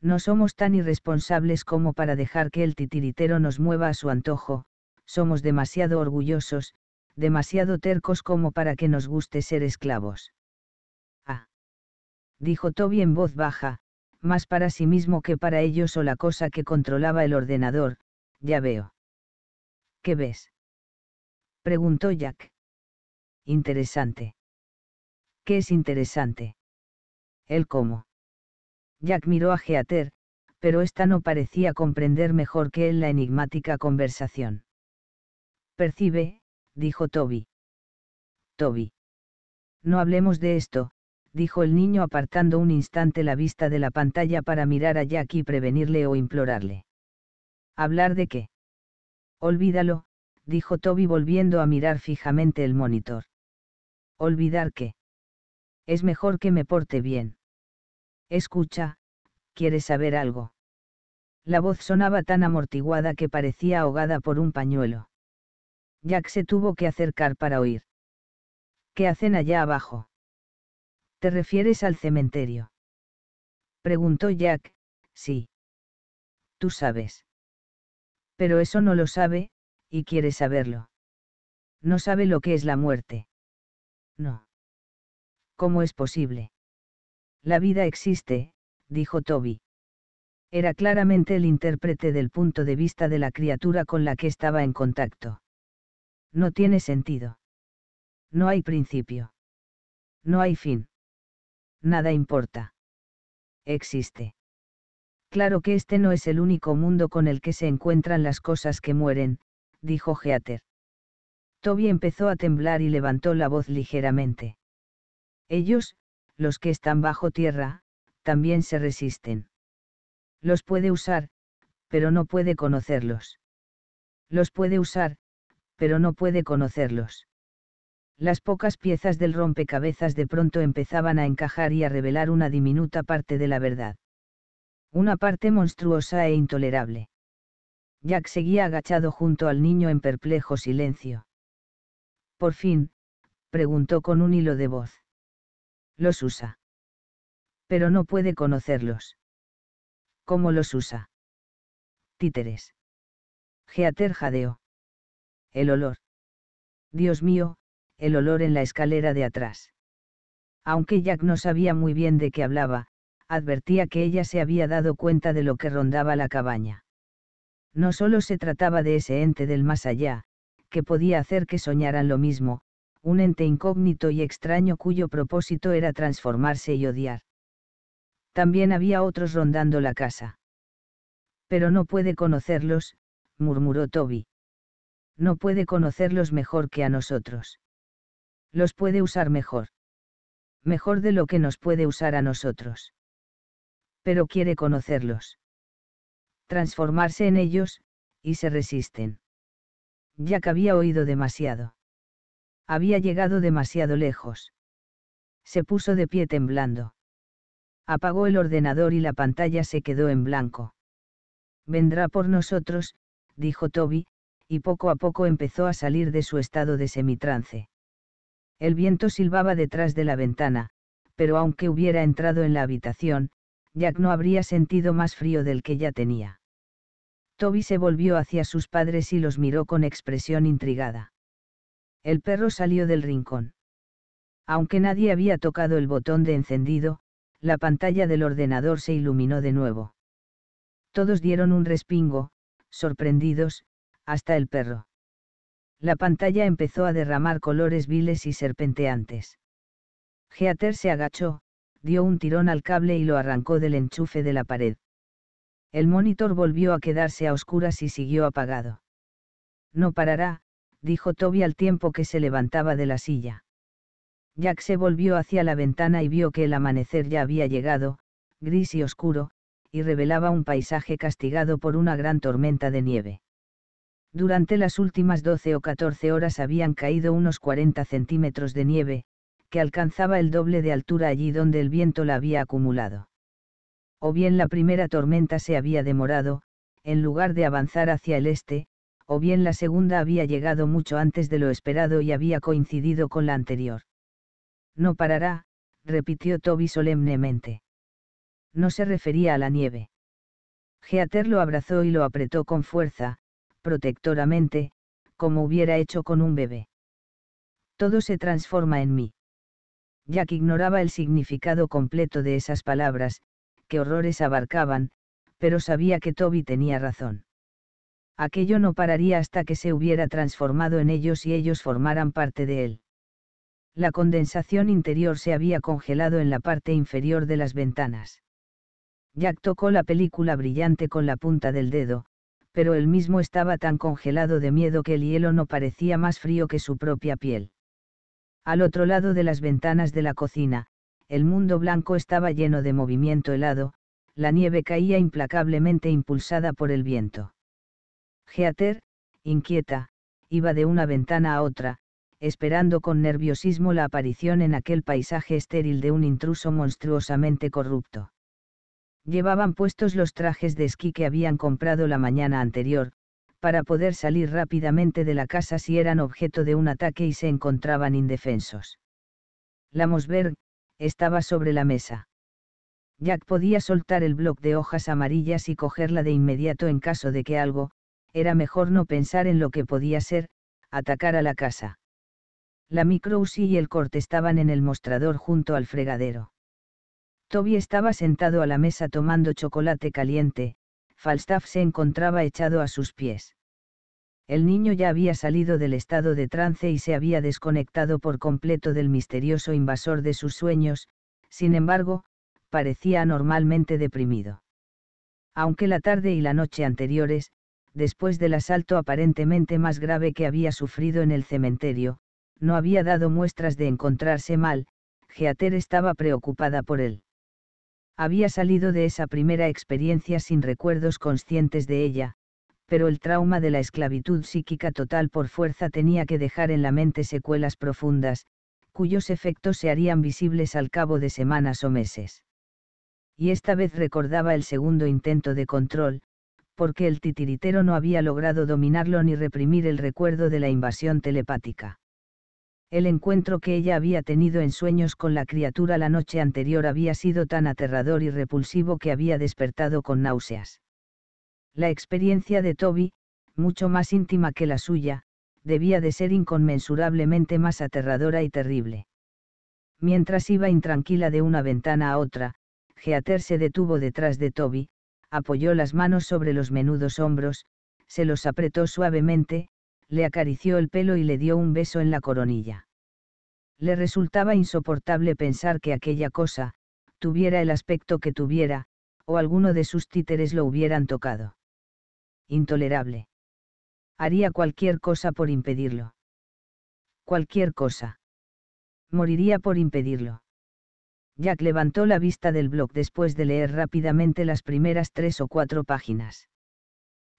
No somos tan irresponsables como para dejar que el titiritero nos mueva a su antojo, somos demasiado orgullosos, demasiado tercos como para que nos guste ser esclavos. Ah. Dijo Toby en voz baja, más para sí mismo que para ellos o la cosa que controlaba el ordenador, ya veo. ¿Qué ves? preguntó Jack. Interesante. ¿Qué es interesante? El cómo. Jack miró a Geater, pero ésta no parecía comprender mejor que él la enigmática conversación. Percibe, dijo Toby. Toby. No hablemos de esto, dijo el niño apartando un instante la vista de la pantalla para mirar a Jack y prevenirle o implorarle. ¿Hablar de qué? Olvídalo, dijo Toby volviendo a mirar fijamente el monitor. ¿Olvidar qué? Es mejor que me porte bien. Escucha, ¿quieres saber algo? La voz sonaba tan amortiguada que parecía ahogada por un pañuelo. Jack se tuvo que acercar para oír. ¿Qué hacen allá abajo? ¿Te refieres al cementerio? Preguntó Jack, sí. Tú sabes. Pero eso no lo sabe, y quiere saberlo. No sabe lo que es la muerte. No. ¿Cómo es posible? La vida existe, dijo Toby. Era claramente el intérprete del punto de vista de la criatura con la que estaba en contacto. No tiene sentido. No hay principio. No hay fin nada importa. Existe. Claro que este no es el único mundo con el que se encuentran las cosas que mueren, dijo Geater. Toby empezó a temblar y levantó la voz ligeramente. Ellos, los que están bajo tierra, también se resisten. Los puede usar, pero no puede conocerlos. Los puede usar, pero no puede conocerlos. Las pocas piezas del rompecabezas de pronto empezaban a encajar y a revelar una diminuta parte de la verdad. Una parte monstruosa e intolerable. Jack seguía agachado junto al niño en perplejo silencio. Por fin, preguntó con un hilo de voz. Los usa. Pero no puede conocerlos. ¿Cómo los usa? Títeres. Geater Jadeo. El olor. Dios mío, el olor en la escalera de atrás. Aunque Jack no sabía muy bien de qué hablaba, advertía que ella se había dado cuenta de lo que rondaba la cabaña. No solo se trataba de ese ente del más allá, que podía hacer que soñaran lo mismo, un ente incógnito y extraño cuyo propósito era transformarse y odiar. También había otros rondando la casa. Pero no puede conocerlos, murmuró Toby. No puede conocerlos mejor que a nosotros los puede usar mejor. Mejor de lo que nos puede usar a nosotros. Pero quiere conocerlos. Transformarse en ellos, y se resisten. que había oído demasiado. Había llegado demasiado lejos. Se puso de pie temblando. Apagó el ordenador y la pantalla se quedó en blanco. Vendrá por nosotros, dijo Toby, y poco a poco empezó a salir de su estado de semitrance. El viento silbaba detrás de la ventana, pero aunque hubiera entrado en la habitación, Jack no habría sentido más frío del que ya tenía. Toby se volvió hacia sus padres y los miró con expresión intrigada. El perro salió del rincón. Aunque nadie había tocado el botón de encendido, la pantalla del ordenador se iluminó de nuevo. Todos dieron un respingo, sorprendidos, hasta el perro la pantalla empezó a derramar colores viles y serpenteantes. Geater se agachó, dio un tirón al cable y lo arrancó del enchufe de la pared. El monitor volvió a quedarse a oscuras y siguió apagado. No parará, dijo Toby al tiempo que se levantaba de la silla. Jack se volvió hacia la ventana y vio que el amanecer ya había llegado, gris y oscuro, y revelaba un paisaje castigado por una gran tormenta de nieve. Durante las últimas 12 o 14 horas habían caído unos 40 centímetros de nieve, que alcanzaba el doble de altura allí donde el viento la había acumulado. O bien la primera tormenta se había demorado, en lugar de avanzar hacia el este, o bien la segunda había llegado mucho antes de lo esperado y había coincidido con la anterior. No parará, repitió Toby solemnemente. No se refería a la nieve. Geater lo abrazó y lo apretó con fuerza, protectoramente, como hubiera hecho con un bebé. Todo se transforma en mí. Jack ignoraba el significado completo de esas palabras, qué horrores abarcaban, pero sabía que Toby tenía razón. Aquello no pararía hasta que se hubiera transformado en ellos y ellos formaran parte de él. La condensación interior se había congelado en la parte inferior de las ventanas. Jack tocó la película brillante con la punta del dedo, pero él mismo estaba tan congelado de miedo que el hielo no parecía más frío que su propia piel. Al otro lado de las ventanas de la cocina, el mundo blanco estaba lleno de movimiento helado, la nieve caía implacablemente impulsada por el viento. Geater, inquieta, iba de una ventana a otra, esperando con nerviosismo la aparición en aquel paisaje estéril de un intruso monstruosamente corrupto. Llevaban puestos los trajes de esquí que habían comprado la mañana anterior, para poder salir rápidamente de la casa si eran objeto de un ataque y se encontraban indefensos. La Mosberg, estaba sobre la mesa. Jack podía soltar el bloc de hojas amarillas y cogerla de inmediato en caso de que algo, era mejor no pensar en lo que podía ser, atacar a la casa. La micro y el corte estaban en el mostrador junto al fregadero. Toby estaba sentado a la mesa tomando chocolate caliente, Falstaff se encontraba echado a sus pies. El niño ya había salido del estado de trance y se había desconectado por completo del misterioso invasor de sus sueños, sin embargo, parecía anormalmente deprimido. Aunque la tarde y la noche anteriores, después del asalto aparentemente más grave que había sufrido en el cementerio, no había dado muestras de encontrarse mal, Geater estaba preocupada por él. Había salido de esa primera experiencia sin recuerdos conscientes de ella, pero el trauma de la esclavitud psíquica total por fuerza tenía que dejar en la mente secuelas profundas, cuyos efectos se harían visibles al cabo de semanas o meses. Y esta vez recordaba el segundo intento de control, porque el titiritero no había logrado dominarlo ni reprimir el recuerdo de la invasión telepática. El encuentro que ella había tenido en sueños con la criatura la noche anterior había sido tan aterrador y repulsivo que había despertado con náuseas. La experiencia de Toby, mucho más íntima que la suya, debía de ser inconmensurablemente más aterradora y terrible. Mientras iba intranquila de una ventana a otra, Geater se detuvo detrás de Toby, apoyó las manos sobre los menudos hombros, se los apretó suavemente, le acarició el pelo y le dio un beso en la coronilla. Le resultaba insoportable pensar que aquella cosa, tuviera el aspecto que tuviera, o alguno de sus títeres lo hubieran tocado. Intolerable. Haría cualquier cosa por impedirlo. Cualquier cosa. Moriría por impedirlo. Jack levantó la vista del blog después de leer rápidamente las primeras tres o cuatro páginas.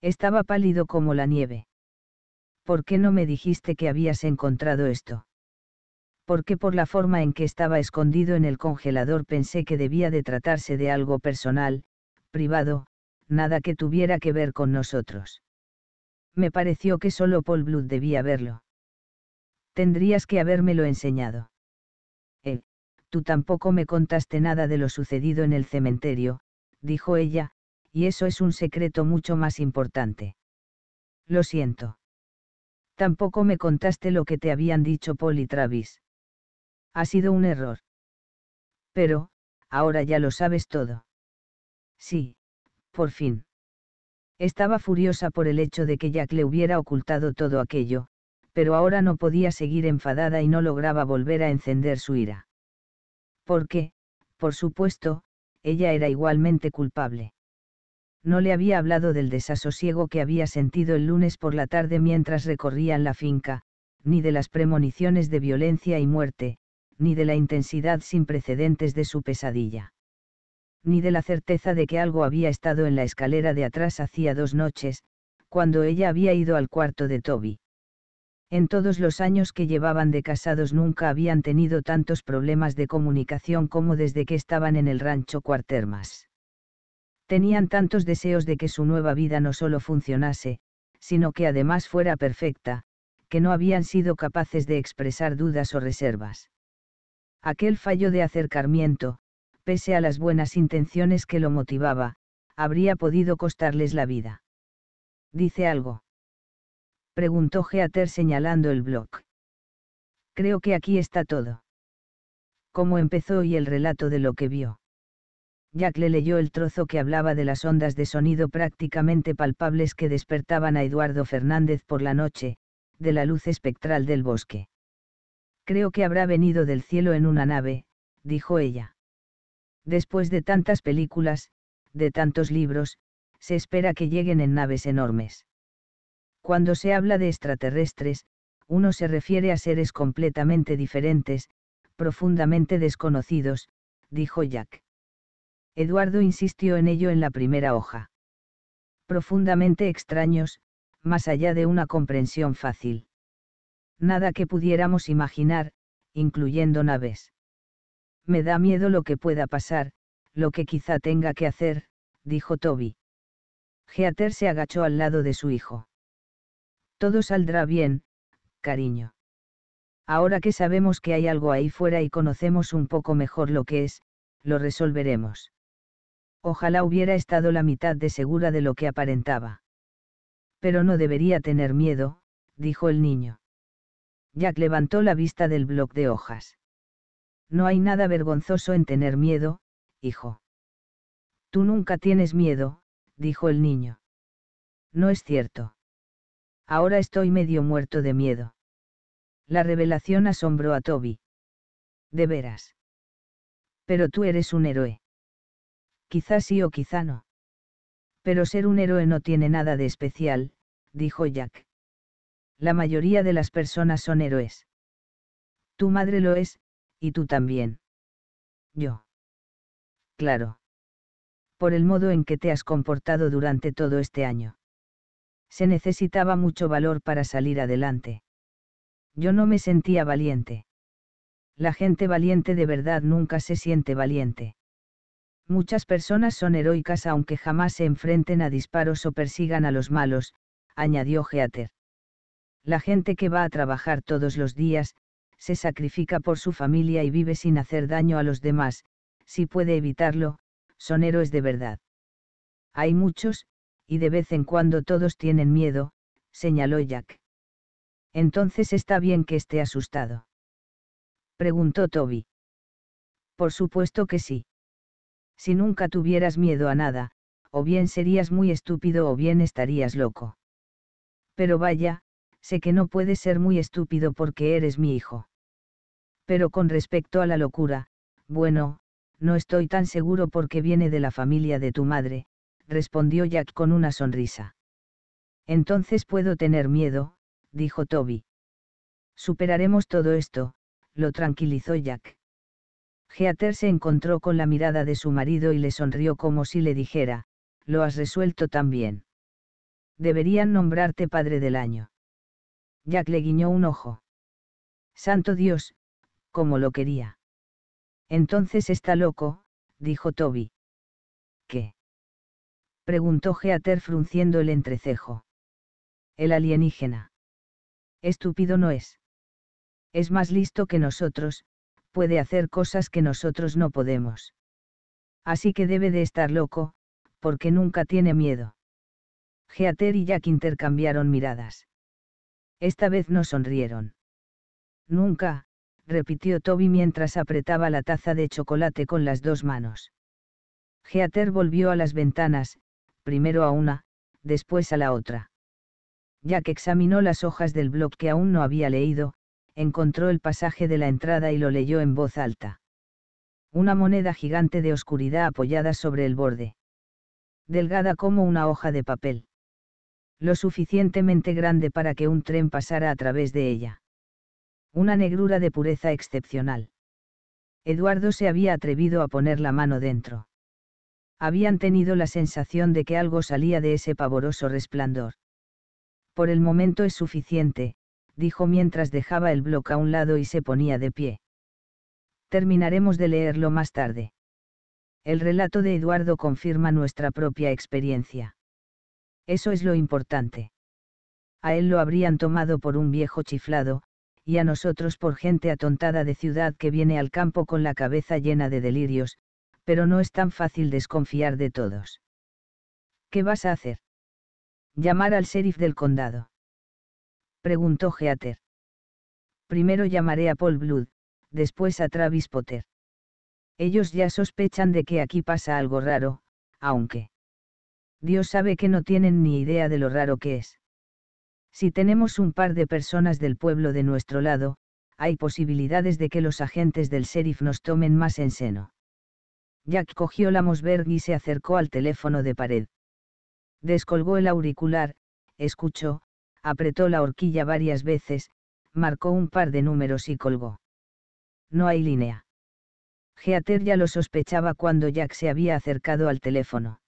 Estaba pálido como la nieve. ¿por qué no me dijiste que habías encontrado esto? Porque por la forma en que estaba escondido en el congelador pensé que debía de tratarse de algo personal, privado, nada que tuviera que ver con nosotros. Me pareció que solo Paul Blood debía verlo. Tendrías que habérmelo enseñado. Eh, tú tampoco me contaste nada de lo sucedido en el cementerio, dijo ella, y eso es un secreto mucho más importante. Lo siento. Tampoco me contaste lo que te habían dicho Paul y Travis. Ha sido un error. Pero, ahora ya lo sabes todo. Sí, por fin. Estaba furiosa por el hecho de que Jack le hubiera ocultado todo aquello, pero ahora no podía seguir enfadada y no lograba volver a encender su ira. Porque, por supuesto, ella era igualmente culpable no le había hablado del desasosiego que había sentido el lunes por la tarde mientras recorrían la finca, ni de las premoniciones de violencia y muerte, ni de la intensidad sin precedentes de su pesadilla. Ni de la certeza de que algo había estado en la escalera de atrás hacía dos noches, cuando ella había ido al cuarto de Toby. En todos los años que llevaban de casados nunca habían tenido tantos problemas de comunicación como desde que estaban en el rancho Cuartermas tenían tantos deseos de que su nueva vida no solo funcionase, sino que además fuera perfecta, que no habían sido capaces de expresar dudas o reservas. Aquel fallo de acercamiento, pese a las buenas intenciones que lo motivaba, habría podido costarles la vida. ¿Dice algo? Preguntó Geater señalando el blog. Creo que aquí está todo. ¿Cómo empezó y el relato de lo que vio? Jack le leyó el trozo que hablaba de las ondas de sonido prácticamente palpables que despertaban a Eduardo Fernández por la noche, de la luz espectral del bosque. Creo que habrá venido del cielo en una nave, dijo ella. Después de tantas películas, de tantos libros, se espera que lleguen en naves enormes. Cuando se habla de extraterrestres, uno se refiere a seres completamente diferentes, profundamente desconocidos, dijo Jack. Eduardo insistió en ello en la primera hoja. Profundamente extraños, más allá de una comprensión fácil. Nada que pudiéramos imaginar, incluyendo naves. Me da miedo lo que pueda pasar, lo que quizá tenga que hacer, dijo Toby. Geater se agachó al lado de su hijo. Todo saldrá bien, cariño. Ahora que sabemos que hay algo ahí fuera y conocemos un poco mejor lo que es, lo resolveremos. Ojalá hubiera estado la mitad de segura de lo que aparentaba. Pero no debería tener miedo, dijo el niño. Jack levantó la vista del bloc de hojas. No hay nada vergonzoso en tener miedo, hijo. Tú nunca tienes miedo, dijo el niño. No es cierto. Ahora estoy medio muerto de miedo. La revelación asombró a Toby. De veras. Pero tú eres un héroe. Quizás sí o quizá no. Pero ser un héroe no tiene nada de especial, dijo Jack. La mayoría de las personas son héroes. Tu madre lo es, y tú también. Yo. Claro. Por el modo en que te has comportado durante todo este año. Se necesitaba mucho valor para salir adelante. Yo no me sentía valiente. La gente valiente de verdad nunca se siente valiente. Muchas personas son heroicas aunque jamás se enfrenten a disparos o persigan a los malos, añadió Geater. La gente que va a trabajar todos los días, se sacrifica por su familia y vive sin hacer daño a los demás, si puede evitarlo, son héroes de verdad. Hay muchos, y de vez en cuando todos tienen miedo, señaló Jack. Entonces está bien que esté asustado. Preguntó Toby. Por supuesto que sí si nunca tuvieras miedo a nada, o bien serías muy estúpido o bien estarías loco. Pero vaya, sé que no puedes ser muy estúpido porque eres mi hijo. Pero con respecto a la locura, bueno, no estoy tan seguro porque viene de la familia de tu madre, respondió Jack con una sonrisa. Entonces puedo tener miedo, dijo Toby. Superaremos todo esto, lo tranquilizó Jack. Geater se encontró con la mirada de su marido y le sonrió como si le dijera, lo has resuelto también. Deberían nombrarte padre del año. Jack le guiñó un ojo. Santo Dios, como lo quería. Entonces está loco, dijo Toby. ¿Qué? preguntó Geater frunciendo el entrecejo. El alienígena. Estúpido no es. Es más listo que nosotros, puede hacer cosas que nosotros no podemos. Así que debe de estar loco, porque nunca tiene miedo. Geater y Jack intercambiaron miradas. Esta vez no sonrieron. Nunca, repitió Toby mientras apretaba la taza de chocolate con las dos manos. Geater volvió a las ventanas, primero a una, después a la otra. Jack examinó las hojas del blog que aún no había leído, encontró el pasaje de la entrada y lo leyó en voz alta. Una moneda gigante de oscuridad apoyada sobre el borde. Delgada como una hoja de papel. Lo suficientemente grande para que un tren pasara a través de ella. Una negrura de pureza excepcional. Eduardo se había atrevido a poner la mano dentro. Habían tenido la sensación de que algo salía de ese pavoroso resplandor. Por el momento es suficiente, dijo mientras dejaba el bloc a un lado y se ponía de pie. Terminaremos de leerlo más tarde. El relato de Eduardo confirma nuestra propia experiencia. Eso es lo importante. A él lo habrían tomado por un viejo chiflado, y a nosotros por gente atontada de ciudad que viene al campo con la cabeza llena de delirios, pero no es tan fácil desconfiar de todos. ¿Qué vas a hacer? Llamar al sheriff del condado. Preguntó Heather. Primero llamaré a Paul Blood, después a Travis Potter. Ellos ya sospechan de que aquí pasa algo raro, aunque... Dios sabe que no tienen ni idea de lo raro que es. Si tenemos un par de personas del pueblo de nuestro lado, hay posibilidades de que los agentes del sheriff nos tomen más en seno. Jack cogió la Mosberg y se acercó al teléfono de pared. Descolgó el auricular, escuchó, apretó la horquilla varias veces, marcó un par de números y colgó. No hay línea. Geater ya lo sospechaba cuando Jack se había acercado al teléfono.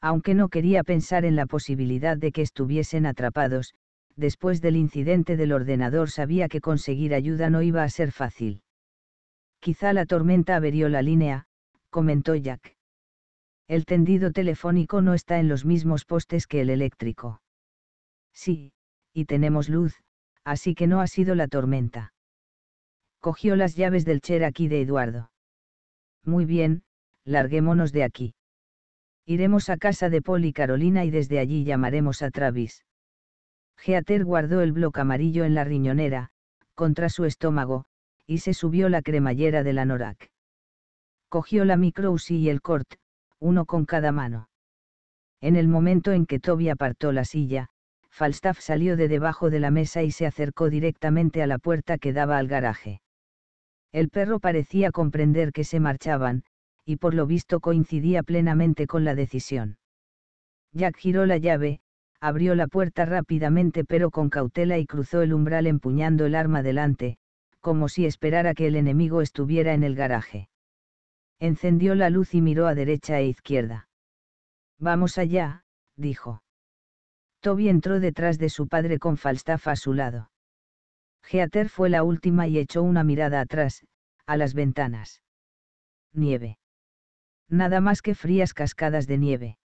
Aunque no quería pensar en la posibilidad de que estuviesen atrapados, después del incidente del ordenador sabía que conseguir ayuda no iba a ser fácil. Quizá la tormenta averió la línea, comentó Jack. El tendido telefónico no está en los mismos postes que el eléctrico. Sí, y tenemos luz, así que no ha sido la tormenta. Cogió las llaves del aquí de Eduardo. Muy bien, larguémonos de aquí. Iremos a casa de Paul y Carolina y desde allí llamaremos a Travis. Geater guardó el bloque amarillo en la riñonera, contra su estómago, y se subió la cremallera de la Norak. Cogió la microusi y el cort, uno con cada mano. En el momento en que Toby apartó la silla, Falstaff salió de debajo de la mesa y se acercó directamente a la puerta que daba al garaje. El perro parecía comprender que se marchaban, y por lo visto coincidía plenamente con la decisión. Jack giró la llave, abrió la puerta rápidamente pero con cautela y cruzó el umbral empuñando el arma delante, como si esperara que el enemigo estuviera en el garaje. Encendió la luz y miró a derecha e izquierda. Vamos allá, dijo. Toby entró detrás de su padre con Falstaff a su lado. Geater fue la última y echó una mirada atrás, a las ventanas. Nieve. Nada más que frías cascadas de nieve.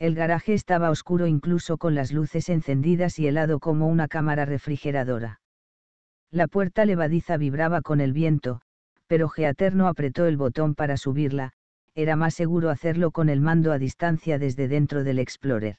El garaje estaba oscuro incluso con las luces encendidas y helado como una cámara refrigeradora. La puerta levadiza vibraba con el viento, pero Geater no apretó el botón para subirla, era más seguro hacerlo con el mando a distancia desde dentro del Explorer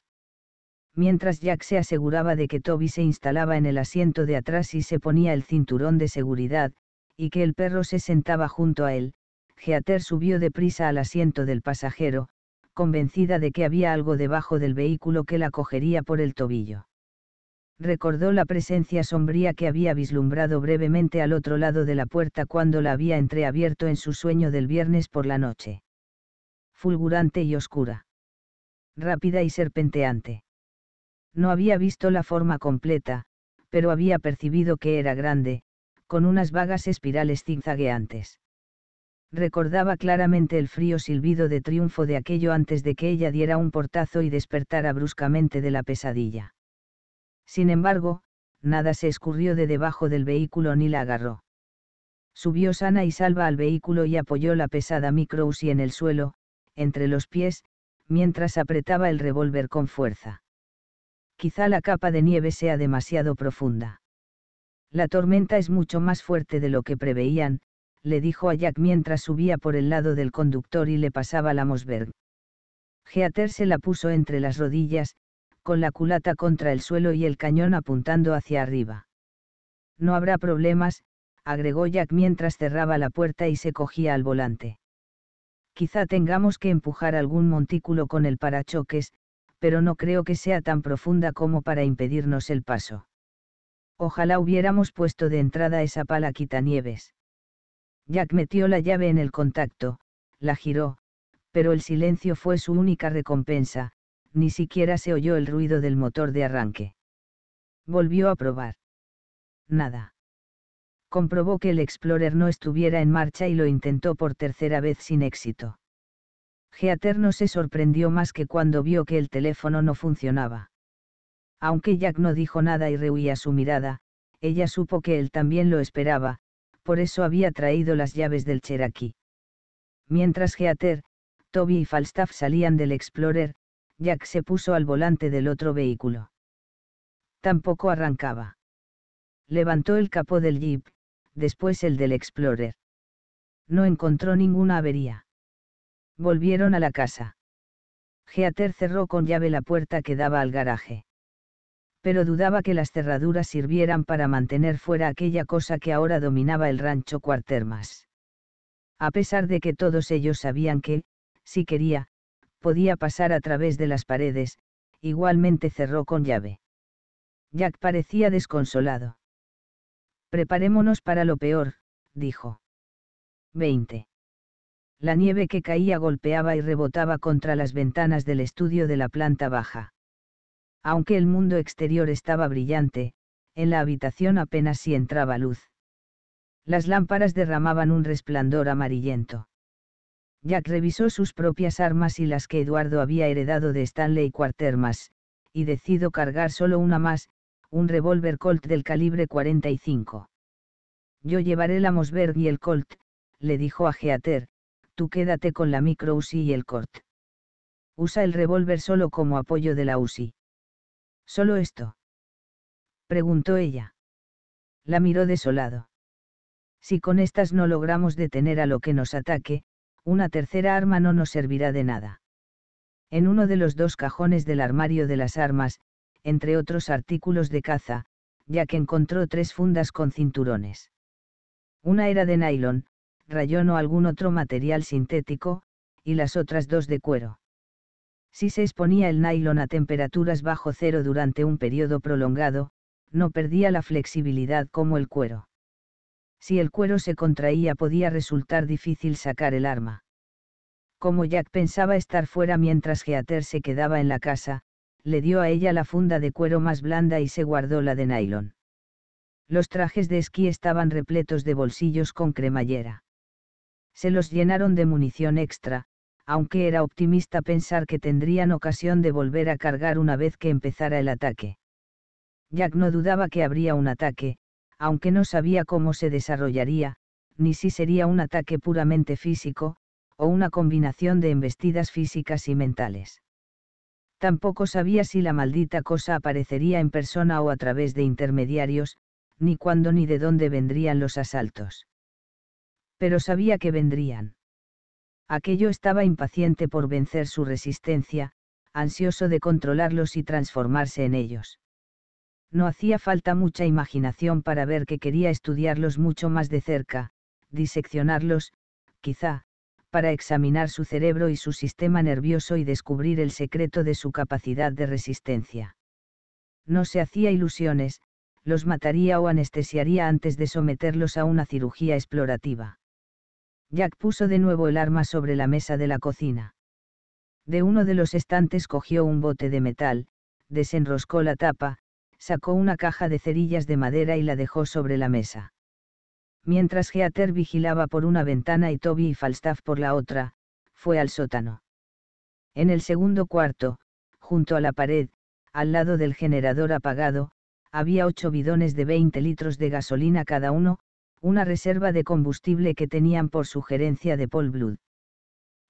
mientras Jack se aseguraba de que Toby se instalaba en el asiento de atrás y se ponía el cinturón de seguridad, y que el perro se sentaba junto a él, Geater subió deprisa al asiento del pasajero, convencida de que había algo debajo del vehículo que la cogería por el tobillo. Recordó la presencia sombría que había vislumbrado brevemente al otro lado de la puerta cuando la había entreabierto en su sueño del viernes por la noche. Fulgurante y oscura. Rápida y serpenteante. No había visto la forma completa, pero había percibido que era grande, con unas vagas espirales zigzagueantes. Recordaba claramente el frío silbido de triunfo de aquello antes de que ella diera un portazo y despertara bruscamente de la pesadilla. Sin embargo, nada se escurrió de debajo del vehículo ni la agarró. Subió sana y salva al vehículo y apoyó la pesada micro en el suelo, entre los pies, mientras apretaba el revólver con fuerza. Quizá la capa de nieve sea demasiado profunda. La tormenta es mucho más fuerte de lo que preveían, le dijo a Jack mientras subía por el lado del conductor y le pasaba la Mosberg. Geater se la puso entre las rodillas, con la culata contra el suelo y el cañón apuntando hacia arriba. No habrá problemas, agregó Jack mientras cerraba la puerta y se cogía al volante. Quizá tengamos que empujar algún montículo con el parachoques, pero no creo que sea tan profunda como para impedirnos el paso. Ojalá hubiéramos puesto de entrada esa pala quitanieves. Jack metió la llave en el contacto, la giró, pero el silencio fue su única recompensa, ni siquiera se oyó el ruido del motor de arranque. Volvió a probar. Nada. Comprobó que el Explorer no estuviera en marcha y lo intentó por tercera vez sin éxito. Geater no se sorprendió más que cuando vio que el teléfono no funcionaba. Aunque Jack no dijo nada y rehuía su mirada, ella supo que él también lo esperaba, por eso había traído las llaves del Cherokee. Mientras Geater, Toby y Falstaff salían del Explorer, Jack se puso al volante del otro vehículo. Tampoco arrancaba. Levantó el capó del jeep, después el del Explorer. No encontró ninguna avería. Volvieron a la casa. Geater cerró con llave la puerta que daba al garaje. Pero dudaba que las cerraduras sirvieran para mantener fuera aquella cosa que ahora dominaba el rancho Cuartermas. A pesar de que todos ellos sabían que, si quería, podía pasar a través de las paredes, igualmente cerró con llave. Jack parecía desconsolado. Preparémonos para lo peor, dijo. 20. La nieve que caía golpeaba y rebotaba contra las ventanas del estudio de la planta baja. Aunque el mundo exterior estaba brillante, en la habitación apenas si entraba luz. Las lámparas derramaban un resplandor amarillento. Jack revisó sus propias armas y las que Eduardo había heredado de Stanley Quartermas y decidió cargar solo una más, un revólver Colt del calibre 45. Yo llevaré la Mosberg y el Colt, le dijo a Geater, tú quédate con la micro UCI y el cort. Usa el revólver solo como apoyo de la UCI. ¿Solo esto? preguntó ella. La miró desolado. Si con estas no logramos detener a lo que nos ataque, una tercera arma no nos servirá de nada. En uno de los dos cajones del armario de las armas, entre otros artículos de caza, ya que encontró tres fundas con cinturones. Una era de nylon, rayón o algún otro material sintético, y las otras dos de cuero. Si se exponía el nylon a temperaturas bajo cero durante un periodo prolongado, no perdía la flexibilidad como el cuero. Si el cuero se contraía podía resultar difícil sacar el arma. Como Jack pensaba estar fuera mientras Geater se quedaba en la casa, le dio a ella la funda de cuero más blanda y se guardó la de nylon. Los trajes de esquí estaban repletos de bolsillos con cremallera se los llenaron de munición extra, aunque era optimista pensar que tendrían ocasión de volver a cargar una vez que empezara el ataque. Jack no dudaba que habría un ataque, aunque no sabía cómo se desarrollaría, ni si sería un ataque puramente físico, o una combinación de embestidas físicas y mentales. Tampoco sabía si la maldita cosa aparecería en persona o a través de intermediarios, ni cuándo ni de dónde vendrían los asaltos pero sabía que vendrían. Aquello estaba impaciente por vencer su resistencia, ansioso de controlarlos y transformarse en ellos. No hacía falta mucha imaginación para ver que quería estudiarlos mucho más de cerca, diseccionarlos, quizá, para examinar su cerebro y su sistema nervioso y descubrir el secreto de su capacidad de resistencia. No se hacía ilusiones, los mataría o anestesiaría antes de someterlos a una cirugía explorativa. Jack puso de nuevo el arma sobre la mesa de la cocina. De uno de los estantes cogió un bote de metal, desenroscó la tapa, sacó una caja de cerillas de madera y la dejó sobre la mesa. Mientras Heather vigilaba por una ventana y Toby y Falstaff por la otra, fue al sótano. En el segundo cuarto, junto a la pared, al lado del generador apagado, había ocho bidones de 20 litros de gasolina cada uno, una reserva de combustible que tenían por sugerencia de Paul Blood.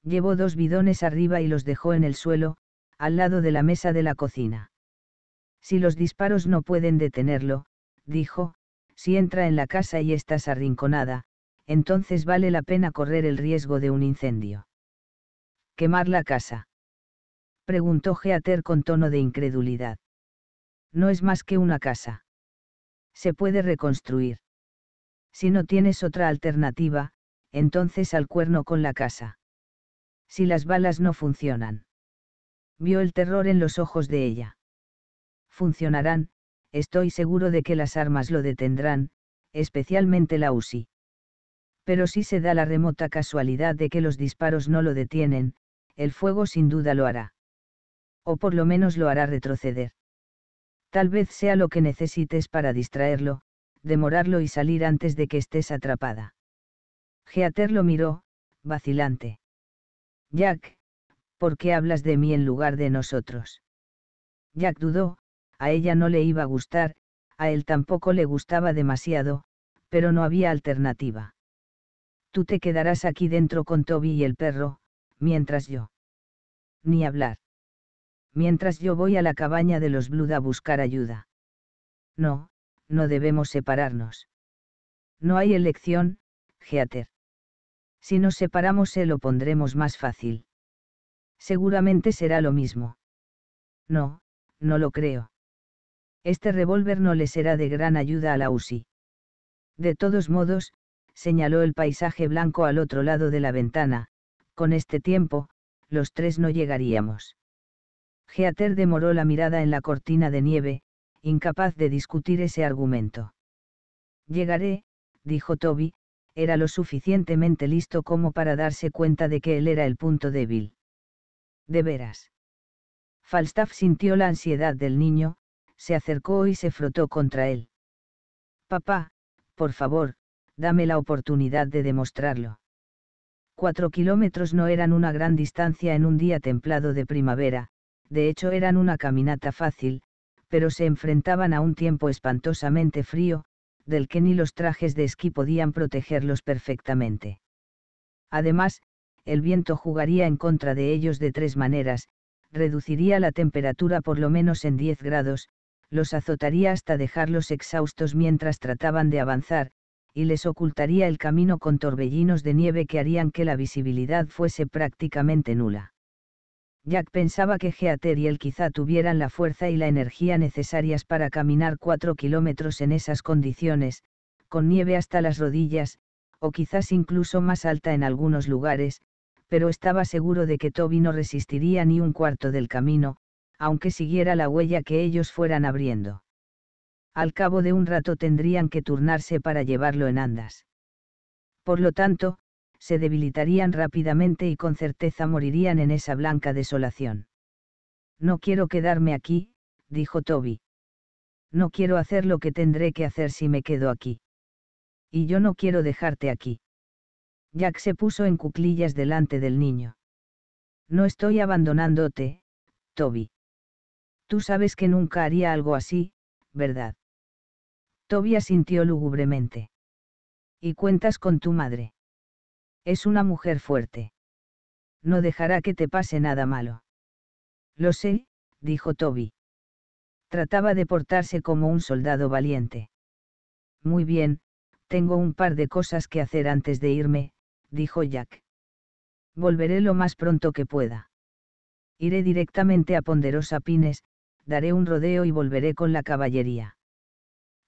Llevó dos bidones arriba y los dejó en el suelo, al lado de la mesa de la cocina. Si los disparos no pueden detenerlo, dijo, si entra en la casa y estás arrinconada, entonces vale la pena correr el riesgo de un incendio. ¿Quemar la casa? preguntó Geater con tono de incredulidad. No es más que una casa. Se puede reconstruir. Si no tienes otra alternativa, entonces al cuerno con la casa. Si las balas no funcionan. Vio el terror en los ojos de ella. Funcionarán, estoy seguro de que las armas lo detendrán, especialmente la UCI. Pero si se da la remota casualidad de que los disparos no lo detienen, el fuego sin duda lo hará. O por lo menos lo hará retroceder. Tal vez sea lo que necesites para distraerlo, demorarlo y salir antes de que estés atrapada. Geater lo miró, vacilante. Jack, ¿por qué hablas de mí en lugar de nosotros? Jack dudó, a ella no le iba a gustar, a él tampoco le gustaba demasiado, pero no había alternativa. Tú te quedarás aquí dentro con Toby y el perro, mientras yo. Ni hablar. Mientras yo voy a la cabaña de los Blood a buscar ayuda. No, no debemos separarnos. No hay elección, Geater. Si nos separamos se lo pondremos más fácil. Seguramente será lo mismo. No, no lo creo. Este revólver no le será de gran ayuda a la UCI. De todos modos, señaló el paisaje blanco al otro lado de la ventana, con este tiempo, los tres no llegaríamos. Geater demoró la mirada en la cortina de nieve, incapaz de discutir ese argumento. Llegaré, dijo Toby, era lo suficientemente listo como para darse cuenta de que él era el punto débil. De veras. Falstaff sintió la ansiedad del niño, se acercó y se frotó contra él. Papá, por favor, dame la oportunidad de demostrarlo. Cuatro kilómetros no eran una gran distancia en un día templado de primavera, de hecho eran una caminata fácil, pero se enfrentaban a un tiempo espantosamente frío, del que ni los trajes de esquí podían protegerlos perfectamente. Además, el viento jugaría en contra de ellos de tres maneras, reduciría la temperatura por lo menos en 10 grados, los azotaría hasta dejarlos exhaustos mientras trataban de avanzar, y les ocultaría el camino con torbellinos de nieve que harían que la visibilidad fuese prácticamente nula. Jack pensaba que Geater y él quizá tuvieran la fuerza y la energía necesarias para caminar cuatro kilómetros en esas condiciones, con nieve hasta las rodillas, o quizás incluso más alta en algunos lugares, pero estaba seguro de que Toby no resistiría ni un cuarto del camino, aunque siguiera la huella que ellos fueran abriendo. Al cabo de un rato tendrían que turnarse para llevarlo en andas. Por lo tanto, se debilitarían rápidamente y con certeza morirían en esa blanca desolación. No quiero quedarme aquí, dijo Toby. No quiero hacer lo que tendré que hacer si me quedo aquí. Y yo no quiero dejarte aquí. Jack se puso en cuclillas delante del niño. No estoy abandonándote, Toby. Tú sabes que nunca haría algo así, ¿verdad? Toby asintió lúgubremente. ¿Y cuentas con tu madre? Es una mujer fuerte. No dejará que te pase nada malo. Lo sé, dijo Toby. Trataba de portarse como un soldado valiente. Muy bien, tengo un par de cosas que hacer antes de irme, dijo Jack. Volveré lo más pronto que pueda. Iré directamente a Ponderosa Pines, daré un rodeo y volveré con la caballería.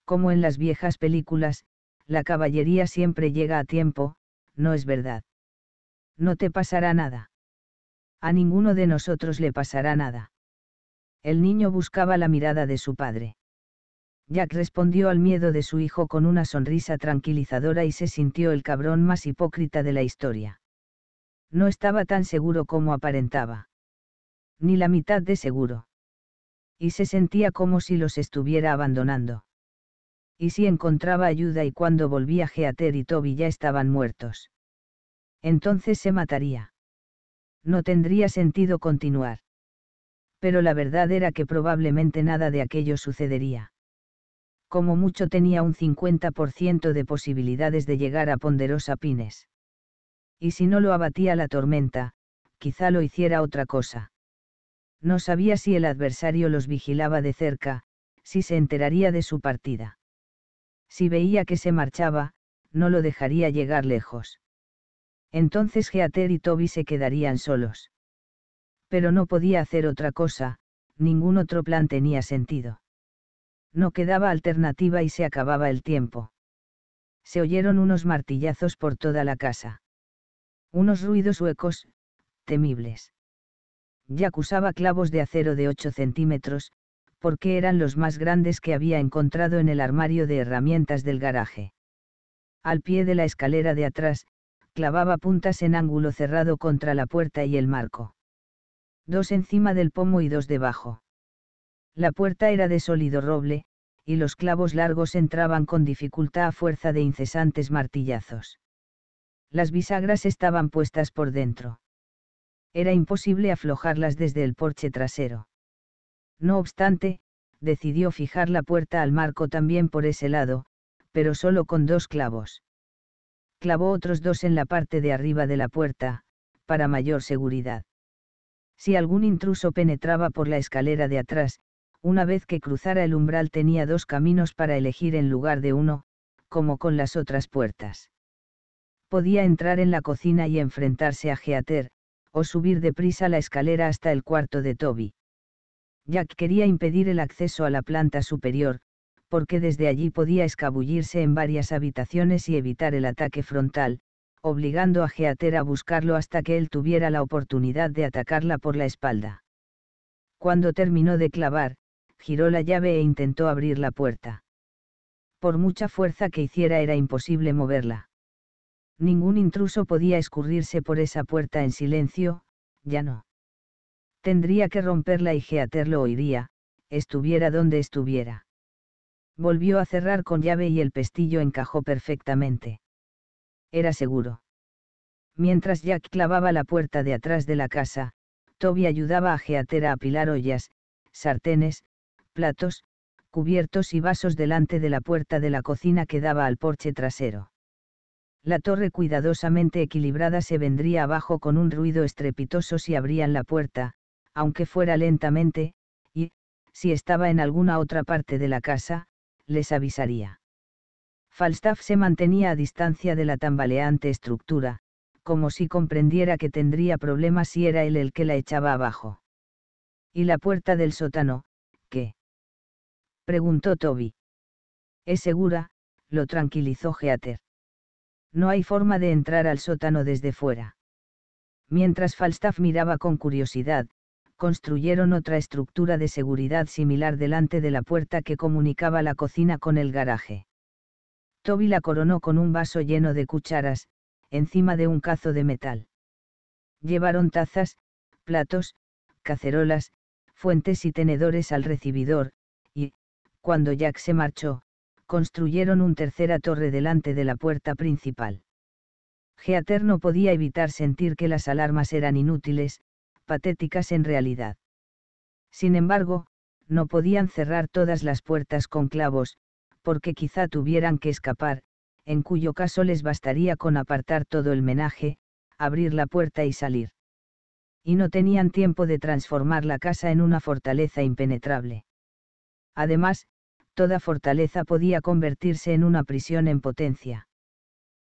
Como en las viejas películas, la caballería siempre llega a tiempo, no es verdad. No te pasará nada. A ninguno de nosotros le pasará nada. El niño buscaba la mirada de su padre. Jack respondió al miedo de su hijo con una sonrisa tranquilizadora y se sintió el cabrón más hipócrita de la historia. No estaba tan seguro como aparentaba. Ni la mitad de seguro. Y se sentía como si los estuviera abandonando y si encontraba ayuda y cuando volvía Geater y Toby ya estaban muertos. Entonces se mataría. No tendría sentido continuar. Pero la verdad era que probablemente nada de aquello sucedería. Como mucho tenía un 50% de posibilidades de llegar a Ponderosa Pines. Y si no lo abatía la tormenta, quizá lo hiciera otra cosa. No sabía si el adversario los vigilaba de cerca, si se enteraría de su partida. Si veía que se marchaba, no lo dejaría llegar lejos. Entonces Geater y Toby se quedarían solos. Pero no podía hacer otra cosa, ningún otro plan tenía sentido. No quedaba alternativa y se acababa el tiempo. Se oyeron unos martillazos por toda la casa. Unos ruidos huecos, temibles. Jack usaba clavos de acero de 8 centímetros, porque eran los más grandes que había encontrado en el armario de herramientas del garaje. Al pie de la escalera de atrás, clavaba puntas en ángulo cerrado contra la puerta y el marco. Dos encima del pomo y dos debajo. La puerta era de sólido roble, y los clavos largos entraban con dificultad a fuerza de incesantes martillazos. Las bisagras estaban puestas por dentro. Era imposible aflojarlas desde el porche trasero. No obstante, decidió fijar la puerta al marco también por ese lado, pero solo con dos clavos. Clavó otros dos en la parte de arriba de la puerta, para mayor seguridad. Si algún intruso penetraba por la escalera de atrás, una vez que cruzara el umbral tenía dos caminos para elegir en lugar de uno, como con las otras puertas. Podía entrar en la cocina y enfrentarse a Geater, o subir deprisa la escalera hasta el cuarto de Toby. Jack quería impedir el acceso a la planta superior, porque desde allí podía escabullirse en varias habitaciones y evitar el ataque frontal, obligando a Geater a buscarlo hasta que él tuviera la oportunidad de atacarla por la espalda. Cuando terminó de clavar, giró la llave e intentó abrir la puerta. Por mucha fuerza que hiciera era imposible moverla. Ningún intruso podía escurrirse por esa puerta en silencio, ya no. Tendría que romperla y Geater lo oiría, estuviera donde estuviera. Volvió a cerrar con llave y el pestillo encajó perfectamente. Era seguro. Mientras Jack clavaba la puerta de atrás de la casa, Toby ayudaba a Geater a apilar ollas, sartenes, platos, cubiertos y vasos delante de la puerta de la cocina que daba al porche trasero. La torre cuidadosamente equilibrada se vendría abajo con un ruido estrepitoso si abrían la puerta, aunque fuera lentamente, y, si estaba en alguna otra parte de la casa, les avisaría. Falstaff se mantenía a distancia de la tambaleante estructura, como si comprendiera que tendría problemas si era él el que la echaba abajo. ¿Y la puerta del sótano, qué? preguntó Toby. Es segura, lo tranquilizó Geater. No hay forma de entrar al sótano desde fuera. Mientras Falstaff miraba con curiosidad, construyeron otra estructura de seguridad similar delante de la puerta que comunicaba la cocina con el garaje. Toby la coronó con un vaso lleno de cucharas, encima de un cazo de metal. Llevaron tazas, platos, cacerolas, fuentes y tenedores al recibidor, y, cuando Jack se marchó, construyeron un tercera torre delante de la puerta principal. Geater no podía evitar sentir que las alarmas eran inútiles, patéticas en realidad. Sin embargo, no podían cerrar todas las puertas con clavos, porque quizá tuvieran que escapar, en cuyo caso les bastaría con apartar todo el menaje, abrir la puerta y salir. Y no tenían tiempo de transformar la casa en una fortaleza impenetrable. Además, toda fortaleza podía convertirse en una prisión en potencia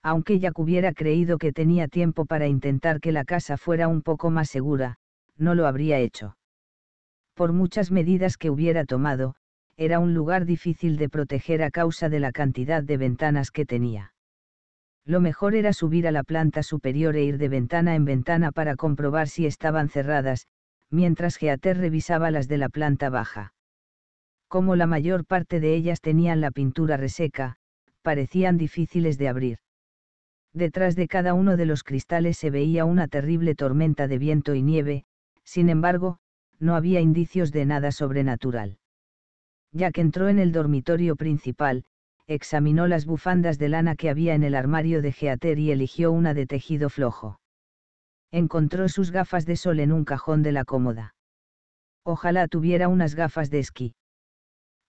aunque Jack hubiera creído que tenía tiempo para intentar que la casa fuera un poco más segura, no lo habría hecho. Por muchas medidas que hubiera tomado, era un lugar difícil de proteger a causa de la cantidad de ventanas que tenía. Lo mejor era subir a la planta superior e ir de ventana en ventana para comprobar si estaban cerradas, mientras Geater revisaba las de la planta baja. Como la mayor parte de ellas tenían la pintura reseca, parecían difíciles de abrir detrás de cada uno de los cristales se veía una terrible tormenta de viento y nieve, sin embargo, no había indicios de nada sobrenatural. Ya que entró en el dormitorio principal, examinó las bufandas de lana que había en el armario de Geater y eligió una de tejido flojo. Encontró sus gafas de sol en un cajón de la cómoda. Ojalá tuviera unas gafas de esquí.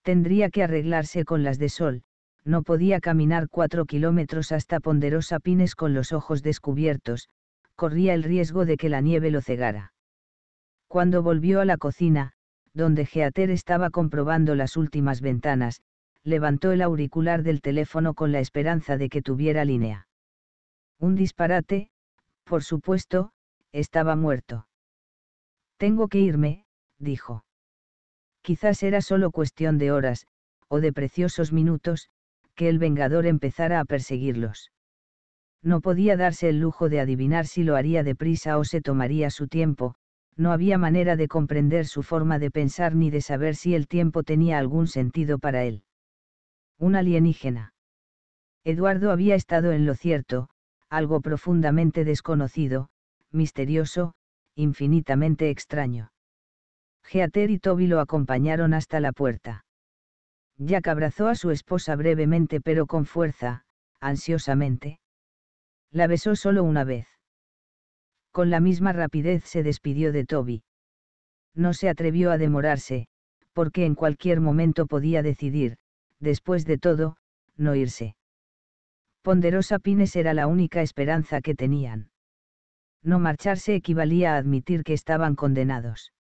Tendría que arreglarse con las de sol, no podía caminar cuatro kilómetros hasta Ponderosa Pines con los ojos descubiertos, corría el riesgo de que la nieve lo cegara. Cuando volvió a la cocina, donde Geater estaba comprobando las últimas ventanas, levantó el auricular del teléfono con la esperanza de que tuviera línea. Un disparate, por supuesto, estaba muerto. Tengo que irme, dijo. Quizás era solo cuestión de horas, o de preciosos minutos, que el Vengador empezara a perseguirlos. No podía darse el lujo de adivinar si lo haría deprisa o se tomaría su tiempo, no había manera de comprender su forma de pensar ni de saber si el tiempo tenía algún sentido para él. Un alienígena. Eduardo había estado en lo cierto, algo profundamente desconocido, misterioso, infinitamente extraño. Geater y Toby lo acompañaron hasta la puerta. Jack abrazó a su esposa brevemente pero con fuerza, ansiosamente. La besó solo una vez. Con la misma rapidez se despidió de Toby. No se atrevió a demorarse, porque en cualquier momento podía decidir, después de todo, no irse. Ponderosa Pines era la única esperanza que tenían. No marcharse equivalía a admitir que estaban condenados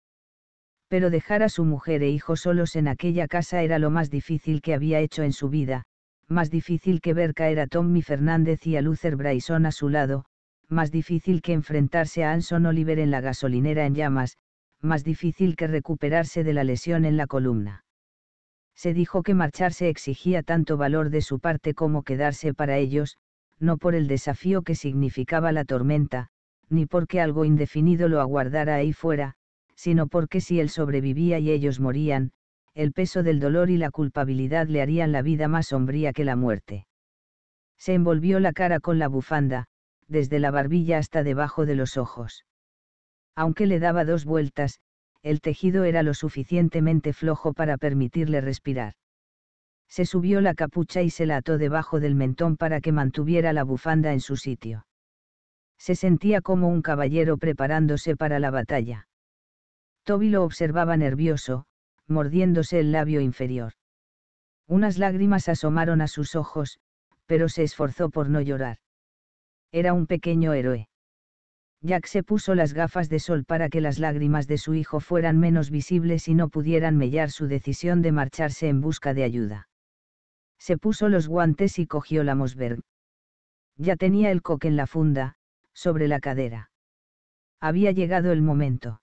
pero dejar a su mujer e hijo solos en aquella casa era lo más difícil que había hecho en su vida, más difícil que ver caer a Tommy Fernández y a Luther Bryson a su lado, más difícil que enfrentarse a Anson Oliver en la gasolinera en llamas, más difícil que recuperarse de la lesión en la columna. Se dijo que marcharse exigía tanto valor de su parte como quedarse para ellos, no por el desafío que significaba la tormenta, ni porque algo indefinido lo aguardara ahí fuera, sino porque si él sobrevivía y ellos morían, el peso del dolor y la culpabilidad le harían la vida más sombría que la muerte. Se envolvió la cara con la bufanda, desde la barbilla hasta debajo de los ojos. Aunque le daba dos vueltas, el tejido era lo suficientemente flojo para permitirle respirar. Se subió la capucha y se la ató debajo del mentón para que mantuviera la bufanda en su sitio. Se sentía como un caballero preparándose para la batalla. Toby lo observaba nervioso, mordiéndose el labio inferior. Unas lágrimas asomaron a sus ojos, pero se esforzó por no llorar. Era un pequeño héroe. Jack se puso las gafas de sol para que las lágrimas de su hijo fueran menos visibles y no pudieran mellar su decisión de marcharse en busca de ayuda. Se puso los guantes y cogió la Mosberg. Ya tenía el coque en la funda, sobre la cadera. Había llegado el momento.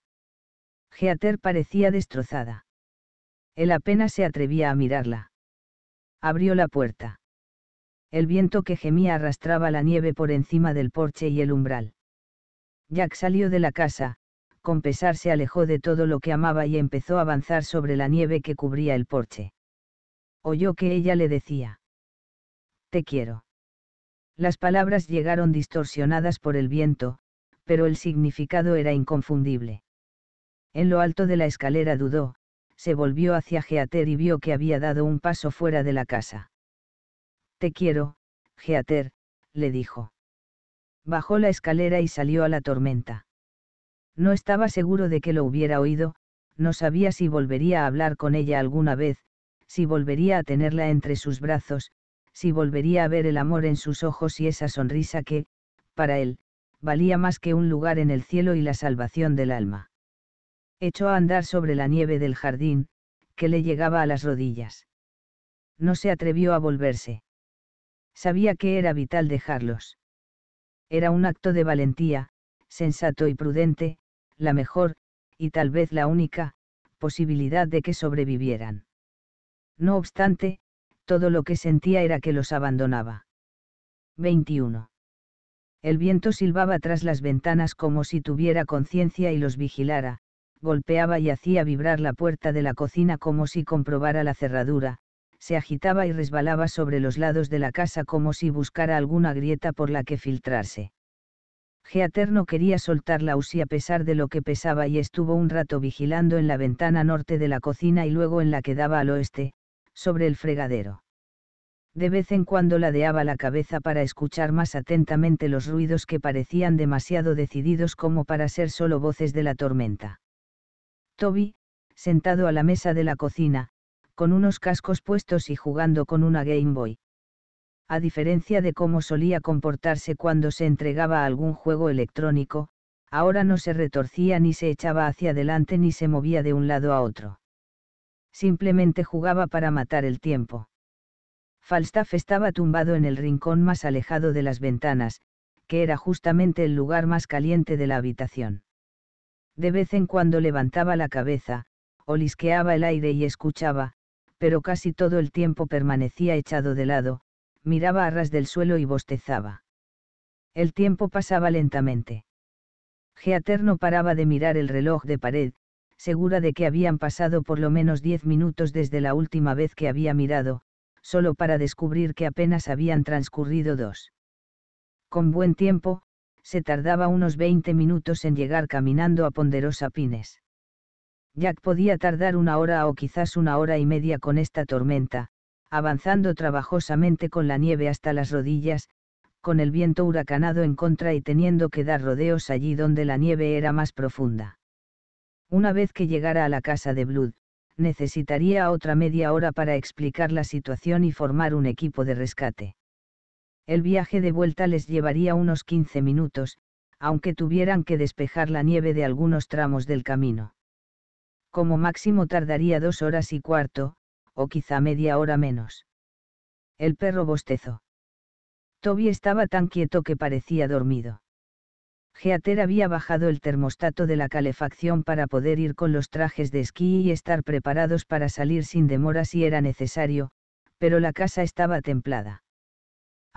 Heather parecía destrozada. Él apenas se atrevía a mirarla. Abrió la puerta. El viento que gemía arrastraba la nieve por encima del porche y el umbral. Jack salió de la casa, con pesar se alejó de todo lo que amaba y empezó a avanzar sobre la nieve que cubría el porche. Oyó que ella le decía. Te quiero. Las palabras llegaron distorsionadas por el viento, pero el significado era inconfundible. En lo alto de la escalera dudó, se volvió hacia Geater y vio que había dado un paso fuera de la casa. Te quiero, Geater, le dijo. Bajó la escalera y salió a la tormenta. No estaba seguro de que lo hubiera oído, no sabía si volvería a hablar con ella alguna vez, si volvería a tenerla entre sus brazos, si volvería a ver el amor en sus ojos y esa sonrisa que, para él, valía más que un lugar en el cielo y la salvación del alma echó a andar sobre la nieve del jardín, que le llegaba a las rodillas. No se atrevió a volverse. Sabía que era vital dejarlos. Era un acto de valentía, sensato y prudente, la mejor, y tal vez la única, posibilidad de que sobrevivieran. No obstante, todo lo que sentía era que los abandonaba. 21. El viento silbaba tras las ventanas como si tuviera conciencia y los vigilara, golpeaba y hacía vibrar la puerta de la cocina como si comprobara la cerradura, se agitaba y resbalaba sobre los lados de la casa como si buscara alguna grieta por la que filtrarse. Geater no quería soltar la UCI a pesar de lo que pesaba y estuvo un rato vigilando en la ventana norte de la cocina y luego en la que daba al oeste, sobre el fregadero. De vez en cuando ladeaba la cabeza para escuchar más atentamente los ruidos que parecían demasiado decididos como para ser solo voces de la tormenta. Toby, sentado a la mesa de la cocina, con unos cascos puestos y jugando con una Game Boy. A diferencia de cómo solía comportarse cuando se entregaba a algún juego electrónico, ahora no se retorcía ni se echaba hacia adelante ni se movía de un lado a otro. Simplemente jugaba para matar el tiempo. Falstaff estaba tumbado en el rincón más alejado de las ventanas, que era justamente el lugar más caliente de la habitación. De vez en cuando levantaba la cabeza, olisqueaba el aire y escuchaba, pero casi todo el tiempo permanecía echado de lado, miraba a ras del suelo y bostezaba. El tiempo pasaba lentamente. Geater no paraba de mirar el reloj de pared, segura de que habían pasado por lo menos diez minutos desde la última vez que había mirado, solo para descubrir que apenas habían transcurrido dos. Con buen tiempo, se tardaba unos 20 minutos en llegar caminando a Ponderosa Pines. Jack podía tardar una hora o quizás una hora y media con esta tormenta, avanzando trabajosamente con la nieve hasta las rodillas, con el viento huracanado en contra y teniendo que dar rodeos allí donde la nieve era más profunda. Una vez que llegara a la casa de Blood, necesitaría otra media hora para explicar la situación y formar un equipo de rescate. El viaje de vuelta les llevaría unos 15 minutos, aunque tuvieran que despejar la nieve de algunos tramos del camino. Como máximo tardaría dos horas y cuarto, o quizá media hora menos. El perro bostezó. Toby estaba tan quieto que parecía dormido. Geater había bajado el termostato de la calefacción para poder ir con los trajes de esquí y estar preparados para salir sin demora si era necesario, pero la casa estaba templada.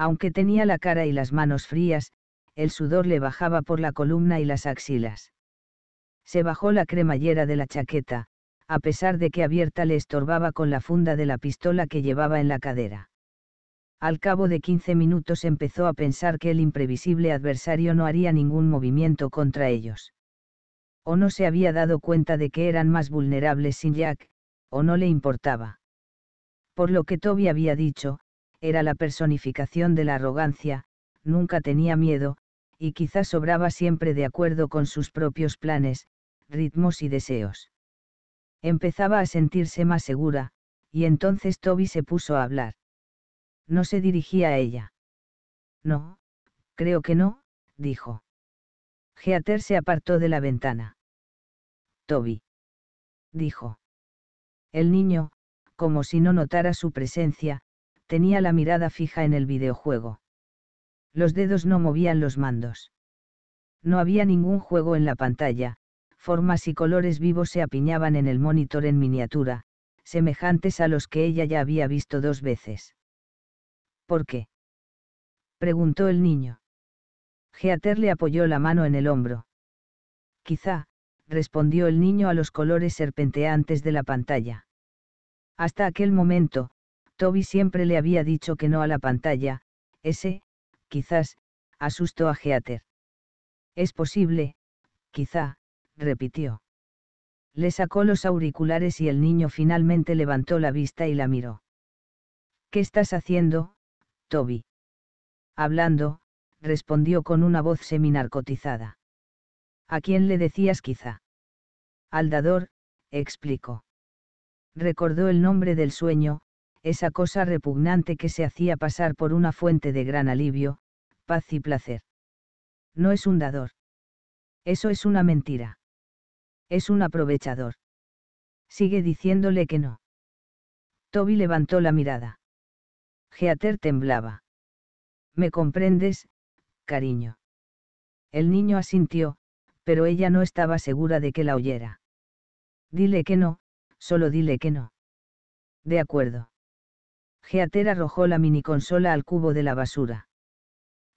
Aunque tenía la cara y las manos frías, el sudor le bajaba por la columna y las axilas. Se bajó la cremallera de la chaqueta, a pesar de que abierta le estorbaba con la funda de la pistola que llevaba en la cadera. Al cabo de 15 minutos empezó a pensar que el imprevisible adversario no haría ningún movimiento contra ellos. O no se había dado cuenta de que eran más vulnerables sin Jack, o no le importaba. Por lo que Toby había dicho, era la personificación de la arrogancia, nunca tenía miedo, y quizás sobraba siempre de acuerdo con sus propios planes, ritmos y deseos. Empezaba a sentirse más segura, y entonces Toby se puso a hablar. No se dirigía a ella. No, creo que no, dijo. Geater se apartó de la ventana. Toby. Dijo. El niño, como si no notara su presencia, tenía la mirada fija en el videojuego. Los dedos no movían los mandos. No había ningún juego en la pantalla, formas y colores vivos se apiñaban en el monitor en miniatura, semejantes a los que ella ya había visto dos veces. ¿Por qué? preguntó el niño. Geater le apoyó la mano en el hombro. Quizá, respondió el niño a los colores serpenteantes de la pantalla. Hasta aquel momento, Toby siempre le había dicho que no a la pantalla, ese, quizás, asustó a Geater. Es posible, quizá, repitió. Le sacó los auriculares y el niño finalmente levantó la vista y la miró. ¿Qué estás haciendo, Toby? Hablando, respondió con una voz seminarcotizada. ¿A quién le decías quizá? Al dador, explicó. Recordó el nombre del sueño, esa cosa repugnante que se hacía pasar por una fuente de gran alivio, paz y placer. No es un dador. Eso es una mentira. Es un aprovechador. Sigue diciéndole que no. Toby levantó la mirada. Geater temblaba. ¿Me comprendes, cariño? El niño asintió, pero ella no estaba segura de que la oyera. Dile que no, solo dile que no. De acuerdo. Geater arrojó la miniconsola al cubo de la basura.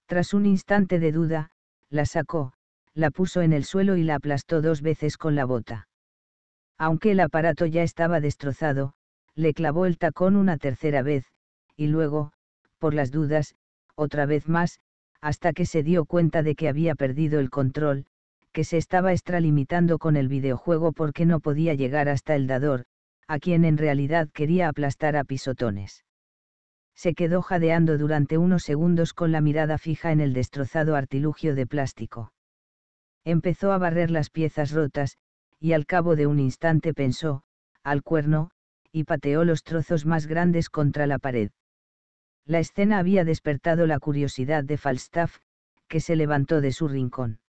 Tras un instante de duda, la sacó, la puso en el suelo y la aplastó dos veces con la bota. Aunque el aparato ya estaba destrozado, le clavó el tacón una tercera vez, y luego, por las dudas, otra vez más, hasta que se dio cuenta de que había perdido el control, que se estaba extralimitando con el videojuego porque no podía llegar hasta el dador, a quien en realidad quería aplastar a pisotones se quedó jadeando durante unos segundos con la mirada fija en el destrozado artilugio de plástico. Empezó a barrer las piezas rotas, y al cabo de un instante pensó, al cuerno, y pateó los trozos más grandes contra la pared. La escena había despertado la curiosidad de Falstaff, que se levantó de su rincón.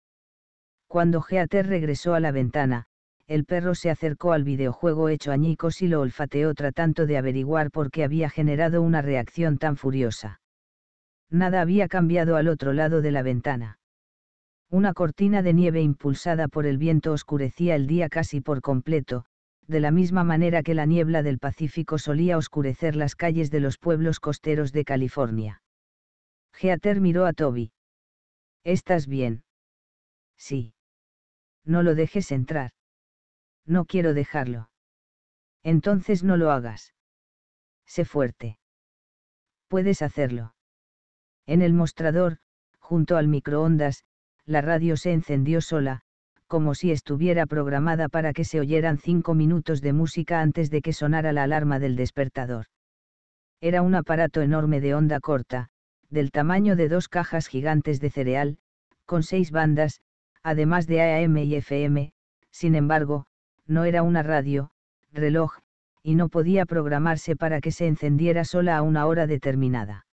Cuando Geater regresó a la ventana, el perro se acercó al videojuego hecho añicos y lo olfateó tratando de averiguar por qué había generado una reacción tan furiosa. Nada había cambiado al otro lado de la ventana. Una cortina de nieve impulsada por el viento oscurecía el día casi por completo, de la misma manera que la niebla del Pacífico solía oscurecer las calles de los pueblos costeros de California. Geater miró a Toby. ¿Estás bien? Sí. No lo dejes entrar. No quiero dejarlo. Entonces no lo hagas. Sé fuerte. Puedes hacerlo. En el mostrador, junto al microondas, la radio se encendió sola, como si estuviera programada para que se oyeran cinco minutos de música antes de que sonara la alarma del despertador. Era un aparato enorme de onda corta, del tamaño de dos cajas gigantes de cereal, con seis bandas, además de AM y FM, sin embargo, no era una radio, reloj, y no podía programarse para que se encendiera sola a una hora determinada.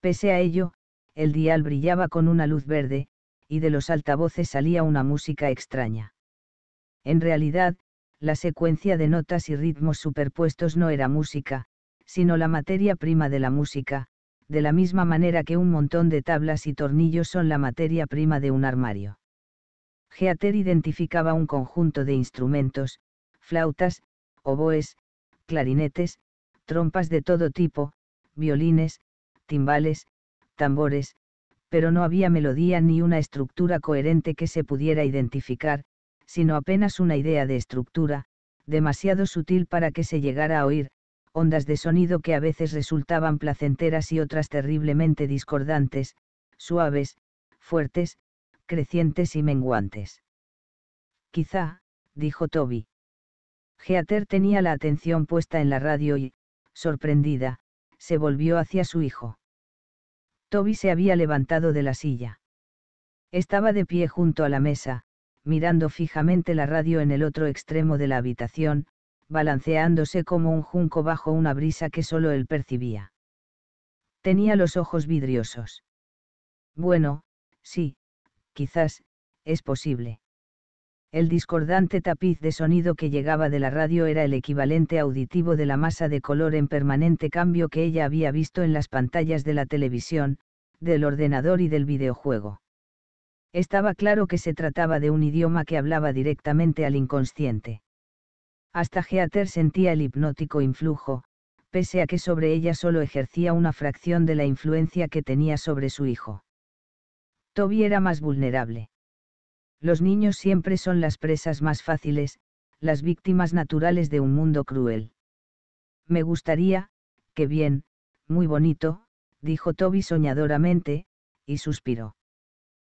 Pese a ello, el dial brillaba con una luz verde, y de los altavoces salía una música extraña. En realidad, la secuencia de notas y ritmos superpuestos no era música, sino la materia prima de la música, de la misma manera que un montón de tablas y tornillos son la materia prima de un armario. Geater identificaba un conjunto de instrumentos, flautas, oboes, clarinetes, trompas de todo tipo, violines, timbales, tambores, pero no había melodía ni una estructura coherente que se pudiera identificar, sino apenas una idea de estructura, demasiado sutil para que se llegara a oír, ondas de sonido que a veces resultaban placenteras y otras terriblemente discordantes, suaves, fuertes, crecientes y menguantes. Quizá, dijo Toby. Geater tenía la atención puesta en la radio y, sorprendida, se volvió hacia su hijo. Toby se había levantado de la silla. Estaba de pie junto a la mesa, mirando fijamente la radio en el otro extremo de la habitación, balanceándose como un junco bajo una brisa que solo él percibía. Tenía los ojos vidriosos. Bueno, sí, quizás, es posible. El discordante tapiz de sonido que llegaba de la radio era el equivalente auditivo de la masa de color en permanente cambio que ella había visto en las pantallas de la televisión, del ordenador y del videojuego. Estaba claro que se trataba de un idioma que hablaba directamente al inconsciente. Hasta Geater sentía el hipnótico influjo, pese a que sobre ella solo ejercía una fracción de la influencia que tenía sobre su hijo. Toby era más vulnerable. Los niños siempre son las presas más fáciles, las víctimas naturales de un mundo cruel. Me gustaría, qué bien, muy bonito, dijo Toby soñadoramente, y suspiró.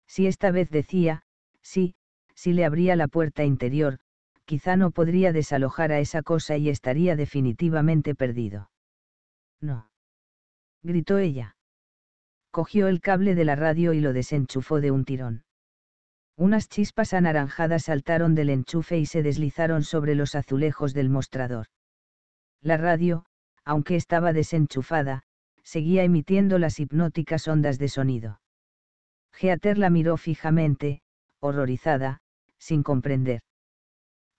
Si esta vez decía, sí, si le abría la puerta interior, quizá no podría desalojar a esa cosa y estaría definitivamente perdido. No. Gritó ella cogió el cable de la radio y lo desenchufó de un tirón. Unas chispas anaranjadas saltaron del enchufe y se deslizaron sobre los azulejos del mostrador. La radio, aunque estaba desenchufada, seguía emitiendo las hipnóticas ondas de sonido. Geater la miró fijamente, horrorizada, sin comprender.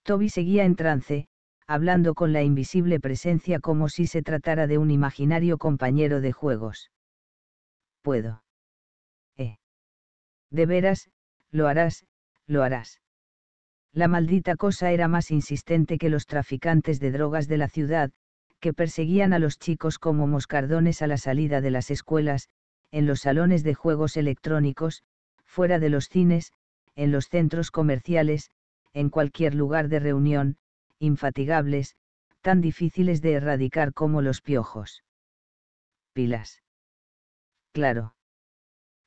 Toby seguía en trance, hablando con la invisible presencia como si se tratara de un imaginario compañero de juegos puedo. Eh. De veras, lo harás, lo harás. La maldita cosa era más insistente que los traficantes de drogas de la ciudad, que perseguían a los chicos como moscardones a la salida de las escuelas, en los salones de juegos electrónicos, fuera de los cines, en los centros comerciales, en cualquier lugar de reunión, infatigables, tan difíciles de erradicar como los piojos. Pilas claro.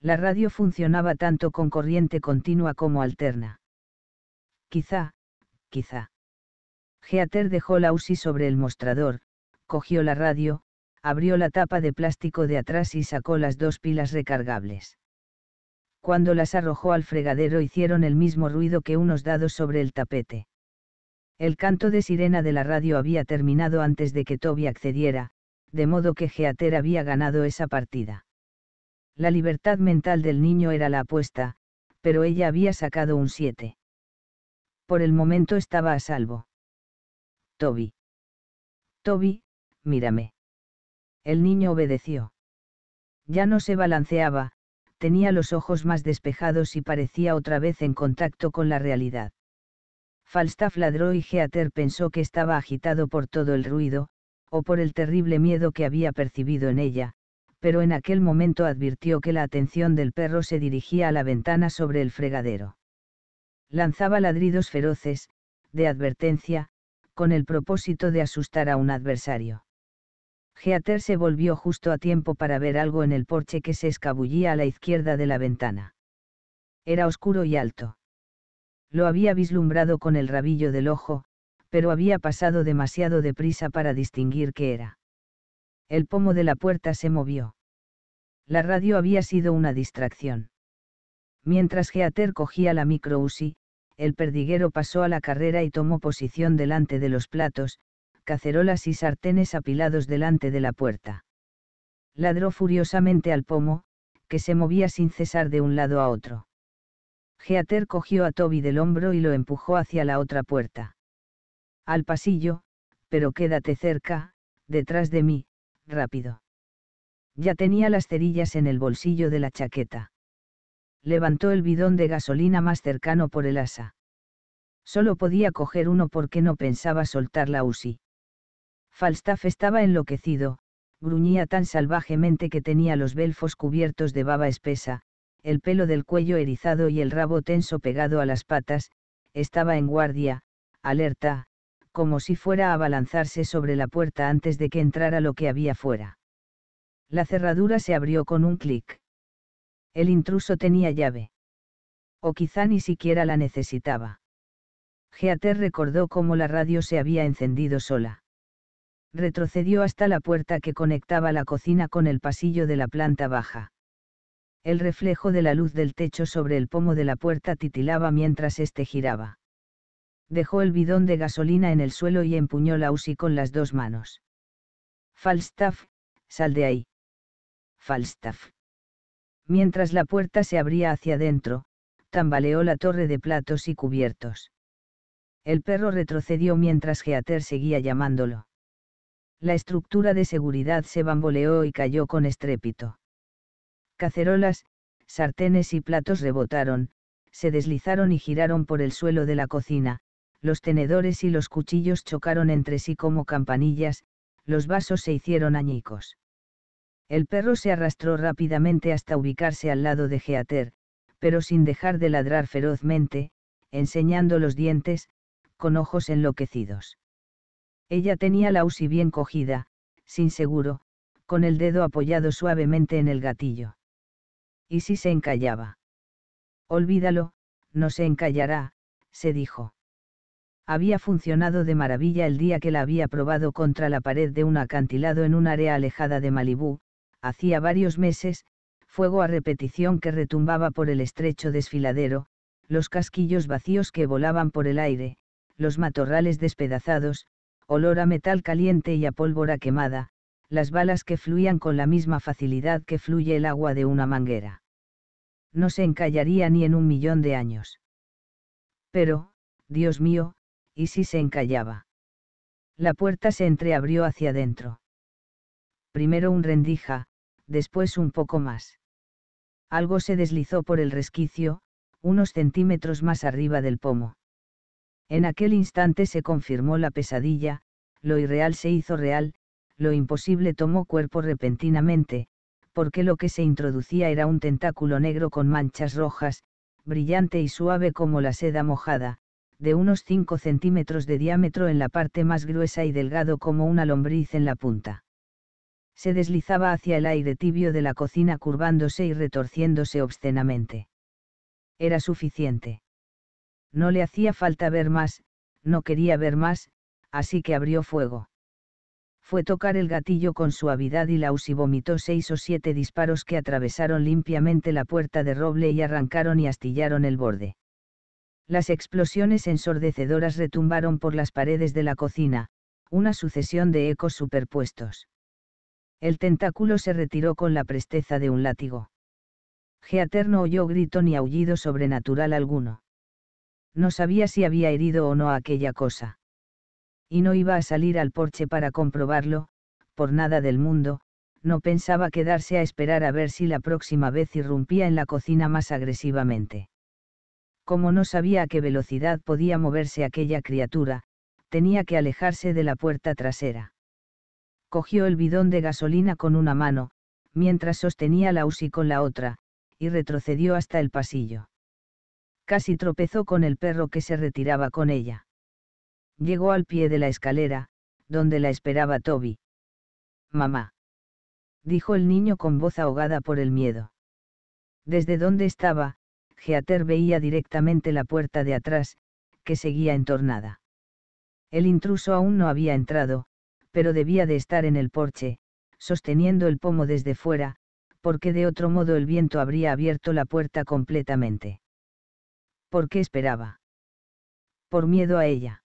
La radio funcionaba tanto con corriente continua como alterna. Quizá, quizá. Geater dejó la UCI sobre el mostrador, cogió la radio, abrió la tapa de plástico de atrás y sacó las dos pilas recargables. Cuando las arrojó al fregadero hicieron el mismo ruido que unos dados sobre el tapete. El canto de sirena de la radio había terminado antes de que Toby accediera, de modo que Geater había ganado esa partida. La libertad mental del niño era la apuesta, pero ella había sacado un 7. Por el momento estaba a salvo. Toby. Toby, mírame. El niño obedeció. Ya no se balanceaba, tenía los ojos más despejados y parecía otra vez en contacto con la realidad. Falstaff ladró y Geater pensó que estaba agitado por todo el ruido, o por el terrible miedo que había percibido en ella, pero en aquel momento advirtió que la atención del perro se dirigía a la ventana sobre el fregadero. Lanzaba ladridos feroces, de advertencia, con el propósito de asustar a un adversario. Geater se volvió justo a tiempo para ver algo en el porche que se escabullía a la izquierda de la ventana. Era oscuro y alto. Lo había vislumbrado con el rabillo del ojo, pero había pasado demasiado deprisa para distinguir qué era. El pomo de la puerta se movió la radio había sido una distracción. Mientras Geater cogía la micro usi el perdiguero pasó a la carrera y tomó posición delante de los platos, cacerolas y sartenes apilados delante de la puerta. Ladró furiosamente al pomo, que se movía sin cesar de un lado a otro. Geater cogió a Toby del hombro y lo empujó hacia la otra puerta. Al pasillo, pero quédate cerca, detrás de mí, rápido. Ya tenía las cerillas en el bolsillo de la chaqueta. Levantó el bidón de gasolina más cercano por el asa. Solo podía coger uno porque no pensaba soltar la UCI. Falstaff estaba enloquecido, gruñía tan salvajemente que tenía los belfos cubiertos de baba espesa, el pelo del cuello erizado y el rabo tenso pegado a las patas, estaba en guardia, alerta, como si fuera a abalanzarse sobre la puerta antes de que entrara lo que había fuera. La cerradura se abrió con un clic. El intruso tenía llave. O quizá ni siquiera la necesitaba. Geater recordó cómo la radio se había encendido sola. Retrocedió hasta la puerta que conectaba la cocina con el pasillo de la planta baja. El reflejo de la luz del techo sobre el pomo de la puerta titilaba mientras este giraba. Dejó el bidón de gasolina en el suelo y empuñó la UCI con las dos manos. Falstaff, sal de ahí. Falstaff. Mientras la puerta se abría hacia adentro, tambaleó la torre de platos y cubiertos. El perro retrocedió mientras Geater seguía llamándolo. La estructura de seguridad se bamboleó y cayó con estrépito. Cacerolas, sartenes y platos rebotaron, se deslizaron y giraron por el suelo de la cocina, los tenedores y los cuchillos chocaron entre sí como campanillas, los vasos se hicieron añicos. El perro se arrastró rápidamente hasta ubicarse al lado de Geater, pero sin dejar de ladrar ferozmente, enseñando los dientes, con ojos enloquecidos. Ella tenía la usi bien cogida, sin seguro, con el dedo apoyado suavemente en el gatillo. ¿Y si se encallaba? Olvídalo, no se encallará, se dijo. Había funcionado de maravilla el día que la había probado contra la pared de un acantilado en un área alejada de Malibú, hacía varios meses, fuego a repetición que retumbaba por el estrecho desfiladero, los casquillos vacíos que volaban por el aire, los matorrales despedazados, olor a metal caliente y a pólvora quemada, las balas que fluían con la misma facilidad que fluye el agua de una manguera. No se encallaría ni en un millón de años. Pero, Dios mío, ¿y si se encallaba? La puerta se entreabrió hacia adentro. Primero un rendija, después un poco más. Algo se deslizó por el resquicio, unos centímetros más arriba del pomo. En aquel instante se confirmó la pesadilla, lo irreal se hizo real, lo imposible tomó cuerpo repentinamente, porque lo que se introducía era un tentáculo negro con manchas rojas, brillante y suave como la seda mojada, de unos 5 centímetros de diámetro en la parte más gruesa y delgado como una lombriz en la punta se deslizaba hacia el aire tibio de la cocina curvándose y retorciéndose obscenamente. Era suficiente. No le hacía falta ver más, no quería ver más, así que abrió fuego. Fue tocar el gatillo con suavidad y Lausi vomitó seis o siete disparos que atravesaron limpiamente la puerta de roble y arrancaron y astillaron el borde. Las explosiones ensordecedoras retumbaron por las paredes de la cocina, una sucesión de ecos superpuestos. El tentáculo se retiró con la presteza de un látigo. Geater no oyó grito ni aullido sobrenatural alguno. No sabía si había herido o no aquella cosa. Y no iba a salir al porche para comprobarlo, por nada del mundo, no pensaba quedarse a esperar a ver si la próxima vez irrumpía en la cocina más agresivamente. Como no sabía a qué velocidad podía moverse aquella criatura, tenía que alejarse de la puerta trasera cogió el bidón de gasolina con una mano, mientras sostenía la UCI con la otra, y retrocedió hasta el pasillo. Casi tropezó con el perro que se retiraba con ella. Llegó al pie de la escalera, donde la esperaba Toby. Mamá. Dijo el niño con voz ahogada por el miedo. Desde donde estaba, Geater veía directamente la puerta de atrás, que seguía entornada. El intruso aún no había entrado, pero debía de estar en el porche, sosteniendo el pomo desde fuera, porque de otro modo el viento habría abierto la puerta completamente. ¿Por qué esperaba? Por miedo a ella.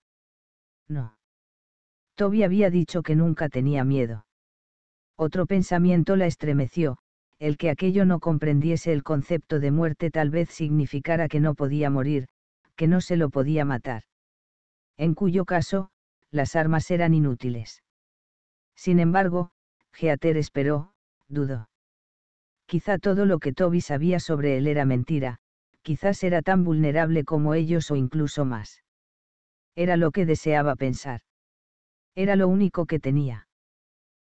No. Toby había dicho que nunca tenía miedo. Otro pensamiento la estremeció, el que aquello no comprendiese el concepto de muerte tal vez significara que no podía morir, que no se lo podía matar. En cuyo caso, las armas eran inútiles. Sin embargo, Geater esperó, dudó. Quizá todo lo que Toby sabía sobre él era mentira, quizás era tan vulnerable como ellos o incluso más. Era lo que deseaba pensar. Era lo único que tenía.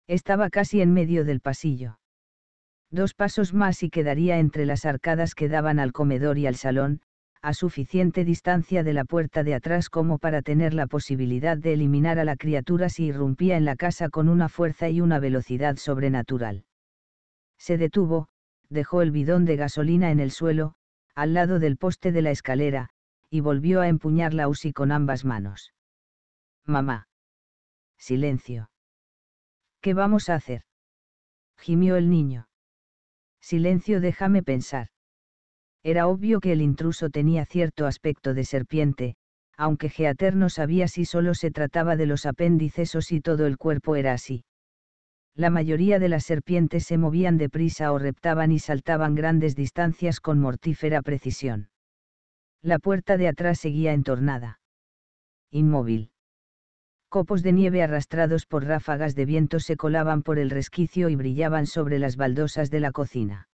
Estaba casi en medio del pasillo. Dos pasos más y quedaría entre las arcadas que daban al comedor y al salón, a suficiente distancia de la puerta de atrás como para tener la posibilidad de eliminar a la criatura si irrumpía en la casa con una fuerza y una velocidad sobrenatural. Se detuvo, dejó el bidón de gasolina en el suelo, al lado del poste de la escalera, y volvió a empuñar la UCI con ambas manos. Mamá. Silencio. ¿Qué vamos a hacer? gimió el niño. Silencio, déjame pensar. Era obvio que el intruso tenía cierto aspecto de serpiente, aunque Geater no sabía si solo se trataba de los apéndices o si todo el cuerpo era así. La mayoría de las serpientes se movían deprisa o reptaban y saltaban grandes distancias con mortífera precisión. La puerta de atrás seguía entornada. Inmóvil. Copos de nieve arrastrados por ráfagas de viento se colaban por el resquicio y brillaban sobre las baldosas de la cocina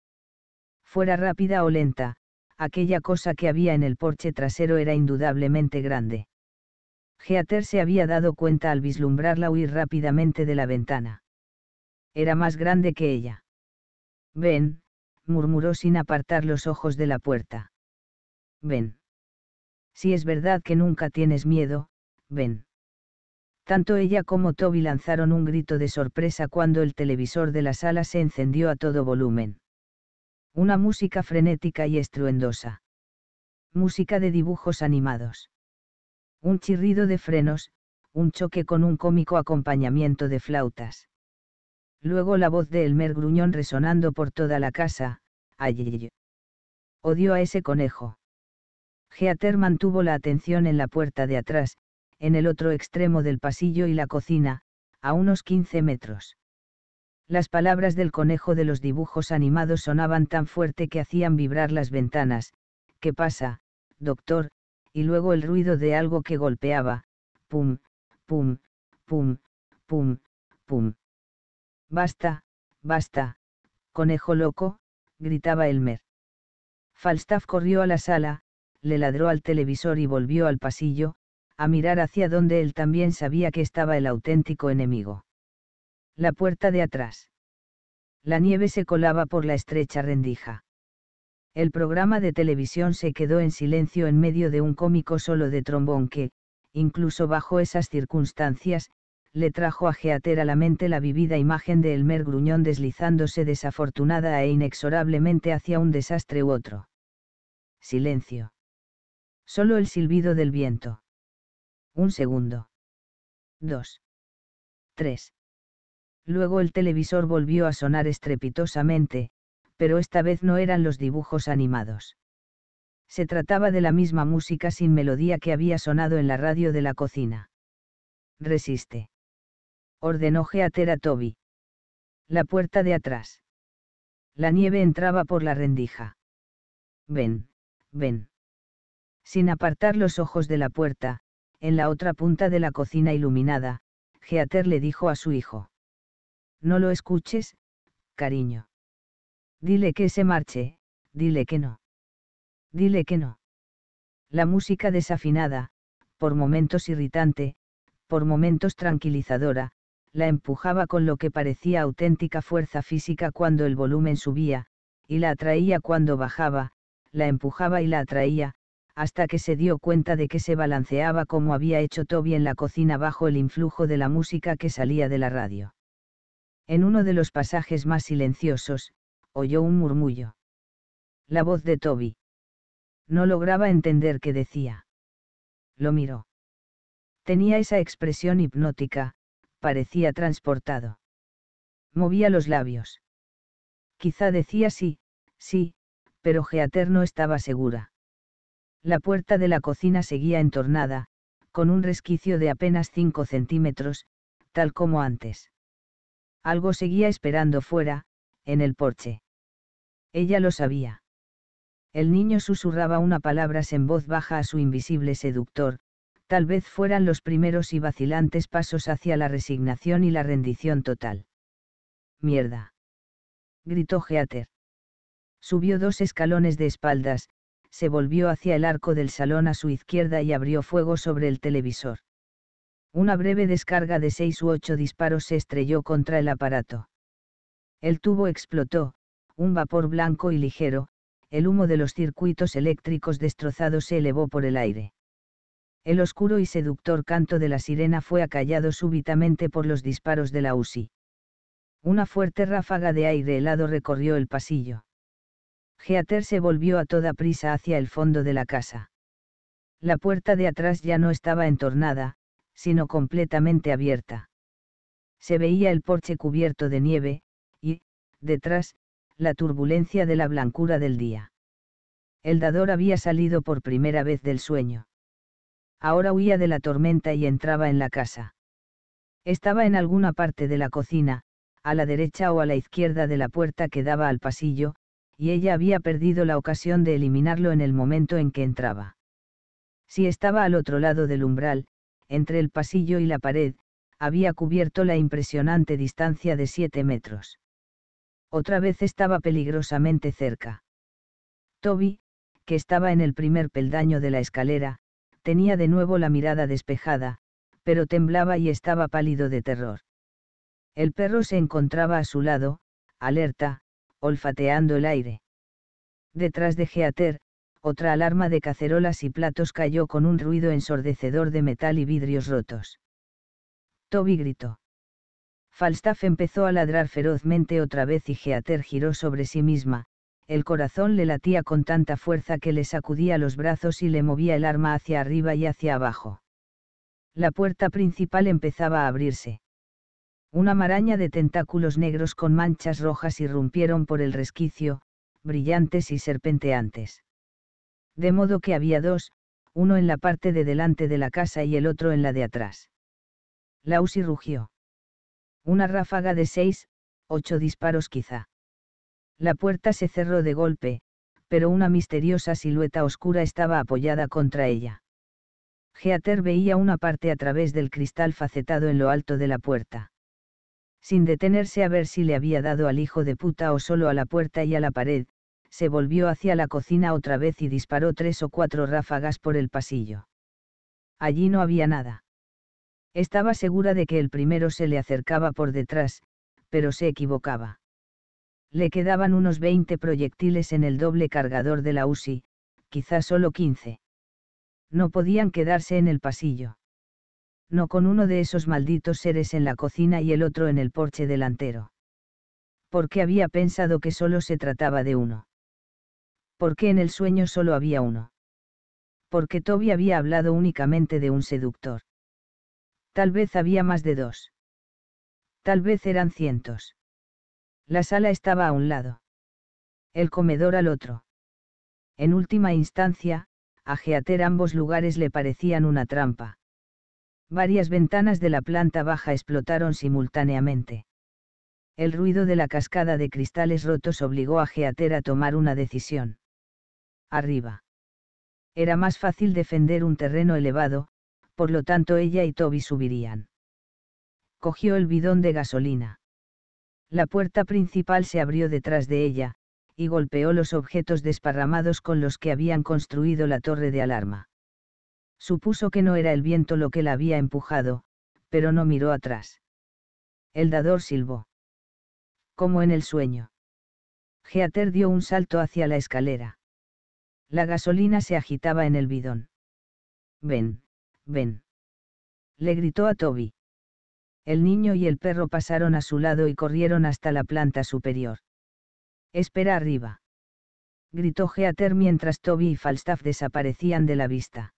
fuera rápida o lenta, aquella cosa que había en el porche trasero era indudablemente grande. Geater se había dado cuenta al vislumbrarla huir rápidamente de la ventana. Era más grande que ella. Ven, murmuró sin apartar los ojos de la puerta. Ven. Si es verdad que nunca tienes miedo, ven. Tanto ella como Toby lanzaron un grito de sorpresa cuando el televisor de la sala se encendió a todo volumen. Una música frenética y estruendosa. Música de dibujos animados. Un chirrido de frenos, un choque con un cómico acompañamiento de flautas. Luego la voz de Elmer Gruñón resonando por toda la casa, allí. Odio a ese conejo. Geater mantuvo la atención en la puerta de atrás, en el otro extremo del pasillo y la cocina, a unos 15 metros. Las palabras del conejo de los dibujos animados sonaban tan fuerte que hacían vibrar las ventanas. ¿Qué pasa, doctor? Y luego el ruido de algo que golpeaba. Pum, pum, pum, pum, pum. Basta, basta, conejo loco, gritaba Elmer. Falstaff corrió a la sala, le ladró al televisor y volvió al pasillo, a mirar hacia donde él también sabía que estaba el auténtico enemigo la puerta de atrás. La nieve se colaba por la estrecha rendija. El programa de televisión se quedó en silencio en medio de un cómico solo de trombón que, incluso bajo esas circunstancias, le trajo a Geater a la mente la vivida imagen de Elmer Gruñón deslizándose desafortunada e inexorablemente hacia un desastre u otro. Silencio. Solo el silbido del viento. Un segundo. Dos. Tres. Luego el televisor volvió a sonar estrepitosamente, pero esta vez no eran los dibujos animados. Se trataba de la misma música sin melodía que había sonado en la radio de la cocina. Resiste. Ordenó Geater a Toby. La puerta de atrás. La nieve entraba por la rendija. Ven, ven. Sin apartar los ojos de la puerta, en la otra punta de la cocina iluminada, Geater le dijo a su hijo. No lo escuches, cariño. Dile que se marche, dile que no. Dile que no. La música desafinada, por momentos irritante, por momentos tranquilizadora, la empujaba con lo que parecía auténtica fuerza física cuando el volumen subía, y la atraía cuando bajaba, la empujaba y la atraía, hasta que se dio cuenta de que se balanceaba como había hecho Toby en la cocina bajo el influjo de la música que salía de la radio. En uno de los pasajes más silenciosos, oyó un murmullo. La voz de Toby. No lograba entender qué decía. Lo miró. Tenía esa expresión hipnótica, parecía transportado. Movía los labios. Quizá decía sí, sí, pero Geater no estaba segura. La puerta de la cocina seguía entornada, con un resquicio de apenas 5 centímetros, tal como antes. Algo seguía esperando fuera, en el porche. Ella lo sabía. El niño susurraba una palabras en voz baja a su invisible seductor, tal vez fueran los primeros y vacilantes pasos hacia la resignación y la rendición total. Mierda. Gritó Geater. Subió dos escalones de espaldas, se volvió hacia el arco del salón a su izquierda y abrió fuego sobre el televisor. Una breve descarga de seis u ocho disparos se estrelló contra el aparato. El tubo explotó, un vapor blanco y ligero, el humo de los circuitos eléctricos destrozados se elevó por el aire. El oscuro y seductor canto de la sirena fue acallado súbitamente por los disparos de la UCI. Una fuerte ráfaga de aire helado recorrió el pasillo. Geater se volvió a toda prisa hacia el fondo de la casa. La puerta de atrás ya no estaba entornada, sino completamente abierta. Se veía el porche cubierto de nieve, y, detrás, la turbulencia de la blancura del día. El dador había salido por primera vez del sueño. Ahora huía de la tormenta y entraba en la casa. Estaba en alguna parte de la cocina, a la derecha o a la izquierda de la puerta que daba al pasillo, y ella había perdido la ocasión de eliminarlo en el momento en que entraba. Si estaba al otro lado del umbral, entre el pasillo y la pared, había cubierto la impresionante distancia de siete metros. Otra vez estaba peligrosamente cerca. Toby, que estaba en el primer peldaño de la escalera, tenía de nuevo la mirada despejada, pero temblaba y estaba pálido de terror. El perro se encontraba a su lado, alerta, olfateando el aire. Detrás de Geater, otra alarma de cacerolas y platos cayó con un ruido ensordecedor de metal y vidrios rotos. Toby gritó. Falstaff empezó a ladrar ferozmente otra vez y Geater giró sobre sí misma, el corazón le latía con tanta fuerza que le sacudía los brazos y le movía el arma hacia arriba y hacia abajo. La puerta principal empezaba a abrirse. Una maraña de tentáculos negros con manchas rojas irrumpieron por el resquicio, brillantes y serpenteantes de modo que había dos, uno en la parte de delante de la casa y el otro en la de atrás. La rugió. Una ráfaga de seis, ocho disparos quizá. La puerta se cerró de golpe, pero una misteriosa silueta oscura estaba apoyada contra ella. Geater veía una parte a través del cristal facetado en lo alto de la puerta. Sin detenerse a ver si le había dado al hijo de puta o solo a la puerta y a la pared, se volvió hacia la cocina otra vez y disparó tres o cuatro ráfagas por el pasillo. Allí no había nada. Estaba segura de que el primero se le acercaba por detrás, pero se equivocaba. Le quedaban unos 20 proyectiles en el doble cargador de la UCI, quizás solo 15. No podían quedarse en el pasillo. No con uno de esos malditos seres en la cocina y el otro en el porche delantero. Porque había pensado que solo se trataba de uno. ¿Por qué en el sueño solo había uno. Porque Toby había hablado únicamente de un seductor. Tal vez había más de dos. Tal vez eran cientos. La sala estaba a un lado. El comedor al otro. En última instancia, a Geater ambos lugares le parecían una trampa. Varias ventanas de la planta baja explotaron simultáneamente. El ruido de la cascada de cristales rotos obligó a Geater a tomar una decisión arriba. Era más fácil defender un terreno elevado, por lo tanto ella y Toby subirían. Cogió el bidón de gasolina. La puerta principal se abrió detrás de ella, y golpeó los objetos desparramados con los que habían construido la torre de alarma. Supuso que no era el viento lo que la había empujado, pero no miró atrás. El dador silbó. Como en el sueño. Geater dio un salto hacia la escalera. La gasolina se agitaba en el bidón. Ven, ven. Le gritó a Toby. El niño y el perro pasaron a su lado y corrieron hasta la planta superior. Espera arriba. Gritó Geater mientras Toby y Falstaff desaparecían de la vista.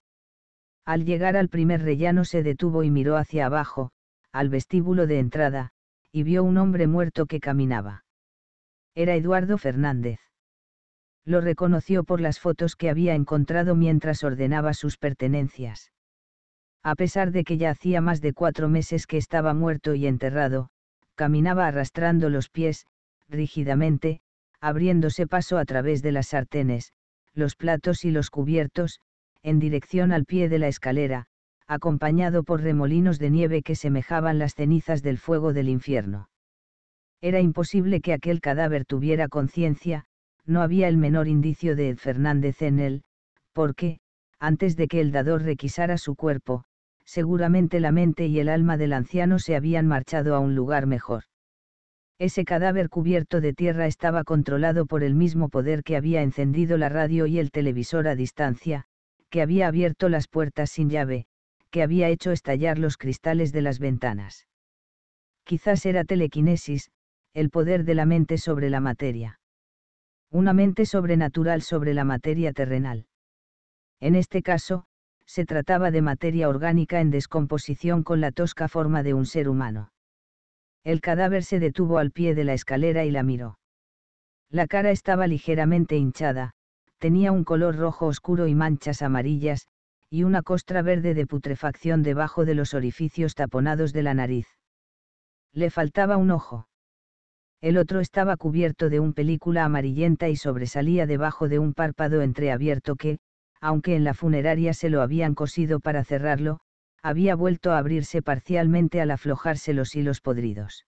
Al llegar al primer rellano se detuvo y miró hacia abajo, al vestíbulo de entrada, y vio un hombre muerto que caminaba. Era Eduardo Fernández lo reconoció por las fotos que había encontrado mientras ordenaba sus pertenencias. A pesar de que ya hacía más de cuatro meses que estaba muerto y enterrado, caminaba arrastrando los pies, rígidamente, abriéndose paso a través de las sartenes, los platos y los cubiertos, en dirección al pie de la escalera, acompañado por remolinos de nieve que semejaban las cenizas del fuego del infierno. Era imposible que aquel cadáver tuviera conciencia, no había el menor indicio de Ed Fernández en él, porque, antes de que el dador requisara su cuerpo, seguramente la mente y el alma del anciano se habían marchado a un lugar mejor. Ese cadáver cubierto de tierra estaba controlado por el mismo poder que había encendido la radio y el televisor a distancia, que había abierto las puertas sin llave, que había hecho estallar los cristales de las ventanas. Quizás era telequinesis, el poder de la mente sobre la materia una mente sobrenatural sobre la materia terrenal. En este caso, se trataba de materia orgánica en descomposición con la tosca forma de un ser humano. El cadáver se detuvo al pie de la escalera y la miró. La cara estaba ligeramente hinchada, tenía un color rojo oscuro y manchas amarillas, y una costra verde de putrefacción debajo de los orificios taponados de la nariz. Le faltaba un ojo. El otro estaba cubierto de una película amarillenta y sobresalía debajo de un párpado entreabierto que, aunque en la funeraria se lo habían cosido para cerrarlo, había vuelto a abrirse parcialmente al aflojarse los hilos podridos.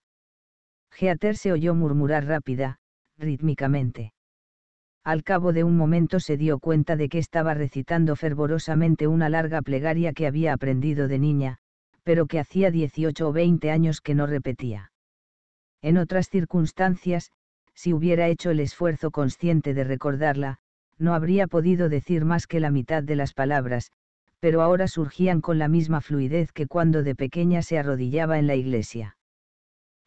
Geater se oyó murmurar rápida, rítmicamente. Al cabo de un momento se dio cuenta de que estaba recitando fervorosamente una larga plegaria que había aprendido de niña, pero que hacía 18 o 20 años que no repetía. En otras circunstancias, si hubiera hecho el esfuerzo consciente de recordarla, no habría podido decir más que la mitad de las palabras, pero ahora surgían con la misma fluidez que cuando de pequeña se arrodillaba en la iglesia.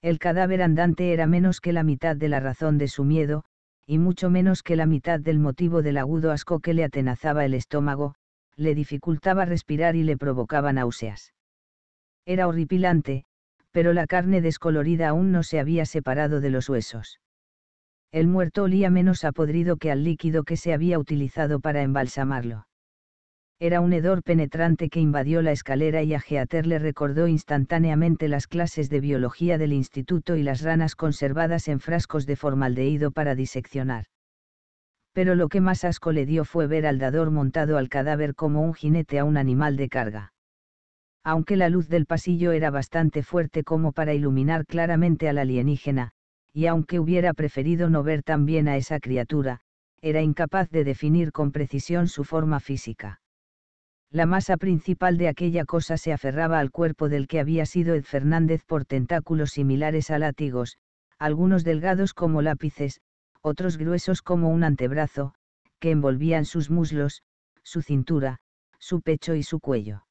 El cadáver andante era menos que la mitad de la razón de su miedo, y mucho menos que la mitad del motivo del agudo asco que le atenazaba el estómago, le dificultaba respirar y le provocaba náuseas. Era horripilante, pero la carne descolorida aún no se había separado de los huesos. El muerto olía menos a podrido que al líquido que se había utilizado para embalsamarlo. Era un hedor penetrante que invadió la escalera y a Geater le recordó instantáneamente las clases de biología del instituto y las ranas conservadas en frascos de formaldehído para diseccionar. Pero lo que más asco le dio fue ver al dador montado al cadáver como un jinete a un animal de carga aunque la luz del pasillo era bastante fuerte como para iluminar claramente al alienígena, y aunque hubiera preferido no ver tan bien a esa criatura, era incapaz de definir con precisión su forma física. La masa principal de aquella cosa se aferraba al cuerpo del que había sido Ed Fernández por tentáculos similares a látigos, algunos delgados como lápices, otros gruesos como un antebrazo, que envolvían sus muslos, su cintura, su pecho y su cuello.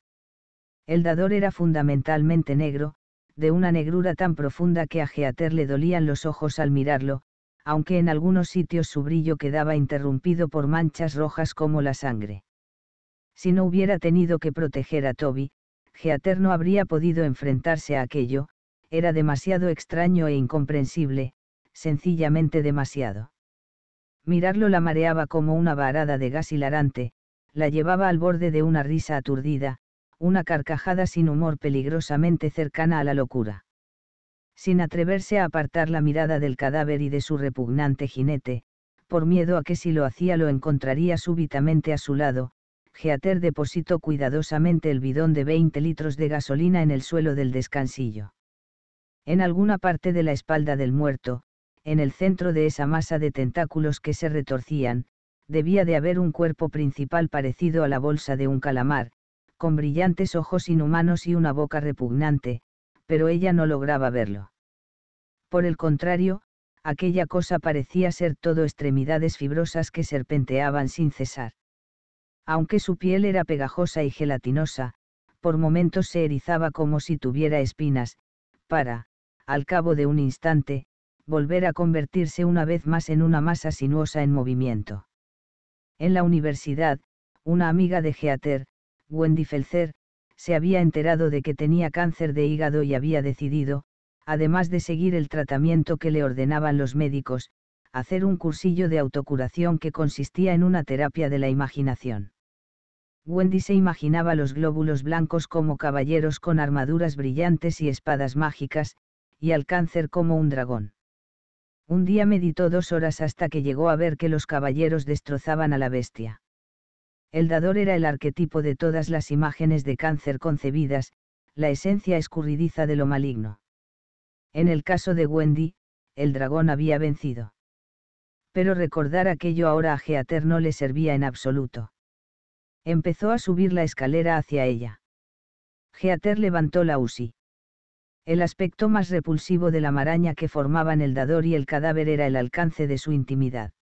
El dador era fundamentalmente negro, de una negrura tan profunda que a Geater le dolían los ojos al mirarlo, aunque en algunos sitios su brillo quedaba interrumpido por manchas rojas como la sangre. Si no hubiera tenido que proteger a Toby, Geater no habría podido enfrentarse a aquello, era demasiado extraño e incomprensible, sencillamente demasiado. Mirarlo la mareaba como una varada de gas hilarante, la llevaba al borde de una risa aturdida, una carcajada sin humor peligrosamente cercana a la locura. Sin atreverse a apartar la mirada del cadáver y de su repugnante jinete, por miedo a que si lo hacía lo encontraría súbitamente a su lado, Geater depositó cuidadosamente el bidón de 20 litros de gasolina en el suelo del descansillo. En alguna parte de la espalda del muerto, en el centro de esa masa de tentáculos que se retorcían, debía de haber un cuerpo principal parecido a la bolsa de un calamar, con brillantes ojos inhumanos y una boca repugnante, pero ella no lograba verlo. Por el contrario, aquella cosa parecía ser todo extremidades fibrosas que serpenteaban sin cesar. Aunque su piel era pegajosa y gelatinosa, por momentos se erizaba como si tuviera espinas, para, al cabo de un instante, volver a convertirse una vez más en una masa sinuosa en movimiento. En la universidad, una amiga de Geater, Wendy Felcer, se había enterado de que tenía cáncer de hígado y había decidido, además de seguir el tratamiento que le ordenaban los médicos, hacer un cursillo de autocuración que consistía en una terapia de la imaginación. Wendy se imaginaba los glóbulos blancos como caballeros con armaduras brillantes y espadas mágicas, y al cáncer como un dragón. Un día meditó dos horas hasta que llegó a ver que los caballeros destrozaban a la bestia. El dador era el arquetipo de todas las imágenes de cáncer concebidas, la esencia escurridiza de lo maligno. En el caso de Wendy, el dragón había vencido. Pero recordar aquello ahora a Geater no le servía en absoluto. Empezó a subir la escalera hacia ella. Geater levantó la USI. El aspecto más repulsivo de la maraña que formaban el dador y el cadáver era el alcance de su intimidad.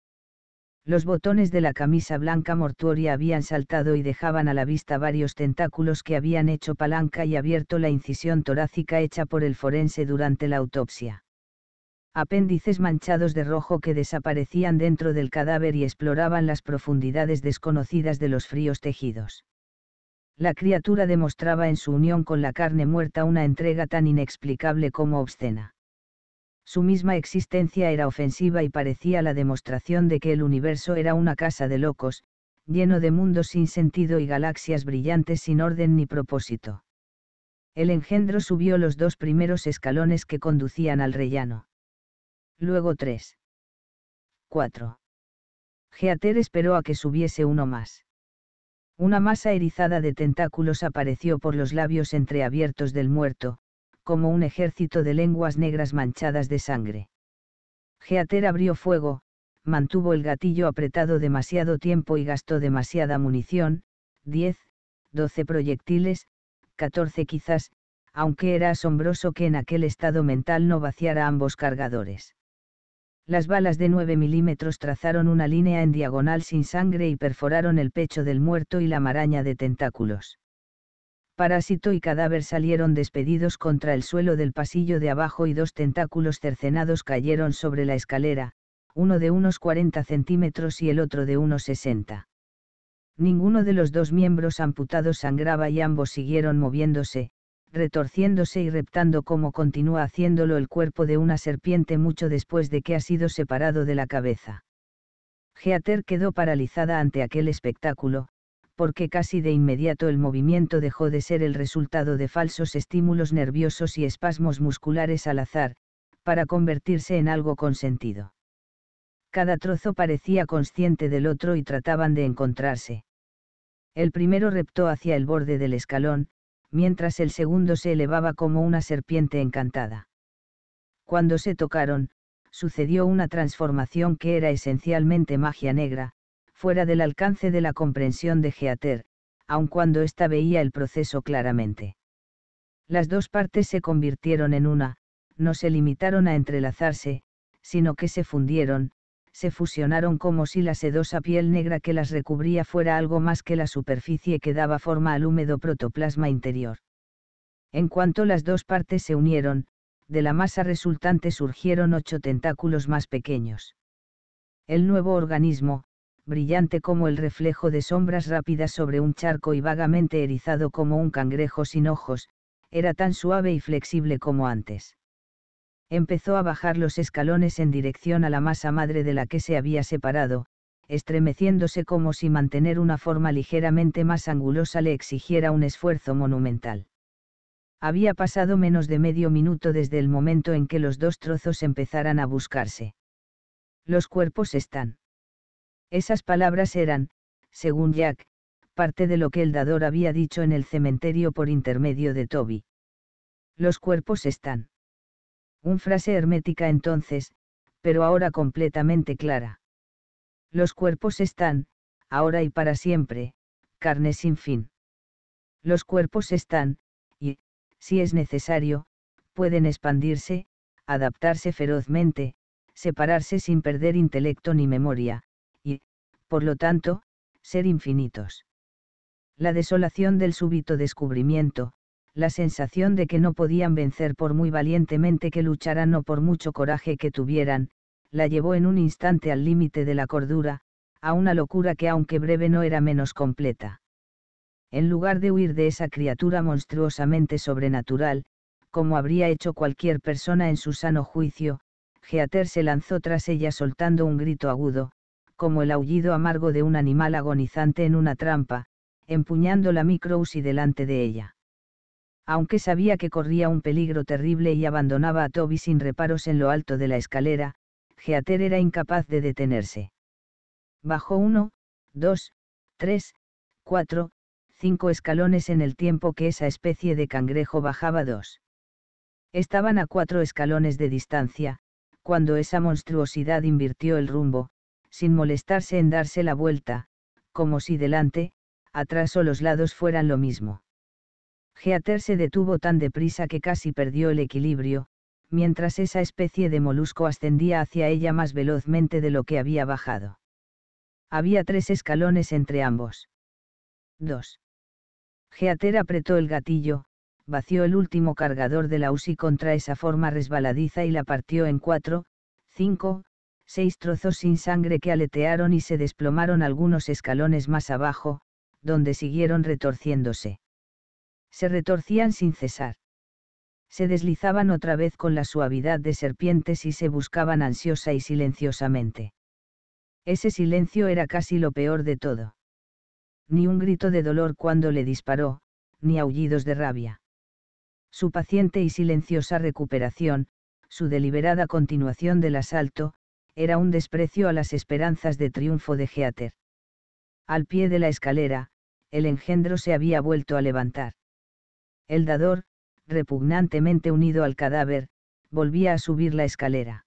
Los botones de la camisa blanca mortuoria habían saltado y dejaban a la vista varios tentáculos que habían hecho palanca y abierto la incisión torácica hecha por el forense durante la autopsia. Apéndices manchados de rojo que desaparecían dentro del cadáver y exploraban las profundidades desconocidas de los fríos tejidos. La criatura demostraba en su unión con la carne muerta una entrega tan inexplicable como obscena. Su misma existencia era ofensiva y parecía la demostración de que el universo era una casa de locos, lleno de mundos sin sentido y galaxias brillantes sin orden ni propósito. El engendro subió los dos primeros escalones que conducían al rellano. Luego tres. Cuatro. Geater esperó a que subiese uno más. Una masa erizada de tentáculos apareció por los labios entreabiertos del muerto, como un ejército de lenguas negras manchadas de sangre. Geater abrió fuego, mantuvo el gatillo apretado demasiado tiempo y gastó demasiada munición, 10, 12 proyectiles, 14 quizás, aunque era asombroso que en aquel estado mental no vaciara ambos cargadores. Las balas de 9 milímetros trazaron una línea en diagonal sin sangre y perforaron el pecho del muerto y la maraña de tentáculos. Parásito y cadáver salieron despedidos contra el suelo del pasillo de abajo y dos tentáculos cercenados cayeron sobre la escalera, uno de unos 40 centímetros y el otro de unos 60. Ninguno de los dos miembros amputados sangraba y ambos siguieron moviéndose, retorciéndose y reptando como continúa haciéndolo el cuerpo de una serpiente mucho después de que ha sido separado de la cabeza. Geater quedó paralizada ante aquel espectáculo, porque casi de inmediato el movimiento dejó de ser el resultado de falsos estímulos nerviosos y espasmos musculares al azar, para convertirse en algo consentido. Cada trozo parecía consciente del otro y trataban de encontrarse. El primero reptó hacia el borde del escalón, mientras el segundo se elevaba como una serpiente encantada. Cuando se tocaron, sucedió una transformación que era esencialmente magia negra, fuera del alcance de la comprensión de Geater, aun cuando ésta veía el proceso claramente. Las dos partes se convirtieron en una, no se limitaron a entrelazarse, sino que se fundieron, se fusionaron como si la sedosa piel negra que las recubría fuera algo más que la superficie que daba forma al húmedo protoplasma interior. En cuanto las dos partes se unieron, de la masa resultante surgieron ocho tentáculos más pequeños. El nuevo organismo, brillante como el reflejo de sombras rápidas sobre un charco y vagamente erizado como un cangrejo sin ojos, era tan suave y flexible como antes. Empezó a bajar los escalones en dirección a la masa madre de la que se había separado, estremeciéndose como si mantener una forma ligeramente más angulosa le exigiera un esfuerzo monumental. Había pasado menos de medio minuto desde el momento en que los dos trozos empezaran a buscarse. Los cuerpos están esas palabras eran, según Jack, parte de lo que el dador había dicho en el cementerio por intermedio de Toby. Los cuerpos están. Un frase hermética entonces, pero ahora completamente clara. Los cuerpos están, ahora y para siempre, carne sin fin. Los cuerpos están, y, si es necesario, pueden expandirse, adaptarse ferozmente, separarse sin perder intelecto ni memoria, por lo tanto, ser infinitos. La desolación del súbito descubrimiento, la sensación de que no podían vencer por muy valientemente que lucharan o por mucho coraje que tuvieran, la llevó en un instante al límite de la cordura, a una locura que aunque breve no era menos completa. En lugar de huir de esa criatura monstruosamente sobrenatural, como habría hecho cualquier persona en su sano juicio, Geater se lanzó tras ella soltando un grito agudo, como el aullido amargo de un animal agonizante en una trampa, empuñando la microusi delante de ella. Aunque sabía que corría un peligro terrible y abandonaba a Toby sin reparos en lo alto de la escalera, Geater era incapaz de detenerse. Bajó uno, dos, tres, cuatro, cinco escalones en el tiempo que esa especie de cangrejo bajaba dos. Estaban a cuatro escalones de distancia, cuando esa monstruosidad invirtió el rumbo, sin molestarse en darse la vuelta, como si delante, atrás o los lados fueran lo mismo. Geater se detuvo tan deprisa que casi perdió el equilibrio, mientras esa especie de molusco ascendía hacia ella más velozmente de lo que había bajado. Había tres escalones entre ambos. 2. Geater apretó el gatillo, vació el último cargador de la UCI contra esa forma resbaladiza y la partió en cuatro, cinco, seis trozos sin sangre que aletearon y se desplomaron algunos escalones más abajo, donde siguieron retorciéndose. Se retorcían sin cesar. Se deslizaban otra vez con la suavidad de serpientes y se buscaban ansiosa y silenciosamente. Ese silencio era casi lo peor de todo. Ni un grito de dolor cuando le disparó, ni aullidos de rabia. Su paciente y silenciosa recuperación, su deliberada continuación del asalto, era un desprecio a las esperanzas de triunfo de Geater. Al pie de la escalera, el engendro se había vuelto a levantar. El dador, repugnantemente unido al cadáver, volvía a subir la escalera.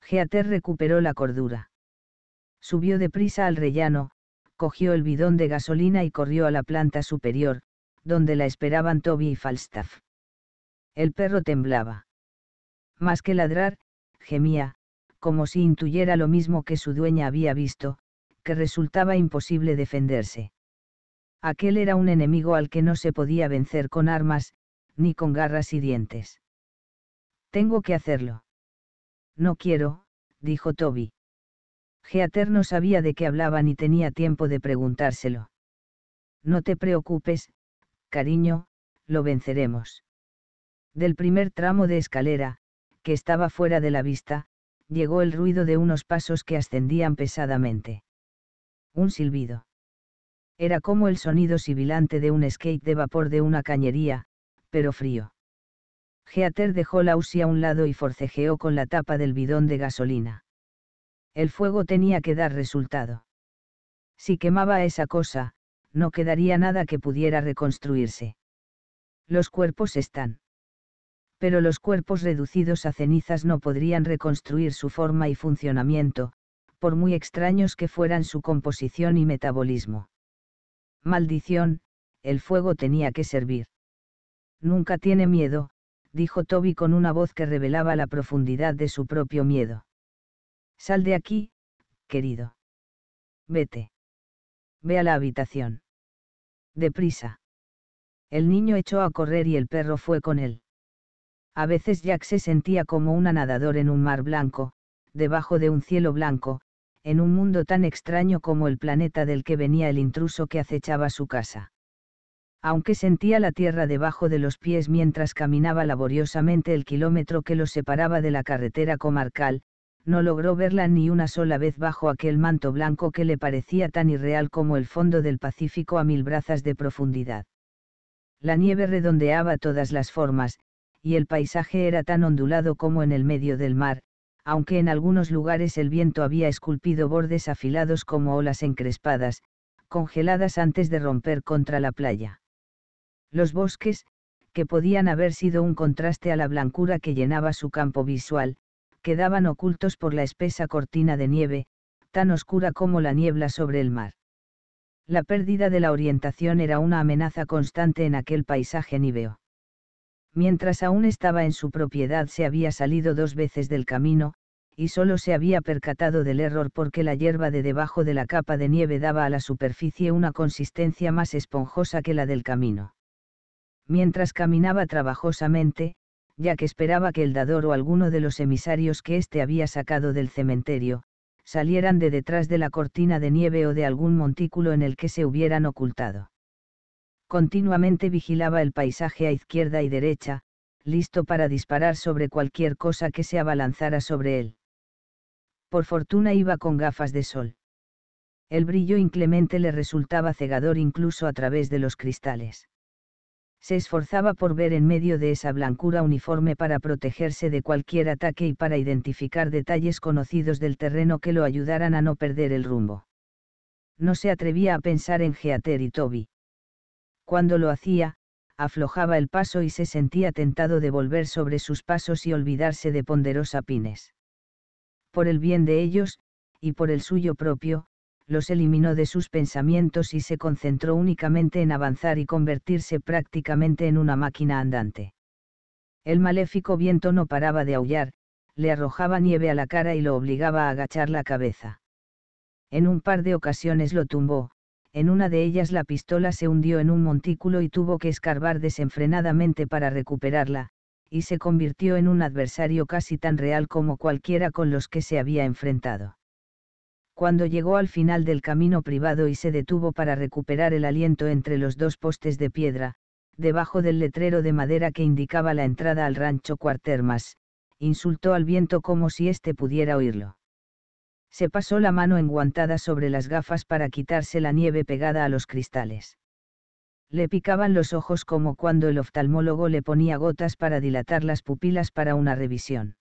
Geater recuperó la cordura. Subió deprisa al rellano, cogió el bidón de gasolina y corrió a la planta superior, donde la esperaban Toby y Falstaff. El perro temblaba. Más que ladrar, gemía, como si intuyera lo mismo que su dueña había visto, que resultaba imposible defenderse. Aquel era un enemigo al que no se podía vencer con armas, ni con garras y dientes. Tengo que hacerlo. No quiero, dijo Toby. Geater no sabía de qué hablaba ni tenía tiempo de preguntárselo. No te preocupes, cariño, lo venceremos. Del primer tramo de escalera, que estaba fuera de la vista, llegó el ruido de unos pasos que ascendían pesadamente. Un silbido. Era como el sonido sibilante de un skate de vapor de una cañería, pero frío. Geater dejó la usía a un lado y forcejeó con la tapa del bidón de gasolina. El fuego tenía que dar resultado. Si quemaba esa cosa, no quedaría nada que pudiera reconstruirse. Los cuerpos están pero los cuerpos reducidos a cenizas no podrían reconstruir su forma y funcionamiento, por muy extraños que fueran su composición y metabolismo. Maldición, el fuego tenía que servir. Nunca tiene miedo, dijo Toby con una voz que revelaba la profundidad de su propio miedo. Sal de aquí, querido. Vete. Ve a la habitación. Deprisa. El niño echó a correr y el perro fue con él. A veces Jack se sentía como un nadador en un mar blanco, debajo de un cielo blanco, en un mundo tan extraño como el planeta del que venía el intruso que acechaba su casa. Aunque sentía la tierra debajo de los pies mientras caminaba laboriosamente el kilómetro que lo separaba de la carretera comarcal, no logró verla ni una sola vez bajo aquel manto blanco que le parecía tan irreal como el fondo del Pacífico a mil brazas de profundidad. La nieve redondeaba todas las formas, y el paisaje era tan ondulado como en el medio del mar, aunque en algunos lugares el viento había esculpido bordes afilados como olas encrespadas, congeladas antes de romper contra la playa. Los bosques, que podían haber sido un contraste a la blancura que llenaba su campo visual, quedaban ocultos por la espesa cortina de nieve, tan oscura como la niebla sobre el mar. La pérdida de la orientación era una amenaza constante en aquel paisaje niveo mientras aún estaba en su propiedad se había salido dos veces del camino, y solo se había percatado del error porque la hierba de debajo de la capa de nieve daba a la superficie una consistencia más esponjosa que la del camino. Mientras caminaba trabajosamente, ya que esperaba que el dador o alguno de los emisarios que éste había sacado del cementerio, salieran de detrás de la cortina de nieve o de algún montículo en el que se hubieran ocultado continuamente vigilaba el paisaje a izquierda y derecha, listo para disparar sobre cualquier cosa que se abalanzara sobre él. Por fortuna iba con gafas de sol. El brillo inclemente le resultaba cegador incluso a través de los cristales. Se esforzaba por ver en medio de esa blancura uniforme para protegerse de cualquier ataque y para identificar detalles conocidos del terreno que lo ayudaran a no perder el rumbo. No se atrevía a pensar en Geater y Toby cuando lo hacía, aflojaba el paso y se sentía tentado de volver sobre sus pasos y olvidarse de ponderosa pines. Por el bien de ellos, y por el suyo propio, los eliminó de sus pensamientos y se concentró únicamente en avanzar y convertirse prácticamente en una máquina andante. El maléfico viento no paraba de aullar, le arrojaba nieve a la cara y lo obligaba a agachar la cabeza. En un par de ocasiones lo tumbó, en una de ellas la pistola se hundió en un montículo y tuvo que escarbar desenfrenadamente para recuperarla, y se convirtió en un adversario casi tan real como cualquiera con los que se había enfrentado. Cuando llegó al final del camino privado y se detuvo para recuperar el aliento entre los dos postes de piedra, debajo del letrero de madera que indicaba la entrada al rancho Cuartermas, insultó al viento como si éste pudiera oírlo. Se pasó la mano enguantada sobre las gafas para quitarse la nieve pegada a los cristales. Le picaban los ojos como cuando el oftalmólogo le ponía gotas para dilatar las pupilas para una revisión.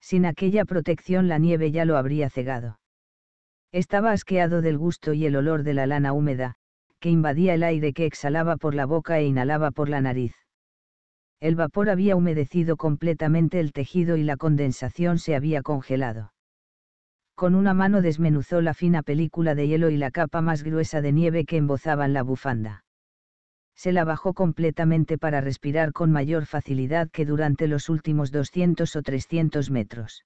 Sin aquella protección la nieve ya lo habría cegado. Estaba asqueado del gusto y el olor de la lana húmeda, que invadía el aire que exhalaba por la boca e inhalaba por la nariz el vapor había humedecido completamente el tejido y la condensación se había congelado con una mano desmenuzó la fina película de hielo y la capa más gruesa de nieve que embozaban la bufanda. Se la bajó completamente para respirar con mayor facilidad que durante los últimos 200 o 300 metros.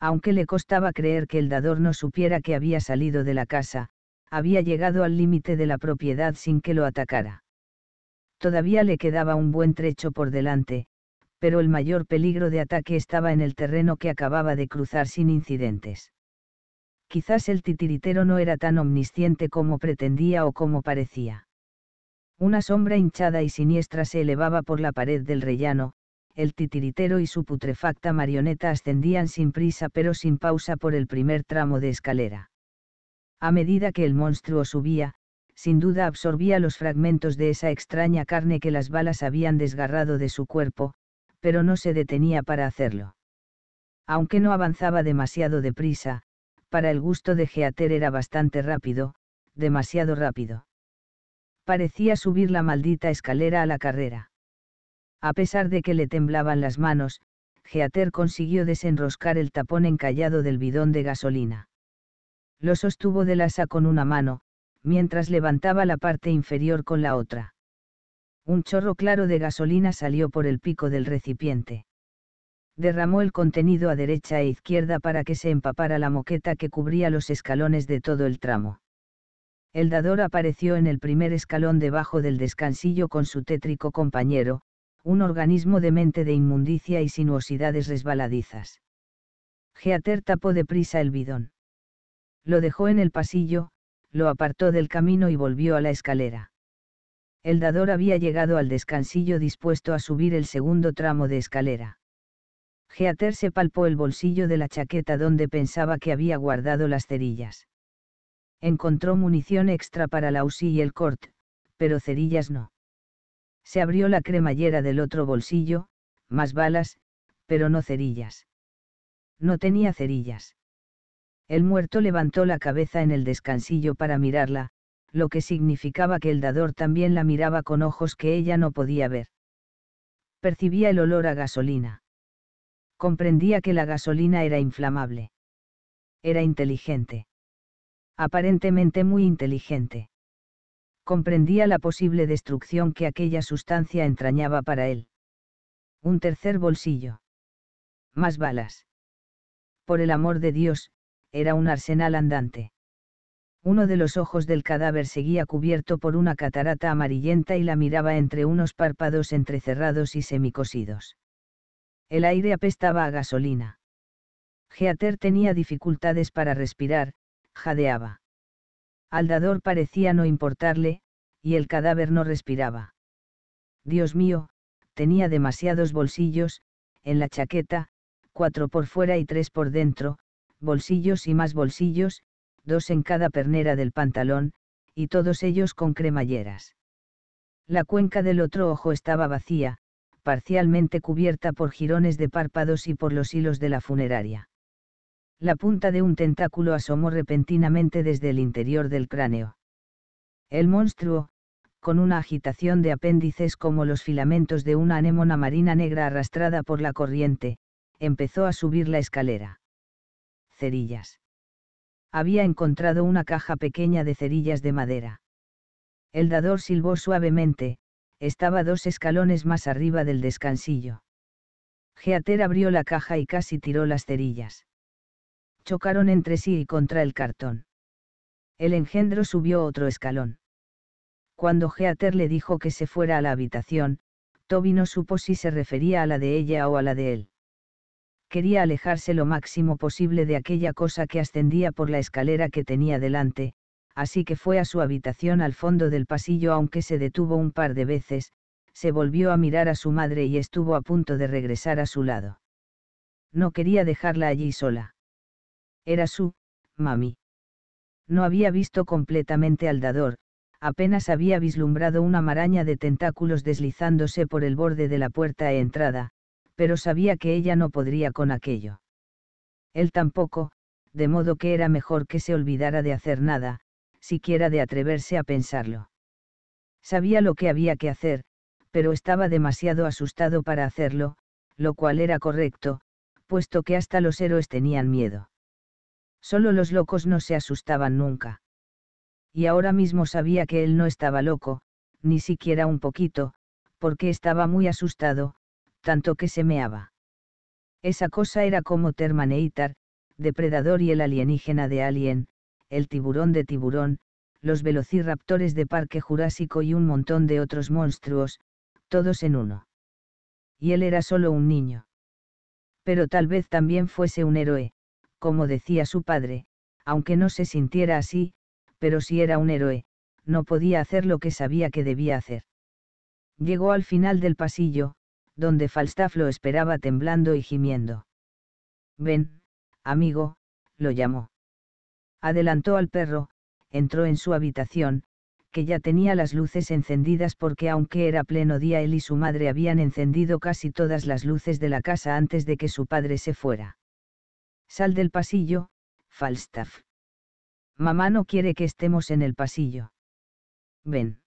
Aunque le costaba creer que el dador no supiera que había salido de la casa, había llegado al límite de la propiedad sin que lo atacara. Todavía le quedaba un buen trecho por delante, pero el mayor peligro de ataque estaba en el terreno que acababa de cruzar sin incidentes. Quizás el titiritero no era tan omnisciente como pretendía o como parecía. Una sombra hinchada y siniestra se elevaba por la pared del rellano, el titiritero y su putrefacta marioneta ascendían sin prisa pero sin pausa por el primer tramo de escalera. A medida que el monstruo subía, sin duda absorbía los fragmentos de esa extraña carne que las balas habían desgarrado de su cuerpo, pero no se detenía para hacerlo. Aunque no avanzaba demasiado deprisa, para el gusto de Geater era bastante rápido, demasiado rápido. Parecía subir la maldita escalera a la carrera. A pesar de que le temblaban las manos, Geater consiguió desenroscar el tapón encallado del bidón de gasolina. Lo sostuvo del asa con una mano, mientras levantaba la parte inferior con la otra. Un chorro claro de gasolina salió por el pico del recipiente. Derramó el contenido a derecha e izquierda para que se empapara la moqueta que cubría los escalones de todo el tramo. El dador apareció en el primer escalón debajo del descansillo con su tétrico compañero, un organismo demente de inmundicia y sinuosidades resbaladizas. Geater tapó deprisa el bidón. Lo dejó en el pasillo, lo apartó del camino y volvió a la escalera. El dador había llegado al descansillo dispuesto a subir el segundo tramo de escalera. Geater se palpó el bolsillo de la chaqueta donde pensaba que había guardado las cerillas. Encontró munición extra para la UCI y el cort, pero cerillas no. Se abrió la cremallera del otro bolsillo, más balas, pero no cerillas. No tenía cerillas. El muerto levantó la cabeza en el descansillo para mirarla, lo que significaba que el dador también la miraba con ojos que ella no podía ver. Percibía el olor a gasolina. Comprendía que la gasolina era inflamable. Era inteligente. Aparentemente muy inteligente. Comprendía la posible destrucción que aquella sustancia entrañaba para él. Un tercer bolsillo. Más balas. Por el amor de Dios, era un arsenal andante uno de los ojos del cadáver seguía cubierto por una catarata amarillenta y la miraba entre unos párpados entrecerrados y semicosidos. El aire apestaba a gasolina. Geater tenía dificultades para respirar, jadeaba. Al dador parecía no importarle, y el cadáver no respiraba. Dios mío, tenía demasiados bolsillos, en la chaqueta, cuatro por fuera y tres por dentro, bolsillos y más bolsillos, dos en cada pernera del pantalón, y todos ellos con cremalleras. La cuenca del otro ojo estaba vacía, parcialmente cubierta por jirones de párpados y por los hilos de la funeraria. La punta de un tentáculo asomó repentinamente desde el interior del cráneo. El monstruo, con una agitación de apéndices como los filamentos de una anémona marina negra arrastrada por la corriente, empezó a subir la escalera. Cerillas había encontrado una caja pequeña de cerillas de madera. El dador silbó suavemente, estaba dos escalones más arriba del descansillo. Geater abrió la caja y casi tiró las cerillas. Chocaron entre sí y contra el cartón. El engendro subió otro escalón. Cuando Geater le dijo que se fuera a la habitación, Toby no supo si se refería a la de ella o a la de él quería alejarse lo máximo posible de aquella cosa que ascendía por la escalera que tenía delante, así que fue a su habitación al fondo del pasillo aunque se detuvo un par de veces, se volvió a mirar a su madre y estuvo a punto de regresar a su lado. No quería dejarla allí sola. Era su, mami. No había visto completamente al dador, apenas había vislumbrado una maraña de tentáculos deslizándose por el borde de la puerta e entrada, pero sabía que ella no podría con aquello. Él tampoco, de modo que era mejor que se olvidara de hacer nada, siquiera de atreverse a pensarlo. Sabía lo que había que hacer, pero estaba demasiado asustado para hacerlo, lo cual era correcto, puesto que hasta los héroes tenían miedo. Solo los locos no se asustaban nunca. Y ahora mismo sabía que él no estaba loco, ni siquiera un poquito, porque estaba muy asustado, tanto que se meaba. Esa cosa era como Termaneitar, depredador y el alienígena de Alien, el tiburón de tiburón, los velociraptores de Parque Jurásico y un montón de otros monstruos, todos en uno. Y él era solo un niño. Pero tal vez también fuese un héroe, como decía su padre, aunque no se sintiera así, pero si era un héroe, no podía hacer lo que sabía que debía hacer. Llegó al final del pasillo, donde Falstaff lo esperaba temblando y gimiendo. Ven, amigo, lo llamó. Adelantó al perro, entró en su habitación, que ya tenía las luces encendidas porque aunque era pleno día él y su madre habían encendido casi todas las luces de la casa antes de que su padre se fuera. Sal del pasillo, Falstaff. Mamá no quiere que estemos en el pasillo. Ven.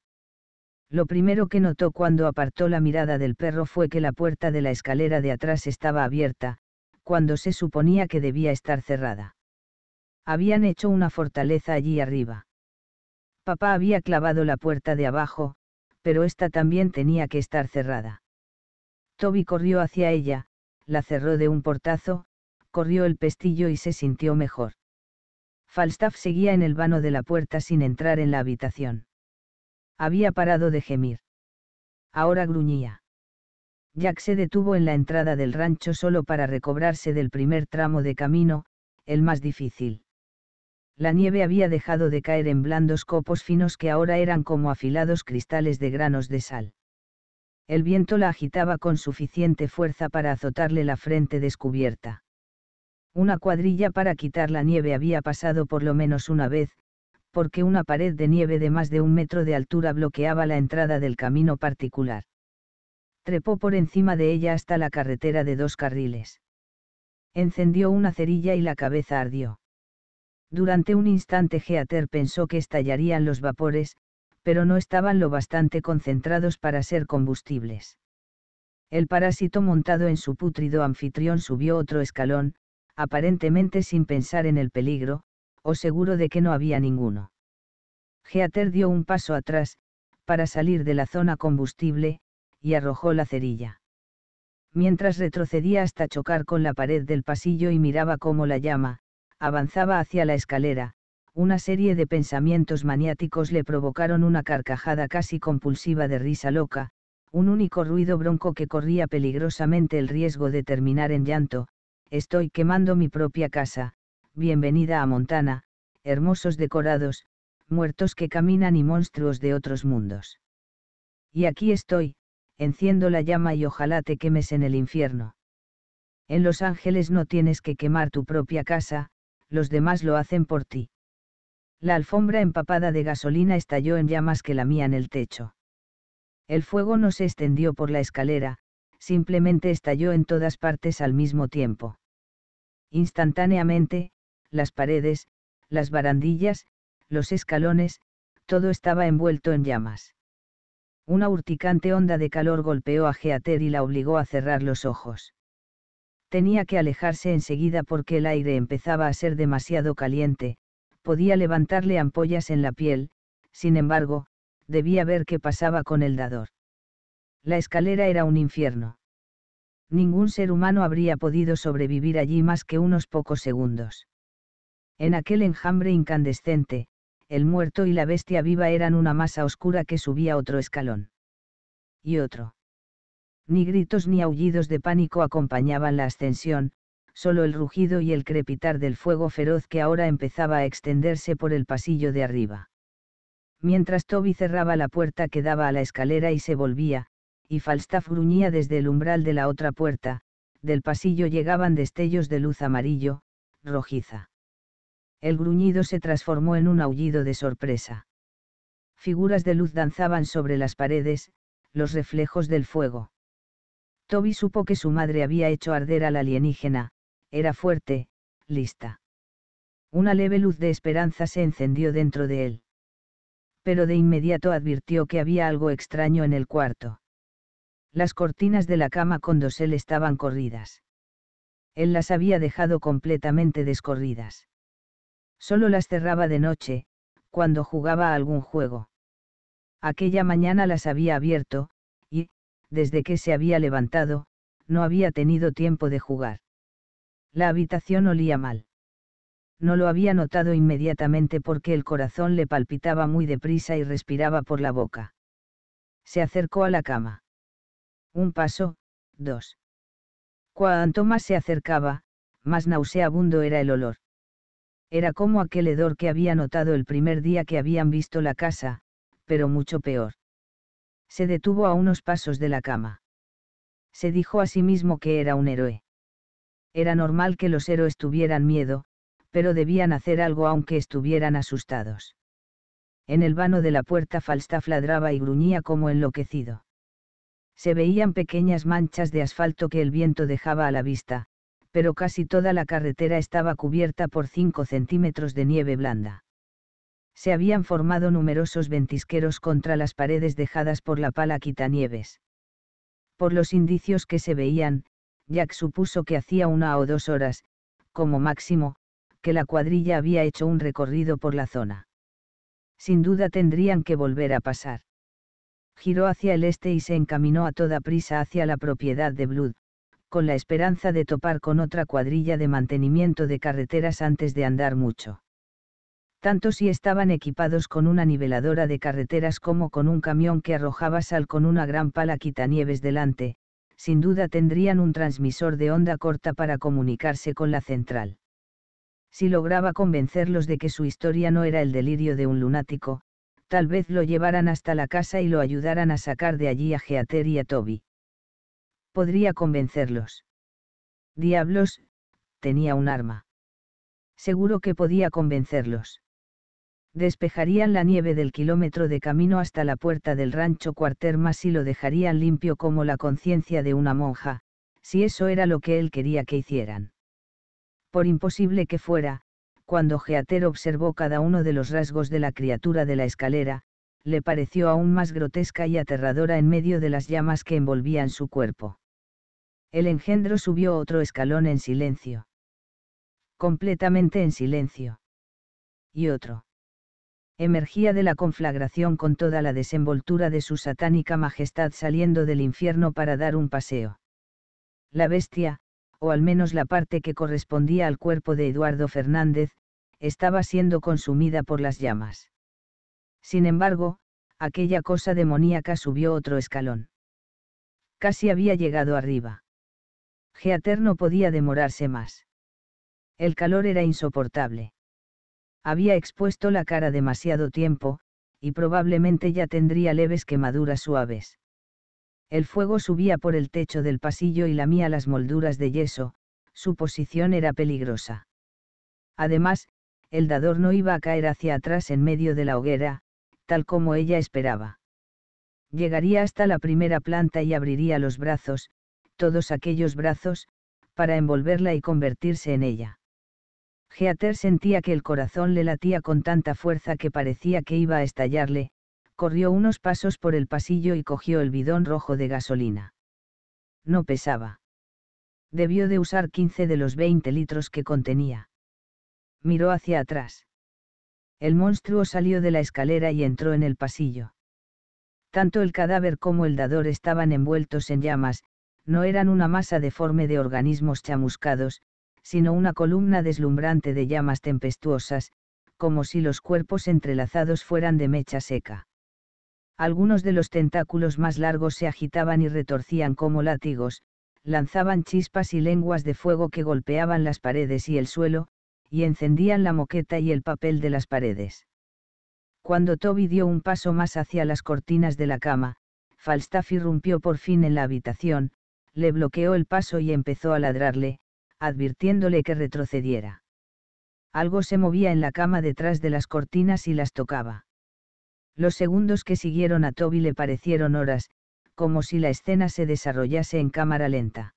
Lo primero que notó cuando apartó la mirada del perro fue que la puerta de la escalera de atrás estaba abierta, cuando se suponía que debía estar cerrada. Habían hecho una fortaleza allí arriba. Papá había clavado la puerta de abajo, pero esta también tenía que estar cerrada. Toby corrió hacia ella, la cerró de un portazo, corrió el pestillo y se sintió mejor. Falstaff seguía en el vano de la puerta sin entrar en la habitación. Había parado de gemir. Ahora gruñía. Jack se detuvo en la entrada del rancho solo para recobrarse del primer tramo de camino, el más difícil. La nieve había dejado de caer en blandos copos finos que ahora eran como afilados cristales de granos de sal. El viento la agitaba con suficiente fuerza para azotarle la frente descubierta. Una cuadrilla para quitar la nieve había pasado por lo menos una vez, porque una pared de nieve de más de un metro de altura bloqueaba la entrada del camino particular. Trepó por encima de ella hasta la carretera de dos carriles. Encendió una cerilla y la cabeza ardió. Durante un instante Geater pensó que estallarían los vapores, pero no estaban lo bastante concentrados para ser combustibles. El parásito montado en su pútrido anfitrión subió otro escalón, aparentemente sin pensar en el peligro, o seguro de que no había ninguno. Geater dio un paso atrás, para salir de la zona combustible, y arrojó la cerilla. Mientras retrocedía hasta chocar con la pared del pasillo y miraba cómo la llama, avanzaba hacia la escalera, una serie de pensamientos maniáticos le provocaron una carcajada casi compulsiva de risa loca, un único ruido bronco que corría peligrosamente el riesgo de terminar en llanto, estoy quemando mi propia casa, bienvenida a Montana, hermosos decorados, muertos que caminan y monstruos de otros mundos. Y aquí estoy, enciendo la llama y ojalá te quemes en el infierno. En Los Ángeles no tienes que quemar tu propia casa, los demás lo hacen por ti. La alfombra empapada de gasolina estalló en llamas que lamían el techo. El fuego no se extendió por la escalera, simplemente estalló en todas partes al mismo tiempo. Instantáneamente, las paredes, las barandillas, los escalones, todo estaba envuelto en llamas. Una urticante onda de calor golpeó a Geater y la obligó a cerrar los ojos. Tenía que alejarse enseguida porque el aire empezaba a ser demasiado caliente, podía levantarle ampollas en la piel, sin embargo, debía ver qué pasaba con el dador. La escalera era un infierno. Ningún ser humano habría podido sobrevivir allí más que unos pocos segundos. En aquel enjambre incandescente, el muerto y la bestia viva eran una masa oscura que subía otro escalón. Y otro. Ni gritos ni aullidos de pánico acompañaban la ascensión, solo el rugido y el crepitar del fuego feroz que ahora empezaba a extenderse por el pasillo de arriba. Mientras Toby cerraba la puerta que daba a la escalera y se volvía, y Falstaff gruñía desde el umbral de la otra puerta, del pasillo llegaban destellos de luz amarillo, rojiza el gruñido se transformó en un aullido de sorpresa. Figuras de luz danzaban sobre las paredes, los reflejos del fuego. Toby supo que su madre había hecho arder al alienígena, era fuerte, lista. Una leve luz de esperanza se encendió dentro de él. Pero de inmediato advirtió que había algo extraño en el cuarto. Las cortinas de la cama con dosel estaban corridas. Él las había dejado completamente descorridas. Solo las cerraba de noche, cuando jugaba a algún juego. Aquella mañana las había abierto, y, desde que se había levantado, no había tenido tiempo de jugar. La habitación olía mal. No lo había notado inmediatamente porque el corazón le palpitaba muy deprisa y respiraba por la boca. Se acercó a la cama. Un paso, dos. Cuanto más se acercaba, más nauseabundo era el olor. Era como aquel hedor que había notado el primer día que habían visto la casa, pero mucho peor. Se detuvo a unos pasos de la cama. Se dijo a sí mismo que era un héroe. Era normal que los héroes tuvieran miedo, pero debían hacer algo aunque estuvieran asustados. En el vano de la puerta Falstaff ladraba y gruñía como enloquecido. Se veían pequeñas manchas de asfalto que el viento dejaba a la vista, pero casi toda la carretera estaba cubierta por 5 centímetros de nieve blanda. Se habían formado numerosos ventisqueros contra las paredes dejadas por la pala quitanieves. Por los indicios que se veían, Jack supuso que hacía una o dos horas, como máximo, que la cuadrilla había hecho un recorrido por la zona. Sin duda tendrían que volver a pasar. Giró hacia el este y se encaminó a toda prisa hacia la propiedad de Blood con la esperanza de topar con otra cuadrilla de mantenimiento de carreteras antes de andar mucho. Tanto si estaban equipados con una niveladora de carreteras como con un camión que arrojaba sal con una gran pala quitanieves delante, sin duda tendrían un transmisor de onda corta para comunicarse con la central. Si lograba convencerlos de que su historia no era el delirio de un lunático, tal vez lo llevaran hasta la casa y lo ayudaran a sacar de allí a Geater y a Toby podría convencerlos. Diablos, tenía un arma. Seguro que podía convencerlos. Despejarían la nieve del kilómetro de camino hasta la puerta del rancho más y lo dejarían limpio como la conciencia de una monja, si eso era lo que él quería que hicieran. Por imposible que fuera, cuando Geater observó cada uno de los rasgos de la criatura de la escalera, le pareció aún más grotesca y aterradora en medio de las llamas que envolvían su cuerpo. El engendro subió otro escalón en silencio. Completamente en silencio. Y otro. Emergía de la conflagración con toda la desenvoltura de su satánica majestad saliendo del infierno para dar un paseo. La bestia, o al menos la parte que correspondía al cuerpo de Eduardo Fernández, estaba siendo consumida por las llamas. Sin embargo, aquella cosa demoníaca subió otro escalón. Casi había llegado arriba. Geater no podía demorarse más. El calor era insoportable. Había expuesto la cara demasiado tiempo, y probablemente ya tendría leves quemaduras suaves. El fuego subía por el techo del pasillo y lamía las molduras de yeso, su posición era peligrosa. Además, el dador no iba a caer hacia atrás en medio de la hoguera, tal como ella esperaba. Llegaría hasta la primera planta y abriría los brazos, todos aquellos brazos, para envolverla y convertirse en ella. Geater sentía que el corazón le latía con tanta fuerza que parecía que iba a estallarle, corrió unos pasos por el pasillo y cogió el bidón rojo de gasolina. No pesaba. Debió de usar 15 de los 20 litros que contenía. Miró hacia atrás. El monstruo salió de la escalera y entró en el pasillo. Tanto el cadáver como el dador estaban envueltos en llamas, no eran una masa deforme de organismos chamuscados, sino una columna deslumbrante de llamas tempestuosas, como si los cuerpos entrelazados fueran de mecha seca. Algunos de los tentáculos más largos se agitaban y retorcían como látigos, lanzaban chispas y lenguas de fuego que golpeaban las paredes y el suelo, y encendían la moqueta y el papel de las paredes. Cuando Toby dio un paso más hacia las cortinas de la cama, Falstaff irrumpió por fin en la habitación, le bloqueó el paso y empezó a ladrarle, advirtiéndole que retrocediera. Algo se movía en la cama detrás de las cortinas y las tocaba. Los segundos que siguieron a Toby le parecieron horas, como si la escena se desarrollase en cámara lenta.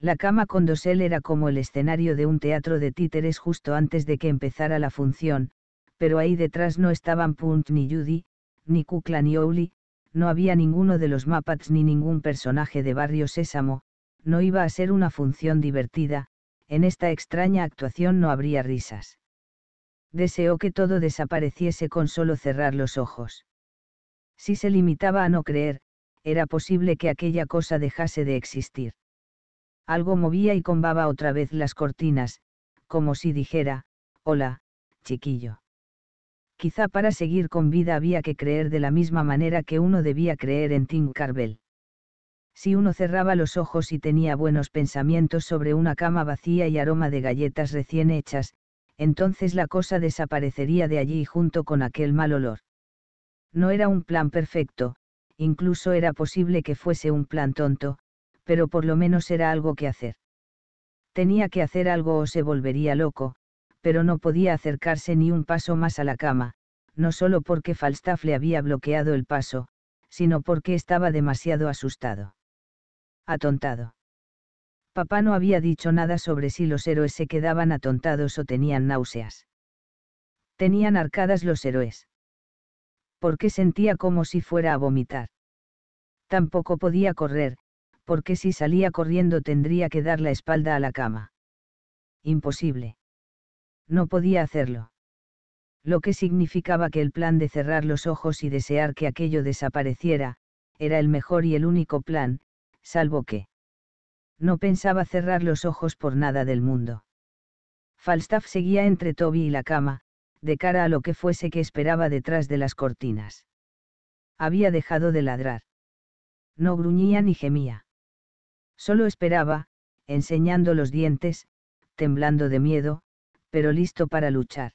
La cama con dosel era como el escenario de un teatro de títeres justo antes de que empezara la función, pero ahí detrás no estaban Punt ni Judy, ni Kukla ni no había ninguno de los Mapats ni ningún personaje de Barrio Sésamo, no iba a ser una función divertida, en esta extraña actuación no habría risas. Deseó que todo desapareciese con solo cerrar los ojos. Si se limitaba a no creer, era posible que aquella cosa dejase de existir. Algo movía y combaba otra vez las cortinas, como si dijera, hola, chiquillo. Quizá para seguir con vida había que creer de la misma manera que uno debía creer en Tim Carvel. Si uno cerraba los ojos y tenía buenos pensamientos sobre una cama vacía y aroma de galletas recién hechas, entonces la cosa desaparecería de allí junto con aquel mal olor. No era un plan perfecto, incluso era posible que fuese un plan tonto, pero por lo menos era algo que hacer. Tenía que hacer algo o se volvería loco, pero no podía acercarse ni un paso más a la cama, no solo porque Falstaff le había bloqueado el paso, sino porque estaba demasiado asustado. Atontado. Papá no había dicho nada sobre si los héroes se quedaban atontados o tenían náuseas. Tenían arcadas los héroes. Porque sentía como si fuera a vomitar. Tampoco podía correr, porque si salía corriendo tendría que dar la espalda a la cama. Imposible no podía hacerlo. Lo que significaba que el plan de cerrar los ojos y desear que aquello desapareciera, era el mejor y el único plan, salvo que no pensaba cerrar los ojos por nada del mundo. Falstaff seguía entre Toby y la cama, de cara a lo que fuese que esperaba detrás de las cortinas. Había dejado de ladrar. No gruñía ni gemía. Solo esperaba, enseñando los dientes, temblando de miedo, pero listo para luchar.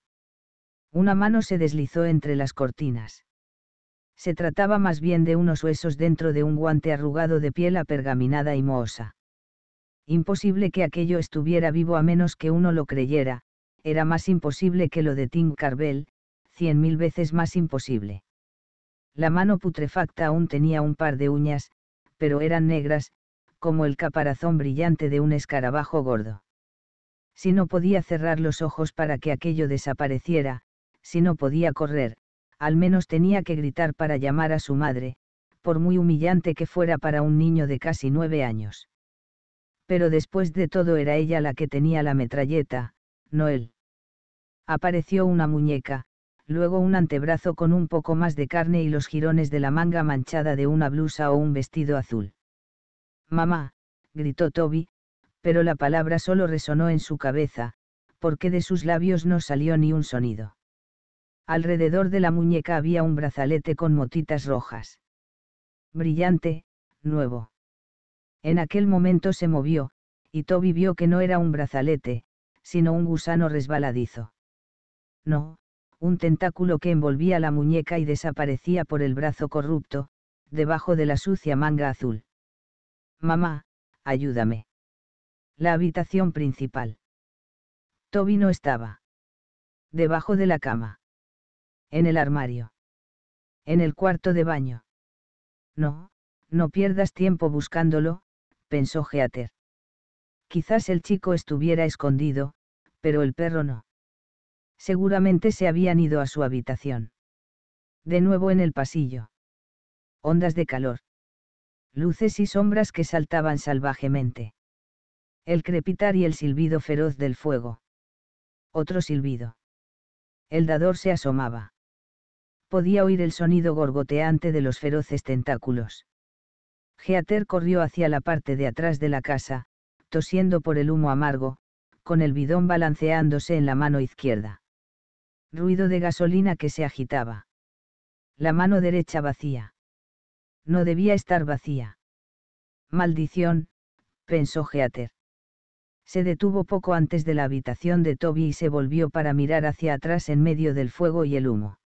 Una mano se deslizó entre las cortinas. Se trataba más bien de unos huesos dentro de un guante arrugado de piel apergaminada y mohosa. Imposible que aquello estuviera vivo a menos que uno lo creyera, era más imposible que lo de Tim Carvel, cien mil veces más imposible. La mano putrefacta aún tenía un par de uñas, pero eran negras, como el caparazón brillante de un escarabajo gordo. Si no podía cerrar los ojos para que aquello desapareciera, si no podía correr, al menos tenía que gritar para llamar a su madre, por muy humillante que fuera para un niño de casi nueve años. Pero después de todo era ella la que tenía la metralleta, no él. Apareció una muñeca, luego un antebrazo con un poco más de carne y los jirones de la manga manchada de una blusa o un vestido azul. Mamá, gritó Toby, pero la palabra solo resonó en su cabeza, porque de sus labios no salió ni un sonido. Alrededor de la muñeca había un brazalete con motitas rojas. Brillante, nuevo. En aquel momento se movió, y Toby vio que no era un brazalete, sino un gusano resbaladizo. No, un tentáculo que envolvía la muñeca y desaparecía por el brazo corrupto, debajo de la sucia manga azul. Mamá, ayúdame. La habitación principal. Toby no estaba. Debajo de la cama. En el armario. En el cuarto de baño. No, no pierdas tiempo buscándolo, pensó Geater. Quizás el chico estuviera escondido, pero el perro no. Seguramente se habían ido a su habitación. De nuevo en el pasillo. Ondas de calor. Luces y sombras que saltaban salvajemente. El crepitar y el silbido feroz del fuego. Otro silbido. El dador se asomaba. Podía oír el sonido gorgoteante de los feroces tentáculos. Geater corrió hacia la parte de atrás de la casa, tosiendo por el humo amargo, con el bidón balanceándose en la mano izquierda. Ruido de gasolina que se agitaba. La mano derecha vacía. No debía estar vacía. Maldición, pensó Geater se detuvo poco antes de la habitación de Toby y se volvió para mirar hacia atrás en medio del fuego y el humo.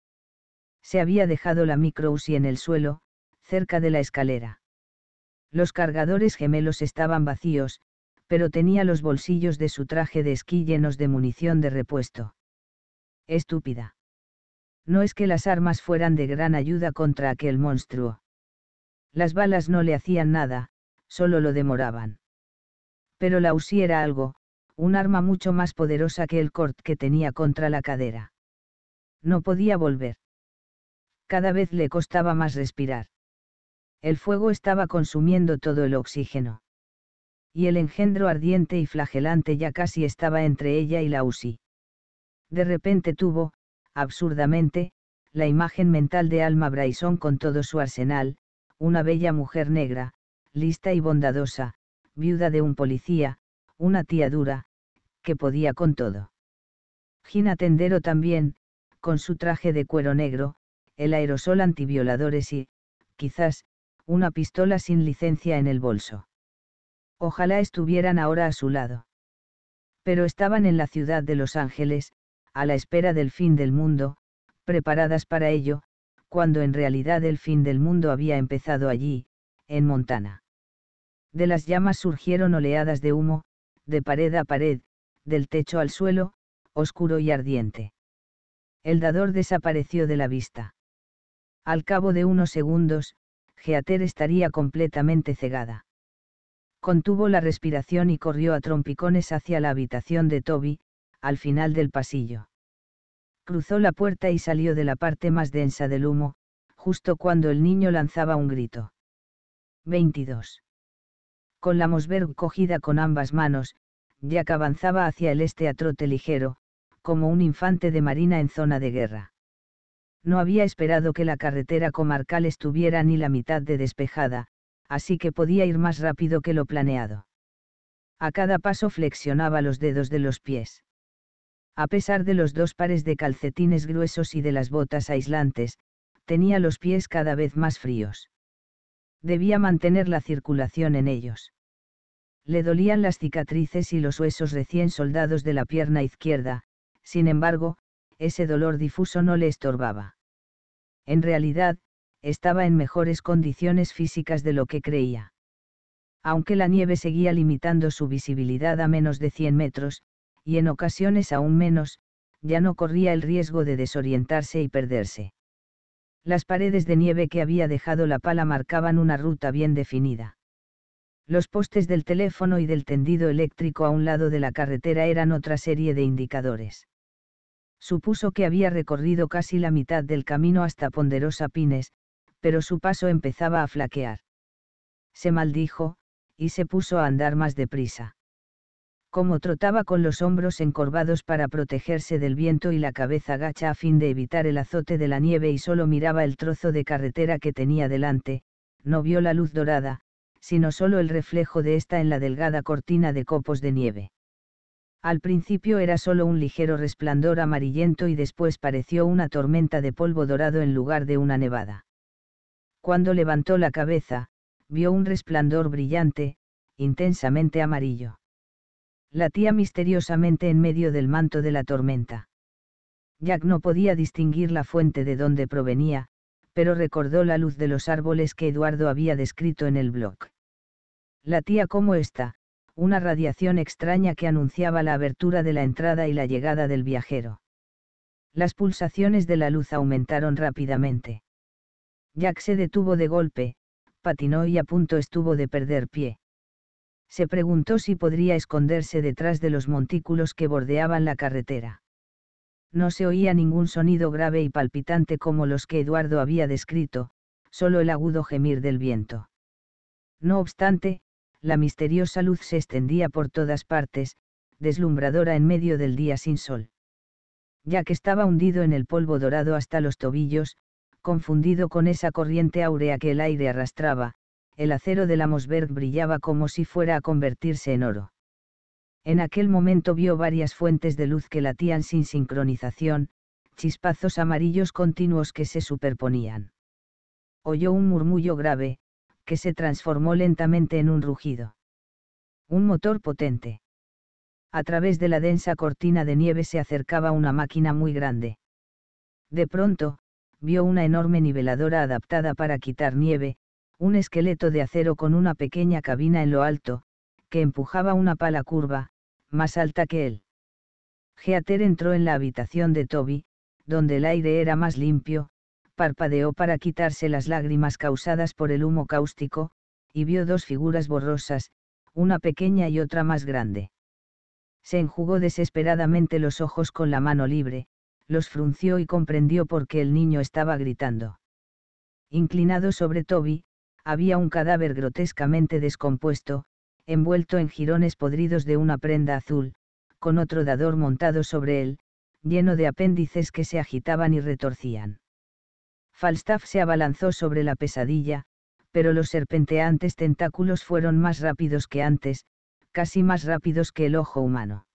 Se había dejado la microusi en el suelo, cerca de la escalera. Los cargadores gemelos estaban vacíos, pero tenía los bolsillos de su traje de esquí llenos de munición de repuesto. Estúpida. No es que las armas fueran de gran ayuda contra aquel monstruo. Las balas no le hacían nada, solo lo demoraban. Pero la UCI era algo, un arma mucho más poderosa que el cort que tenía contra la cadera. No podía volver. Cada vez le costaba más respirar. El fuego estaba consumiendo todo el oxígeno. Y el engendro ardiente y flagelante ya casi estaba entre ella y la UCI. De repente tuvo, absurdamente, la imagen mental de Alma Bryson con todo su arsenal, una bella mujer negra, lista y bondadosa, viuda de un policía, una tía dura, que podía con todo. Gina Tendero también, con su traje de cuero negro, el aerosol antivioladores y, quizás, una pistola sin licencia en el bolso. Ojalá estuvieran ahora a su lado. Pero estaban en la ciudad de Los Ángeles, a la espera del fin del mundo, preparadas para ello, cuando en realidad el fin del mundo había empezado allí, en Montana. De las llamas surgieron oleadas de humo, de pared a pared, del techo al suelo, oscuro y ardiente. El dador desapareció de la vista. Al cabo de unos segundos, Geater estaría completamente cegada. Contuvo la respiración y corrió a trompicones hacia la habitación de Toby, al final del pasillo. Cruzó la puerta y salió de la parte más densa del humo, justo cuando el niño lanzaba un grito. 22 con la Mosberg cogida con ambas manos, ya que avanzaba hacia el este a trote ligero, como un infante de marina en zona de guerra. No había esperado que la carretera comarcal estuviera ni la mitad de despejada, así que podía ir más rápido que lo planeado. A cada paso flexionaba los dedos de los pies. A pesar de los dos pares de calcetines gruesos y de las botas aislantes, tenía los pies cada vez más fríos debía mantener la circulación en ellos. Le dolían las cicatrices y los huesos recién soldados de la pierna izquierda, sin embargo, ese dolor difuso no le estorbaba. En realidad, estaba en mejores condiciones físicas de lo que creía. Aunque la nieve seguía limitando su visibilidad a menos de 100 metros, y en ocasiones aún menos, ya no corría el riesgo de desorientarse y perderse. Las paredes de nieve que había dejado la pala marcaban una ruta bien definida. Los postes del teléfono y del tendido eléctrico a un lado de la carretera eran otra serie de indicadores. Supuso que había recorrido casi la mitad del camino hasta Ponderosa Pines, pero su paso empezaba a flaquear. Se maldijo, y se puso a andar más deprisa como trotaba con los hombros encorvados para protegerse del viento y la cabeza gacha a fin de evitar el azote de la nieve y solo miraba el trozo de carretera que tenía delante, no vio la luz dorada, sino solo el reflejo de ésta en la delgada cortina de copos de nieve. Al principio era solo un ligero resplandor amarillento y después pareció una tormenta de polvo dorado en lugar de una nevada. Cuando levantó la cabeza, vio un resplandor brillante, intensamente amarillo latía misteriosamente en medio del manto de la tormenta. Jack no podía distinguir la fuente de donde provenía, pero recordó la luz de los árboles que Eduardo había descrito en el blog. Latía como esta, una radiación extraña que anunciaba la abertura de la entrada y la llegada del viajero. Las pulsaciones de la luz aumentaron rápidamente. Jack se detuvo de golpe, patinó y a punto estuvo de perder pie se preguntó si podría esconderse detrás de los montículos que bordeaban la carretera. No se oía ningún sonido grave y palpitante como los que Eduardo había descrito, solo el agudo gemir del viento. No obstante, la misteriosa luz se extendía por todas partes, deslumbradora en medio del día sin sol. Ya que estaba hundido en el polvo dorado hasta los tobillos, confundido con esa corriente áurea que el aire arrastraba, el acero de la Mosberg brillaba como si fuera a convertirse en oro. En aquel momento vio varias fuentes de luz que latían sin sincronización, chispazos amarillos continuos que se superponían. Oyó un murmullo grave, que se transformó lentamente en un rugido. Un motor potente. A través de la densa cortina de nieve se acercaba una máquina muy grande. De pronto, vio una enorme niveladora adaptada para quitar nieve, un esqueleto de acero con una pequeña cabina en lo alto, que empujaba una pala curva, más alta que él. Geater entró en la habitación de Toby, donde el aire era más limpio, parpadeó para quitarse las lágrimas causadas por el humo cáustico, y vio dos figuras borrosas, una pequeña y otra más grande. Se enjugó desesperadamente los ojos con la mano libre, los frunció y comprendió por qué el niño estaba gritando. Inclinado sobre Toby, había un cadáver grotescamente descompuesto, envuelto en jirones podridos de una prenda azul, con otro dador montado sobre él, lleno de apéndices que se agitaban y retorcían. Falstaff se abalanzó sobre la pesadilla, pero los serpenteantes tentáculos fueron más rápidos que antes, casi más rápidos que el ojo humano.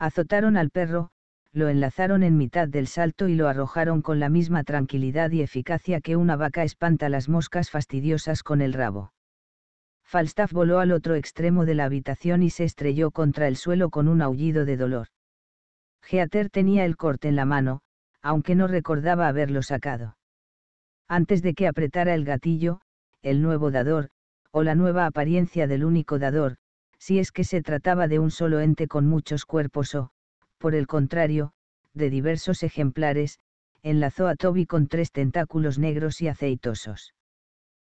Azotaron al perro, lo enlazaron en mitad del salto y lo arrojaron con la misma tranquilidad y eficacia que una vaca espanta las moscas fastidiosas con el rabo. Falstaff voló al otro extremo de la habitación y se estrelló contra el suelo con un aullido de dolor. Geater tenía el corte en la mano, aunque no recordaba haberlo sacado. Antes de que apretara el gatillo, el nuevo dador, o la nueva apariencia del único dador, si es que se trataba de un solo ente con muchos cuerpos o, por el contrario, de diversos ejemplares, enlazó a Toby con tres tentáculos negros y aceitosos.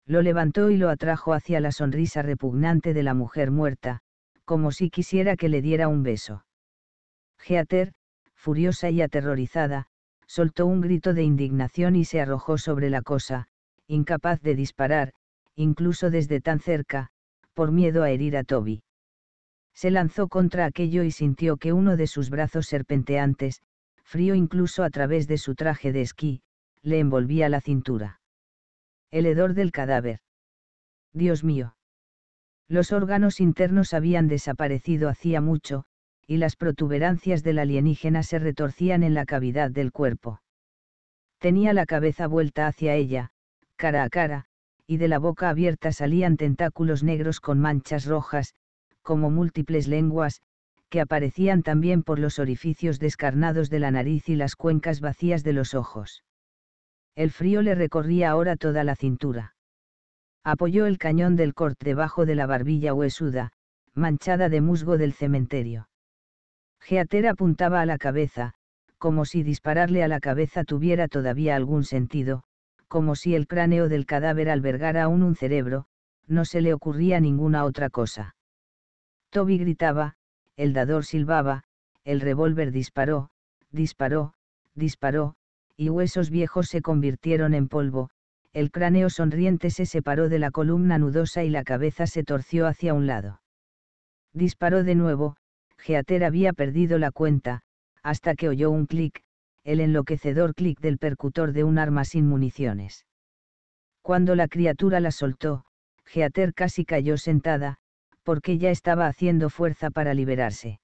Lo levantó y lo atrajo hacia la sonrisa repugnante de la mujer muerta, como si quisiera que le diera un beso. Geater, furiosa y aterrorizada, soltó un grito de indignación y se arrojó sobre la cosa, incapaz de disparar, incluso desde tan cerca, por miedo a herir a Toby. Se lanzó contra aquello y sintió que uno de sus brazos serpenteantes, frío incluso a través de su traje de esquí, le envolvía la cintura. El hedor del cadáver. Dios mío. Los órganos internos habían desaparecido hacía mucho, y las protuberancias del alienígena se retorcían en la cavidad del cuerpo. Tenía la cabeza vuelta hacia ella, cara a cara, y de la boca abierta salían tentáculos negros con manchas rojas, como múltiples lenguas, que aparecían también por los orificios descarnados de la nariz y las cuencas vacías de los ojos. El frío le recorría ahora toda la cintura. Apoyó el cañón del corte debajo de la barbilla huesuda, manchada de musgo del cementerio. Geater apuntaba a la cabeza, como si dispararle a la cabeza tuviera todavía algún sentido, como si el cráneo del cadáver albergara aún un cerebro, no se le ocurría ninguna otra cosa. Toby gritaba, el dador silbaba, el revólver disparó, disparó, disparó, y huesos viejos se convirtieron en polvo, el cráneo sonriente se separó de la columna nudosa y la cabeza se torció hacia un lado. Disparó de nuevo, Geater había perdido la cuenta, hasta que oyó un clic, el enloquecedor clic del percutor de un arma sin municiones. Cuando la criatura la soltó, Geater casi cayó sentada, porque ya estaba haciendo fuerza para liberarse.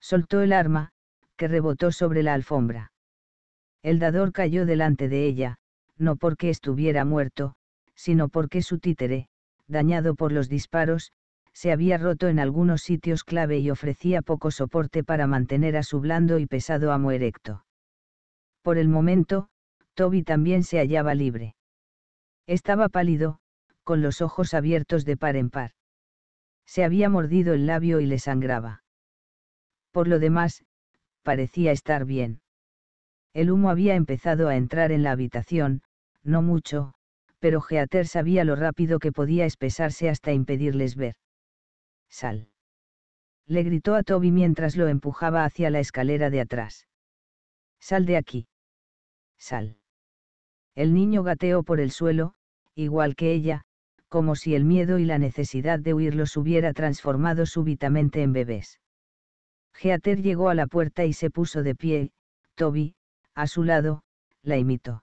Soltó el arma, que rebotó sobre la alfombra. El dador cayó delante de ella, no porque estuviera muerto, sino porque su títere, dañado por los disparos, se había roto en algunos sitios clave y ofrecía poco soporte para mantener a su blando y pesado amo erecto. Por el momento, Toby también se hallaba libre. Estaba pálido, con los ojos abiertos de par en par se había mordido el labio y le sangraba. Por lo demás, parecía estar bien. El humo había empezado a entrar en la habitación, no mucho, pero Geater sabía lo rápido que podía espesarse hasta impedirles ver. Sal. Le gritó a Toby mientras lo empujaba hacia la escalera de atrás. Sal de aquí. Sal. El niño gateó por el suelo, igual que ella, como si el miedo y la necesidad de huirlos hubiera transformado súbitamente en bebés. Geater llegó a la puerta y se puso de pie, Toby, a su lado, la imitó.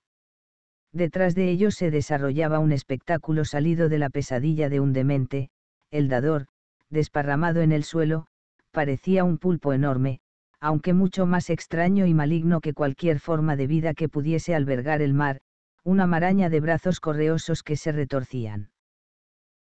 Detrás de ellos se desarrollaba un espectáculo salido de la pesadilla de un demente, el dador, desparramado en el suelo, parecía un pulpo enorme, aunque mucho más extraño y maligno que cualquier forma de vida que pudiese albergar el mar, una maraña de brazos correosos que se retorcían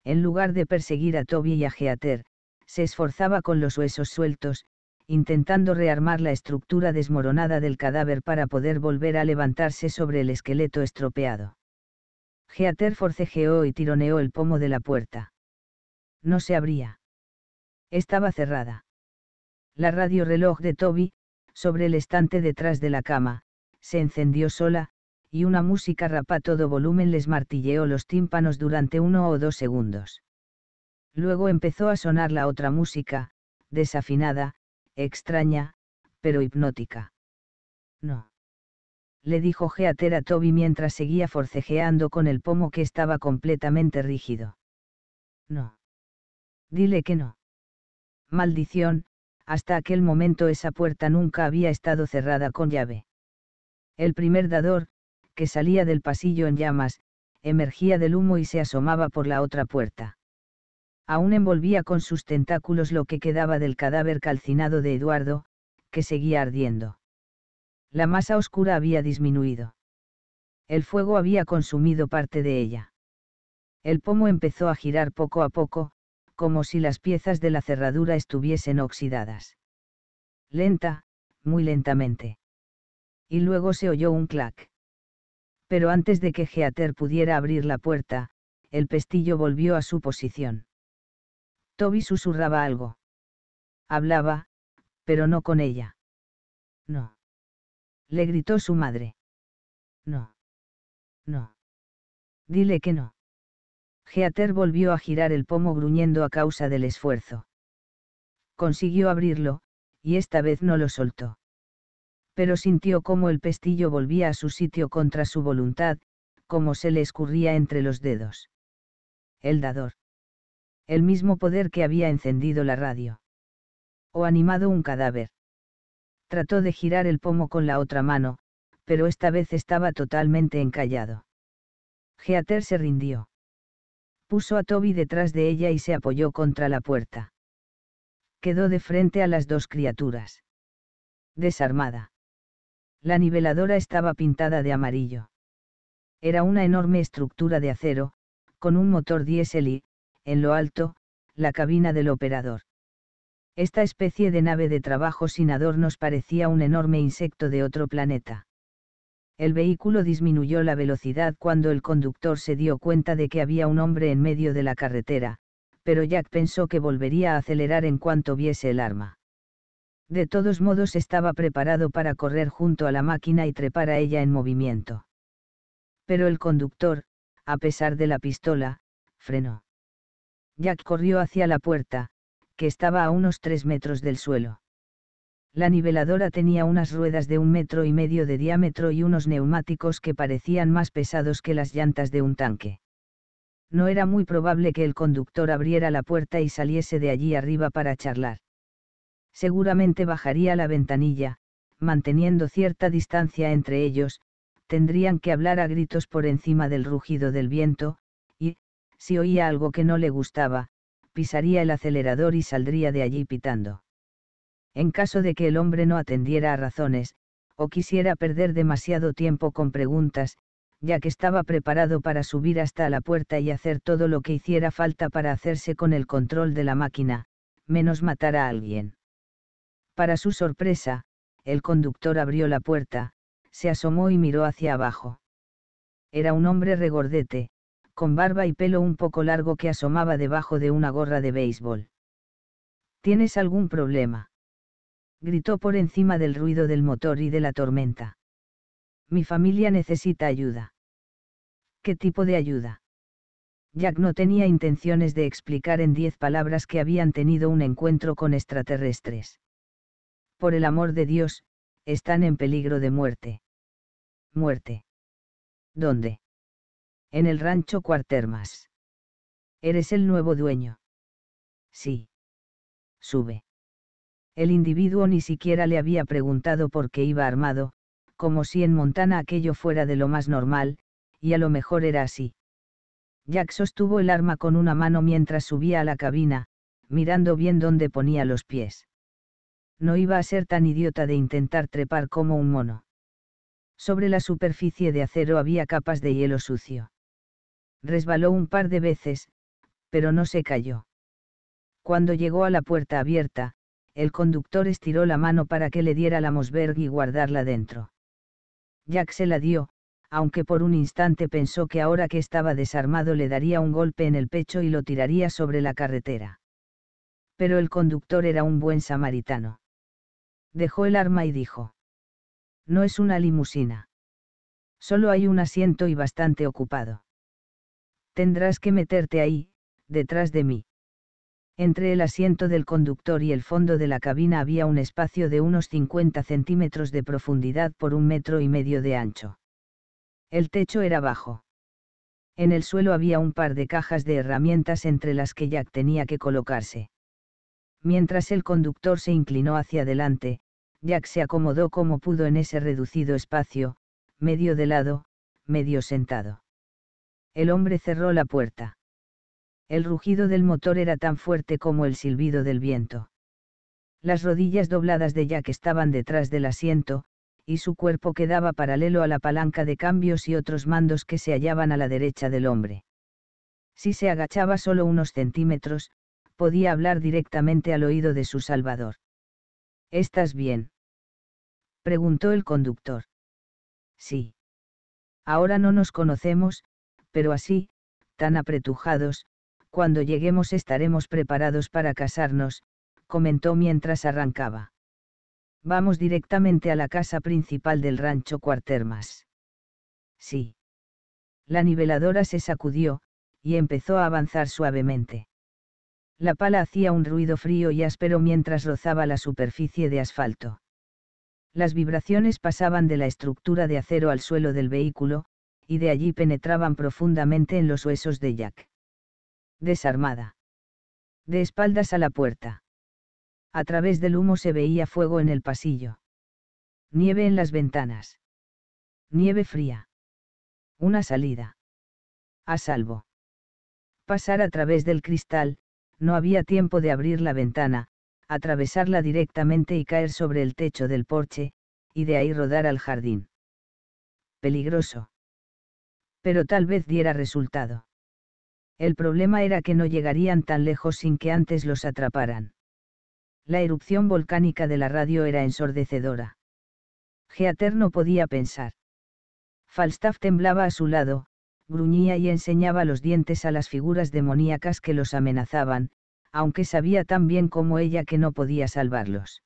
en lugar de perseguir a Toby y a Geater, se esforzaba con los huesos sueltos, intentando rearmar la estructura desmoronada del cadáver para poder volver a levantarse sobre el esqueleto estropeado. Geater forcejeó y tironeó el pomo de la puerta. No se abría. Estaba cerrada. La radio reloj de Toby, sobre el estante detrás de la cama, se encendió sola, y una música rapa a todo volumen les martilleó los tímpanos durante uno o dos segundos. Luego empezó a sonar la otra música, desafinada, extraña, pero hipnótica. No. Le dijo Geater a Toby mientras seguía forcejeando con el pomo que estaba completamente rígido. No. Dile que no. Maldición, hasta aquel momento esa puerta nunca había estado cerrada con llave. El primer dador, que salía del pasillo en llamas, emergía del humo y se asomaba por la otra puerta. Aún envolvía con sus tentáculos lo que quedaba del cadáver calcinado de Eduardo, que seguía ardiendo. La masa oscura había disminuido. El fuego había consumido parte de ella. El pomo empezó a girar poco a poco, como si las piezas de la cerradura estuviesen oxidadas. Lenta, muy lentamente. Y luego se oyó un clac. Pero antes de que Geater pudiera abrir la puerta, el pestillo volvió a su posición. Toby susurraba algo. Hablaba, pero no con ella. No. Le gritó su madre. No. No. Dile que no. Geater volvió a girar el pomo gruñendo a causa del esfuerzo. Consiguió abrirlo, y esta vez no lo soltó pero sintió como el pestillo volvía a su sitio contra su voluntad, como se le escurría entre los dedos. El dador. El mismo poder que había encendido la radio. O animado un cadáver. Trató de girar el pomo con la otra mano, pero esta vez estaba totalmente encallado. Geater se rindió. Puso a Toby detrás de ella y se apoyó contra la puerta. Quedó de frente a las dos criaturas. Desarmada. La niveladora estaba pintada de amarillo. Era una enorme estructura de acero, con un motor diésel y, en lo alto, la cabina del operador. Esta especie de nave de trabajo sin adornos parecía un enorme insecto de otro planeta. El vehículo disminuyó la velocidad cuando el conductor se dio cuenta de que había un hombre en medio de la carretera, pero Jack pensó que volvería a acelerar en cuanto viese el arma. De todos modos estaba preparado para correr junto a la máquina y trepar a ella en movimiento. Pero el conductor, a pesar de la pistola, frenó. Jack corrió hacia la puerta, que estaba a unos tres metros del suelo. La niveladora tenía unas ruedas de un metro y medio de diámetro y unos neumáticos que parecían más pesados que las llantas de un tanque. No era muy probable que el conductor abriera la puerta y saliese de allí arriba para charlar seguramente bajaría la ventanilla, manteniendo cierta distancia entre ellos, tendrían que hablar a gritos por encima del rugido del viento, y, si oía algo que no le gustaba, pisaría el acelerador y saldría de allí pitando. En caso de que el hombre no atendiera a razones, o quisiera perder demasiado tiempo con preguntas, ya que estaba preparado para subir hasta la puerta y hacer todo lo que hiciera falta para hacerse con el control de la máquina, menos matar a alguien. Para su sorpresa, el conductor abrió la puerta, se asomó y miró hacia abajo. Era un hombre regordete, con barba y pelo un poco largo que asomaba debajo de una gorra de béisbol. ¿Tienes algún problema? gritó por encima del ruido del motor y de la tormenta. Mi familia necesita ayuda. ¿Qué tipo de ayuda? Jack no tenía intenciones de explicar en diez palabras que habían tenido un encuentro con extraterrestres por el amor de Dios, están en peligro de muerte. Muerte. ¿Dónde? En el rancho Cuartermas. Eres el nuevo dueño. Sí. Sube. El individuo ni siquiera le había preguntado por qué iba armado, como si en Montana aquello fuera de lo más normal, y a lo mejor era así. Jack sostuvo el arma con una mano mientras subía a la cabina, mirando bien dónde ponía los pies no iba a ser tan idiota de intentar trepar como un mono. Sobre la superficie de acero había capas de hielo sucio. Resbaló un par de veces, pero no se cayó. Cuando llegó a la puerta abierta, el conductor estiró la mano para que le diera la Mosberg y guardarla dentro. Jack se la dio, aunque por un instante pensó que ahora que estaba desarmado le daría un golpe en el pecho y lo tiraría sobre la carretera. Pero el conductor era un buen samaritano dejó el arma y dijo. No es una limusina. Solo hay un asiento y bastante ocupado. Tendrás que meterte ahí, detrás de mí. Entre el asiento del conductor y el fondo de la cabina había un espacio de unos 50 centímetros de profundidad por un metro y medio de ancho. El techo era bajo. En el suelo había un par de cajas de herramientas entre las que Jack tenía que colocarse. Mientras el conductor se inclinó hacia adelante, Jack se acomodó como pudo en ese reducido espacio, medio de lado, medio sentado. El hombre cerró la puerta. El rugido del motor era tan fuerte como el silbido del viento. Las rodillas dobladas de Jack estaban detrás del asiento, y su cuerpo quedaba paralelo a la palanca de cambios y otros mandos que se hallaban a la derecha del hombre. Si se agachaba solo unos centímetros, podía hablar directamente al oído de su salvador. ¿Estás bien? preguntó el conductor. Sí. Ahora no nos conocemos, pero así, tan apretujados, cuando lleguemos estaremos preparados para casarnos, comentó mientras arrancaba. Vamos directamente a la casa principal del rancho Cuartermas. Sí. La niveladora se sacudió, y empezó a avanzar suavemente. La pala hacía un ruido frío y áspero mientras rozaba la superficie de asfalto. Las vibraciones pasaban de la estructura de acero al suelo del vehículo, y de allí penetraban profundamente en los huesos de Jack. Desarmada. De espaldas a la puerta. A través del humo se veía fuego en el pasillo. Nieve en las ventanas. Nieve fría. Una salida. A salvo. Pasar a través del cristal, no había tiempo de abrir la ventana, atravesarla directamente y caer sobre el techo del porche, y de ahí rodar al jardín. Peligroso. Pero tal vez diera resultado. El problema era que no llegarían tan lejos sin que antes los atraparan. La erupción volcánica de la radio era ensordecedora. Geater no podía pensar. Falstaff temblaba a su lado, gruñía y enseñaba los dientes a las figuras demoníacas que los amenazaban, aunque sabía tan bien como ella que no podía salvarlos.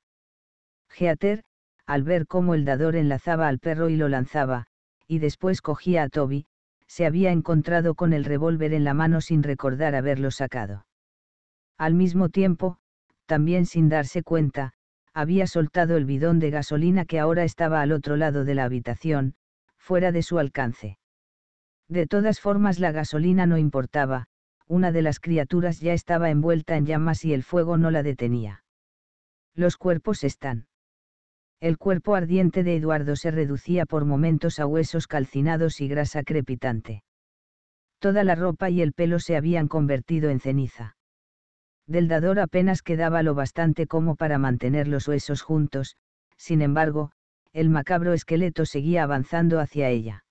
Geater, al ver cómo el dador enlazaba al perro y lo lanzaba, y después cogía a Toby, se había encontrado con el revólver en la mano sin recordar haberlo sacado. Al mismo tiempo, también sin darse cuenta, había soltado el bidón de gasolina que ahora estaba al otro lado de la habitación, fuera de su alcance. De todas formas la gasolina no importaba, una de las criaturas ya estaba envuelta en llamas y el fuego no la detenía. Los cuerpos están. El cuerpo ardiente de Eduardo se reducía por momentos a huesos calcinados y grasa crepitante. Toda la ropa y el pelo se habían convertido en ceniza. Del dador apenas quedaba lo bastante como para mantener los huesos juntos, sin embargo, el macabro esqueleto seguía avanzando hacia ella.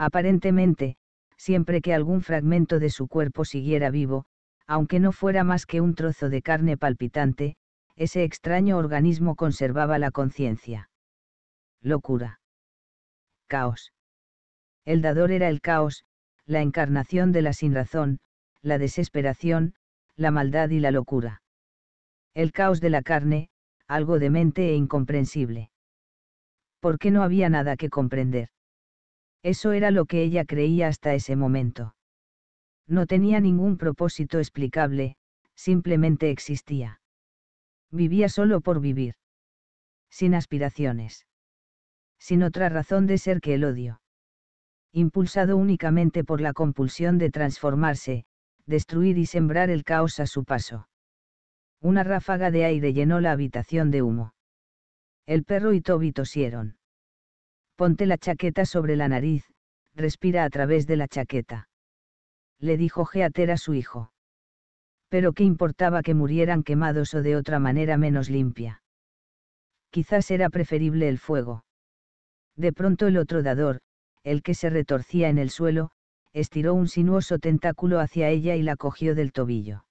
Aparentemente, siempre que algún fragmento de su cuerpo siguiera vivo, aunque no fuera más que un trozo de carne palpitante, ese extraño organismo conservaba la conciencia. Locura. Caos. El dador era el caos, la encarnación de la sinrazón, la desesperación, la maldad y la locura. El caos de la carne, algo demente e incomprensible. ¿Por qué no había nada que comprender? Eso era lo que ella creía hasta ese momento. No tenía ningún propósito explicable, simplemente existía. Vivía solo por vivir. Sin aspiraciones. Sin otra razón de ser que el odio. Impulsado únicamente por la compulsión de transformarse, destruir y sembrar el caos a su paso. Una ráfaga de aire llenó la habitación de humo. El perro y Toby tosieron. Ponte la chaqueta sobre la nariz, respira a través de la chaqueta. Le dijo Geater a su hijo. Pero qué importaba que murieran quemados o de otra manera menos limpia. Quizás era preferible el fuego. De pronto el otro dador, el que se retorcía en el suelo, estiró un sinuoso tentáculo hacia ella y la cogió del tobillo.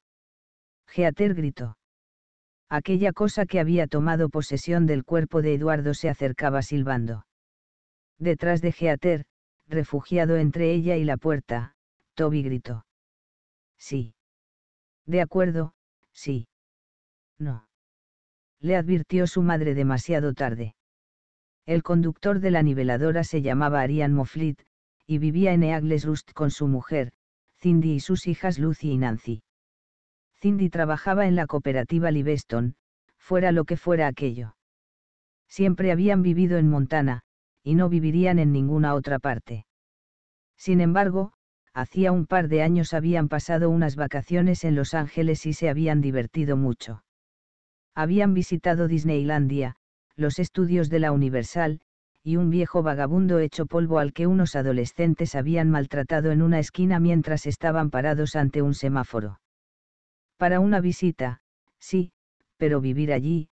Geater gritó. Aquella cosa que había tomado posesión del cuerpo de Eduardo se acercaba silbando. Detrás de Geater, refugiado entre ella y la puerta, Toby gritó. Sí. De acuerdo, sí. No. Le advirtió su madre demasiado tarde. El conductor de la niveladora se llamaba Arian Moflit, y vivía en Eagles Rust con su mujer, Cindy y sus hijas Lucy y Nancy. Cindy trabajaba en la cooperativa Liveston, fuera lo que fuera aquello. Siempre habían vivido en Montana, y no vivirían en ninguna otra parte. Sin embargo, hacía un par de años habían pasado unas vacaciones en Los Ángeles y se habían divertido mucho. Habían visitado Disneylandia, los estudios de la Universal, y un viejo vagabundo hecho polvo al que unos adolescentes habían maltratado en una esquina mientras estaban parados ante un semáforo. Para una visita, sí, pero vivir allí,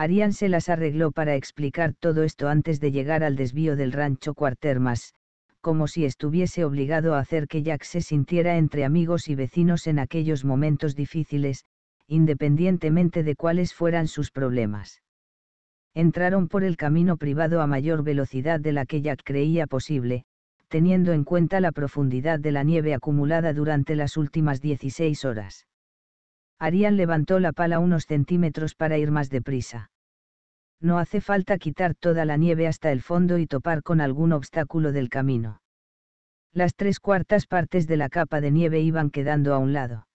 Arián se las arregló para explicar todo esto antes de llegar al desvío del rancho Cuartermas, como si estuviese obligado a hacer que Jack se sintiera entre amigos y vecinos en aquellos momentos difíciles, independientemente de cuáles fueran sus problemas. Entraron por el camino privado a mayor velocidad de la que Jack creía posible, teniendo en cuenta la profundidad de la nieve acumulada durante las últimas 16 horas. Arian levantó la pala unos centímetros para ir más deprisa. No hace falta quitar toda la nieve hasta el fondo y topar con algún obstáculo del camino. Las tres cuartas partes de la capa de nieve iban quedando a un lado.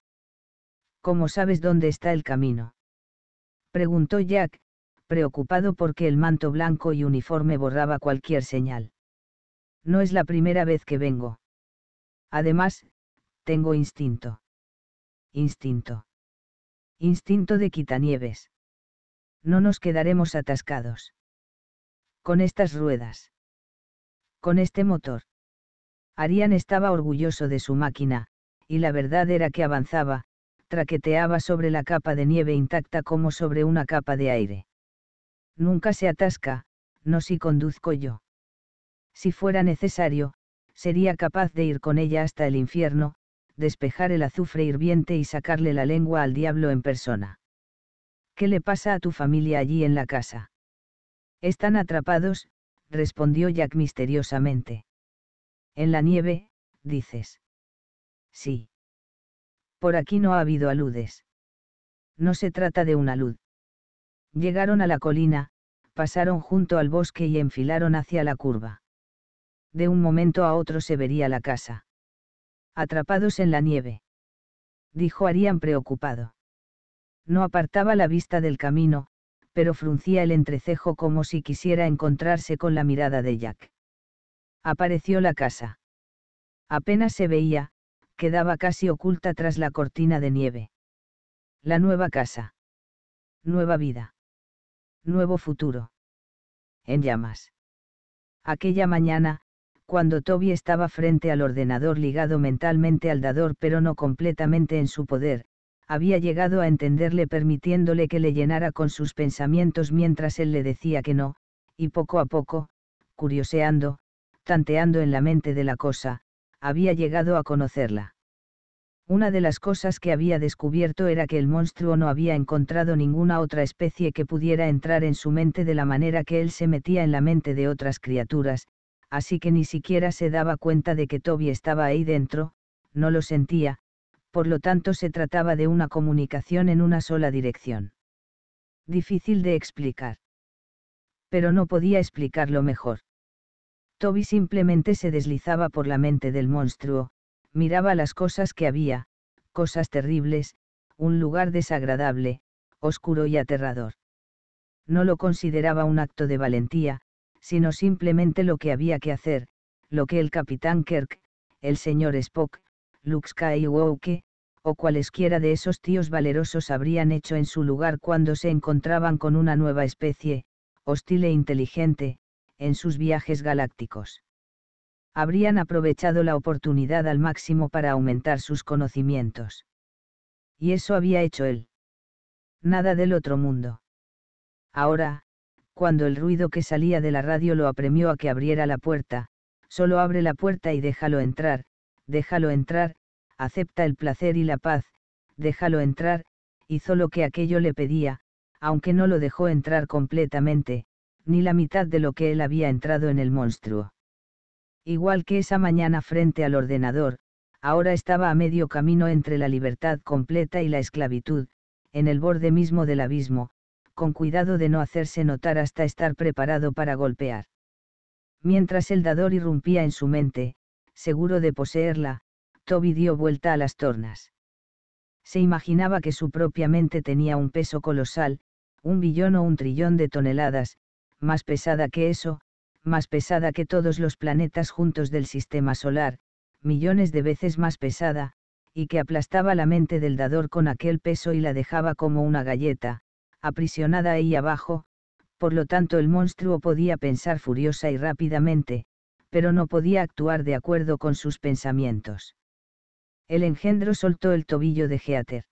¿Cómo sabes dónde está el camino? preguntó Jack, preocupado porque el manto blanco y uniforme borraba cualquier señal. No es la primera vez que vengo. Además, tengo instinto. Instinto. Instinto de quitanieves. No nos quedaremos atascados. Con estas ruedas. Con este motor. Arián estaba orgulloso de su máquina, y la verdad era que avanzaba, traqueteaba sobre la capa de nieve intacta como sobre una capa de aire. Nunca se atasca, no si conduzco yo. Si fuera necesario, sería capaz de ir con ella hasta el infierno, despejar el azufre hirviente y sacarle la lengua al diablo en persona. ¿Qué le pasa a tu familia allí en la casa? Están atrapados, respondió Jack misteriosamente. En la nieve, dices. Sí. Por aquí no ha habido aludes. No se trata de una alud. Llegaron a la colina, pasaron junto al bosque y enfilaron hacia la curva. De un momento a otro se vería la casa atrapados en la nieve. Dijo Arián preocupado. No apartaba la vista del camino, pero fruncía el entrecejo como si quisiera encontrarse con la mirada de Jack. Apareció la casa. Apenas se veía, quedaba casi oculta tras la cortina de nieve. La nueva casa. Nueva vida. Nuevo futuro. En llamas. Aquella mañana, cuando Toby estaba frente al ordenador ligado mentalmente al dador pero no completamente en su poder, había llegado a entenderle permitiéndole que le llenara con sus pensamientos mientras él le decía que no, y poco a poco, curioseando, tanteando en la mente de la cosa, había llegado a conocerla. Una de las cosas que había descubierto era que el monstruo no había encontrado ninguna otra especie que pudiera entrar en su mente de la manera que él se metía en la mente de otras criaturas, así que ni siquiera se daba cuenta de que Toby estaba ahí dentro, no lo sentía, por lo tanto se trataba de una comunicación en una sola dirección. Difícil de explicar. Pero no podía explicarlo mejor. Toby simplemente se deslizaba por la mente del monstruo, miraba las cosas que había, cosas terribles, un lugar desagradable, oscuro y aterrador. No lo consideraba un acto de valentía, sino simplemente lo que había que hacer, lo que el capitán Kirk, el señor Spock, Luke Skywalker, o cualesquiera de esos tíos valerosos habrían hecho en su lugar cuando se encontraban con una nueva especie, hostil e inteligente, en sus viajes galácticos. Habrían aprovechado la oportunidad al máximo para aumentar sus conocimientos. Y eso había hecho él. Nada del otro mundo. Ahora, cuando el ruido que salía de la radio lo apremió a que abriera la puerta, solo abre la puerta y déjalo entrar, déjalo entrar, acepta el placer y la paz, déjalo entrar, hizo lo que aquello le pedía, aunque no lo dejó entrar completamente, ni la mitad de lo que él había entrado en el monstruo. Igual que esa mañana frente al ordenador, ahora estaba a medio camino entre la libertad completa y la esclavitud, en el borde mismo del abismo, con cuidado de no hacerse notar hasta estar preparado para golpear. Mientras el dador irrumpía en su mente, seguro de poseerla, Toby dio vuelta a las tornas. Se imaginaba que su propia mente tenía un peso colosal, un billón o un trillón de toneladas, más pesada que eso, más pesada que todos los planetas juntos del sistema solar, millones de veces más pesada, y que aplastaba la mente del dador con aquel peso y la dejaba como una galleta, aprisionada ahí abajo, por lo tanto el monstruo podía pensar furiosa y rápidamente, pero no podía actuar de acuerdo con sus pensamientos. El engendro soltó el tobillo de Geater.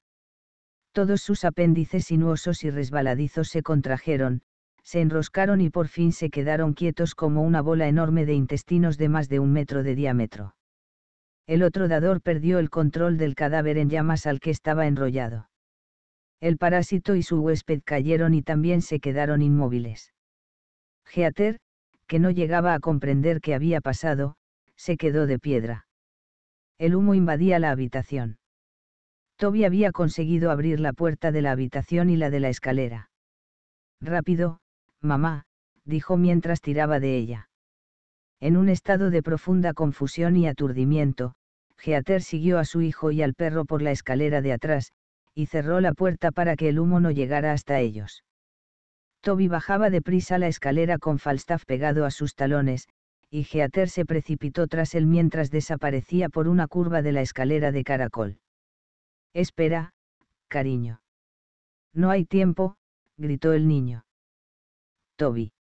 Todos sus apéndices sinuosos y resbaladizos se contrajeron, se enroscaron y por fin se quedaron quietos como una bola enorme de intestinos de más de un metro de diámetro. El otro dador perdió el control del cadáver en llamas al que estaba enrollado. El parásito y su huésped cayeron y también se quedaron inmóviles. Geater, que no llegaba a comprender qué había pasado, se quedó de piedra. El humo invadía la habitación. Toby había conseguido abrir la puerta de la habitación y la de la escalera. Rápido, mamá, dijo mientras tiraba de ella. En un estado de profunda confusión y aturdimiento, Geater siguió a su hijo y al perro por la escalera de atrás, y cerró la puerta para que el humo no llegara hasta ellos. Toby bajaba deprisa la escalera con Falstaff pegado a sus talones, y Geater se precipitó tras él mientras desaparecía por una curva de la escalera de caracol. Espera, cariño. No hay tiempo, gritó el niño. Toby.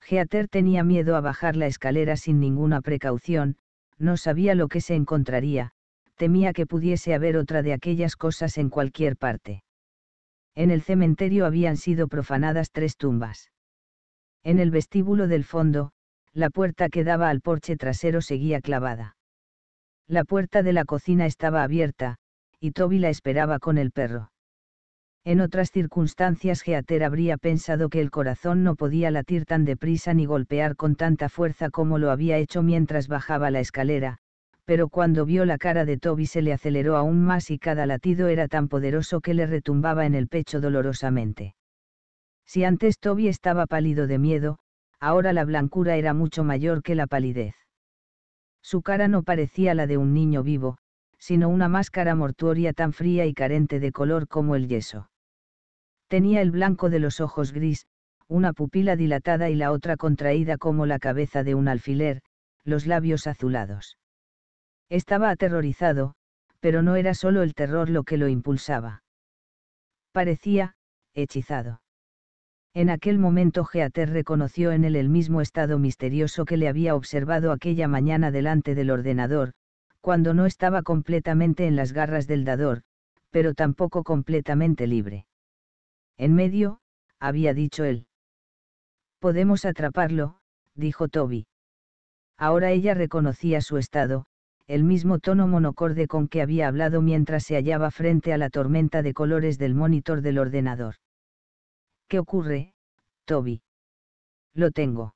Geater tenía miedo a bajar la escalera sin ninguna precaución, no sabía lo que se encontraría, temía que pudiese haber otra de aquellas cosas en cualquier parte. En el cementerio habían sido profanadas tres tumbas. En el vestíbulo del fondo, la puerta que daba al porche trasero seguía clavada. La puerta de la cocina estaba abierta, y Toby la esperaba con el perro. En otras circunstancias Geater habría pensado que el corazón no podía latir tan deprisa ni golpear con tanta fuerza como lo había hecho mientras bajaba la escalera, pero cuando vio la cara de Toby se le aceleró aún más y cada latido era tan poderoso que le retumbaba en el pecho dolorosamente. Si antes Toby estaba pálido de miedo, ahora la blancura era mucho mayor que la palidez. Su cara no parecía la de un niño vivo, sino una máscara mortuoria tan fría y carente de color como el yeso. Tenía el blanco de los ojos gris, una pupila dilatada y la otra contraída como la cabeza de un alfiler, los labios azulados. Estaba aterrorizado, pero no era solo el terror lo que lo impulsaba. Parecía, hechizado. En aquel momento Geater reconoció en él el mismo estado misterioso que le había observado aquella mañana delante del ordenador, cuando no estaba completamente en las garras del dador, pero tampoco completamente libre. En medio, había dicho él. Podemos atraparlo, dijo Toby. Ahora ella reconocía su estado, el mismo tono monocorde con que había hablado mientras se hallaba frente a la tormenta de colores del monitor del ordenador. ¿Qué ocurre, Toby? Lo tengo.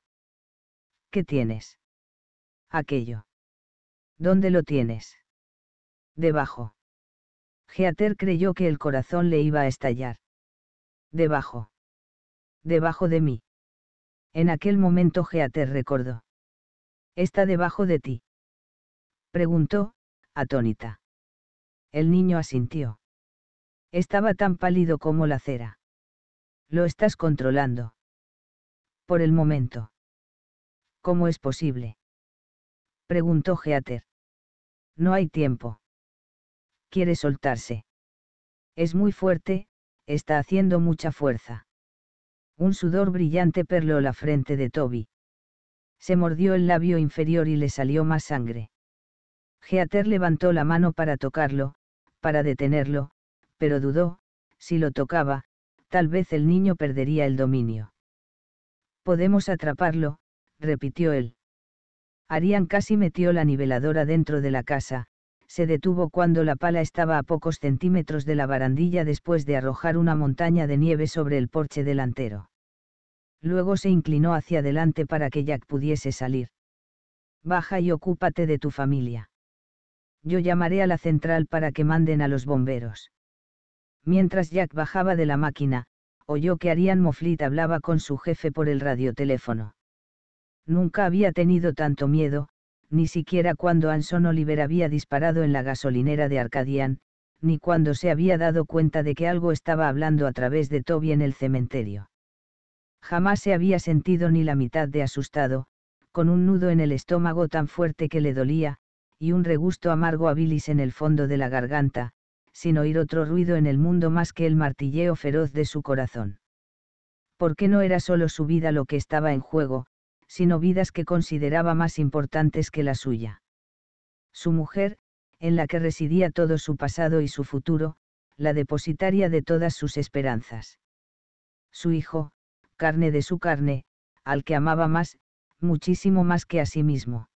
¿Qué tienes? Aquello. ¿Dónde lo tienes? Debajo. Geater creyó que el corazón le iba a estallar. Debajo. Debajo de mí. En aquel momento Geater recordó. Está debajo de ti preguntó, atónita. El niño asintió. Estaba tan pálido como la cera. Lo estás controlando. Por el momento. ¿Cómo es posible? Preguntó Geater. No hay tiempo. Quiere soltarse. Es muy fuerte, está haciendo mucha fuerza. Un sudor brillante perló la frente de Toby. Se mordió el labio inferior y le salió más sangre. Geater levantó la mano para tocarlo, para detenerlo, pero dudó, si lo tocaba, tal vez el niño perdería el dominio. Podemos atraparlo, repitió él. Arián casi metió la niveladora dentro de la casa, se detuvo cuando la pala estaba a pocos centímetros de la barandilla después de arrojar una montaña de nieve sobre el porche delantero. Luego se inclinó hacia adelante para que Jack pudiese salir. Baja y ocúpate de tu familia yo llamaré a la central para que manden a los bomberos. Mientras Jack bajaba de la máquina, oyó que Arian Moflit hablaba con su jefe por el radioteléfono. Nunca había tenido tanto miedo, ni siquiera cuando Anson Oliver había disparado en la gasolinera de Arcadian, ni cuando se había dado cuenta de que algo estaba hablando a través de Toby en el cementerio. Jamás se había sentido ni la mitad de asustado, con un nudo en el estómago tan fuerte que le dolía, y un regusto amargo a bilis en el fondo de la garganta, sin oír otro ruido en el mundo más que el martilleo feroz de su corazón. Porque no era solo su vida lo que estaba en juego, sino vidas que consideraba más importantes que la suya. Su mujer, en la que residía todo su pasado y su futuro, la depositaria de todas sus esperanzas. Su hijo, carne de su carne, al que amaba más, muchísimo más que a sí mismo.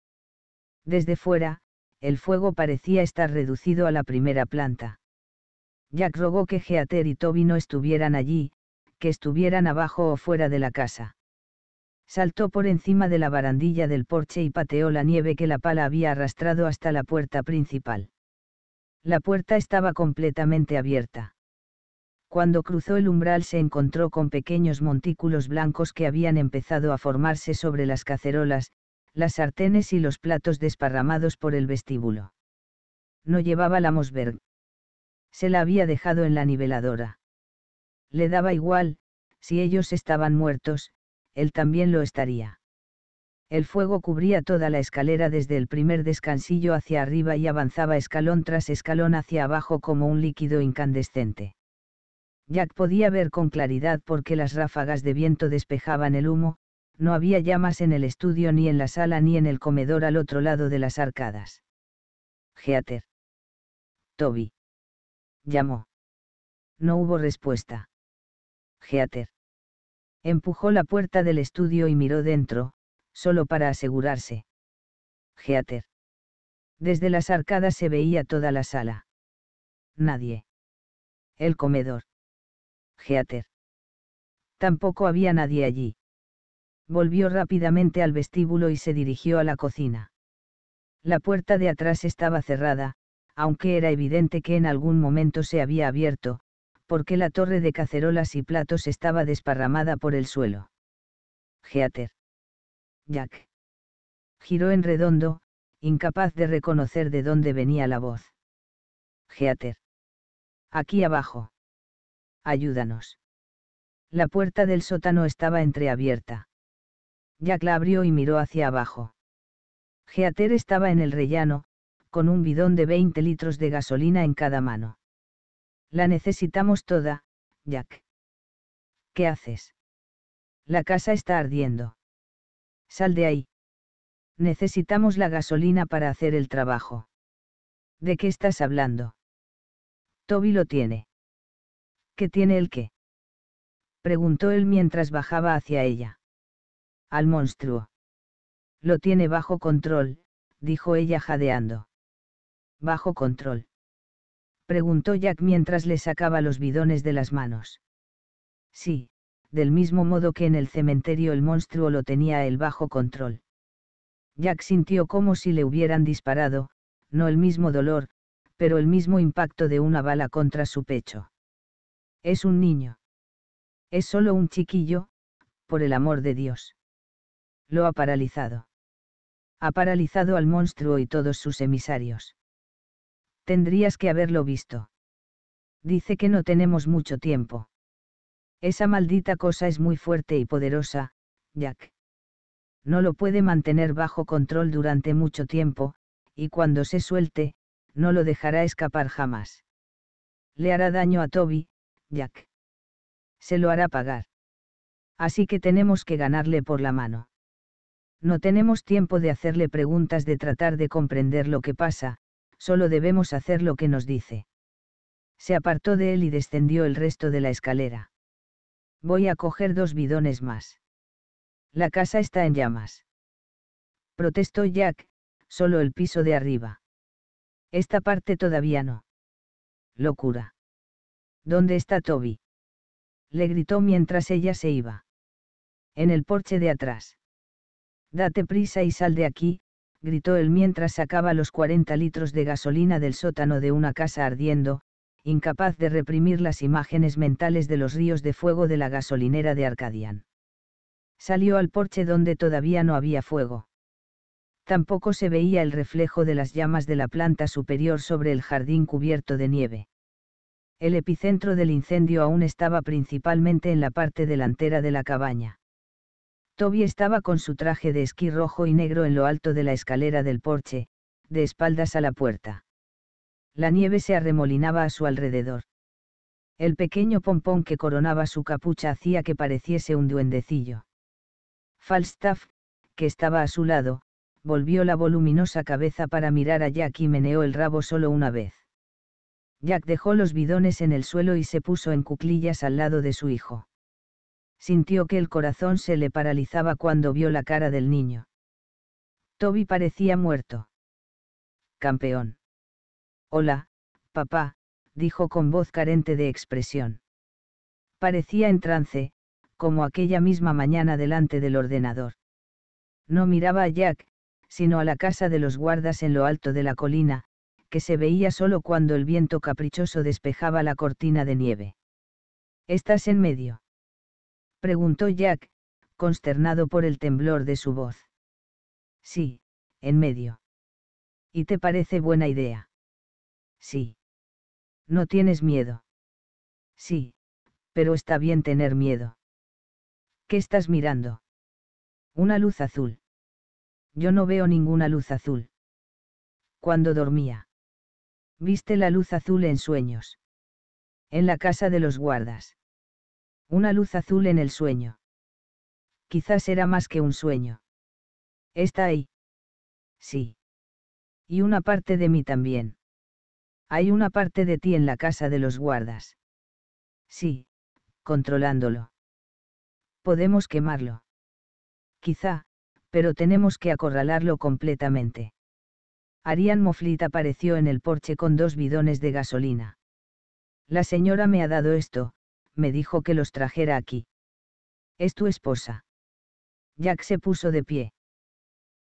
Desde fuera, el fuego parecía estar reducido a la primera planta. Jack rogó que Geater y Toby no estuvieran allí, que estuvieran abajo o fuera de la casa. Saltó por encima de la barandilla del porche y pateó la nieve que la pala había arrastrado hasta la puerta principal. La puerta estaba completamente abierta. Cuando cruzó el umbral se encontró con pequeños montículos blancos que habían empezado a formarse sobre las cacerolas, las sartenes y los platos desparramados por el vestíbulo. No llevaba la Mosberg. Se la había dejado en la niveladora. Le daba igual, si ellos estaban muertos, él también lo estaría. El fuego cubría toda la escalera desde el primer descansillo hacia arriba y avanzaba escalón tras escalón hacia abajo como un líquido incandescente. Jack podía ver con claridad porque las ráfagas de viento despejaban el humo, no había llamas en el estudio ni en la sala ni en el comedor al otro lado de las arcadas. Geater. Toby. Llamó. No hubo respuesta. Geater. Empujó la puerta del estudio y miró dentro, solo para asegurarse. Geater. Desde las arcadas se veía toda la sala. Nadie. El comedor. Geater. Tampoco había nadie allí volvió rápidamente al vestíbulo y se dirigió a la cocina. La puerta de atrás estaba cerrada, aunque era evidente que en algún momento se había abierto, porque la torre de cacerolas y platos estaba desparramada por el suelo. Geater. Jack. Giró en redondo, incapaz de reconocer de dónde venía la voz. Geater. Aquí abajo. Ayúdanos. La puerta del sótano estaba entreabierta. Jack la abrió y miró hacia abajo. Geater estaba en el rellano, con un bidón de 20 litros de gasolina en cada mano. La necesitamos toda, Jack. ¿Qué haces? La casa está ardiendo. Sal de ahí. Necesitamos la gasolina para hacer el trabajo. ¿De qué estás hablando? Toby lo tiene. ¿Qué tiene el qué? Preguntó él mientras bajaba hacia ella al monstruo. Lo tiene bajo control, dijo ella jadeando. ¿Bajo control? preguntó Jack mientras le sacaba los bidones de las manos. Sí, del mismo modo que en el cementerio el monstruo lo tenía él bajo control. Jack sintió como si le hubieran disparado, no el mismo dolor, pero el mismo impacto de una bala contra su pecho. Es un niño. Es solo un chiquillo, por el amor de Dios lo ha paralizado. Ha paralizado al monstruo y todos sus emisarios. Tendrías que haberlo visto. Dice que no tenemos mucho tiempo. Esa maldita cosa es muy fuerte y poderosa, Jack. No lo puede mantener bajo control durante mucho tiempo, y cuando se suelte, no lo dejará escapar jamás. Le hará daño a Toby, Jack. Se lo hará pagar. Así que tenemos que ganarle por la mano. No tenemos tiempo de hacerle preguntas de tratar de comprender lo que pasa, solo debemos hacer lo que nos dice. Se apartó de él y descendió el resto de la escalera. Voy a coger dos bidones más. La casa está en llamas. Protestó Jack, solo el piso de arriba. Esta parte todavía no. Locura. ¿Dónde está Toby? Le gritó mientras ella se iba. En el porche de atrás. Date prisa y sal de aquí, gritó él mientras sacaba los 40 litros de gasolina del sótano de una casa ardiendo, incapaz de reprimir las imágenes mentales de los ríos de fuego de la gasolinera de Arcadian. Salió al porche donde todavía no había fuego. Tampoco se veía el reflejo de las llamas de la planta superior sobre el jardín cubierto de nieve. El epicentro del incendio aún estaba principalmente en la parte delantera de la cabaña. Toby estaba con su traje de esquí rojo y negro en lo alto de la escalera del porche, de espaldas a la puerta. La nieve se arremolinaba a su alrededor. El pequeño pompón que coronaba su capucha hacía que pareciese un duendecillo. Falstaff, que estaba a su lado, volvió la voluminosa cabeza para mirar a Jack y meneó el rabo solo una vez. Jack dejó los bidones en el suelo y se puso en cuclillas al lado de su hijo sintió que el corazón se le paralizaba cuando vio la cara del niño. Toby parecía muerto. Campeón. Hola, papá, dijo con voz carente de expresión. Parecía en trance, como aquella misma mañana delante del ordenador. No miraba a Jack, sino a la casa de los guardas en lo alto de la colina, que se veía solo cuando el viento caprichoso despejaba la cortina de nieve. Estás en medio. Preguntó Jack, consternado por el temblor de su voz. Sí, en medio. ¿Y te parece buena idea? Sí. ¿No tienes miedo? Sí, pero está bien tener miedo. ¿Qué estás mirando? Una luz azul. Yo no veo ninguna luz azul. Cuando dormía. Viste la luz azul en sueños. En la casa de los guardas. Una luz azul en el sueño. Quizás era más que un sueño. Está ahí. Sí. Y una parte de mí también. Hay una parte de ti en la casa de los guardas. Sí, controlándolo. Podemos quemarlo. Quizá, pero tenemos que acorralarlo completamente. Arián Moflit apareció en el porche con dos bidones de gasolina. La señora me ha dado esto, me dijo que los trajera aquí. ¿Es tu esposa? Jack se puso de pie.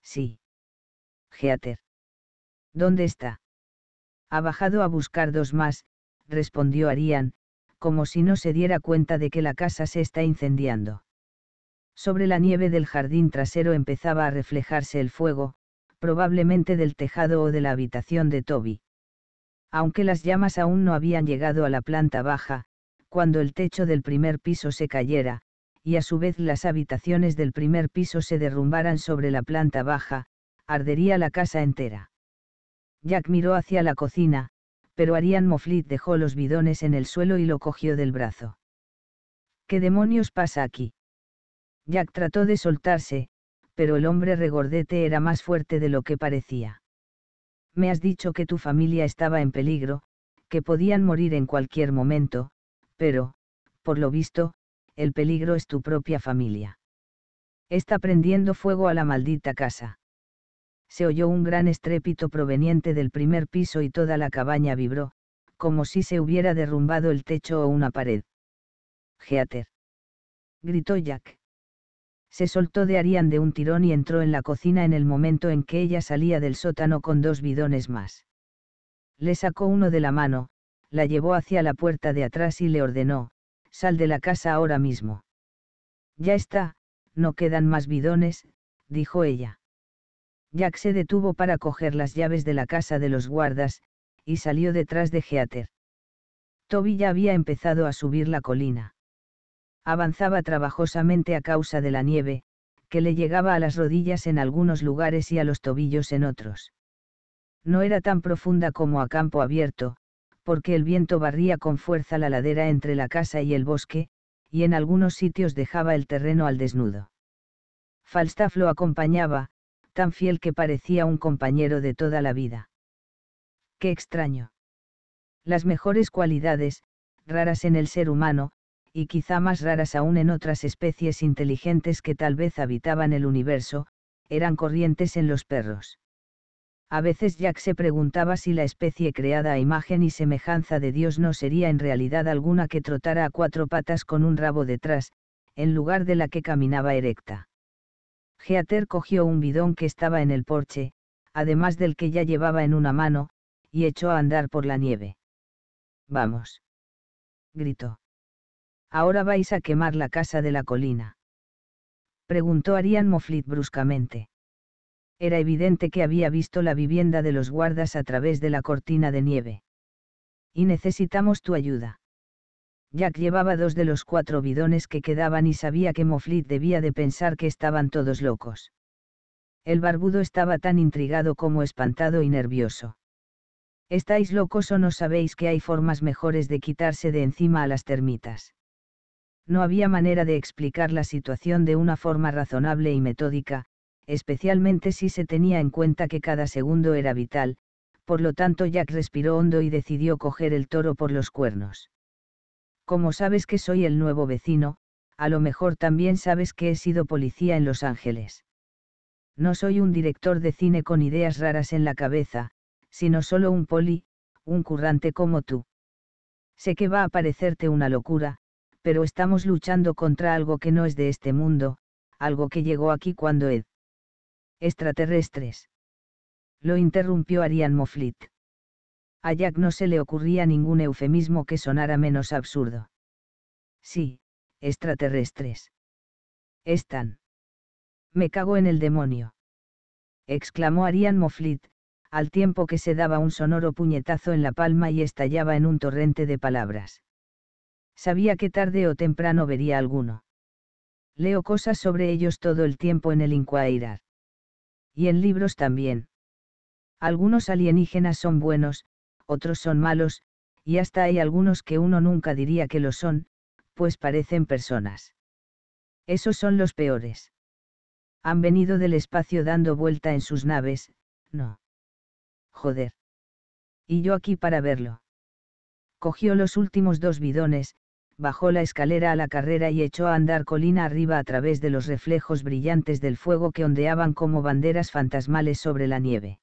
Sí. Geater. ¿Dónde está? Ha bajado a buscar dos más, respondió Arian, como si no se diera cuenta de que la casa se está incendiando. Sobre la nieve del jardín trasero empezaba a reflejarse el fuego, probablemente del tejado o de la habitación de Toby. Aunque las llamas aún no habían llegado a la planta baja, cuando el techo del primer piso se cayera, y a su vez las habitaciones del primer piso se derrumbaran sobre la planta baja, ardería la casa entera. Jack miró hacia la cocina, pero Arian Moflit dejó los bidones en el suelo y lo cogió del brazo. ¿Qué demonios pasa aquí? Jack trató de soltarse, pero el hombre regordete era más fuerte de lo que parecía. Me has dicho que tu familia estaba en peligro, que podían morir en cualquier momento, pero, por lo visto, el peligro es tu propia familia. Está prendiendo fuego a la maldita casa. Se oyó un gran estrépito proveniente del primer piso y toda la cabaña vibró, como si se hubiera derrumbado el techo o una pared. Geater, Gritó Jack. Se soltó de Arián de un tirón y entró en la cocina en el momento en que ella salía del sótano con dos bidones más. Le sacó uno de la mano, la llevó hacia la puerta de atrás y le ordenó, sal de la casa ahora mismo. Ya está, no quedan más bidones, dijo ella. Jack se detuvo para coger las llaves de la casa de los guardas, y salió detrás de Geater. Toby ya había empezado a subir la colina. Avanzaba trabajosamente a causa de la nieve, que le llegaba a las rodillas en algunos lugares y a los tobillos en otros. No era tan profunda como a campo abierto, porque el viento barría con fuerza la ladera entre la casa y el bosque, y en algunos sitios dejaba el terreno al desnudo. Falstaff lo acompañaba, tan fiel que parecía un compañero de toda la vida. ¡Qué extraño! Las mejores cualidades, raras en el ser humano, y quizá más raras aún en otras especies inteligentes que tal vez habitaban el universo, eran corrientes en los perros. A veces Jack se preguntaba si la especie creada a imagen y semejanza de Dios no sería en realidad alguna que trotara a cuatro patas con un rabo detrás, en lugar de la que caminaba erecta. Geater cogió un bidón que estaba en el porche, además del que ya llevaba en una mano, y echó a andar por la nieve. Vamos. Gritó. Ahora vais a quemar la casa de la colina. Preguntó Arian Moflit bruscamente. Era evidente que había visto la vivienda de los guardas a través de la cortina de nieve. Y necesitamos tu ayuda. Jack llevaba dos de los cuatro bidones que quedaban y sabía que Moflit debía de pensar que estaban todos locos. El barbudo estaba tan intrigado como espantado y nervioso. ¿Estáis locos o no sabéis que hay formas mejores de quitarse de encima a las termitas? No había manera de explicar la situación de una forma razonable y metódica, especialmente si se tenía en cuenta que cada segundo era vital, por lo tanto Jack respiró hondo y decidió coger el toro por los cuernos. Como sabes que soy el nuevo vecino, a lo mejor también sabes que he sido policía en Los Ángeles. No soy un director de cine con ideas raras en la cabeza, sino solo un poli, un currante como tú. Sé que va a parecerte una locura, pero estamos luchando contra algo que no es de este mundo, algo que llegó aquí cuando Ed extraterrestres. Lo interrumpió Arian Moflit. A Jack no se le ocurría ningún eufemismo que sonara menos absurdo. Sí, extraterrestres. Están. Me cago en el demonio. exclamó Arian Moflit, al tiempo que se daba un sonoro puñetazo en la palma y estallaba en un torrente de palabras. Sabía que tarde o temprano vería alguno. Leo cosas sobre ellos todo el tiempo en el Inquirar y en libros también. Algunos alienígenas son buenos, otros son malos, y hasta hay algunos que uno nunca diría que lo son, pues parecen personas. Esos son los peores. Han venido del espacio dando vuelta en sus naves, no. Joder. Y yo aquí para verlo. Cogió los últimos dos bidones, bajó la escalera a la carrera y echó a andar colina arriba a través de los reflejos brillantes del fuego que ondeaban como banderas fantasmales sobre la nieve.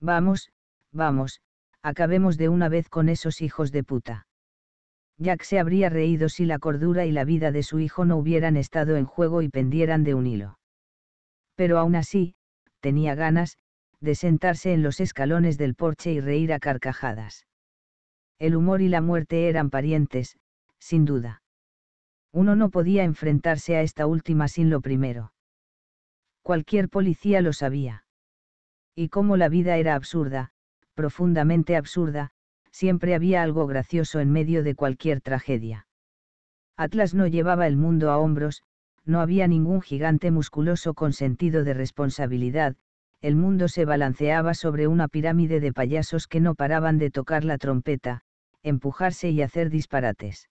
Vamos, vamos, acabemos de una vez con esos hijos de puta. Jack se habría reído si la cordura y la vida de su hijo no hubieran estado en juego y pendieran de un hilo. Pero aún así, tenía ganas, de sentarse en los escalones del porche y reír a carcajadas. El humor y la muerte eran parientes, sin duda. Uno no podía enfrentarse a esta última sin lo primero. Cualquier policía lo sabía. Y como la vida era absurda, profundamente absurda, siempre había algo gracioso en medio de cualquier tragedia. Atlas no llevaba el mundo a hombros, no había ningún gigante musculoso con sentido de responsabilidad, el mundo se balanceaba sobre una pirámide de payasos que no paraban de tocar la trompeta, empujarse y hacer disparates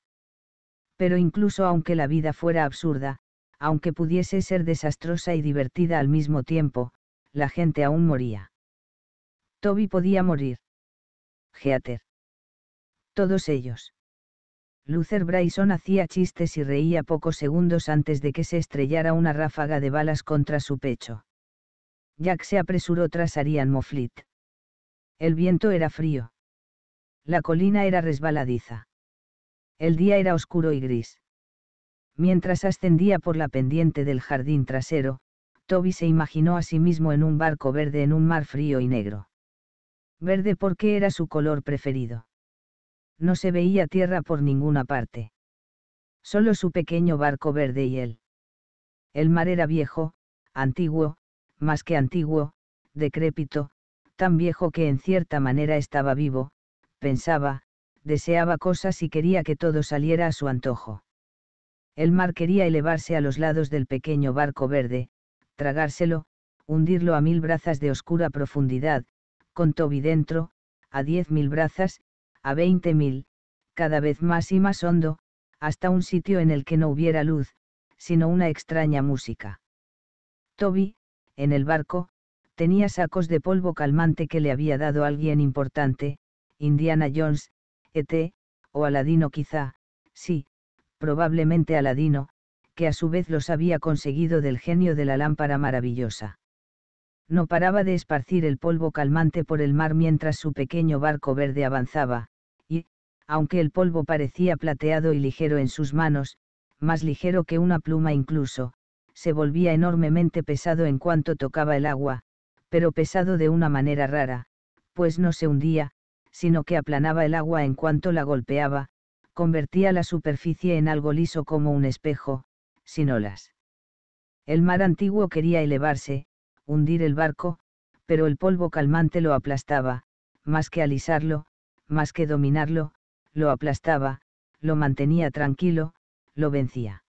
pero incluso aunque la vida fuera absurda, aunque pudiese ser desastrosa y divertida al mismo tiempo, la gente aún moría. Toby podía morir. Geater. Todos ellos. Luther Bryson hacía chistes y reía pocos segundos antes de que se estrellara una ráfaga de balas contra su pecho. Jack se apresuró tras Arian Moflit. El viento era frío. La colina era resbaladiza. El día era oscuro y gris. Mientras ascendía por la pendiente del jardín trasero, Toby se imaginó a sí mismo en un barco verde en un mar frío y negro. Verde porque era su color preferido. No se veía tierra por ninguna parte. Solo su pequeño barco verde y él. El mar era viejo, antiguo, más que antiguo, decrépito, tan viejo que en cierta manera estaba vivo, pensaba, deseaba cosas y quería que todo saliera a su antojo. El mar quería elevarse a los lados del pequeño barco verde, tragárselo, hundirlo a mil brazas de oscura profundidad, con Toby dentro, a diez mil brazas, a veinte mil, cada vez más y más hondo, hasta un sitio en el que no hubiera luz, sino una extraña música. Toby, en el barco, tenía sacos de polvo calmante que le había dado alguien importante, Indiana Jones, ET, o Aladino quizá, sí, probablemente Aladino, que a su vez los había conseguido del genio de la lámpara maravillosa. No paraba de esparcir el polvo calmante por el mar mientras su pequeño barco verde avanzaba, y, aunque el polvo parecía plateado y ligero en sus manos, más ligero que una pluma incluso, se volvía enormemente pesado en cuanto tocaba el agua, pero pesado de una manera rara, pues no se hundía, sino que aplanaba el agua en cuanto la golpeaba, convertía la superficie en algo liso como un espejo, sin olas. El mar antiguo quería elevarse, hundir el barco, pero el polvo calmante lo aplastaba, más que alisarlo, más que dominarlo, lo aplastaba, lo mantenía tranquilo, lo vencía.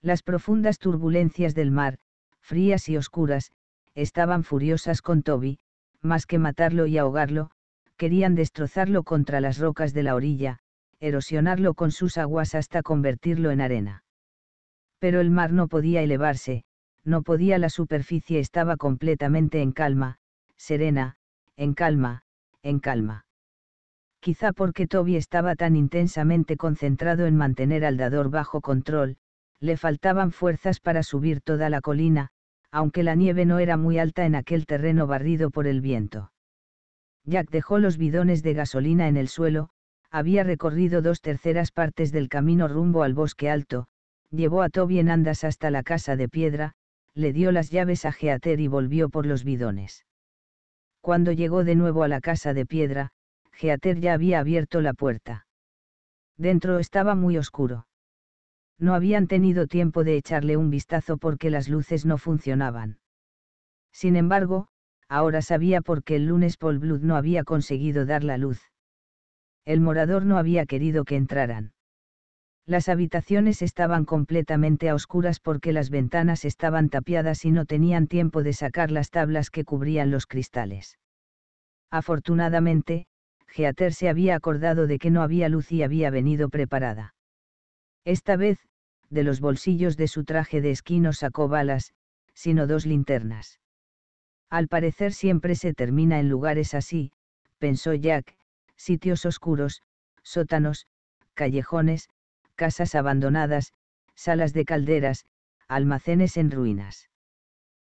Las profundas turbulencias del mar, frías y oscuras, estaban furiosas con Toby, más que matarlo y ahogarlo, querían destrozarlo contra las rocas de la orilla, erosionarlo con sus aguas hasta convertirlo en arena. Pero el mar no podía elevarse, no podía la superficie estaba completamente en calma, serena, en calma, en calma. Quizá porque Toby estaba tan intensamente concentrado en mantener al dador bajo control, le faltaban fuerzas para subir toda la colina, aunque la nieve no era muy alta en aquel terreno barrido por el viento. Jack dejó los bidones de gasolina en el suelo, había recorrido dos terceras partes del camino rumbo al bosque alto, llevó a Toby en andas hasta la casa de piedra, le dio las llaves a Geater y volvió por los bidones. Cuando llegó de nuevo a la casa de piedra, Geater ya había abierto la puerta. Dentro estaba muy oscuro. No habían tenido tiempo de echarle un vistazo porque las luces no funcionaban. Sin embargo, Ahora sabía por qué el lunes Paul Blood no había conseguido dar la luz. El morador no había querido que entraran. Las habitaciones estaban completamente a oscuras porque las ventanas estaban tapiadas y no tenían tiempo de sacar las tablas que cubrían los cristales. Afortunadamente, Geater se había acordado de que no había luz y había venido preparada. Esta vez, de los bolsillos de su traje de no sacó balas, sino dos linternas. Al parecer siempre se termina en lugares así, pensó Jack, sitios oscuros, sótanos, callejones, casas abandonadas, salas de calderas, almacenes en ruinas.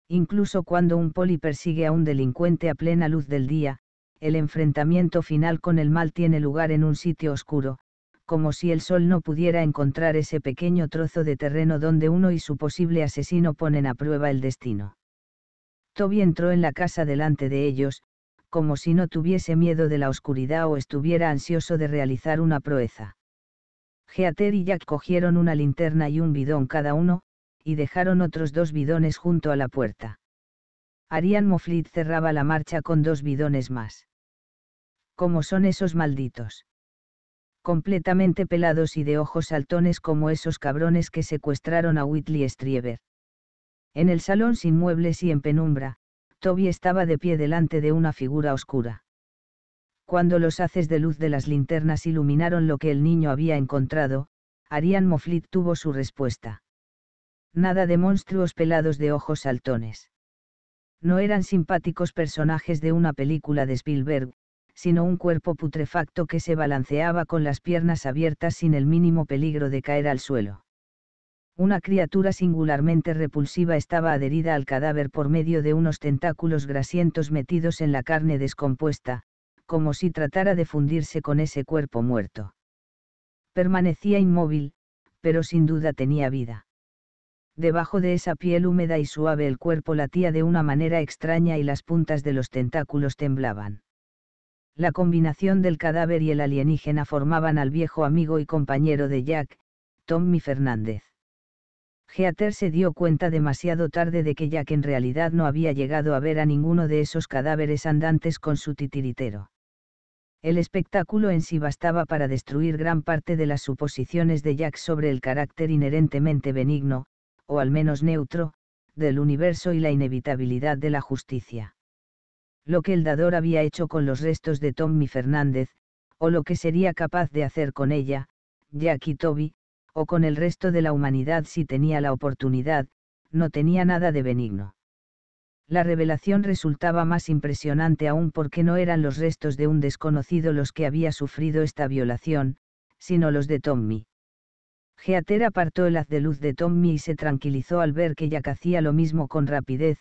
Incluso cuando un poli persigue a un delincuente a plena luz del día, el enfrentamiento final con el mal tiene lugar en un sitio oscuro, como si el sol no pudiera encontrar ese pequeño trozo de terreno donde uno y su posible asesino ponen a prueba el destino. Toby entró en la casa delante de ellos, como si no tuviese miedo de la oscuridad o estuviera ansioso de realizar una proeza. Geater y Jack cogieron una linterna y un bidón cada uno, y dejaron otros dos bidones junto a la puerta. Arian Moflit cerraba la marcha con dos bidones más. ¿Cómo son esos malditos? Completamente pelados y de ojos saltones como esos cabrones que secuestraron a Whitley Strieber. En el salón sin muebles y en penumbra, Toby estaba de pie delante de una figura oscura. Cuando los haces de luz de las linternas iluminaron lo que el niño había encontrado, Arian Moflit tuvo su respuesta. Nada de monstruos pelados de ojos saltones. No eran simpáticos personajes de una película de Spielberg, sino un cuerpo putrefacto que se balanceaba con las piernas abiertas sin el mínimo peligro de caer al suelo. Una criatura singularmente repulsiva estaba adherida al cadáver por medio de unos tentáculos grasientos metidos en la carne descompuesta, como si tratara de fundirse con ese cuerpo muerto. Permanecía inmóvil, pero sin duda tenía vida. Debajo de esa piel húmeda y suave el cuerpo latía de una manera extraña y las puntas de los tentáculos temblaban. La combinación del cadáver y el alienígena formaban al viejo amigo y compañero de Jack, Tommy Fernández. Heather se dio cuenta demasiado tarde de que Jack en realidad no había llegado a ver a ninguno de esos cadáveres andantes con su titiritero. El espectáculo en sí bastaba para destruir gran parte de las suposiciones de Jack sobre el carácter inherentemente benigno, o al menos neutro, del universo y la inevitabilidad de la justicia. Lo que el dador había hecho con los restos de Tommy Fernández, o lo que sería capaz de hacer con ella, Jack y Toby, o con el resto de la humanidad si tenía la oportunidad, no tenía nada de benigno. La revelación resultaba más impresionante aún porque no eran los restos de un desconocido los que había sufrido esta violación, sino los de Tommy. Geater apartó el haz de luz de Tommy y se tranquilizó al ver que Jack hacía lo mismo con rapidez,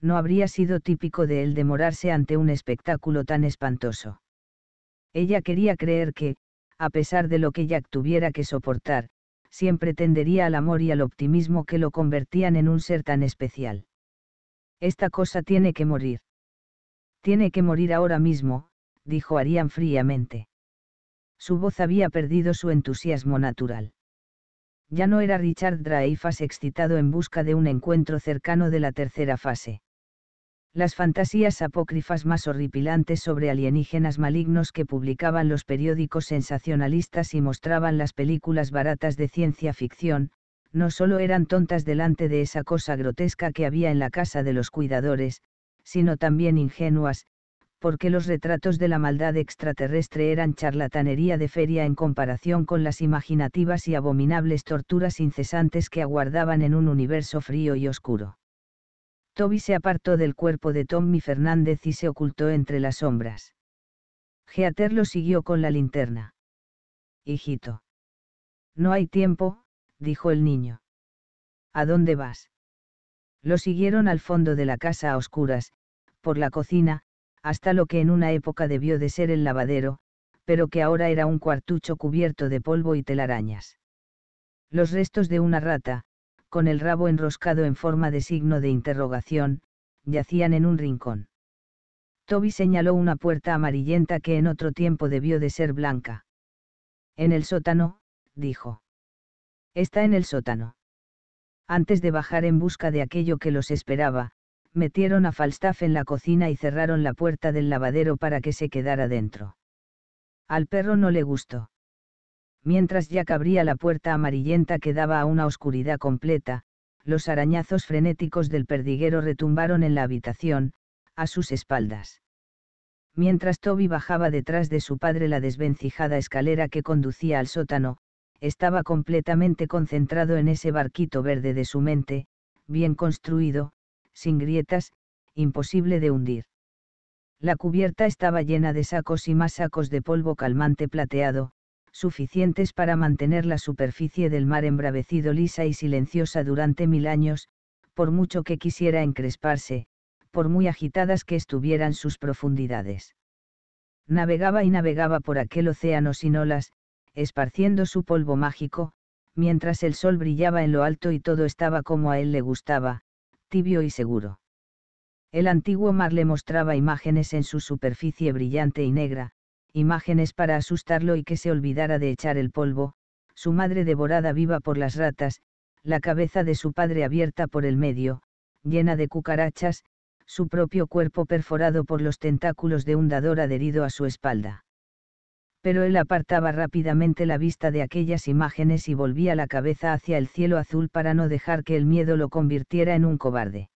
no habría sido típico de él demorarse ante un espectáculo tan espantoso. Ella quería creer que, a pesar de lo que Jack tuviera que soportar, siempre tendería al amor y al optimismo que lo convertían en un ser tan especial. Esta cosa tiene que morir. Tiene que morir ahora mismo, dijo Arián fríamente. Su voz había perdido su entusiasmo natural. Ya no era Richard Dreyfus excitado en busca de un encuentro cercano de la tercera fase las fantasías apócrifas más horripilantes sobre alienígenas malignos que publicaban los periódicos sensacionalistas y mostraban las películas baratas de ciencia ficción, no solo eran tontas delante de esa cosa grotesca que había en la casa de los cuidadores, sino también ingenuas, porque los retratos de la maldad extraterrestre eran charlatanería de feria en comparación con las imaginativas y abominables torturas incesantes que aguardaban en un universo frío y oscuro. Toby se apartó del cuerpo de Tommy Fernández y se ocultó entre las sombras. Geater lo siguió con la linterna. Hijito. No hay tiempo, dijo el niño. ¿A dónde vas? Lo siguieron al fondo de la casa a oscuras, por la cocina, hasta lo que en una época debió de ser el lavadero, pero que ahora era un cuartucho cubierto de polvo y telarañas. Los restos de una rata, con el rabo enroscado en forma de signo de interrogación, yacían en un rincón. Toby señaló una puerta amarillenta que en otro tiempo debió de ser blanca. En el sótano, dijo. Está en el sótano. Antes de bajar en busca de aquello que los esperaba, metieron a Falstaff en la cocina y cerraron la puerta del lavadero para que se quedara dentro. Al perro no le gustó. Mientras Jack abría la puerta amarillenta que daba a una oscuridad completa, los arañazos frenéticos del perdiguero retumbaron en la habitación, a sus espaldas. Mientras Toby bajaba detrás de su padre la desvencijada escalera que conducía al sótano, estaba completamente concentrado en ese barquito verde de su mente, bien construido, sin grietas, imposible de hundir. La cubierta estaba llena de sacos y más sacos de polvo calmante plateado, suficientes para mantener la superficie del mar embravecido lisa y silenciosa durante mil años, por mucho que quisiera encresparse, por muy agitadas que estuvieran sus profundidades. Navegaba y navegaba por aquel océano sin olas, esparciendo su polvo mágico, mientras el sol brillaba en lo alto y todo estaba como a él le gustaba, tibio y seguro. El antiguo mar le mostraba imágenes en su superficie brillante y negra, imágenes para asustarlo y que se olvidara de echar el polvo, su madre devorada viva por las ratas, la cabeza de su padre abierta por el medio, llena de cucarachas, su propio cuerpo perforado por los tentáculos de un dador adherido a su espalda. Pero él apartaba rápidamente la vista de aquellas imágenes y volvía la cabeza hacia el cielo azul para no dejar que el miedo lo convirtiera en un cobarde.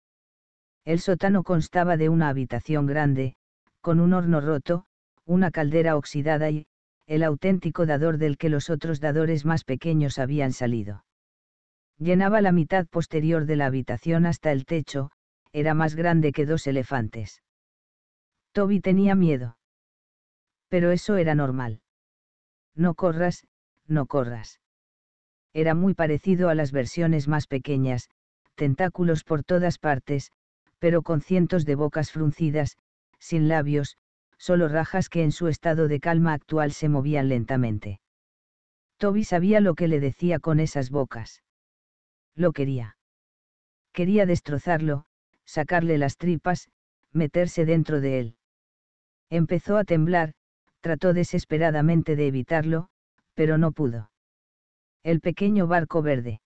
El sótano constaba de una habitación grande, con un horno roto, una caldera oxidada y, el auténtico dador del que los otros dadores más pequeños habían salido. Llenaba la mitad posterior de la habitación hasta el techo, era más grande que dos elefantes. Toby tenía miedo. Pero eso era normal. No corras, no corras. Era muy parecido a las versiones más pequeñas, tentáculos por todas partes, pero con cientos de bocas fruncidas, sin labios, solo rajas que en su estado de calma actual se movían lentamente. Toby sabía lo que le decía con esas bocas. Lo quería. Quería destrozarlo, sacarle las tripas, meterse dentro de él. Empezó a temblar, trató desesperadamente de evitarlo, pero no pudo. El pequeño barco verde.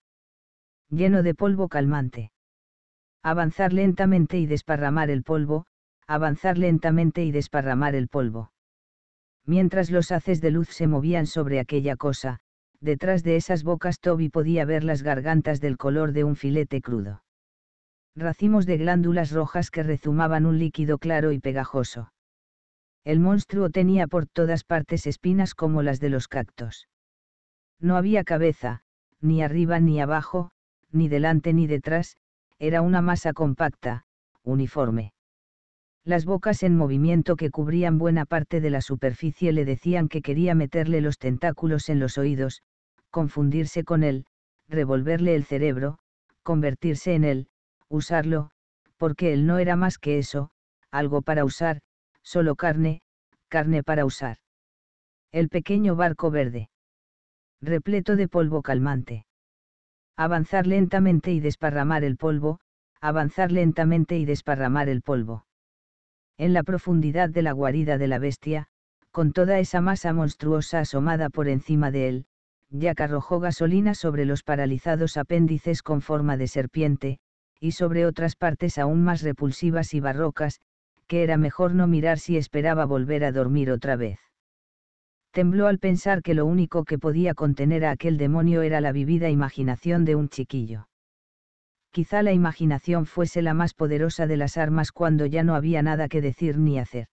Lleno de polvo calmante. Avanzar lentamente y desparramar el polvo, avanzar lentamente y desparramar el polvo. Mientras los haces de luz se movían sobre aquella cosa, detrás de esas bocas Toby podía ver las gargantas del color de un filete crudo. Racimos de glándulas rojas que rezumaban un líquido claro y pegajoso. El monstruo tenía por todas partes espinas como las de los cactos. No había cabeza, ni arriba ni abajo, ni delante ni detrás, era una masa compacta, uniforme. Las bocas en movimiento que cubrían buena parte de la superficie le decían que quería meterle los tentáculos en los oídos, confundirse con él, revolverle el cerebro, convertirse en él, usarlo, porque él no era más que eso, algo para usar, solo carne, carne para usar. El pequeño barco verde. Repleto de polvo calmante. Avanzar lentamente y desparramar el polvo, avanzar lentamente y desparramar el polvo en la profundidad de la guarida de la bestia, con toda esa masa monstruosa asomada por encima de él, Jack arrojó gasolina sobre los paralizados apéndices con forma de serpiente, y sobre otras partes aún más repulsivas y barrocas, que era mejor no mirar si esperaba volver a dormir otra vez. Tembló al pensar que lo único que podía contener a aquel demonio era la vivida imaginación de un chiquillo quizá la imaginación fuese la más poderosa de las armas cuando ya no había nada que decir ni hacer.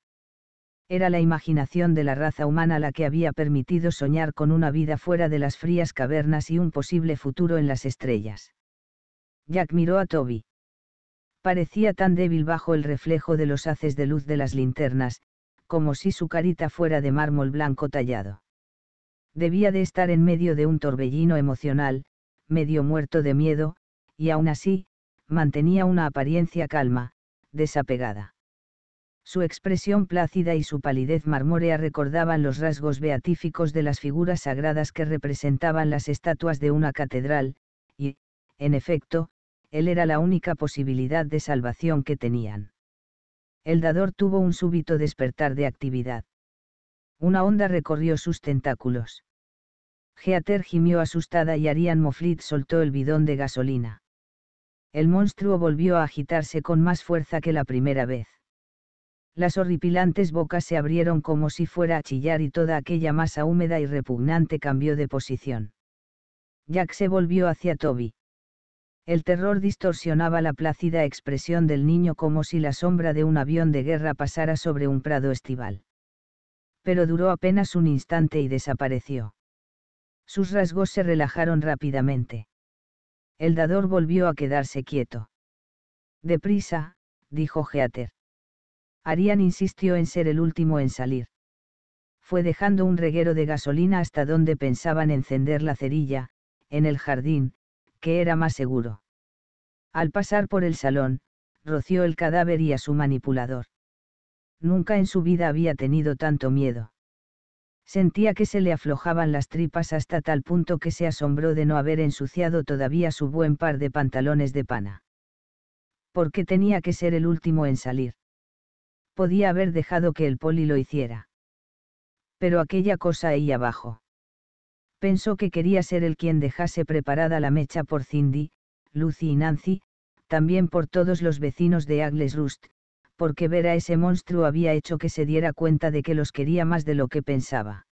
Era la imaginación de la raza humana la que había permitido soñar con una vida fuera de las frías cavernas y un posible futuro en las estrellas. Jack miró a Toby. Parecía tan débil bajo el reflejo de los haces de luz de las linternas, como si su carita fuera de mármol blanco tallado. Debía de estar en medio de un torbellino emocional, medio muerto de miedo, y aún así, mantenía una apariencia calma, desapegada. Su expresión plácida y su palidez marmórea recordaban los rasgos beatíficos de las figuras sagradas que representaban las estatuas de una catedral, y, en efecto, él era la única posibilidad de salvación que tenían. El dador tuvo un súbito despertar de actividad. Una onda recorrió sus tentáculos. Geater gimió asustada y Arian Moflit soltó el bidón de gasolina. El monstruo volvió a agitarse con más fuerza que la primera vez. Las horripilantes bocas se abrieron como si fuera a chillar y toda aquella masa húmeda y repugnante cambió de posición. Jack se volvió hacia Toby. El terror distorsionaba la plácida expresión del niño como si la sombra de un avión de guerra pasara sobre un prado estival. Pero duró apenas un instante y desapareció. Sus rasgos se relajaron rápidamente. El dador volvió a quedarse quieto. Deprisa, dijo Geater. Arián insistió en ser el último en salir. Fue dejando un reguero de gasolina hasta donde pensaban encender la cerilla, en el jardín, que era más seguro. Al pasar por el salón, roció el cadáver y a su manipulador. Nunca en su vida había tenido tanto miedo. Sentía que se le aflojaban las tripas hasta tal punto que se asombró de no haber ensuciado todavía su buen par de pantalones de pana. Porque tenía que ser el último en salir? Podía haber dejado que el poli lo hiciera. Pero aquella cosa ahí abajo. Pensó que quería ser el quien dejase preparada la mecha por Cindy, Lucy y Nancy, también por todos los vecinos de Agles Rust, porque ver a ese monstruo había hecho que se diera cuenta de que los quería más de lo que pensaba.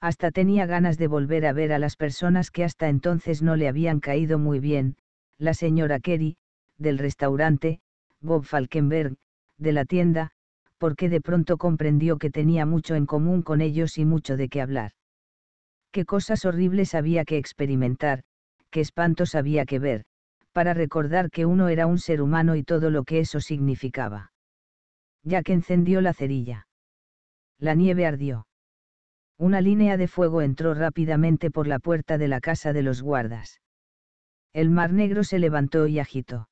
Hasta tenía ganas de volver a ver a las personas que hasta entonces no le habían caído muy bien, la señora Kerry, del restaurante, Bob Falkenberg, de la tienda, porque de pronto comprendió que tenía mucho en común con ellos y mucho de qué hablar. Qué cosas horribles había que experimentar, qué espantos había que ver, para recordar que uno era un ser humano y todo lo que eso significaba ya que encendió la cerilla. La nieve ardió. Una línea de fuego entró rápidamente por la puerta de la casa de los guardas. El mar negro se levantó y agitó.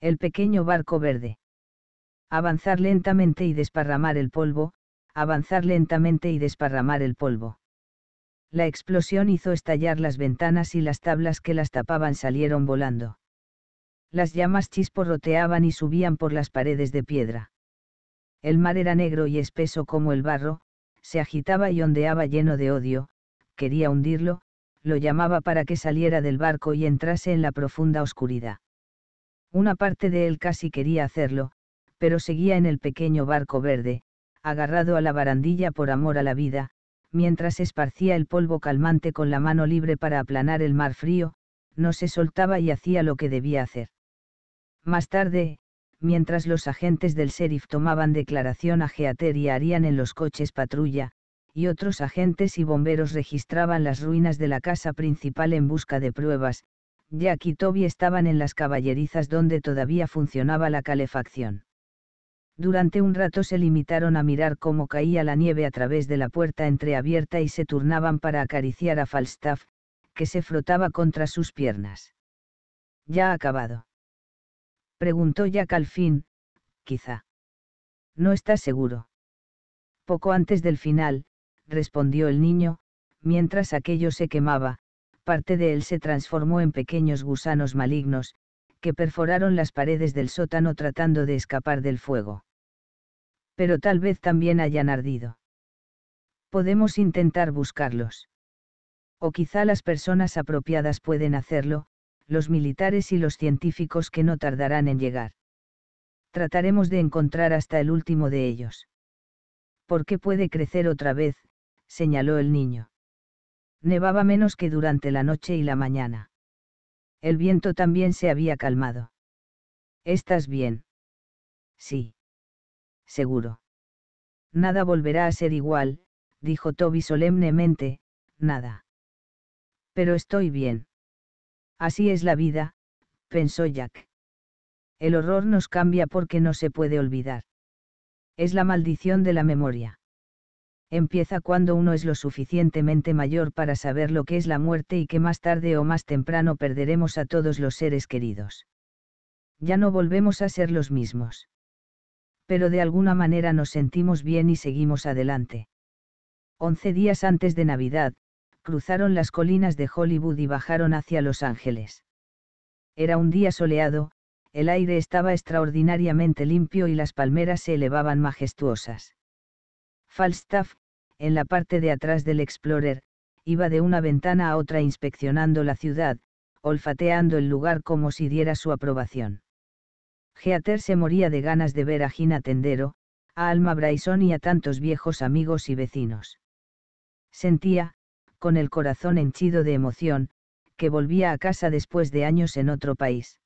El pequeño barco verde. Avanzar lentamente y desparramar el polvo, avanzar lentamente y desparramar el polvo. La explosión hizo estallar las ventanas y las tablas que las tapaban salieron volando. Las llamas chisporroteaban y subían por las paredes de piedra. El mar era negro y espeso como el barro, se agitaba y ondeaba lleno de odio, quería hundirlo, lo llamaba para que saliera del barco y entrase en la profunda oscuridad. Una parte de él casi quería hacerlo, pero seguía en el pequeño barco verde, agarrado a la barandilla por amor a la vida, mientras esparcía el polvo calmante con la mano libre para aplanar el mar frío, no se soltaba y hacía lo que debía hacer. Más tarde, mientras los agentes del sheriff tomaban declaración a Geater y harían en los coches patrulla, y otros agentes y bomberos registraban las ruinas de la casa principal en busca de pruebas, Jack y Toby estaban en las caballerizas donde todavía funcionaba la calefacción. Durante un rato se limitaron a mirar cómo caía la nieve a través de la puerta entreabierta y se turnaban para acariciar a Falstaff, que se frotaba contra sus piernas. Ya acabado. Preguntó Jack al fin, quizá. No estás seguro. Poco antes del final, respondió el niño, mientras aquello se quemaba, parte de él se transformó en pequeños gusanos malignos, que perforaron las paredes del sótano tratando de escapar del fuego. Pero tal vez también hayan ardido. Podemos intentar buscarlos. O quizá las personas apropiadas pueden hacerlo, los militares y los científicos que no tardarán en llegar. Trataremos de encontrar hasta el último de ellos. ¿Por qué puede crecer otra vez, señaló el niño. Nevaba menos que durante la noche y la mañana. El viento también se había calmado. ¿Estás bien? Sí. Seguro. Nada volverá a ser igual, dijo Toby solemnemente, nada. Pero estoy bien. Así es la vida, pensó Jack. El horror nos cambia porque no se puede olvidar. Es la maldición de la memoria. Empieza cuando uno es lo suficientemente mayor para saber lo que es la muerte y que más tarde o más temprano perderemos a todos los seres queridos. Ya no volvemos a ser los mismos. Pero de alguna manera nos sentimos bien y seguimos adelante. Once días antes de Navidad, cruzaron las colinas de Hollywood y bajaron hacia Los Ángeles. Era un día soleado, el aire estaba extraordinariamente limpio y las palmeras se elevaban majestuosas. Falstaff, en la parte de atrás del Explorer, iba de una ventana a otra inspeccionando la ciudad, olfateando el lugar como si diera su aprobación. Geater se moría de ganas de ver a Gina Tendero, a Alma Bryson y a tantos viejos amigos y vecinos. Sentía, con el corazón henchido de emoción, que volvía a casa después de años en otro país.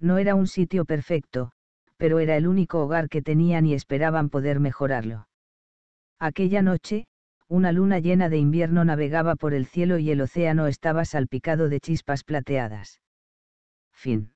No era un sitio perfecto, pero era el único hogar que tenían y esperaban poder mejorarlo. Aquella noche, una luna llena de invierno navegaba por el cielo y el océano estaba salpicado de chispas plateadas. Fin.